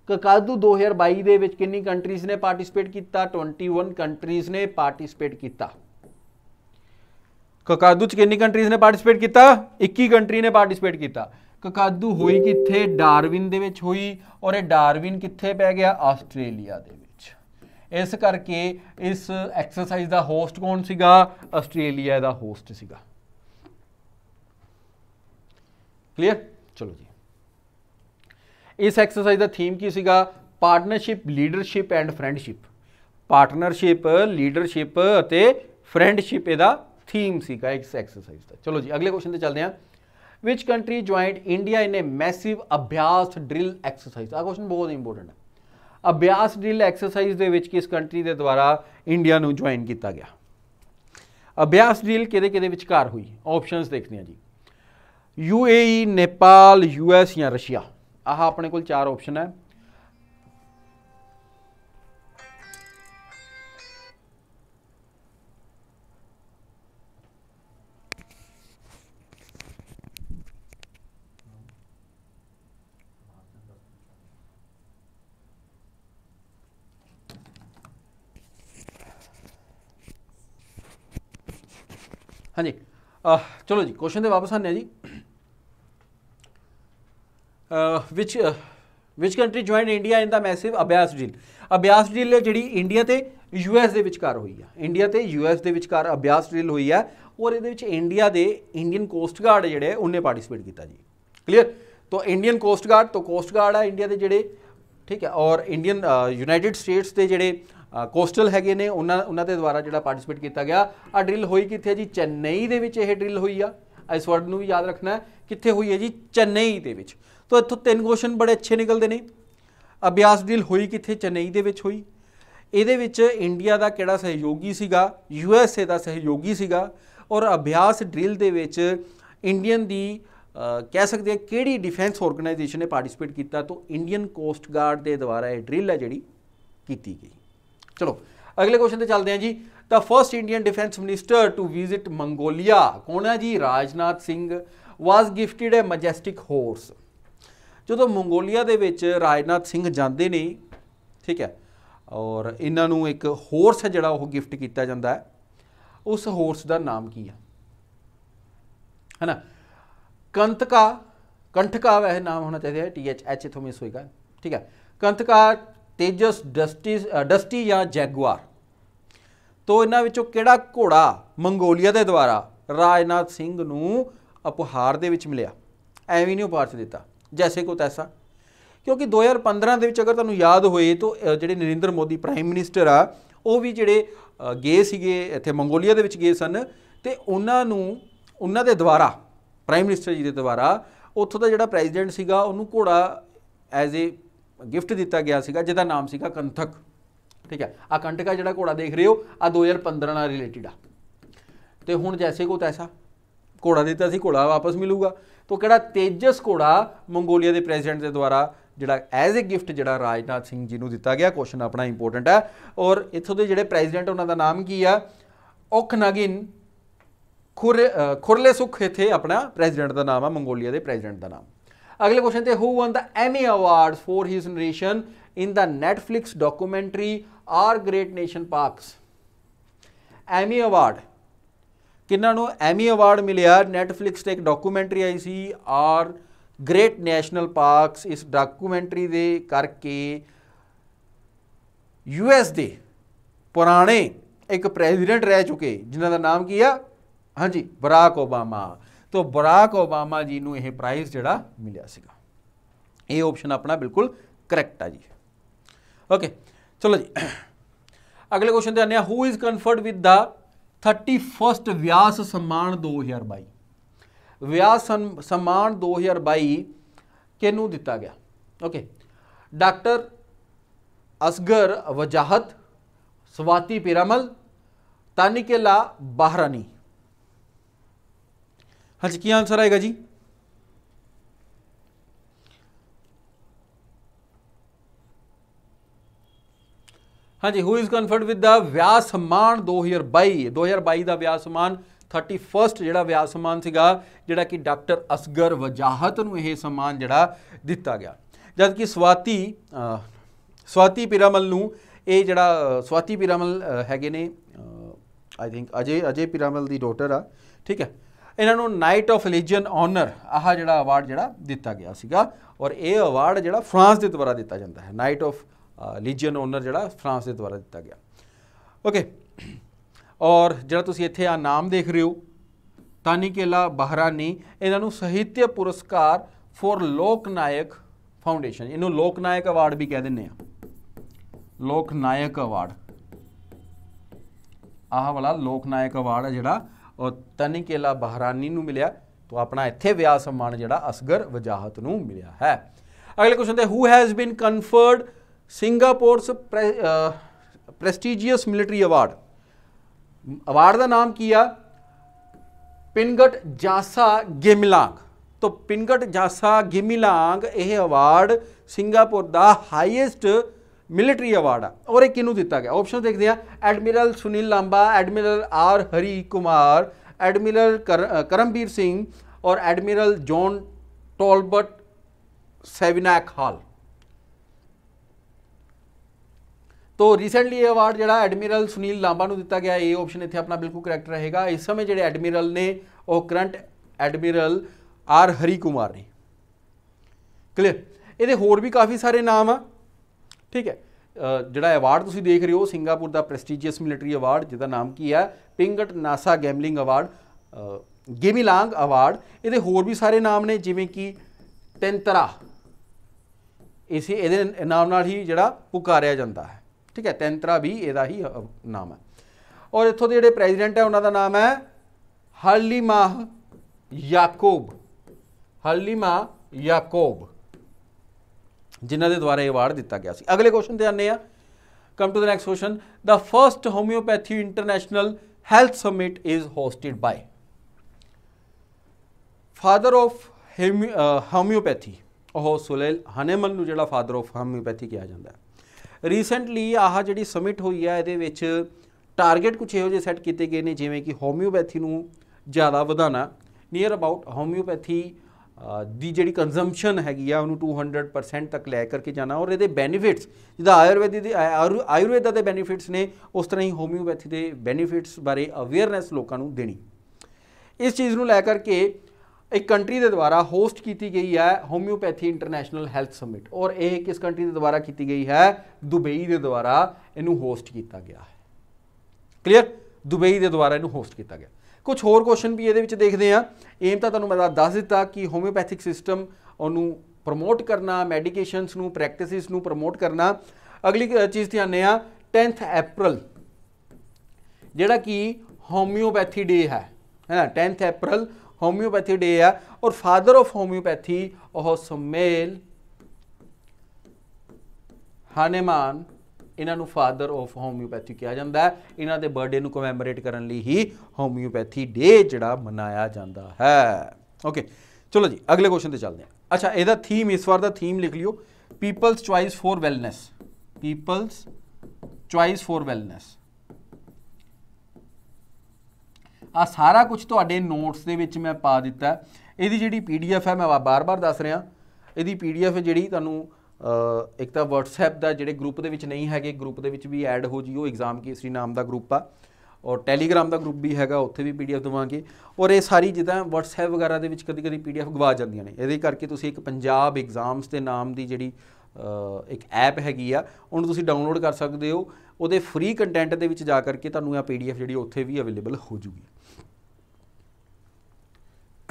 [SPEAKER 1] Kakadu 2022 ਦੇ ਵਿੱਚ ਕਿੰਨੀ ਕੰਟਰੀਜ਼ ਨੇ ਪਾਰਟਿਸਿਪੇਟ ਕੀਤਾ 21 ਕੰਟਰੀਜ਼ ਨੇ ਪਾਰਟਿਸਿਪੇਟ ਕੀਤਾ ਕਕਾਦੂ 'ਚ ਕਿੰਨੀ ਕੰਟਰੀਜ਼ ਨੇ ਪਾਰਟਿਸਿਪੇਟ ਕੀਤਾ 21 ਕੰਟਰੀ ਨੇ ਪਾਰਟਿਸਿਪੇਟ ਕੀਤਾ ਕਕਾਦੂ ਹੋਈ ਕਿੱਥੇ ਡਾਰਵਿਨ ਦੇ ਵਿੱਚ ਹੋਈ ਔਰ ਇਹ ਡਾਰਵਿਨ ਕਿੱਥੇ ਪੈ ਗਿਆ ਆਸਟ੍ਰੇਲੀਆ ਦੇ ਵਿੱਚ ਇਸ ਕਰਕੇ ਇਸ ਐਕਸਰਸਾਈਜ਼ ਦਾ ਹੋਸਟ ਕੌਣ ਸੀਗਾ ਆਸਟ੍ਰੇਲੀਆ ਦਾ ਹੋਸਟ ਸੀਗਾ ਕਲੀਅਰ ਚਲੋ ਜੀ ਇਸ ਐਕਸਰਸਾਈਜ਼ ਦਾ ਥੀਮ ਕੀ ਸੀਗਾ partnership leadership and friendship partnership leadership ਅਤੇ ਫਰੈਂਡਸ਼ਿਪ ਇਹਦਾ ਥੀਮ ਸੀਗਾ ਇਸ ਐਕਸਰਸਾਈਜ਼ ਦਾ ਚਲੋ ਜੀ ਅਗਲੇ ਕੁਐਸਚਨ ਤੇ ਚੱਲਦੇ ਹਾਂ ਵਿਚ country joint India in a massive Abhyas drill exercise ਆ ਕੁਐਸਚਨ ਬਹੁਤ ਇੰਪੋਰਟੈਂਟ ਹੈ ਅਭਿਆਸ ਡ੍ਰਿਲ ਐਕਸਰਸਾਈਜ਼ ਦੇ ਵਿੱਚ ਕਿਸ ਕੰਟਰੀ ਦੇ ਦੁਆਰਾ ਇੰਡੀਆ ਨੂੰ ਜੁਆਇਨ ਕੀਤਾ ਗਿਆ ਅਭਿਆਸ ਡ੍ਰਿਲ ਕਿਹਦੇ ਕਿਹਦੇ ਵਿਚਕਾਰ ਹੋਈ ਆਪਸ਼ਨਸ ਦੇਖਦੇ ਹਾਂ ਜੀ ਯੂਏਈ ਨੇਪਾਲ ਯੂਐਸ ਜਾਂ ਰਸ਼ੀਆ ਆਹ ਆਪਣੇ ਕੋਲ ਚਾਰ ਆਪਸ਼ਨ ਹੈ ਹਾਂਜੀ ਚਲੋ ਜੀ ਕੁਐਸਚਨ ਦੇ ਵਾਪਸ ਆਨੇ ਆ ਜੀ ਵਿਚ ਵਿਚ country join India in the massive Abhyas drill Abhyas drill ਜਿਹੜੀ ਇੰਡੀਆ ਤੇ ਯੂਐਸ ਦੇ ਵਿਚਕਾਰ ਹੋਈ ਆ ਇੰਡੀਆ ਤੇ ਯੂਐਸ ਦੇ ਵਿਚਕਾਰ ਅਭਿਆਸ ਡੀਲ ਹੋਈ ਆ ਔਰ ਇਹਦੇ ਵਿੱਚ ਇੰਡੀਆ ਦੇ ਇੰਡੀਅਨ ਕੋਸਟ ਗਾਰਡ ਜਿਹੜੇ ਉਹਨੇ ਪਾਰਟਿਸਿਪੇਟ ਕੀਤਾ ਜੀ ਕਲੀਅਰ ਤੋਂ ਇੰਡੀਅਨ ਕੋਸਟ ਗਾਰਡ ਤੋਂ ਕੋਸਟ ਗਾਰਡ ਆ ਇੰਡੀਆ ਦੇ ਜਿਹੜੇ ਠੀਕ ਹੈ ਔਰ ਇੰਡੀਅਨ ਯੂਨਾਈਟਿਡ ਸਟੇਟਸ ਦੇ ਜਿਹੜੇ ਕੋਸਟਲ ਹੈਗੇ ਨੇ ਉਹਨਾਂ ਉਹਨਾਂ ਦੇ ਦੁਆਰਾ ਜਿਹੜਾ ਪਾਰਟਿਸਿਪੇਟ ਕੀਤਾ ਗਿਆ ਆ ਡ੍ਰਿਲ ਹੋਈ ਕਿੱਥੇ ਜੀ ਚੇਨਈ ਦੇ ਵਿੱਚ ਇਹ ਡ੍ਰਿਲ ਹੋਈ ਆ ਇਸ ਵਰਡ ਨੂੰ ਵੀ ਯਾਦ ਰੱਖਣਾ ਕਿੱਥੇ ਹੋਈ ਹੈ ਜੀ ਚੇਨਈ ਦੇ ਵਿੱਚ ਤਾਂ ਇੱਥੋਂ ਤਿੰਨ ਕੁਐਸਚਨ ਬੜੇ ਅੱਛੇ ਨਿਕਲਦੇ ਨੇ ਅਭਿਆਸ ਡੀਲ ਹੋਈ ਕਿੱਥੇ ਚੇਨਈ ਦੇ ਵਿੱਚ ਹੋਈ ਇਹਦੇ ਵਿੱਚ ਇੰਡੀਆ ਦਾ ਕਿਹੜਾ ਸਹਿਯੋਗੀ ਸੀਗਾ ਯੂਐਸਏ ਦਾ ਸਹਿਯੋਗੀ ਸੀਗਾ ਔਰ ਅਭਿਆਸ ਡ੍ਰਿਲ ਦੇ ਵਿੱਚ ਇੰਡੀਅਨ ਦੀ ਕਹਿ ਸਕਦੇ ਆ ਕਿਹੜੀ ਡਿਫੈਂਸ ਆਰਗੇਨਾਈਜੇਸ਼ਨ ਨੇ ਪਾਰਟਿਸਿਪੇਟ ਕੀਤਾ ਤੋਂ ਇੰਡੀਅਨ ਕੋਸਟ ਗਾਰਡ ਦੇ ਦੁਆਰਾ ਇਹ ਡ੍ਰਿਲ ਹੈ ਜਿਹੜੀ ਕੀਤੀ ਗਈ ਚਲੋ ਅਗਲੇ ਕੁਐਸਚਨ ਤੇ ਚੱਲਦੇ ਆ ਜੀ the first Indian defence minister to visit Mongolia ਕੌਣ ਹੈ ਜੀ Rajnath Singh was gifted a majestic horse ਜਦੋਂ ਮੰਗੋਲੀਆ ਦੇ ਵਿੱਚ ਰਾਜਨਾਥ ਸਿੰਘ ਜਾਂਦੇ ਨੇ ਠੀਕ ਹੈ ਔਰ ਇਹਨਾਂ ਨੂੰ ਇੱਕ ਹੋਰਸ ਹੈ ਜਿਹੜਾ ਉਹ ਗਿਫਟ ਕੀਤਾ ਜਾਂਦਾ ਹੈ ਉਸ ਹੋਰਸ ਦਾ ਨਾਮ ਕੀ ਹੈ ਹੈਨਾ ਕੰਤਕਾ ਕੰਠਕਾ ਵੈਸੇ ਨਾਮ ਹੋਣਾ ਚਾਹੀਦਾ ਹੈ ਟੀ ਐਚ ਐਚ ਇਥੋਂ ਮਿਸ ਹੋਏਗਾ ਠੀਕ ਹੈ ਕੰਤਕਾ ਤੇਜਸ ਡਸਟੀ ਡਸਟੀ ਜਾਂ ਜੈਗੁਆਰ ਤੋਂ ਇਹਨਾਂ ਵਿੱਚੋਂ ਕਿਹੜਾ ਘੋੜਾ ਮੰਗੋਲੀਆ ਦੇ ਦੁਆਰਾ ਰਾਜਨਾਥ ਸਿੰਘ ਨੂੰ ਉਪਹਾਰ ਦੇ ਵਿੱਚ ਮਿਲਿਆ ਐਵੇਂ ਨਹੀਂ ਉਪਹਾਰ ਚ ਦਿੱਤਾ ਜੈਸੇ ਕੋ ਤੈਸਾ ਕਿਉਂਕਿ 2015 ਦੇ ਵਿੱਚ ਅਗਰ ਤੁਹਾਨੂੰ ਯਾਦ ਹੋਏ ਤਾਂ ਜਿਹੜੇ ਨਰਿੰਦਰ ਮੋਦੀ ਪ੍ਰਾਈਮ ਮਿਨਿਸਟਰ ਆ ਉਹ ਵੀ ਜਿਹੜੇ ਗਏ ਸੀਗੇ ਇੱਥੇ ਮੰਗੋਲੀਆ ਦੇ ਵਿੱਚ ਗਏ ਸਨ ਤੇ ਉਹਨਾਂ ਨੂੰ ਉਹਨਾਂ ਦੇ ਦੁਆਰਾ ਪ੍ਰਾਈਮ ਮਿਨਿਸਟਰ ਜੀ ਦੇ ਦੁਆਰਾ ਉੱਥੋਂ ਦਾ ਜਿਹੜਾ ਪ੍ਰੈਜ਼ੀਡੈਂਟ ਸੀਗਾ ਉਹਨੂੰ ਘੋੜਾ ਐਜ਼ ਏ ਗਿਫਟ ਦਿੱਤਾ ਗਿਆ ਸੀਗਾ ਜਿਹਦਾ ਨਾਮ ਸੀਗਾ ਕੰਥਕ ਠੀਕ ਹੈ ਆ ਕੰਟਕਾ ਜਿਹੜਾ ਘੋੜਾ ਦੇਖ ਰਹੇ ਹੋ ਆ 2015 ਨਾਲ ਰਿਲੇਟਡ ਆ ਤੇ ਹੁਣ ਜੈਸੇ ਕੋ ਤੈਸਾ ਘੋੜਾ ਦਿੱਤਾ ਸੀ ਘੋੜਾ ਵਾਪਸ ਮਿਲੂਗਾ ਤੋਂ ਕਿਹੜਾ ਤੇਜਸ ਘੋੜਾ ਮੰਗੋਲੀਆ ਦੇ ਪ੍ਰੈਜ਼ੀਡੈਂਟ ਦੇ ਦੁਆਰਾ ਜਿਹੜਾ ਐਜ਼ ਅ ਗਿਫਟ ਜਿਹੜਾ ਰਾਜਨਾਥ ਸਿੰਘ ਜੀ ਨੂੰ ਦਿੱਤਾ ਗਿਆ ਕੁਐਸਚਨ ਆਪਣਾ ਇੰਪੋਰਟੈਂਟ ਹੈ ਔਰ ਇੱਥੋਂ ਦੇ ਜਿਹੜੇ ਪ੍ਰੈਜ਼ੀਡੈਂਟ ਉਹਨਾਂ ਦਾ ਨਾਮ ਕੀ ਆ ਓਕਨਾਗਿਨ ਖੁਰ ਖੁਰਲੇ ਸੁਖ ਇਥੇ ਆਪਣਾ ਪ੍ਰੈਜ਼ੀਡੈਂਟ ਦਾ ਨਾਮ ਆ ਮੰਗੋਲੀਆ ਦੇ ਪ੍ਰੈਜ਼ੀਡੈਂਟ ਦਾ ਨਾਮ ਅਗਲੇ ਕੁਐਸਚਨ ਤੇ who won the Emmy awards for his narration in the Netflix documentary our great nation parks Emmy award ਕਿੰਨਾਂ ਨੂੰ ਐਮੀ ਅਵਾਰਡ ਮਿਲਿਆ ਨੈਟਫਲਿਕਸ ਤੇ ਇੱਕ ਡਾਕੂਮੈਂਟਰੀ ਆਈ ਸੀ ਆਰ ਗ੍ਰੇਟ ਨੈਸ਼ਨਲ ਪਾਰਕਸ ਇਸ ਡਾਕੂਮੈਂਟਰੀ ਦੇ ਕਰਕੇ ਯੂਐਸ ਦੇ ਪੁਰਾਣੇ ਇੱਕ ਪ੍ਰੈਜ਼ੀਡੈਂਟ ਰਹਿ ਚੁੱਕੇ ਜਿਨ੍ਹਾਂ ਦਾ ਨਾਮ ਕੀ ਆ ਹਾਂਜੀ ਬਰਾਕ ਓਬਾਮਾ ਤੋਂ ਬਰਾਕ ਓਬਾਮਾ ਜੀ ਨੂੰ ਇਹ ਪ੍ਰਾਈਜ਼ ਜਿਹੜਾ ਮਿਲਿਆ ਸੀਗਾ ਇਹ ਆਪਸ਼ਨ ਆਪਣਾ ਬਿਲਕੁਲ ਕਰੈਕਟ ਆ ਜੀ ਓਕੇ ਚਲੋ ਜੀ ਅਗਲੇ ਕੁਐਸਚਨ ਤੇ ਆਨੇ ਆ ਹੂ ਇਜ਼ ਕਨਫਰਡ ਵਿਦ ਦਾ 31 ਵਿਆਸ ਸਨਮਾਨ 2022 ਵਿਆਸ ਸਨਮਾਨ 2022 ਕਿਹਨੂੰ ਦਿੱਤਾ ਗਿਆ ਓਕੇ ਡਾਕਟਰ ਅਸਗਰ ਵਜਾਹਤ ਸਵਾਤੀ ਪਿਰਮਲ ਤਾਨਿਕੇਲਾ ਬਾਹਰਾਨੀ ਹਾਂਜੀ ਕੀ ਆਨਸਰ ਆਏਗਾ ਜੀ ਹਾਂਜੀ ਹੂ ਇਜ਼ ਕਨਫਰਡ ਵਿਦ ਦਾ ਵਿਆਸ ਸਮਾਨ 2022 2022 ਦਾ ਵਿਆਸ ਸਮਾਨ 31st ਜਿਹੜਾ ਵਿਆਸ ਸਮਾਨ ਸੀਗਾ ਜਿਹੜਾ ਕਿ ਡਾਕਟਰ ਅਸਗਰ ਵਜਾਹਤ ਨੂੰ ਇਹ ਸਮਾਨ ਜਿਹੜਾ ਦਿੱਤਾ ਗਿਆ ਜਦ ਕਿ ਸਵਾਤੀ ਸਵਾਤੀ ਪਿਰਾਮਲ ਨੂੰ ਇਹ ਜਿਹੜਾ ਸਵਾਤੀ ਪਿਰਾਮਲ ਹੈਗੇ ਨੇ I think Ajay Ajay ਪਿਰਾਮਲ the daughter ਆ ਠੀਕ ਹੈ ਇਹਨਾਂ ਨੂੰ ਨਾਈਟ ਆਫ ਲੀਜਨ ਆਨਰ ਆਹ ਜਿਹੜਾ ਅਵਾਰਡ ਜਿਹੜਾ ਦਿੱਤਾ ਗਿਆ ਸੀਗਾ ਔਰ ਇਹ ਅਵਾਰਡ ਜਿਹੜਾ ਫਰਾਂਸ ਦੇ ਦੁਆਰਾ ਦਿੱਤਾ ਜਾਂਦਾ ਹੈ ਨਾਈਟ ਆਫ ਲੀਜੀਅਨ ਓਨਰ ਜਿਹੜਾ ਫਰਾਂਸ ਦੇ ਦੁਆਰਾ ਦਿੱਤਾ ਗਿਆ ਓਕੇ ਔਰ ਜਿਹੜਾ ਤੁਸੀਂ ਇੱਥੇ ਆ ਨਾਮ ਦੇਖ ਰਹੇ ਹੋ ਤਾਨੀਕੇਲਾ ਬਹਰਾਨੀ ਇਹਨਾਂ ਨੂੰ ਸਾਹਿਤਯ ਪੁਰਸਕਾਰ ਫੋਰ ਲੋਕਨਾਇਕ ਫਾਊਂਡੇਸ਼ਨ ਇਹਨੂੰ ਲੋਕਨਾਇਕ ਅਵਾਰਡ ਵੀ ਕਹਿ ਦਿੰਨੇ ਆ ਲੋਕਨਾਇਕ ਅਵਾਰਡ ਆਹ ਵਾਲਾ ਲੋਕਨਾਇਕ ਅਵਾਰਡ ਹੈ ਜਿਹੜਾ ਔਰ ਤਨਿਕੇਲਾ ਬਹਰਾਨੀ ਨੂੰ ਮਿਲਿਆ ਤੋਂ ਆਪਣਾ ਇੱਥੇ ਵਿਆਹ ਸਨਮਾਨ ਜਿਹੜਾ ਅਸਗਰ ਵਜਾਹਤ ਨੂੰ ਮਿਲਿਆ ਹੈ ਅਗਲੇ ਕੁਸ਼ਚਨ ਤੇ who has been conferred Singapore's prestigious military award award ਦਾ ਨਾਮ ਕੀ ਆ ਪਿੰਗਟ ਜਾਸਾ ਗੇਮਿਲਾਂਗ ਤੋਂ ਪਿੰਗਟ ਜਾਸਾ ਗੇਮਿਲਾਂਗ ਇਹ ਅਵਾਰਡ ਸਿੰਗਾਪੁਰ ਦਾ ਹਾਈਐਸਟ ਮਿਲਟਰੀ ਅਵਾਰਡ ਆ ਔਰ ਇਹ ਕਿਨੂੰ ਦਿੱਤਾ ਗਿਆ ਆਪਸ਼ਨ ਦੇਖਦੇ ਆ Admiral Sunil Lanba Admiral R Hari Kumar Admiral Karambir Singh ਔਰ ਐਡਮਿਰਲ ਜੌਨ ਟੋਲਬਟ ਸੈਵਿਨਾਕ ਹਾਲ ਤੋ ਰੀਸੈਂਟਲੀ ਇਹ ਅਵਾਰਡ ਜਿਹੜਾ ਐਡਮਿਰਲ ਸੁਨੀਲ ਲਾਂਬਾ ਨੂੰ ਦਿੱਤਾ ਗਿਆ ਇਹ ਆਪਸ਼ਨ ਇੱਥੇ ਆਪਣਾ ਬਿਲਕੁਲ ਕਰੈਕਟ ਰਹੇਗਾ ਇਸ ਸਮੇਂ ਜਿਹੜੇ ਐਡਮਿਰਲ ਨੇ ਉਹ current admiral R Hari Kumar ਨੇ ਕਲੀਅਰ ਇਹਦੇ ਹੋਰ ਵੀ ਕਾਫੀ ਸਾਰੇ ਨਾਮ ਆ ਠੀਕ ਹੈ ਜਿਹੜਾ ਅਵਾਰਡ ਤੁਸੀਂ ਦੇਖ ਰਹੇ ਹੋ ਸਿੰਗਾਪੁਰ ਦਾ ਪ੍ਰੈਸਟੀਜੀਅਸ ਮਿਲਟਰੀ ਅਵਾਰਡ ਜਿਹਦਾ ਨਾਮ ਕੀ ਹੈ Pingat Jasa Gemilang award Gemilang award ਇਹਦੇ ਹੋਰ ਵੀ ਸਾਰੇ ਨਾਮ ਨੇ ਜਿਵੇਂ ਕਿ ਤੈਂਤਰਾ ਇਸੇ ਇਹਦੇ ਨਾਮ ਨਾਲ ਹੀ ਜਿਹੜਾ ਪੁਕਾਰਿਆ ਜਾਂਦਾ ਹੈ ਠੀਕ ਹੈ ਤੈਂਤਰਾ ਵੀ ਇਹਦਾ ਹੀ ਨਾਮ ਹੈ ਔਰ ਇੱਥੋਂ ਦੇ ਜਿਹੜੇ ਪ੍ਰੈਜ਼ੀਡੈਂਟ ਹੈ ਉਹਨਾਂ ਦਾ ਨਾਮ ਹੈ ਹਲੀਮਾ ਯਾਕੂਬ ਹਲੀਮਾ ਯਾਕੂਬ ਜਿਨ੍ਹਾਂ ਦੇ ਦੁਆਰਾ ਇਹ ਅਵਾਰਡ ਦਿੱਤਾ ਗਿਆ ਸੀ ਅਗਲੇ ਕੁਐਸਚਨ ਤੇ ਆਨੇ ਆ come to the next question the first homoeopathy international health summit is hosted by father of homoeopathy ਉਹ ਸੁਲੇਲ ਹਨੇਮਨ ਨੂੰ ਜਿਹੜਾ ਫਾਦਰ ਆਫ ਹੋਮਿਓਪੈਥੀ ਕਿਹਾ ਜਾਂਦਾ ਹੈ ਰੀਸੈਂਟਲੀ ਆਹ ਜਿਹੜੀ ਸਮਿਟ ਹੋਈ ਹੈ ਇਹਦੇ ਵਿੱਚ ਟਾਰਗੇਟ ਕੁਝ ਇਹੋ ਜਿਹੇ ਸੈੱਟ ਕੀਤੇ ਗਏ ਨੇ ਜਿਵੇਂ ਕਿ ਹੋਮਿਓਪੈਥੀ ਨੂੰ ਜ਼ਿਆਦਾ ਵਧਾਣਾ ਨੀਅਰ ਅਬਾਊਟ ਹੋਮਿਓਪੈਥੀ ਦੀ ਜਿਹੜੀ ਕੰਜ਼ੰਪਸ਼ਨ ਹੈਗੀ ਆ ਉਹਨੂੰ 200% ਤੱਕ ਲੈ ਕਰਕੇ ਜਾਣਾ ਔਰ ਇਹਦੇ ਬੈਨੀਫਿਟਸ ਜਿਹਦਾ ਆਯੁਰਵੇਦ ਦੇ ਆਯੁਰਵੇਦ ਦੇ ਬੈਨੀਫਿਟਸ ਨੇ ਉਸ ਤਰ੍ਹਾਂ ਹੀ ਹੋਮਿਓਪੈਥੀ ਦੇ ਬੈਨੀਫਿਟਸ ਬਾਰੇ ਅਵੇਅਰਨੈਸ ਲੋਕਾਂ ਨੂੰ ਦੇਣੀ ਇਸ ਚੀਜ਼ ਨੂੰ ਲੈ ਕਰਕੇ ਇੱਕ ਕੰਟਰੀ ਦੇ ਦੁਆਰਾ ਹੋਸਟ ਕੀਤੀ ਗਈ ਹੈ ਹੋਮਿਓਪੈਥੀ ਇੰਟਰਨੈਸ਼ਨਲ ਹੈਲਥ ਸਮਿਟ ਔਰ ਇਹ ਕਿਸ ਕੰਟਰੀ ਦੇ ਦੁਆਰਾ ਕੀਤੀ ਗਈ ਹੈ ਦੁਬਈ ਦੇ ਦੁਆਰਾ ਇਹਨੂੰ ਹੋਸਟ ਕੀਤਾ ਗਿਆ ਹੈ ਕਲੀਅਰ ਦੁਬਈ ਦੇ ਦੁਆਰਾ ਇਹਨੂੰ ਹੋਸਟ ਕੀਤਾ ਗਿਆ ਕੁਝ ਹੋਰ ਕੁਐਸਚਨ ਵੀ ਇਹਦੇ ਵਿੱਚ ਦੇਖਦੇ ਆ ਏਮ ਤਾਂ ਤੁਹਾਨੂੰ ਮੈਂ ਦੱਸ ਦਿੱਤਾ ਕਿ ਹੋਮਿਓਪੈਥਿਕ ਸਿਸਟਮ ਉਹਨੂੰ ਪ੍ਰਮੋਟ ਕਰਨਾ ਮੈਡੀਕੇਸ਼ਨਸ ਨੂੰ ਪ੍ਰੈਕਟਿਸਿਸ ਨੂੰ ਪ੍ਰਮੋਟ ਕਰਨਾ ਅਗਲੀ ਚੀਜ਼ ਧਿਆਨ ਨੇ ਆ 10th April ਜਿਹੜਾ ਕਿ ਹੋਮਿਓਪੈਥੀ ਡੇ ਹੈ ਹੈ ਨਾ 10th April ਹੋਮਿਓਪੈਥੀ ਡੇ ਆ ਔਰ ਫਾਦਰ ਆਫ ਹੋਮਿਓਪੈਥੀ ਉਹ ਸੁਮੇਲ ਹਾਨੇਮਾਨ ਇਹਨਾਂ ਨੂੰ ਫਾਦਰ ਆਫ ਹੋਮਿਓਪੈਥੀ ਕਿਹਾ ਜਾਂਦਾ ਹੈ ਇਹਨਾਂ ਦੇ ਬਰਥਡੇ ਨੂੰ ਕਮੈਮੋਰੇਟ ਕਰਨ ਲਈ ਹੀ ਹੋਮਿਓਪੈਥੀ ਡੇ ਜਿਹੜਾ ਮਨਾਇਆ ਜਾਂਦਾ ਹੈ ਓਕੇ ਚਲੋ ਜੀ ਅਗਲੇ ਕੁਐਸਚਨ ਤੇ ਚੱਲਦੇ ਹਾਂ ਅੱਛਾ ਇਹਦਾ ਥੀਮ ਇਸ ਵਾਰ ਦਾ ਥੀਮ ਲਿਖ ਲਿਓ people's choice for wellness people's choice for wellness ਆ ਸਾਰਾ ਕੁਝ ਤੁਹਾਡੇ ਨੋਟਸ ਦੇ ਵਿੱਚ ਮੈਂ ਪਾ ਦਿੱਤਾ ਇਹਦੀ ਜਿਹੜੀ ਪੀਡੀਐਫ ਹੈ ਮੈਂ ਬਾਰ-ਬਾਰ ਦੱਸ ਰਿਹਾ ਇਹਦੀ ਪੀਡੀਐਫ ਜਿਹੜੀ ਤੁਹਾਨੂੰ ਇੱਕ ਤਾਂ WhatsApp ਦਾ ਜਿਹੜੇ ਗਰੁੱਪ ਦੇ ਵਿੱਚ ਨਹੀਂ ਹੈਗੇ ਗਰੁੱਪ ਦੇ ਵਿੱਚ ਵੀ ਐਡ ਹੋ ਜਿਓ ਐਗਜ਼ਾਮ ਕੇਸਰੀ ਨਾਮ ਦਾ ਗਰੁੱਪ ਆ ਔਰ ਟੈਲੀਗ੍ਰਾਮ ਦਾ ਗਰੁੱਪ ਵੀ ਹੈਗਾ ਉੱਥੇ ਵੀ ਪੀਡੀਐਫ ਦਵਾਂਗੇ ਔਰ ਇਹ ਸਾਰੀ ਜਿੱਦਾਂ WhatsApp ਵਗੈਰਾ ਦੇ ਵਿੱਚ ਕਦੀ-ਕਦੀ ਪੀਡੀਐਫ ਗਵਾ ਜਾਂਦੀਆਂ ਨੇ ਇਹਦੇ ਕਰਕੇ ਤੁਸੀਂ ਇੱਕ ਪੰਜਾਬ ਐਗਜ਼ਾਮਸ ਦੇ ਨਾਮ ਦੀ ਜਿਹੜੀ ਇੱਕ ਐਪ ਹੈਗੀ ਆ ਉਹਨੂੰ ਤੁਸੀਂ ਡਾਊਨਲੋਡ ਕਰ ਸਕਦੇ ਹੋ ਉਹਦੇ ਫ੍ਰੀ ਕੰਟੈਂਟ ਦੇ ਵਿੱਚ ਜਾ ਕਰਕੇ ਤੁਹਾਨੂੰ ਇਹ ਪੀਡੀਐਫ ਜਿਹੜੀ ਉੱਥੇ ਵੀ ਅਵੇਲੇਬਲ ਹੋ ਜੂਗੀ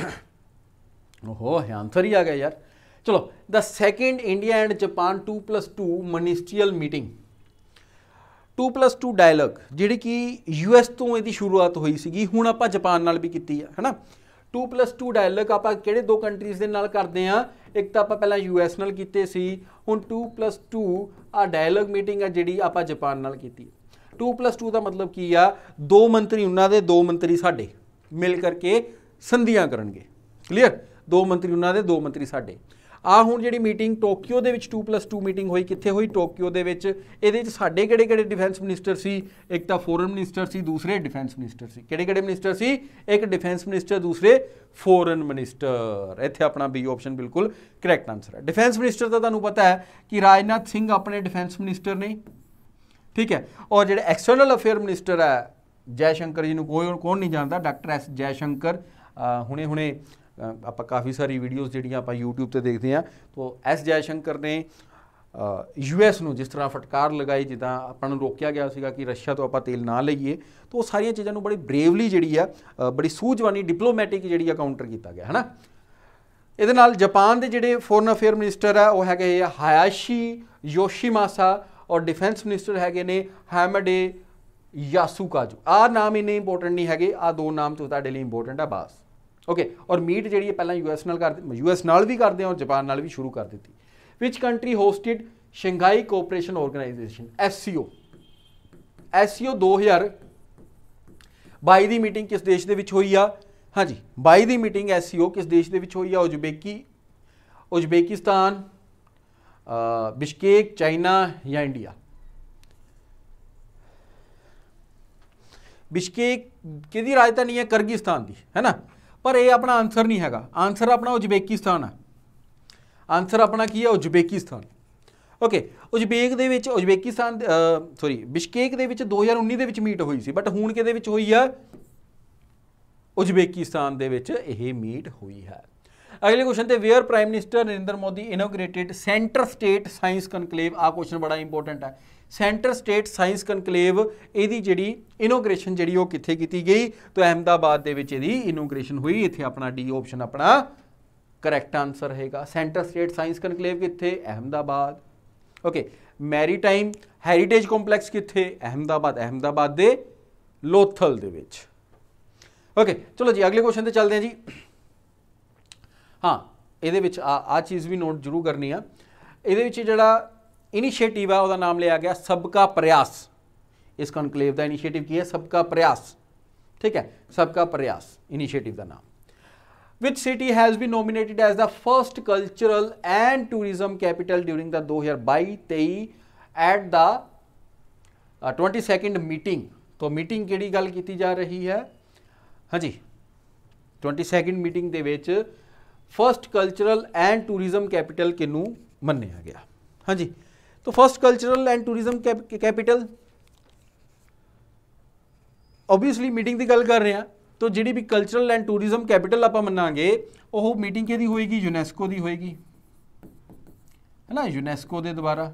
[SPEAKER 1] ਓਹੋ आंसर ही ਆ ਗਿਆ ਯਾਰ ਚਲੋ the second India and Japan 2+2 ministerial meeting 2+2 dialogue ਜਿਹੜੀ ਕਿ ਯੂਐਸ ਤੋਂ ਇਹਦੀ ਸ਼ੁਰੂਆਤ ਹੋਈ ਸੀਗੀ ਹੁਣ ਆਪਾਂ ਜਾਪਾਨ ਨਾਲ ਵੀ ਕੀਤੀ ਆ ਹੈਨਾ 2+2 ਡਾਇਲੌਗ ਆਪਾਂ ਕਿਹੜੇ ਦੋ ਕੰਟਰੀਜ਼ ਦੇ ਨਾਲ ਕਰਦੇ ਆ ਇੱਕ ਤਾਂ ਆਪਾਂ ਪਹਿਲਾਂ ਯੂਐਸ ਨਾਲ ਕੀਤੇ ਸੀ ਹੁਣ 2+2 ਆ ਡਾਇਲੌਗ ਮੀਟਿੰਗ ਆ ਜਿਹੜੀ ਆਪਾਂ ਜਾਪਾਨ ਨਾਲ ਕੀਤੀ 2+2 ਦਾ ਮਤਲਬ ਕੀ ਆ ਦੋ ਮੰਤਰੀ ਉਹਨਾਂ ਦੇ ਦੋ ਮੰਤਰੀ ਸਾਡੇ ਮਿਲ ਕਰਕੇ ਸੰਧੀਆਂ ਕਰਨਗੇ ਕਲੀਅਰ ਦੋ ਮੰਤਰੀ ਉਹਨਾਂ ਦੇ ਦੋ ਮੰਤਰੀ ਸਾਡੇ ਆ ਹੁਣ ਜਿਹੜੀ ਮੀਟਿੰਗ ਟੋਕੀਓ ਦੇ ਵਿੱਚ 2+2 ਮੀਟਿੰਗ ਹੋਈ ਕਿੱਥੇ ਹੋਈ ਟੋਕੀਓ ਦੇ ਵਿੱਚ ਇਹਦੇ ਵਿੱਚ ਸਾਡੇ ਕਿਹੜੇ-ਕਿਹੜੇ ਡਿਫੈਂਸ ਮਿਨਿਸਟਰ ਸੀ ਇੱਕ ਤਾਂ ਫੋਰਨ ਮਿਨਿਸਟਰ ਸੀ ਦੂਸਰੇ ਡਿਫੈਂਸ ਮਿਨਿਸਟਰ ਸੀ ਕਿਹੜੇ-ਕਿਹੜੇ ਮਿਨਿਸਟਰ ਸੀ ਇੱਕ ਡਿਫੈਂਸ ਮਿਨਿਸਟਰ ਦੂਸਰੇ ਫੋਰਨ ਮਿਨਿਸਟਰ ਇੱਥੇ ਆਪਣਾ ਬੀ ਆਪਸ਼ਨ ਬਿਲਕੁਲ ਕਰੈਕਟ ਆਨਸਰ ਹੈ ਡਿਫੈਂਸ ਮਿਨਿਸਟਰ ਤਾਂ ਤੁਹਾਨੂੰ ਪਤਾ ਹੈ ਕਿ ਰਾਜਨਾਥ ਸਿੰਘ ਆਪਣੇ ਡਿਫੈਂਸ ਮਿਨਿਸਟਰ ਨੇ ਠੀਕ ਹੈ ਔਰ ਜਿਹੜੇ ਐਕਸਟਰਨਲ ਅਫੇਅਰ ਮਿਨਿਸਟਰ ਹੈ ਜੈ ਸ਼ੰਕਰ ਜੀ ਨੂੰ ਕੋਈ ਕੋਣ ਨਹੀਂ ਜਾਣਦਾ ਡਾਕਟਰ ਐਸ ਜੈ ਸ਼ੰਕਰ ਹੁਣੇ-ਹੁਣੇ ਆਪਾਂ ਕਾਫੀ ਸਾਰੀ ਵੀਡੀਓਜ਼ ਜਿਹੜੀਆਂ ਆਪਾਂ YouTube ਤੇ ਦੇਖਦੇ ਆਂ ਤੋਂ ਐਸ ਸ਼ੰਕਰ ਨੇ ਯੂਐਸ ਨੂੰ ਜਿਸ ਤਰ੍ਹਾਂ ਫਟਕਾਰ ਲਗਾਈ ਜਿੱਦਾਂ ਆਪਾਂ ਨੂੰ ਰੋਕਿਆ ਗਿਆ ਸੀਗਾ ਕਿ ਰਸ਼ੀਆ ਤੋਂ ਆਪਾਂ ਤੇਲ ਨਾ ਲਈਏ ਤੋਂ ਉਹ ਸਾਰੀਆਂ ਚੀਜ਼ਾਂ ਨੂੰ ਬੜੀ ਬਰੇਵਲੀ ਜਿਹੜੀ ਆ ਬੜੀ ਸੂਝਵਾਨੀ ਡਿਪਲੋਮੈਟਿਕ ਜਿਹੜੀ ਆ ਕਾਊਂਟਰ ਕੀਤਾ ਗਿਆ ਹਨਾ ਇਹਦੇ ਨਾਲ ਜਾਪਾਨ ਦੇ ਜਿਹੜੇ ਫੋਰਨ ਅਫੇਅਰ ਮਿਨਿਸਟਰ ਆ ਉਹ ਹੈਗੇ ਆ ਯੋਸ਼ੀਮਾਸਾ ਔਰ ਡਿਫੈਂਸ ਮਿਨਿਸਟਰ ਹੈਗੇ ਨੇ ਹੈਮਡੇ ਯਾਸੂਕਾਜੂ ਆ ਨਾਮ ਹੀ ਨਹੀਂ ਇੰਪੋਰਟੈਂਟ ਨਹੀਂ ਹੈਗੇ ਆ ਦੋ ਨਾਮ ਤੋਂ ਤੁਹਾਡੇ ਲਈ ਇੰਪੋਰਟੈਂਟ ਆ ਬਸ ਓਕੇ ਔਰ ਮੀਟ ਜਿਹੜੀ ਹੈ ਪਹਿਲਾਂ ਯੂਐਸ ਨਾਲ ਕਰਦੇ ਯੂਐਸ ਨਾਲ ਵੀ ਕਰਦੇ ਔਰ ਜਾਪਾਨ ਨਾਲ ਵੀ ਸ਼ੁਰੂ ਕਰ ਦਿੱਤੀ ਵਿਚ country hosted Shanghai Cooperation Organisation SCO SCO 2022 ਦੀ ਮੀਟਿੰਗ ਕਿਸ ਦੇਸ਼ ਦੇ ਵਿੱਚ ਹੋਈ ਆ ਹਾਂਜੀ 22 ਦੀ ਮੀਟਿੰਗ ਐਸਸੀਓ ਕਿਸ ਦੇਸ਼ ਦੇ ਵਿੱਚ ਹੋਈ ਆ ਉਜ਼ਬੇਕੀ ਉਜ਼ਬੇਕਿਸਤਾਨ ਬਿਸ਼ਕੇਕ ਚਾਈਨਾ ਜਾਂ ਇੰਡੀਆ ਬਿਸ਼ਕੇਕ ਕਿਹਦੀ ਰਾਜਧਾਨੀ ਹੈ ਕਰਗਿਸਤਾਨ ਦੀ ਹੈ ਨਾ ਪਰ ਇਹ ਆਪਣਾ ਆਨਸਰ ਨਹੀਂ ਹੈਗਾ ਆਨਸਰ ਆਪਣਾ ਉਜ਼ਬੇਕਿਸਤਾਨ ਹੈ ਆਨਸਰ ਆਪਣਾ ਕੀ ਹੈ ਉਜ਼ਬੇਕਿਸਤਾਨ ਓਕੇ ਉਜ਼ਬੇਕ ਦੇ ਵਿੱਚ ਉਜ਼ਬੇਕਿਸਤਾਨ ਸੌਰੀ ਬਿਸ਼ਕੇਕ ਦੇ ਵਿੱਚ 2019 ਦੇ ਵਿੱਚ ਮੀਟ ਹੋਈ ਸੀ ਬਟ ਹੁਣ ਕਿਹਦੇ ਵਿੱਚ ਹੋਈ ਹੈ ਉਜ਼ਬੇਕਿਸਤਾਨ ਦੇ ਵਿੱਚ ਇਹ ਮੀਟ ਹੋਈ ਹੈ ਅਗਲੇ ਕੁਐਸਚਨ ਤੇ where prime minister Narendra Modi inaugurated centre state science conclave ਆ ਕੁਐਸਚਨ ਬੜਾ ਇੰਪੋਰਟੈਂਟ ਹੈ ਸੈਂਟਰ ਸਟੇਟ ਸਾਇੰਸ ਕਨਕਲੇਵ ਇਹਦੀ ਜਿਹੜੀ ਇਨੋਗ੍ਰੇਸ਼ਨ ਜਿਹੜੀ ਉਹ ਕਿੱਥੇ ਕੀਤੀ ਗਈ ਤਾਂ ਅਹਮਦਾਬਾਦ ਦੇ ਵਿੱਚ ਇਹਦੀ ਇਨੋਗ੍ਰੇਸ਼ਨ ਹੋਈ ਇੱਥੇ ਆਪਣਾ ਡੀ ਆਪਸ਼ਨ ਆਪਣਾ ਕਰੈਕਟ ਆਨਸਰ ਹੋਏਗਾ ਸੈਂਟਰ ਸਟੇਟ ਸਾਇੰਸ ਕਨਕਲੇਵ ਕਿੱਥੇ Ahmedabad okay maritime heritage complex ਕਿੱਥੇ ਅਹਮਦਾਬਾਦ ਅਹਮਦਾਬਾਦ ਦੇ ਲੋਥਲ ਦੇ ਵਿੱਚ ਓਕੇ ਚਲੋ ਜੀ ਅਗਲੇ ਕੁਐਸਚਨ ਤੇ ਚੱਲਦੇ ਹਾਂ ਜੀ ਹਾਂ ਇਹਦੇ ਵਿੱਚ ਆ ਆ ਚੀਜ਼ ਵੀ ਨੋਟ ਜ਼ਰੂਰ ਕਰਨੀ ਆ ਇਹਦੇ ਵਿੱਚ ਜਿਹੜਾ इनिशिएटिव है वह नाम लिया गया सबका प्रयास इस कॉन्क्लेव का इनिशिएटिव की है सबका प्रयास ठीक है सबका प्रयास इनिशिएटिव का नाम which city has been nominated as the first cultural and tourism capital during the दो हजार बाई तेई at the twenty second meeting तो मीटिंग कि गल की जा रही है हाँ जी twenty second meeting first cultural and tourism capital किनू मनिया गया हाँ जी तो first cultural and tourism capital obviously meeting ਦੀ ਗੱਲ ਕਰ ਰਹੇ ਆ ਤਾਂ ਜਿਹੜੀ ਵੀ ਕਲਚਰਲ ਐਂਡ ਟੂਰਿਜ਼ਮ ਕੈਪੀਟਲ ਆਪਾਂ ਮੰਨਾਂਗੇ ਉਹ ਮੀਟਿੰਗ ਕਿਹਦੀ ਹੋਏਗੀ ਯੂਨੈਸਕੋ ਦੀ ਹੋਏਗੀ ਹੈਨਾ ਯੂਨੈਸਕੋ ਦੇ ਦੁਆਰਾ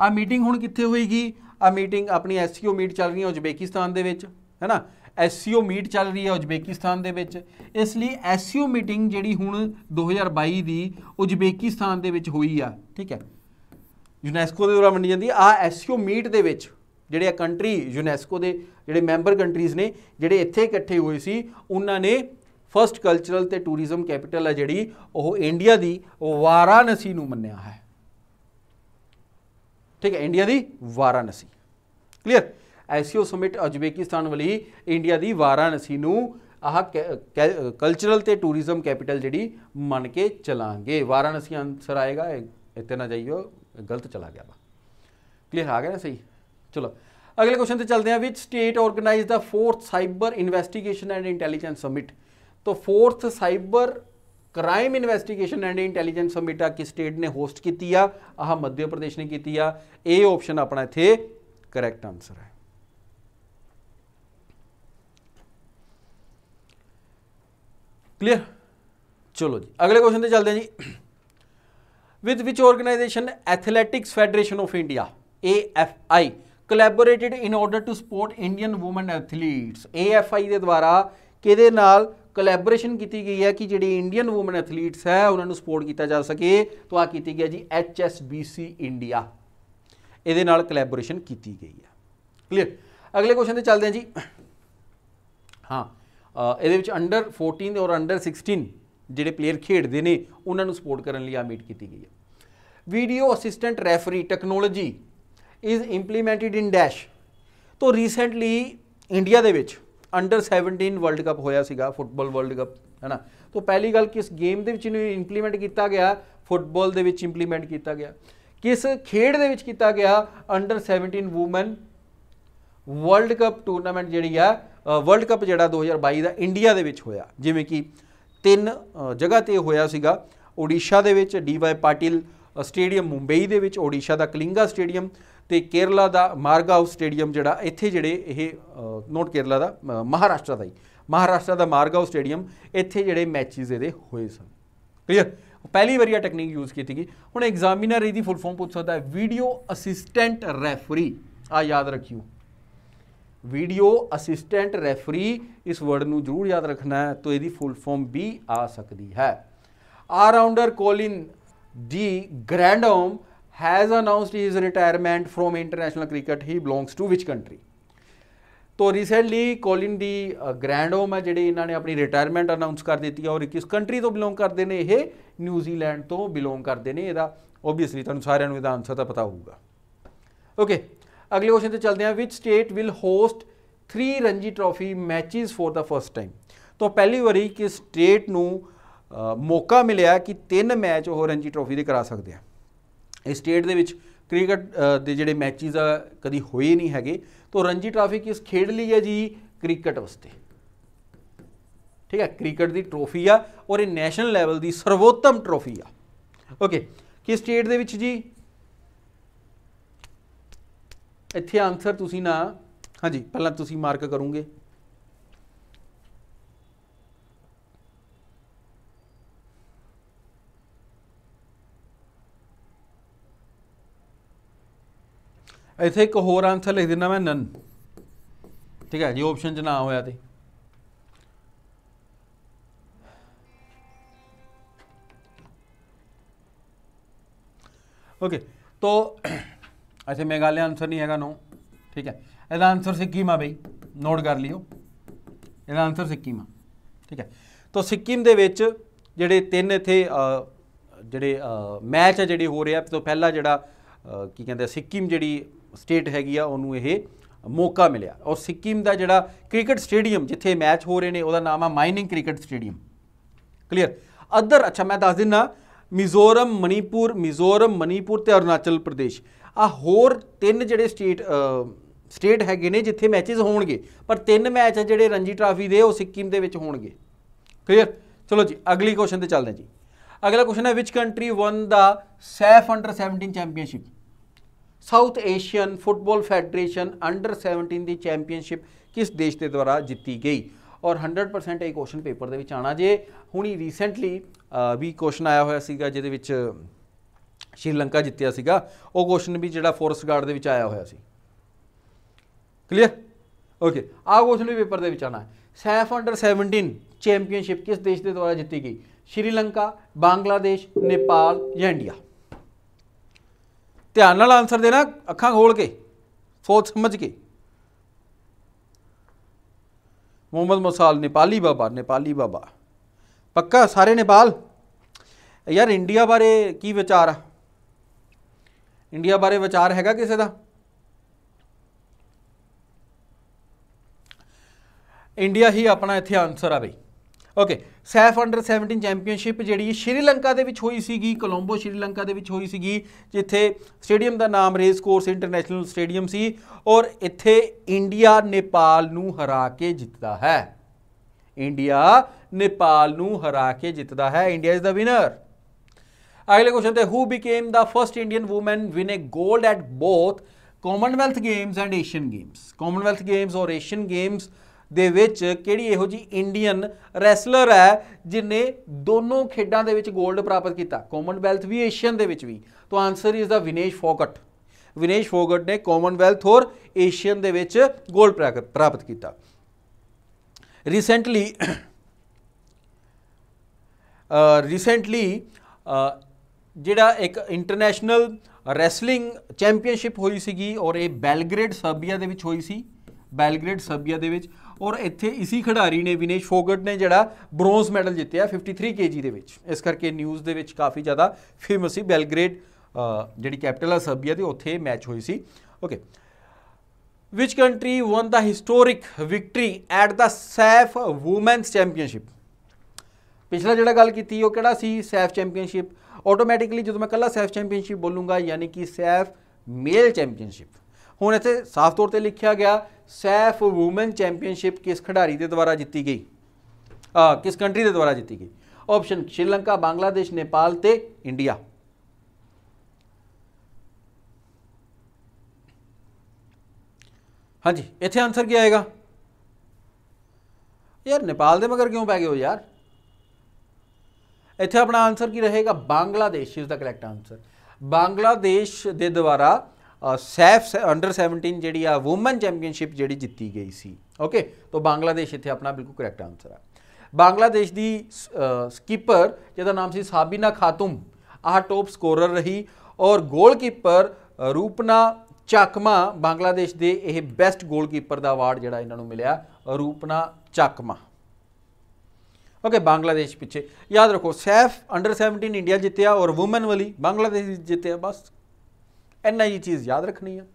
[SPEAKER 1] ਆ ਮੀਟਿੰਗ ਹੁਣ ਕਿੱਥੇ ਹੋਏਗੀ ਆ ਮੀਟਿੰਗ ਆਪਣੀ ਐਸਸੀਓ ਮੀਟ ਚੱਲ ਰਹੀ ਹੈ ਉਜ਼ਬੇਕਿਸਤਾਨ ਦੇ ਵਿੱਚ ਹੈਨਾ ਐਸਸੀਓ ਮੀਟ ਚੱਲ ਰਹੀ ਹੈ ਉਜ਼ਬੇਕਿਸਤਾਨ ਦੇ ਵਿੱਚ ਇਸ ਲਈ ਐਸਸੀਓ ਮੀਟਿੰਗ ਜਿਹੜੀ ਹੁਣ 2022 ਦੀ ਉਜ਼ਬੇਕਿਸਤਾਨ ਦੇ ਵਿੱਚ ਹੋਈ ਆ ਠੀਕ ਹੈ ਯੂਨੈਸਕੋ ਦੇ ਦੁਆਰਾ ਮੰਨੀ ਜਾਂਦੀ ਆ ਆ ਮੀਟ ਦੇ ਵਿੱਚ ਜਿਹੜੇ ਆ ਕੰਟਰੀ ਯੂਨੈਸਕੋ ਦੇ ਜਿਹੜੇ ਮੈਂਬਰ ਕੰਟਰੀਜ਼ ਨੇ ਜਿਹੜੇ ਇੱਥੇ ਇਕੱਠੇ ਹੋਏ ਸੀ ਉਹਨਾਂ ਨੇ ਫਰਸਟ ਕਲਚਰਲ ਤੇ ਟੂਰਿਜ਼ਮ ਕੈਪੀਟਲ ਆ ਜਿਹੜੀ ਉਹ ਇੰਡੀਆ ਦੀ ਵਾਰਾਨਸੀ ਨੂੰ ਮੰਨਿਆ ਹੈ ਠੀਕ ਹੈ ਇੰਡੀਆ ਦੀ Varanasi clear SCO summit Uzbekistan ਵਾਲੀ ਇੰਡੀਆ ਦੀ ਵਾਰਾਨਸੀ ਨੂੰ ਆਹ ਕਲਚਰਲ ਤੇ ਟੂਰਿਜ਼ਮ ਕੈਪੀਟਲ ਜਿਹੜੀ ਮੰਨ ਕੇ ਚਲਾਂਗੇ ਵਾਰਾਨਸੀ ਅੰਸਰ ਆਏਗਾ ਇੱਥੇ ਨਾ ਜਾਈਓ गलत चला गया वा क्लीयर आ गया ना सही चलो अगले क्वेश्चन से चलते हैं which state organise the fourth cyber investigation and intelligence summit तो fourth cyber crime investigation and intelligence summit आ किस स्टेट ने होस्ट की आह मध्य प्रदेश ने की आप्शन ऑप्शन अपना इतने करैक्ट आंसर है क्लियर चलो जी अगले क्वेश्चन से चलते हैं जी with which organization Athletics Federation of India AFI collaborated in order to support Indian women athletes AFI ਦੇ ਦੁਆਰਾ ਕਿਹਦੇ ਨਾਲ ਕੋਲੈਬੋਰੇਸ਼ਨ ਕੀਤੀ ਗਈ ਹੈ ਕਿ ਜਿਹੜੀ ਇੰਡੀਅਨ ਔਮਨ ਐਥਲੀਟਸ ਹੈ ਉਹਨਾਂ ਨੂੰ ਸਪੋਰਟ ਕੀਤਾ ਜਾ ਸਕੇ ਤਾਂ ਆ ਕੀਤੀ ਗਿਆ ਜੀ HSBC ਇੰਡੀਆ ਇਹਦੇ ਨਾਲ ਕੋਲੈਬੋਰੇਸ਼ਨ ਕੀਤੀ ਗਈ ਹੈ ਕਲੀਅਰ ਅਗਲੇ ਕੁਐਸਚਨ ਤੇ ਚੱਲਦੇ ਹਾਂ ਜੀ ਹਾਂ ਇਹਦੇ ਵਿੱਚ ਅੰਡਰ 14 ਔਰ ਅੰਡਰ 16 ਜਿਹੜੇ ਪਲੇਅਰ ਖੇਡਦੇ ਨੇ ਉਹਨਾਂ ਨੂੰ ਸਪੋਰਟ ਕਰਨ ਲਈ ਆ ਮੀਟ ਕੀਤੀ ਗਈ ਹੈ video assistant referee technology is implemented in dash ਤੋਂ ਰੀਸੈਂਟਲੀ ਇੰਡੀਆ ਦੇ ਵਿੱਚ ਅੰਡਰ 17 ਵਰਲਡ ਕੱਪ ਹੋਇਆ ਸੀਗਾ ਫੁੱਟਬਾਲ ਵਰਲਡ ਕੱਪ ਹੈਨਾ ਤੋਂ ਪਹਿਲੀ ਗੱਲ ਕਿਸ ਗੇਮ ਦੇ ਵਿੱਚ ਇਹਨੂੰ ਇੰਪਲੀਮੈਂਟ ਕੀਤਾ ਗਿਆ ਫੁੱਟਬਾਲ ਦੇ ਵਿੱਚ ਇੰਪਲੀਮੈਂਟ ਕੀਤਾ ਗਿਆ ਕਿਸ ਖੇਡ ਦੇ ਵਿੱਚ ਕੀਤਾ ਗਿਆ under 17 women world cup tournament ਜਿਹੜੀ ਆ ਵਰਲਡ ਕੱਪ ਜਿਹੜਾ 2022 ਦਾ ਇੰਡੀਆ ਦੇ ਵਿੱਚ ਹੋਇਆ ਜਿਵੇਂ ਕਿ ਤਿੰਨ ਜਗ੍ਹਾ ਤੇ ਹੋਇਆ ਸੀਗਾ ਓਡੀਸ਼ਾ ਦੇ ਵਿੱਚ ਡੀਵਾਈ ਪਾਟਿਲ ਸਟੇਡੀਅਮ ਮੁੰਬਈ ਦੇ ਵਿੱਚ ਓਡੀਸ਼ਾ ਦਾ ਕਲਿੰਗਾ ਸਟੇਡੀਅਮ ਤੇ ਕੇਰਲਾ ਦਾ ਮਾਰਗਾਉ ਸਟੇਡੀਅਮ ਜਿਹੜਾ ਇੱਥੇ ਜਿਹੜੇ ਇਹ ਨੋਟ ਕੇਰਲਾ ਦਾ ਮਹਾਰਾਸ਼ਟਰ ਦਾ ਹੀ ਮਹਾਰਾਸ਼ਟਰ ਦਾ ਮਾਰਗਾਉ ਸਟੇਡੀਅਮ ਇੱਥੇ ਜਿਹੜੇ ਮੈਚਸ ਇਹਦੇ ਹੋਏ ਸਨ ਕਲੀਅਰ ਪਹਿਲੀ ਵਾਰੀ ਆ ਟੈਕਨੀਕ ਯੂਜ਼ ਕੀਤੀ ਗਈ ਹੁਣ ਐਗਜ਼ਾਮੀਨਰ ਇਹਦੀ ਫੁੱਲ ਫਾਰਮ ਪੁੱਛ ਸਕਦਾ ਹੈ ਵੀਡੀਓ ਅਸਿਸਟੈਂਟ ਰੈਫਰੀ ਆ ਯਾਦ ਰੱਖਿਓ ਵੀਡੀਓ ਅਸਿਸਟੈਂਟ ਰੈਫਰੀ ਇਸ ਵਰਡ ਨੂੰ ਜ਼ਰੂਰ ਯਾਦ ਰੱਖਣਾ ਹੈ ਤਾਂ ਇਹਦੀ ਫੁੱਲ ਫਾਰਮ ਵੀ ਆ ਸਕਦੀ ਹੈ allrounder Colin de Grandhomme has announced his retirement from international cricket he belongs to which country ਤੋ ਰੀਸੈਂਟਲੀ ਕੋਲਿਨ ਦੀ ਗ੍ਰੈਂਡਮ ਹੈ ਜਿਹੜੇ ਇਹਨਾਂ ਨੇ ਆਪਣੀ ਰਿਟਾਇਰਮੈਂਟ ਅਨਾਉਂਸ ਕਰ ਦਿੱਤੀ ਹੈ ਔਰ ਕਿਸ ਕੰਟਰੀ ਤੋਂ ਬਿਲੋਂਗ ਕਰਦੇ ਨੇ ਇਹ ਨਿਊਜ਼ੀਲੈਂਡ ਤੋਂ ਬਿਲੋਂਗ ਕਰਦੇ ਨੇ ਇਹਦਾ ਆਬਵੀਅਸਲੀ ਤੁਹਾਨੂੰ ਸਾਰਿਆਂ ਨੂੰ ਇਹਦਾ ਆਨਸਰ ਤਾਂ ਪਤਾ ਹੋਊਗਾ ਓਕੇ ਅਗਲੇ ਕੁਐਸਚਨ ਤੇ ਚਲਦੇ ਹਾਂ which state will host 3 Ranji trophy matches for the first time ਤੋਂ ਪਹਿਲੀ ਵਾਰੀ ਕਿ ਸਟੇਟ ਨੂੰ ਮੌਕਾ ਮਿਲਿਆ ਕਿ ਤਿੰਨ ਮੈਚ ਉਹ ਰਣਜੀ ਟਰਾਫੀ ਦੇ ਕਰਾ ਸਕਦੇ ਆ ਇਸ ਸਟੇਟ ਦੇ ਵਿੱਚ ਕ੍ਰਿਕਟ ਦੇ ਜਿਹੜੇ ਮੈਚਸ ਆ ਕਦੀ ਹੋਏ ਨਹੀਂ ਹੈਗੇ ਤੋਂ ਰਣਜੀ ਟਰਾਫੀ ਕਿਸ ਖੇਡ ਲਈ ਹੈ ਜੀ ਕ੍ਰਿਕਟ ਵਾਸਤੇ ਠੀਕ ਹੈ ਕ੍ਰਿਕਟ ਦੀ ਟਰੋਫੀ ਆ ਔਰ ਇਹ ਨੈਸ਼ਨਲ ਲੈਵਲ ਦੀ ਸਰਵੋਤਮ ਟਰੋਫੀ ਆ ਓਕੇ ਕਿਸ ਸਟੇਟ ਦੇ ਵਿੱਚ ਜੀ ਇੱਥੇ ਆਨਸਰ ਤੁਸੀਂ ਨਾ ਹਾਂਜੀ ਪਹਿਲਾਂ ਤੁਸੀਂ ਮਾਰਕ ਕਰੋਗੇ ਇੱਥੇ ਇੱਕ ਹੋਰ ਆਨਸਰ ਲਿਖ ਦਿੰਦਾ ਮੈਂ ਨਨ ਠੀਕ ਹੈ ਜੀ ਆਪਸ਼ਨ 'ਚ ਨਾ ਹੋਇਆ ਤੇ ओके okay, तो ਅੱਛਾ ਮੇਘਾਲਿਆ ਆਨਸਰ ਨਹੀਂ ਹੈਗਾ ਨੋ ਠੀਕ ਹੈ ਇਹਦਾ ਆਨਸਰ ਸਿੱਕਮ ਆ ਬਈ ਨੋਟ ਕਰ ਲਿਓ ਇਹਦਾ ਆਨਸਰ ਸਿੱਕਮ ਆ ਠੀਕ ਹੈ ਤਾਂ ਸਿੱਕਮ ਦੇ ਵਿੱਚ ਜਿਹੜੇ ਤਿੰਨ ਇੱਥੇ ਜਿਹੜੇ ਮੈਚ ਹੈ ਜਿਹੜੇ ਹੋ ਰਿਹਾ ਤੋਂ ਪਹਿਲਾ ਜਿਹੜਾ ਕੀ ਕਹਿੰਦੇ ਸਿੱਕਮ ਜਿਹੜੀ ਸਟੇਟ ਹੈਗੀ ਆ ਉਹਨੂੰ ਇਹ ਮੌਕਾ ਮਿਲਿਆ ਔਰ ਸਿੱਕਮ ਦਾ ਜਿਹੜਾ ਕ੍ਰਿਕਟ ਸਟੇਡੀਅਮ ਜਿੱਥੇ ਮੈਚ ਹੋ ਰਹੇ ਨੇ ਉਹਦਾ ਨਾਮ ਆ mining cricket stadium clear other ਅੱਛਾ ਮੈਂ ਦੱਸ ਦਿੰਨਾ ਮਿਜ਼ੋਰਮ ਮਨੀਪੁਰ ਮਿਜ਼ੋਰਮ ਮਨੀਪੁਰ ਤੇ ਅਰੁਣਾਚਲ ਪ੍ਰਦੇਸ਼ ਆ ਹੋਰ ਤਿੰਨ ਜਿਹੜੇ ਸਟੇਟ ਸਟੇਟ ਹੈਗੇ ਨੇ ਜਿੱਥੇ ਮੈਚਸ ਹੋਣਗੇ ਪਰ ਤਿੰਨ ਮੈਚ ਆ ਜਿਹੜੇ ਰਣਜੀ ਟਰਾਫੀ ਦੇ ਉਹ ਸਿੱਕਮ ਦੇ ਵਿੱਚ ਹੋਣਗੇ ਕਲੀਅਰ ਚਲੋ ਜੀ ਅਗਲੀ ਕੁਐਸਚਨ ਤੇ ਚੱਲਦੇ ਜੀ ਅਗਲਾ ਕੁਐਸਚਨ ਹੈ which country won the SAFF under 17 championship South Asian football federation under 17 ਦੀ ਚੈਂਪੀਅਨਸ਼ਿਪ ਕਿਸ ਦੇਸ਼ ਦੇ ਦੁਆਰਾ ਜਿੱਤੀ ਗਈ ਔਰ 100% ਇਹ ਕੁਐਸਚਨ ਪੇਪਰ ਦੇ ਵਿੱਚ ਆਣਾ ਜੇ ਹੁਣੀ ਰੀਸੈਂਟਲੀ ਵੀ ਕੁਐਸਚਨ ਆਇਆ ਹੋਇਆ ਸੀਗਾ ਜਿਹਦੇ ਵਿੱਚ ਸ਼੍ਰੀਲੰਕਾ ਜਿੱਤਿਆ ਸੀਗਾ ਉਹ ਕੁਐਸਚਨ ਵੀ ਜਿਹੜਾ ਫੋਰਸਟ ਗਾਰਡ ਦੇ ਵਿੱਚ ਆਇਆ ਹੋਇਆ ਸੀ ਕਲੀਅਰ ਓਕੇ ਆਹ ਕੁਐਸਚਨ ਵੀ ਪੇਪਰ ਦੇ ਵਿੱਚ ਆਣਾ ਸੈਫ ਅੰਡਰ 17 ਚੈਂਪੀਅਨਸ਼ਿਪ ਕਿਸ ਦੇਸ਼ ਦੇ ਦੁਆਰਾ ਜਿੱਤੀ ਗਈ ਸ਼੍ਰੀਲੰਕਾ ਬੰਗਲਾਦੇਸ਼ ਨੇਪਾਲ ਜਾਂ ਇੰਡੀਆ ਧਿਆਨ ਨਾਲ ਆਨਸਰ ਦੇਣਾ ਅੱਖਾਂ ਖੋਲ ਕੇ ਸੋਚ ਸਮਝ ਕੇ ਮੁਹੰਮਦ ਮਸਾਲ ਨੇਪਾਲੀ ਬਾਬਾ ਨੇਪਾਲੀ ਬਾਬਾ ਪੱਕਾ ਸਾਰੇ ਨੇਪਾਲ ਯਾਰ ਇੰਡੀਆ ਬਾਰੇ ਕੀ ਵਿਚਾਰ ਆ ਇੰਡੀਆ ਬਾਰੇ ਵਿਚਾਰ ਹੈਗਾ ਕਿਸੇ ਦਾ ਇੰਡੀਆ ਹੀ ਆਪਣਾ ਇੱਥੇ ਆਨਸਰ ਆ ਬਈ ਓਕੇ ਸੈਫ ਅੰਡਰ 17 ਚੈਂਪੀਅਨਸ਼ਿਪ ਜਿਹੜੀ ਸ਼੍ਰੀਲੰਕਾ ਦੇ ਵਿੱਚ ਹੋਈ ਸੀਗੀ ਕੋਲੰਬੋ ਸ਼੍ਰੀਲੰਕਾ ਦੇ ਵਿੱਚ ਹੋਈ ਸੀਗੀ ਜਿੱਥੇ ਸਟੇਡੀਅਮ ਦਾ ਨਾਮ ਰੇਸ ਕੋਰਸ ਇੰਟਰਨੈਸ਼ਨਲ ਸਟੇਡੀਅਮ ਸੀ ਔਰ ਇੱਥੇ ਇੰਡੀਆ ਨੇਪਾਲ ਨੂੰ ਹਰਾ ਕੇ ਜਿੱਤਦਾ ਹੈ ਇੰਡੀਆ ਨੇਪਾਲ ਨੂੰ ਹਰਾ ਕੇ ਜਿੱਤਦਾ ਹੈ ਇੰਡੀਆ ਇਜ਼ ਦਾ ਵਿਨਰ ਅਗਲੇ ਕੁਐਸਚਨ ਤੇ who became the first Indian woman win a 골ਡ at both Commonwealth Games and Asian Games Commonwealth Games ਔਰ ਏਸ਼ੀਅਨ ਗੇਮਸ ਦੇ ਵਿੱਚ ਕਿਹੜੀ ਇਹੋ ਜੀ ਇੰਡੀਅਨ ਰੈਸਲਰ ਹੈ ਜਿਨੇ ਦੋਨੋਂ ਖੇਡਾਂ ਦੇ ਵਿੱਚ 골ਡ ਪ੍ਰਾਪਤ ਕੀਤਾ ਕਾਮਨਵੈਲਥ ਵੀ ਏਸ਼ੀਅਨ ਦੇ ਵਿੱਚ ਵੀ ਤਾਂ answer is the Vinesh Phogat Vinesh Phogat ਨੇ ਕਾਮਨਵੈਲਥ ਔਰ ਏਸ਼ੀਅਨ ਦੇ ਵਿੱਚ 골ਡ ਪ੍ਰਾਪਤ ਕੀਤਾ ਰੀਸੈਂਟਲੀ ਰੀਸੈਂਟਲੀ ਜਿਹੜਾ ਇੱਕ ਇੰਟਰਨੈਸ਼ਨਲ ਰੈਸਲਿੰਗ ਚੈਂਪੀਅਨਸ਼ਿਪ ਹੋਈ ਸੀਗੀ ਔਰ ਇਹ ਬੈਲਗ੍ਰੇਡ ਸਰਬੀਆ ਦੇ ਵਿੱਚ ਹੋਈ ਸੀ ਬੈਲਗ੍ਰੇਡ ਸਰਬੀਆ ਦੇ ਵਿੱਚ ਔਰ ਇੱਥੇ ਇਸੀ ਖਿਡਾਰੀ ਨੇ ਵਿਨੇਸ਼ ਫੋਗਟ ਨੇ ਜਿਹੜਾ ਬ੍ਰੋਂਜ਼ ਮੈਡਲ ਜਿੱਤਿਆ 53 ਕੇਜੀ ਦੇ ਵਿੱਚ ਇਸ ਕਰਕੇ ਨਿਊਜ਼ ਦੇ ਵਿੱਚ ਕਾਫੀ ਜ਼ਿਆਦਾ ਫੇਮਸ ਸੀ ਬੈਲਗ੍ਰੇਡ ਜਿਹੜੀ ਕੈਪੀਟਲ ਆ ਸਰਬੀਆ ਦੀ ਉੱਥੇ ਮੈਚ ਹੋਈ ਸੀ okay which country won the historic victory at the SAFF women's championship ਪਿਛਲਾ ਜਿਹੜਾ ਗੱਲ ਕੀਤੀ ਉਹ ਕਿਹੜਾ ਸੀ ਸੈਫ ਚੈਂਪੀਅਨਸ਼ਿਪ ऑटोमैटिकली जो तो मैं कला सैफ चैंपियनशिप बोलूँगा यानी कि सैफ मेल चैंपियनशिप हूँ इतने साफ तौर पर लिखा गया सैफ वूमेन चैंपियनशिप किस खिडारी के द्वारा जीती गई किस कंट्री के द्वारा जीती गई ऑप्शन श्रीलंका बांग्लादेश नेपाल तो इंडिया हाँ जी इतने आंसर क्या आएगा यार नेपाल दे मगर क्यों पै गए हो यार ਇੱਥੇ ਆਪਣਾ ਆਨਸਰ ਕੀ ਰਹੇਗਾ Bangladesh is the correct answer Bangladesh ਦੇ ਦੁਆਰਾ ਸੈਫ ਅੰਡਰ 17 ਜਿਹੜੀ ਆ ਔਮਨ ਚੈਂਪੀਅਨਸ਼ਿਪ ਜਿਹੜੀ ਜਿੱਤੀ ਗਈ ਸੀ ਓਕੇ ਤੋਂ ਬੰਗਲਾਦੇਸ਼ ਇੱਥੇ ਆਪਣਾ ਬਿਲਕੁਲ ਕਰੈਕਟ ਆਨਸਰ ਆ ਬੰਗਲਾਦੇਸ਼ ਦੀ ਸਕਿਪਰ ਜਿਹਦਾ ਨਾਮ ਸੀ ਸਾਬੀਨਾ ਖਾਤੂਮ ਆਹ ਟੌਪ ਸਕੋਰਰ ਰਹੀ ਔਰ ਗੋਲਕੀਪਰ ਰੂਪਨਾ ਚੱਕਮਾ ਬੰਗਲਾਦੇਸ਼ ਦੇ ਇਹ ਬੈਸਟ ਗੋਲਕੀਪਰ ਦਾ ਅਵਾਰਡ ਜਿਹੜਾ ਇਹਨਾਂ ਨੂੰ ਮਿਲਿਆ ਰੂਪਨਾ ਚੱਕਮਾ ओके बांग्लादेश पीछे याद रखो सैफ अंडर सैवनटीन इंडिया जीतया और वुमेन वाली बांग्लादेश जीतया बस इन्ना ही चीज़ याद रखनी है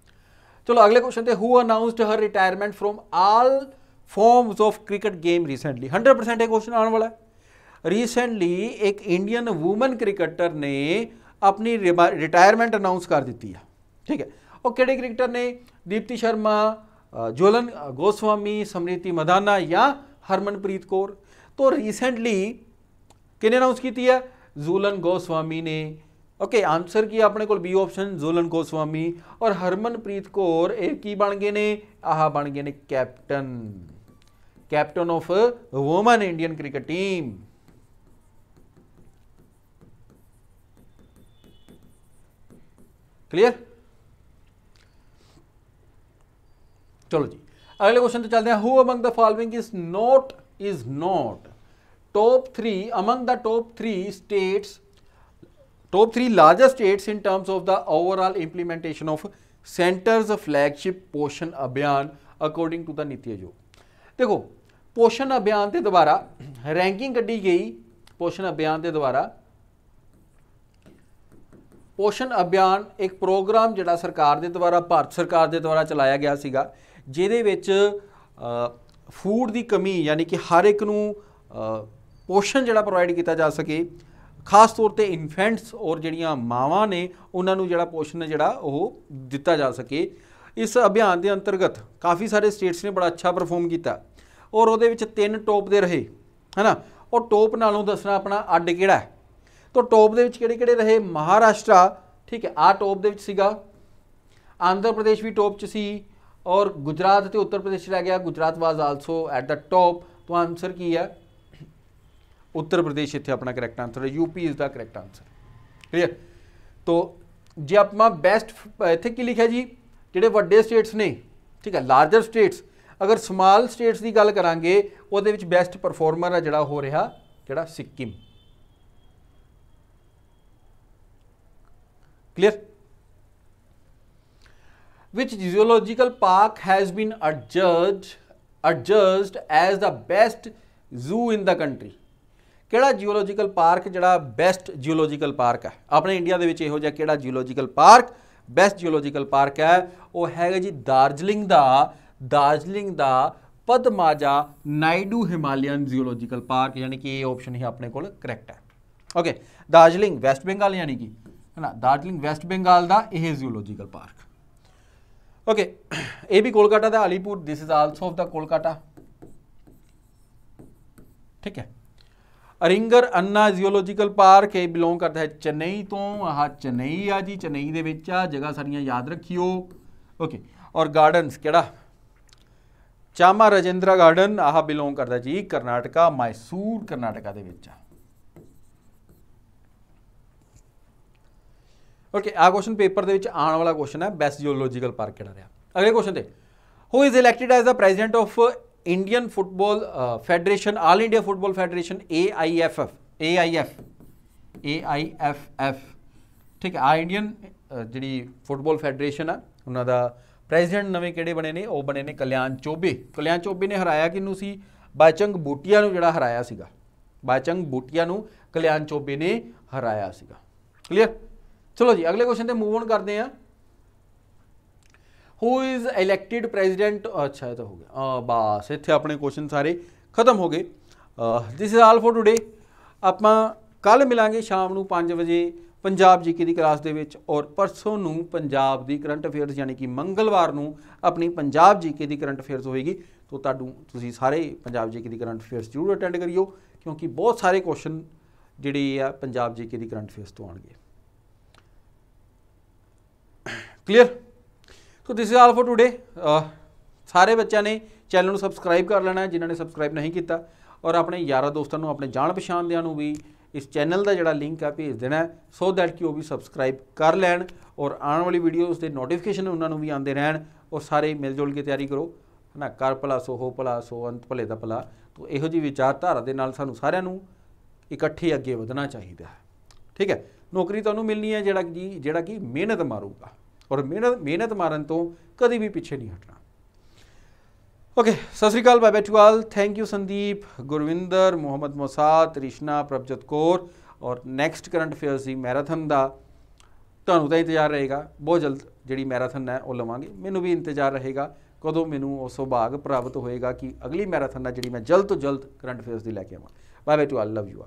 [SPEAKER 1] चलो अगले क्वेश्चन थे who announced her retirement from all forms of cricket game recently hundred percent एक क्वेश्चन आने वाला है रिसेंटली एक इंडियन वुमेन क्रिकेटर ने अपनी रिटायरमेंट अनाउंस कर दी है ठीक है और किड़े क्रिकेटर ने दीप्ति शर्मा जोलन गोस्वामी समृति मदाना या हरमनप्रीत कौर तो रिसेंटली किने अनाउंस की है जूलन गोस्वामी ने ओके आंसर की अपने को बी ऑप्शन जूलन गोस्वामी और हरमनप्रीत कौर ये की बन गए ने आह बन गए ने captain captain of women Indian cricket team clear चलो जी अगले क्वेश्चन तो चलते हैं who among the following is not is not top 3 among the top 3 states top 3 largest states in terms of the overall implementation of center's flagship पोषण अभियान according to the नीति आयोग देखो पोषण अभियान ਦੇ ਦੁਆਰਾ ਰੈਂਕਿੰਗ kaddi ਗਈ ਪੋਸ਼ਣ abhiyan ਦੇ ਦੁਆਰਾ पोषण अभियान एक प्रोग्राम ਜਿਹੜਾ ਸਰਕਾਰ ਦੇ ਦੁਆਰਾ ਭਾਰਤ ਸਰਕਾਰ ਦੇ ਦੁਆਰਾ ਚਲਾਇਆ ਗਿਆ ਸੀਗਾ ਜਿਹਦੇ ਵਿੱਚ ਫੂਡ ਦੀ ਕਮੀ ਯਾਨੀ ਕਿ ਹਰ ਇੱਕ ਨੂੰ ਪੋਸ਼ਣ ਜਿਹੜਾ ਪ੍ਰੋਵਾਈਡ ਕੀਤਾ ਜਾ ਸਕੇ ਖਾਸ ਤੌਰ ਤੇ ਇਨਫੈਂਟਸ ਔਰ ਜਿਹੜੀਆਂ ਮਾਵਾਂ ਨੇ ਉਹਨਾਂ ਨੂੰ ਜਿਹੜਾ ਪੋਸ਼ਣ ਜਿਹੜਾ ਉਹ ਦਿੱਤਾ ਜਾ ਸਕੇ ਇਸ ਅਭਿਆਨ ਦੇ ਅੰਤਰਗਤ ਕਾਫੀ ਸਾਰੇ ਸਟੇਟਸ ਨੇ ਬੜਾ ਅੱਛਾ ਪਰਫਾਰਮ ਕੀਤਾ ਔਰ ਉਹਦੇ ਵਿੱਚ ਤਿੰਨ ਟੌਪ ਦੇ ਰਹੇ ਹੈਨਾ ਔਰ ਟੌਪ ਨਾਲੋਂ ਦੱਸਣਾ ਆਪਣਾ ਅੱਡ ਕਿਹੜਾ ਹੈ ਤਾਂ ਟੌਪ ਦੇ ਵਿੱਚ ਕਿਹੜੇ ਕਿਹੜੇ ਰਹੇ ਮਹਾਰਾਸ਼ਟਰ ਠੀਕ ਹੈ ਆ ਟੌਪ ਦੇ ਵਿੱਚ ਸੀਗਾ ਆਂਧਰਾ ਪ੍ਰਦੇਸ਼ ਵੀ ਟੌਪ 'ਚ ਸੀ ਔਰ ਗੁਜਰਾਤ ਤੇ ਉੱਤਰ ਪ੍ਰਦੇਸ਼ ਰਹਿ ਗਿਆ Gujarat was also at the top ਤਾਂ ਆਨਸਰ ਕੀ ਹੈ ਉੱਤਰ ਪ੍ਰਦੇਸ਼ ਇੱਥੇ ਆਪਣਾ ਕਰੈਕਟ ਆਨਸਰ ਹੈ UP is the correct answer clear ਤੋਂ ਜੇ ਆਪਾਂ ਬੈਸਟ ਇੱਥੇ ਕੀ ਲਿਖਿਆ ਜੀ ਜਿਹੜੇ ਵੱਡੇ ਸਟੇਟਸ ਨੇ ਠੀਕ ਹੈ ਲਾਰਜਰ ਸਟੇਟਸ ਅਗਰ ਸਮਾਲ ਸਟੇਟਸ ਦੀ ਗੱਲ ਕਰਾਂਗੇ ਉਹਦੇ ਵਿੱਚ ਬੈਸਟ ਪਰਫਾਰਮਰ ਆ ਜਿਹੜਾ ਹੋ ਰਿਹਾ ਜਿਹੜਾ Sikkim clear which zoological park has been adjudged adjudged as the best zoo in the country ਕਿਹੜਾ ਜੀਓਲੋਜੀਕਲ ਪਾਰਕ ਜਿਹੜਾ ਬੈਸਟ ਜੀਓਲੋਜੀਕਲ ਪਾਰਕ ਹੈ ਆਪਣੇ ਇੰਡੀਆ ਦੇ ਵਿੱਚ ਇਹੋ ਜਿਹਾ ਕਿਹੜਾ geological park best geological park ਹੈ ਉਹ ਹੈਗਾ ਜੀ ਦਾਰਜਲਿੰਗ ਦਾ ਦਾਰਜਲਿੰਗ ਦਾ ਪਦਮਾਜਾ ਨਾਈਡੂ ਹਿਮਾਲਿਆਨ ਜੀਓਲੋਜੀਕਲ ਪਾਰਕ ਯਾਨੀ ਕਿ ਇਹ ਆਪਸ਼ਨ ਹੀ ਆਪਣੇ ਕੋਲ ਕਰੈਕਟ ਹੈ ਓਕੇ ਦਾਰਜਲਿੰਗ ਵੈਸਟ ਬੰਗਾਲ ਯਾਨੀ ਕਿ ਹਨਾ ਦਾਰਜਲਿੰਗ ਵੈਸਟ ਬੰਗਾਲ ਦਾ ਇਹ ਜੀਓਲੋਜੀਕਲ ਪਾਰਕ ਓਕੇ ਇਹ ਵੀ ਕੋਲਕਾਤਾ ਦਾ Alipore this is also of the Kolkata ਠੀਕ ਹੈ ਅਰਿੰਗਰ ਅੰਨਾ ਜੀਓਲੋਜੀਕਲ ਪਾਰਕ ਇਹ ਬਿਲੋਂਗ ਕਰਦਾ ਹੈ ਚੇਨਈ ਤੋਂ ਆਹ ਚੇਨਈ ਆ ਜੀ ਚੇਨਈ ਦੇ ਵਿੱਚ ਆ ਜਗ੍ਹਾ ਸਾਰੀਆਂ ਯਾਦ ਰੱਖਿਓ ਓਕੇ ਔਰ ਗਾਰਡਨਸ ਕਿਹੜਾ ਚਾਮਾ ਰਜਿੰਦਰਾ ਗਾਰਡਨ ਆਹ ਬਿਲੋਂਗ ਕਰਦਾ ਜੀ ਕਰਨਾਟਕਾ ਮੈਸੂਰ ਕਰਨਾਟਕਾ ਦੇ ਵਿੱਚ ਆ ਓਕੇ ਆ ਕੁਐਸਚਨ ਪੇਪਰ ਦੇ ਵਿੱਚ ਆਉਣ ਵਾਲਾ ਕੁਐਸਚਨ ਹੈ ਬੈਸਟ ਜੀਓਲੋਜੀਕਲ ਪਾਰਕ ਕਿਹੜਾ ਰਿਹਾ ਅਗਲੇ ਕੁਐਸਚਨ ਤੇ who is elected as the president of Indian Football uh, Federation, All India Football Federation, AIFF, AIF, AIFF, ਠੀਕ ਹੈ ਆ ਇੰਡੀਅਨ ਜਿਹੜੀ ਫੁੱਟਬਾਲ ਫੈਡਰੇਸ਼ਨ ਆ ਉਹਨਾਂ ਦਾ ਪ੍ਰੈਜ਼ੀਡੈਂਟ ਨਵੇਂ ਕਿਹੜੇ ਬਣੇ ਨੇ ਉਹ ਬਣੇ ਨੇ ਕਲਿਆਣ ਚੋਬੇ ਕਲਿਆਣ ਚੋਬੇ ਨੇ ਹਰਾਇਆ ਕਿਨੂੰ ਸੀ ਬਾਚੰਗ ਬੂਟੀਆ ਨੂੰ ਜਿਹੜਾ ਹਰਾਇਆ ਸੀਗਾ ਬਾਚੰਗ ਬੂਟੀਆ ਨੂੰ ਕਲਿਆਣ ਚੋਬੇ ਨੇ ਹਰਾਇਆ ਸੀਗਾ ਕਲੀਅਰ ਚਲੋ ਜੀ ਅਗਲੇ ਕੁਐਸਚਨ ਤੇ ਮੂਵ ਔਨ ਕਰਦੇ ਆ ਹੂ ਇਜ਼ ਇਲੈਕਟਿਡ ਪ੍ਰੈਜ਼ੀਡੈਂਟ ਅੱਛਾ ਇਹ ਤਾਂ ਹੋ ਗਿਆ ਬਾਸ ਇੱਥੇ ਆਪਣੇ ਕੁਐਸਚਨ ਸਾਰੇ ਖਤਮ ਹੋ ਗਏ this is all for today ਆਪਾਂ ਕੱਲ ਮਿਲਾਂਗੇ ਸ਼ਾਮ ਨੂੰ 5 ਵਜੇ ਪੰਜਾਬ ਜੀਕੇ ਦੀ ਕਲਾਸ ਦੇ ਵਿੱਚ ਔਰ ਪਰਸੋਂ ਨੂੰ ਪੰਜਾਬ ਦੀ ਕਰੰਟ ਅਫੇਅਰਸ ਯਾਨੀ ਕਿ ਮੰਗਲਵਾਰ ਨੂੰ ਆਪਣੀ ਪੰਜਾਬ ਜੀਕੇ ਦੀ ਕਰੰਟ ਅਫੇਅਰਸ ਹੋਏਗੀ ਤੋਂ ਤੁਹਾਨੂੰ ਤੁਸੀਂ ਸਾਰੇ ਪੰਜਾਬ ਜੀਕੇ ਦੀ ਕਰੰਟ ਅਫੇਅਰਸ ਜ਼ਰੂਰ ਅਟੈਂਡ ਕਰਿਓ ਕਿਉਂਕਿ ਬਹੁਤ ਸਾਰੇ ਕੁਐਸਚਨ ਜਿਹੜੇ ਆ ਪੰਜਾਬ ਜੀਕੇ ਦੀ ਕਰੰਟ ਅਫੇਅਰਸ ਤੋਂ ਆਣਗੇ clear so this is all for today ਸਾਰੇ ਬੱਚਿਆਂ ਨੇ ਚੈਨਲ ਨੂੰ ਸਬਸਕ੍ਰਾਈਬ ਕਰ ਲੈਣਾ ਹੈ ਜਿਨ੍ਹਾਂ ਨੇ ਸਬਸਕ੍ਰਾਈਬ ਨਹੀਂ ਕੀਤਾ ਔਰ ਆਪਣੇ ਯਾਰਾ ਦੋਸਤਾਂ ਨੂੰ ਆਪਣੇ ਜਾਣ ਪਛਾਣਦਿਆਂ ਨੂੰ ਵੀ ਇਸ ਚੈਨਲ ਦਾ ਜਿਹੜਾ ਲਿੰਕ ਆ ਭੇਜ ਦੇਣਾ ਸੋ ਦੈਟ ਕਿ ਉਹ ਵੀ ਸਬਸਕ੍ਰਾਈਬ ਕਰ ਲੈਣ ਔਰ ਆਉਣ ਵਾਲੀ ਵੀਡੀਓਜ਼ ਦੇ ਨੋਟੀਫਿਕੇਸ਼ਨ ਉਹਨਾਂ ਨੂੰ ਵੀ ਆਉਂਦੇ ਰਹਿਣ ਔਰ ਸਾਰੇ ਮਿਲ ਜੁਲ ਕੇ ਤਿਆਰੀ ਕਰੋ ਹਨਾ ਕਰ ਭਲਾ ਸੋ ਹੋ ਭਲਾ ਸੋ ਅੰਤ ਭਲੇ ਦਾ ਭਲਾ ਤੋ ਇਹੋ ਜੀ ਵਿਚਾਰਧਾਰਾ ਦੇ ਨਾਲ ਸਾਨੂੰ ਸਾਰਿਆਂ ਨੂੰ ਇਕੱਠੇ ਅੱਗੇ ਵਧਣਾ ਚਾਹੀਦਾ ਹੈ ਠੀਕ ਹੈ ਨੌਕਰੀ ਤੁਹਾਨੂੰ ਮਿਲਣੀ ਹੈ ਜਿਹੜਾ ਕਿ ਜਿਹੜਾ ਕਿ ਮਿਹਨਤ ਮਾਰੂਗਾ ਔਰ ਮਿਹਨਤ ਮਿਹਨਤ ਮਾਰਨ ਤੋਂ ਕਦੀ ਵੀ ਪਿੱਛੇ ਨਹੀਂ ਹਟਣਾ ਓਕੇ ਸਤਿ ਸ੍ਰੀ ਅਕਾਲ bye bye to all thank you Sandeep Gurvinder Muhammad Masad Rishna Prabhjot Kaur ਔਰ ਨੈਕਸਟ ਕਰੰਟ ਅਫੇਅਰਸ ਦੀ ਮੈਰਾਥਨ ਦਾ ਤੁਹਾਨੂੰ ਤਾਂ ਇੰਤਜ਼ਾਰ ਰਹੇਗਾ ਬਹੁਤ ਜਲਦ ਜਿਹੜੀ ਮੈਰਾਥਨ ਹੈ ਉਹ ਲਵਾਂਗੇ ਮੈਨੂੰ ਵੀ ਇੰਤਜ਼ਾਰ ਰਹੇਗਾ ਕਦੋਂ ਮੈਨੂੰ ਉਹ ਸੁਭਾਗ ਪ੍ਰਾਪਤ ਹੋਏਗਾ ਕਿ ਅਗਲੀ ਮੈਰਾਥਨ ਦਾ ਜਿਹੜੀ ਮੈਂ ਜਲਦ ਤੋਂ ਜਲਦ ਕਰੰਟ ਅਫੇਅਰਸ ਦੀ ਲੈ ਕੇ ਆਵਾਂ bye bye to all love you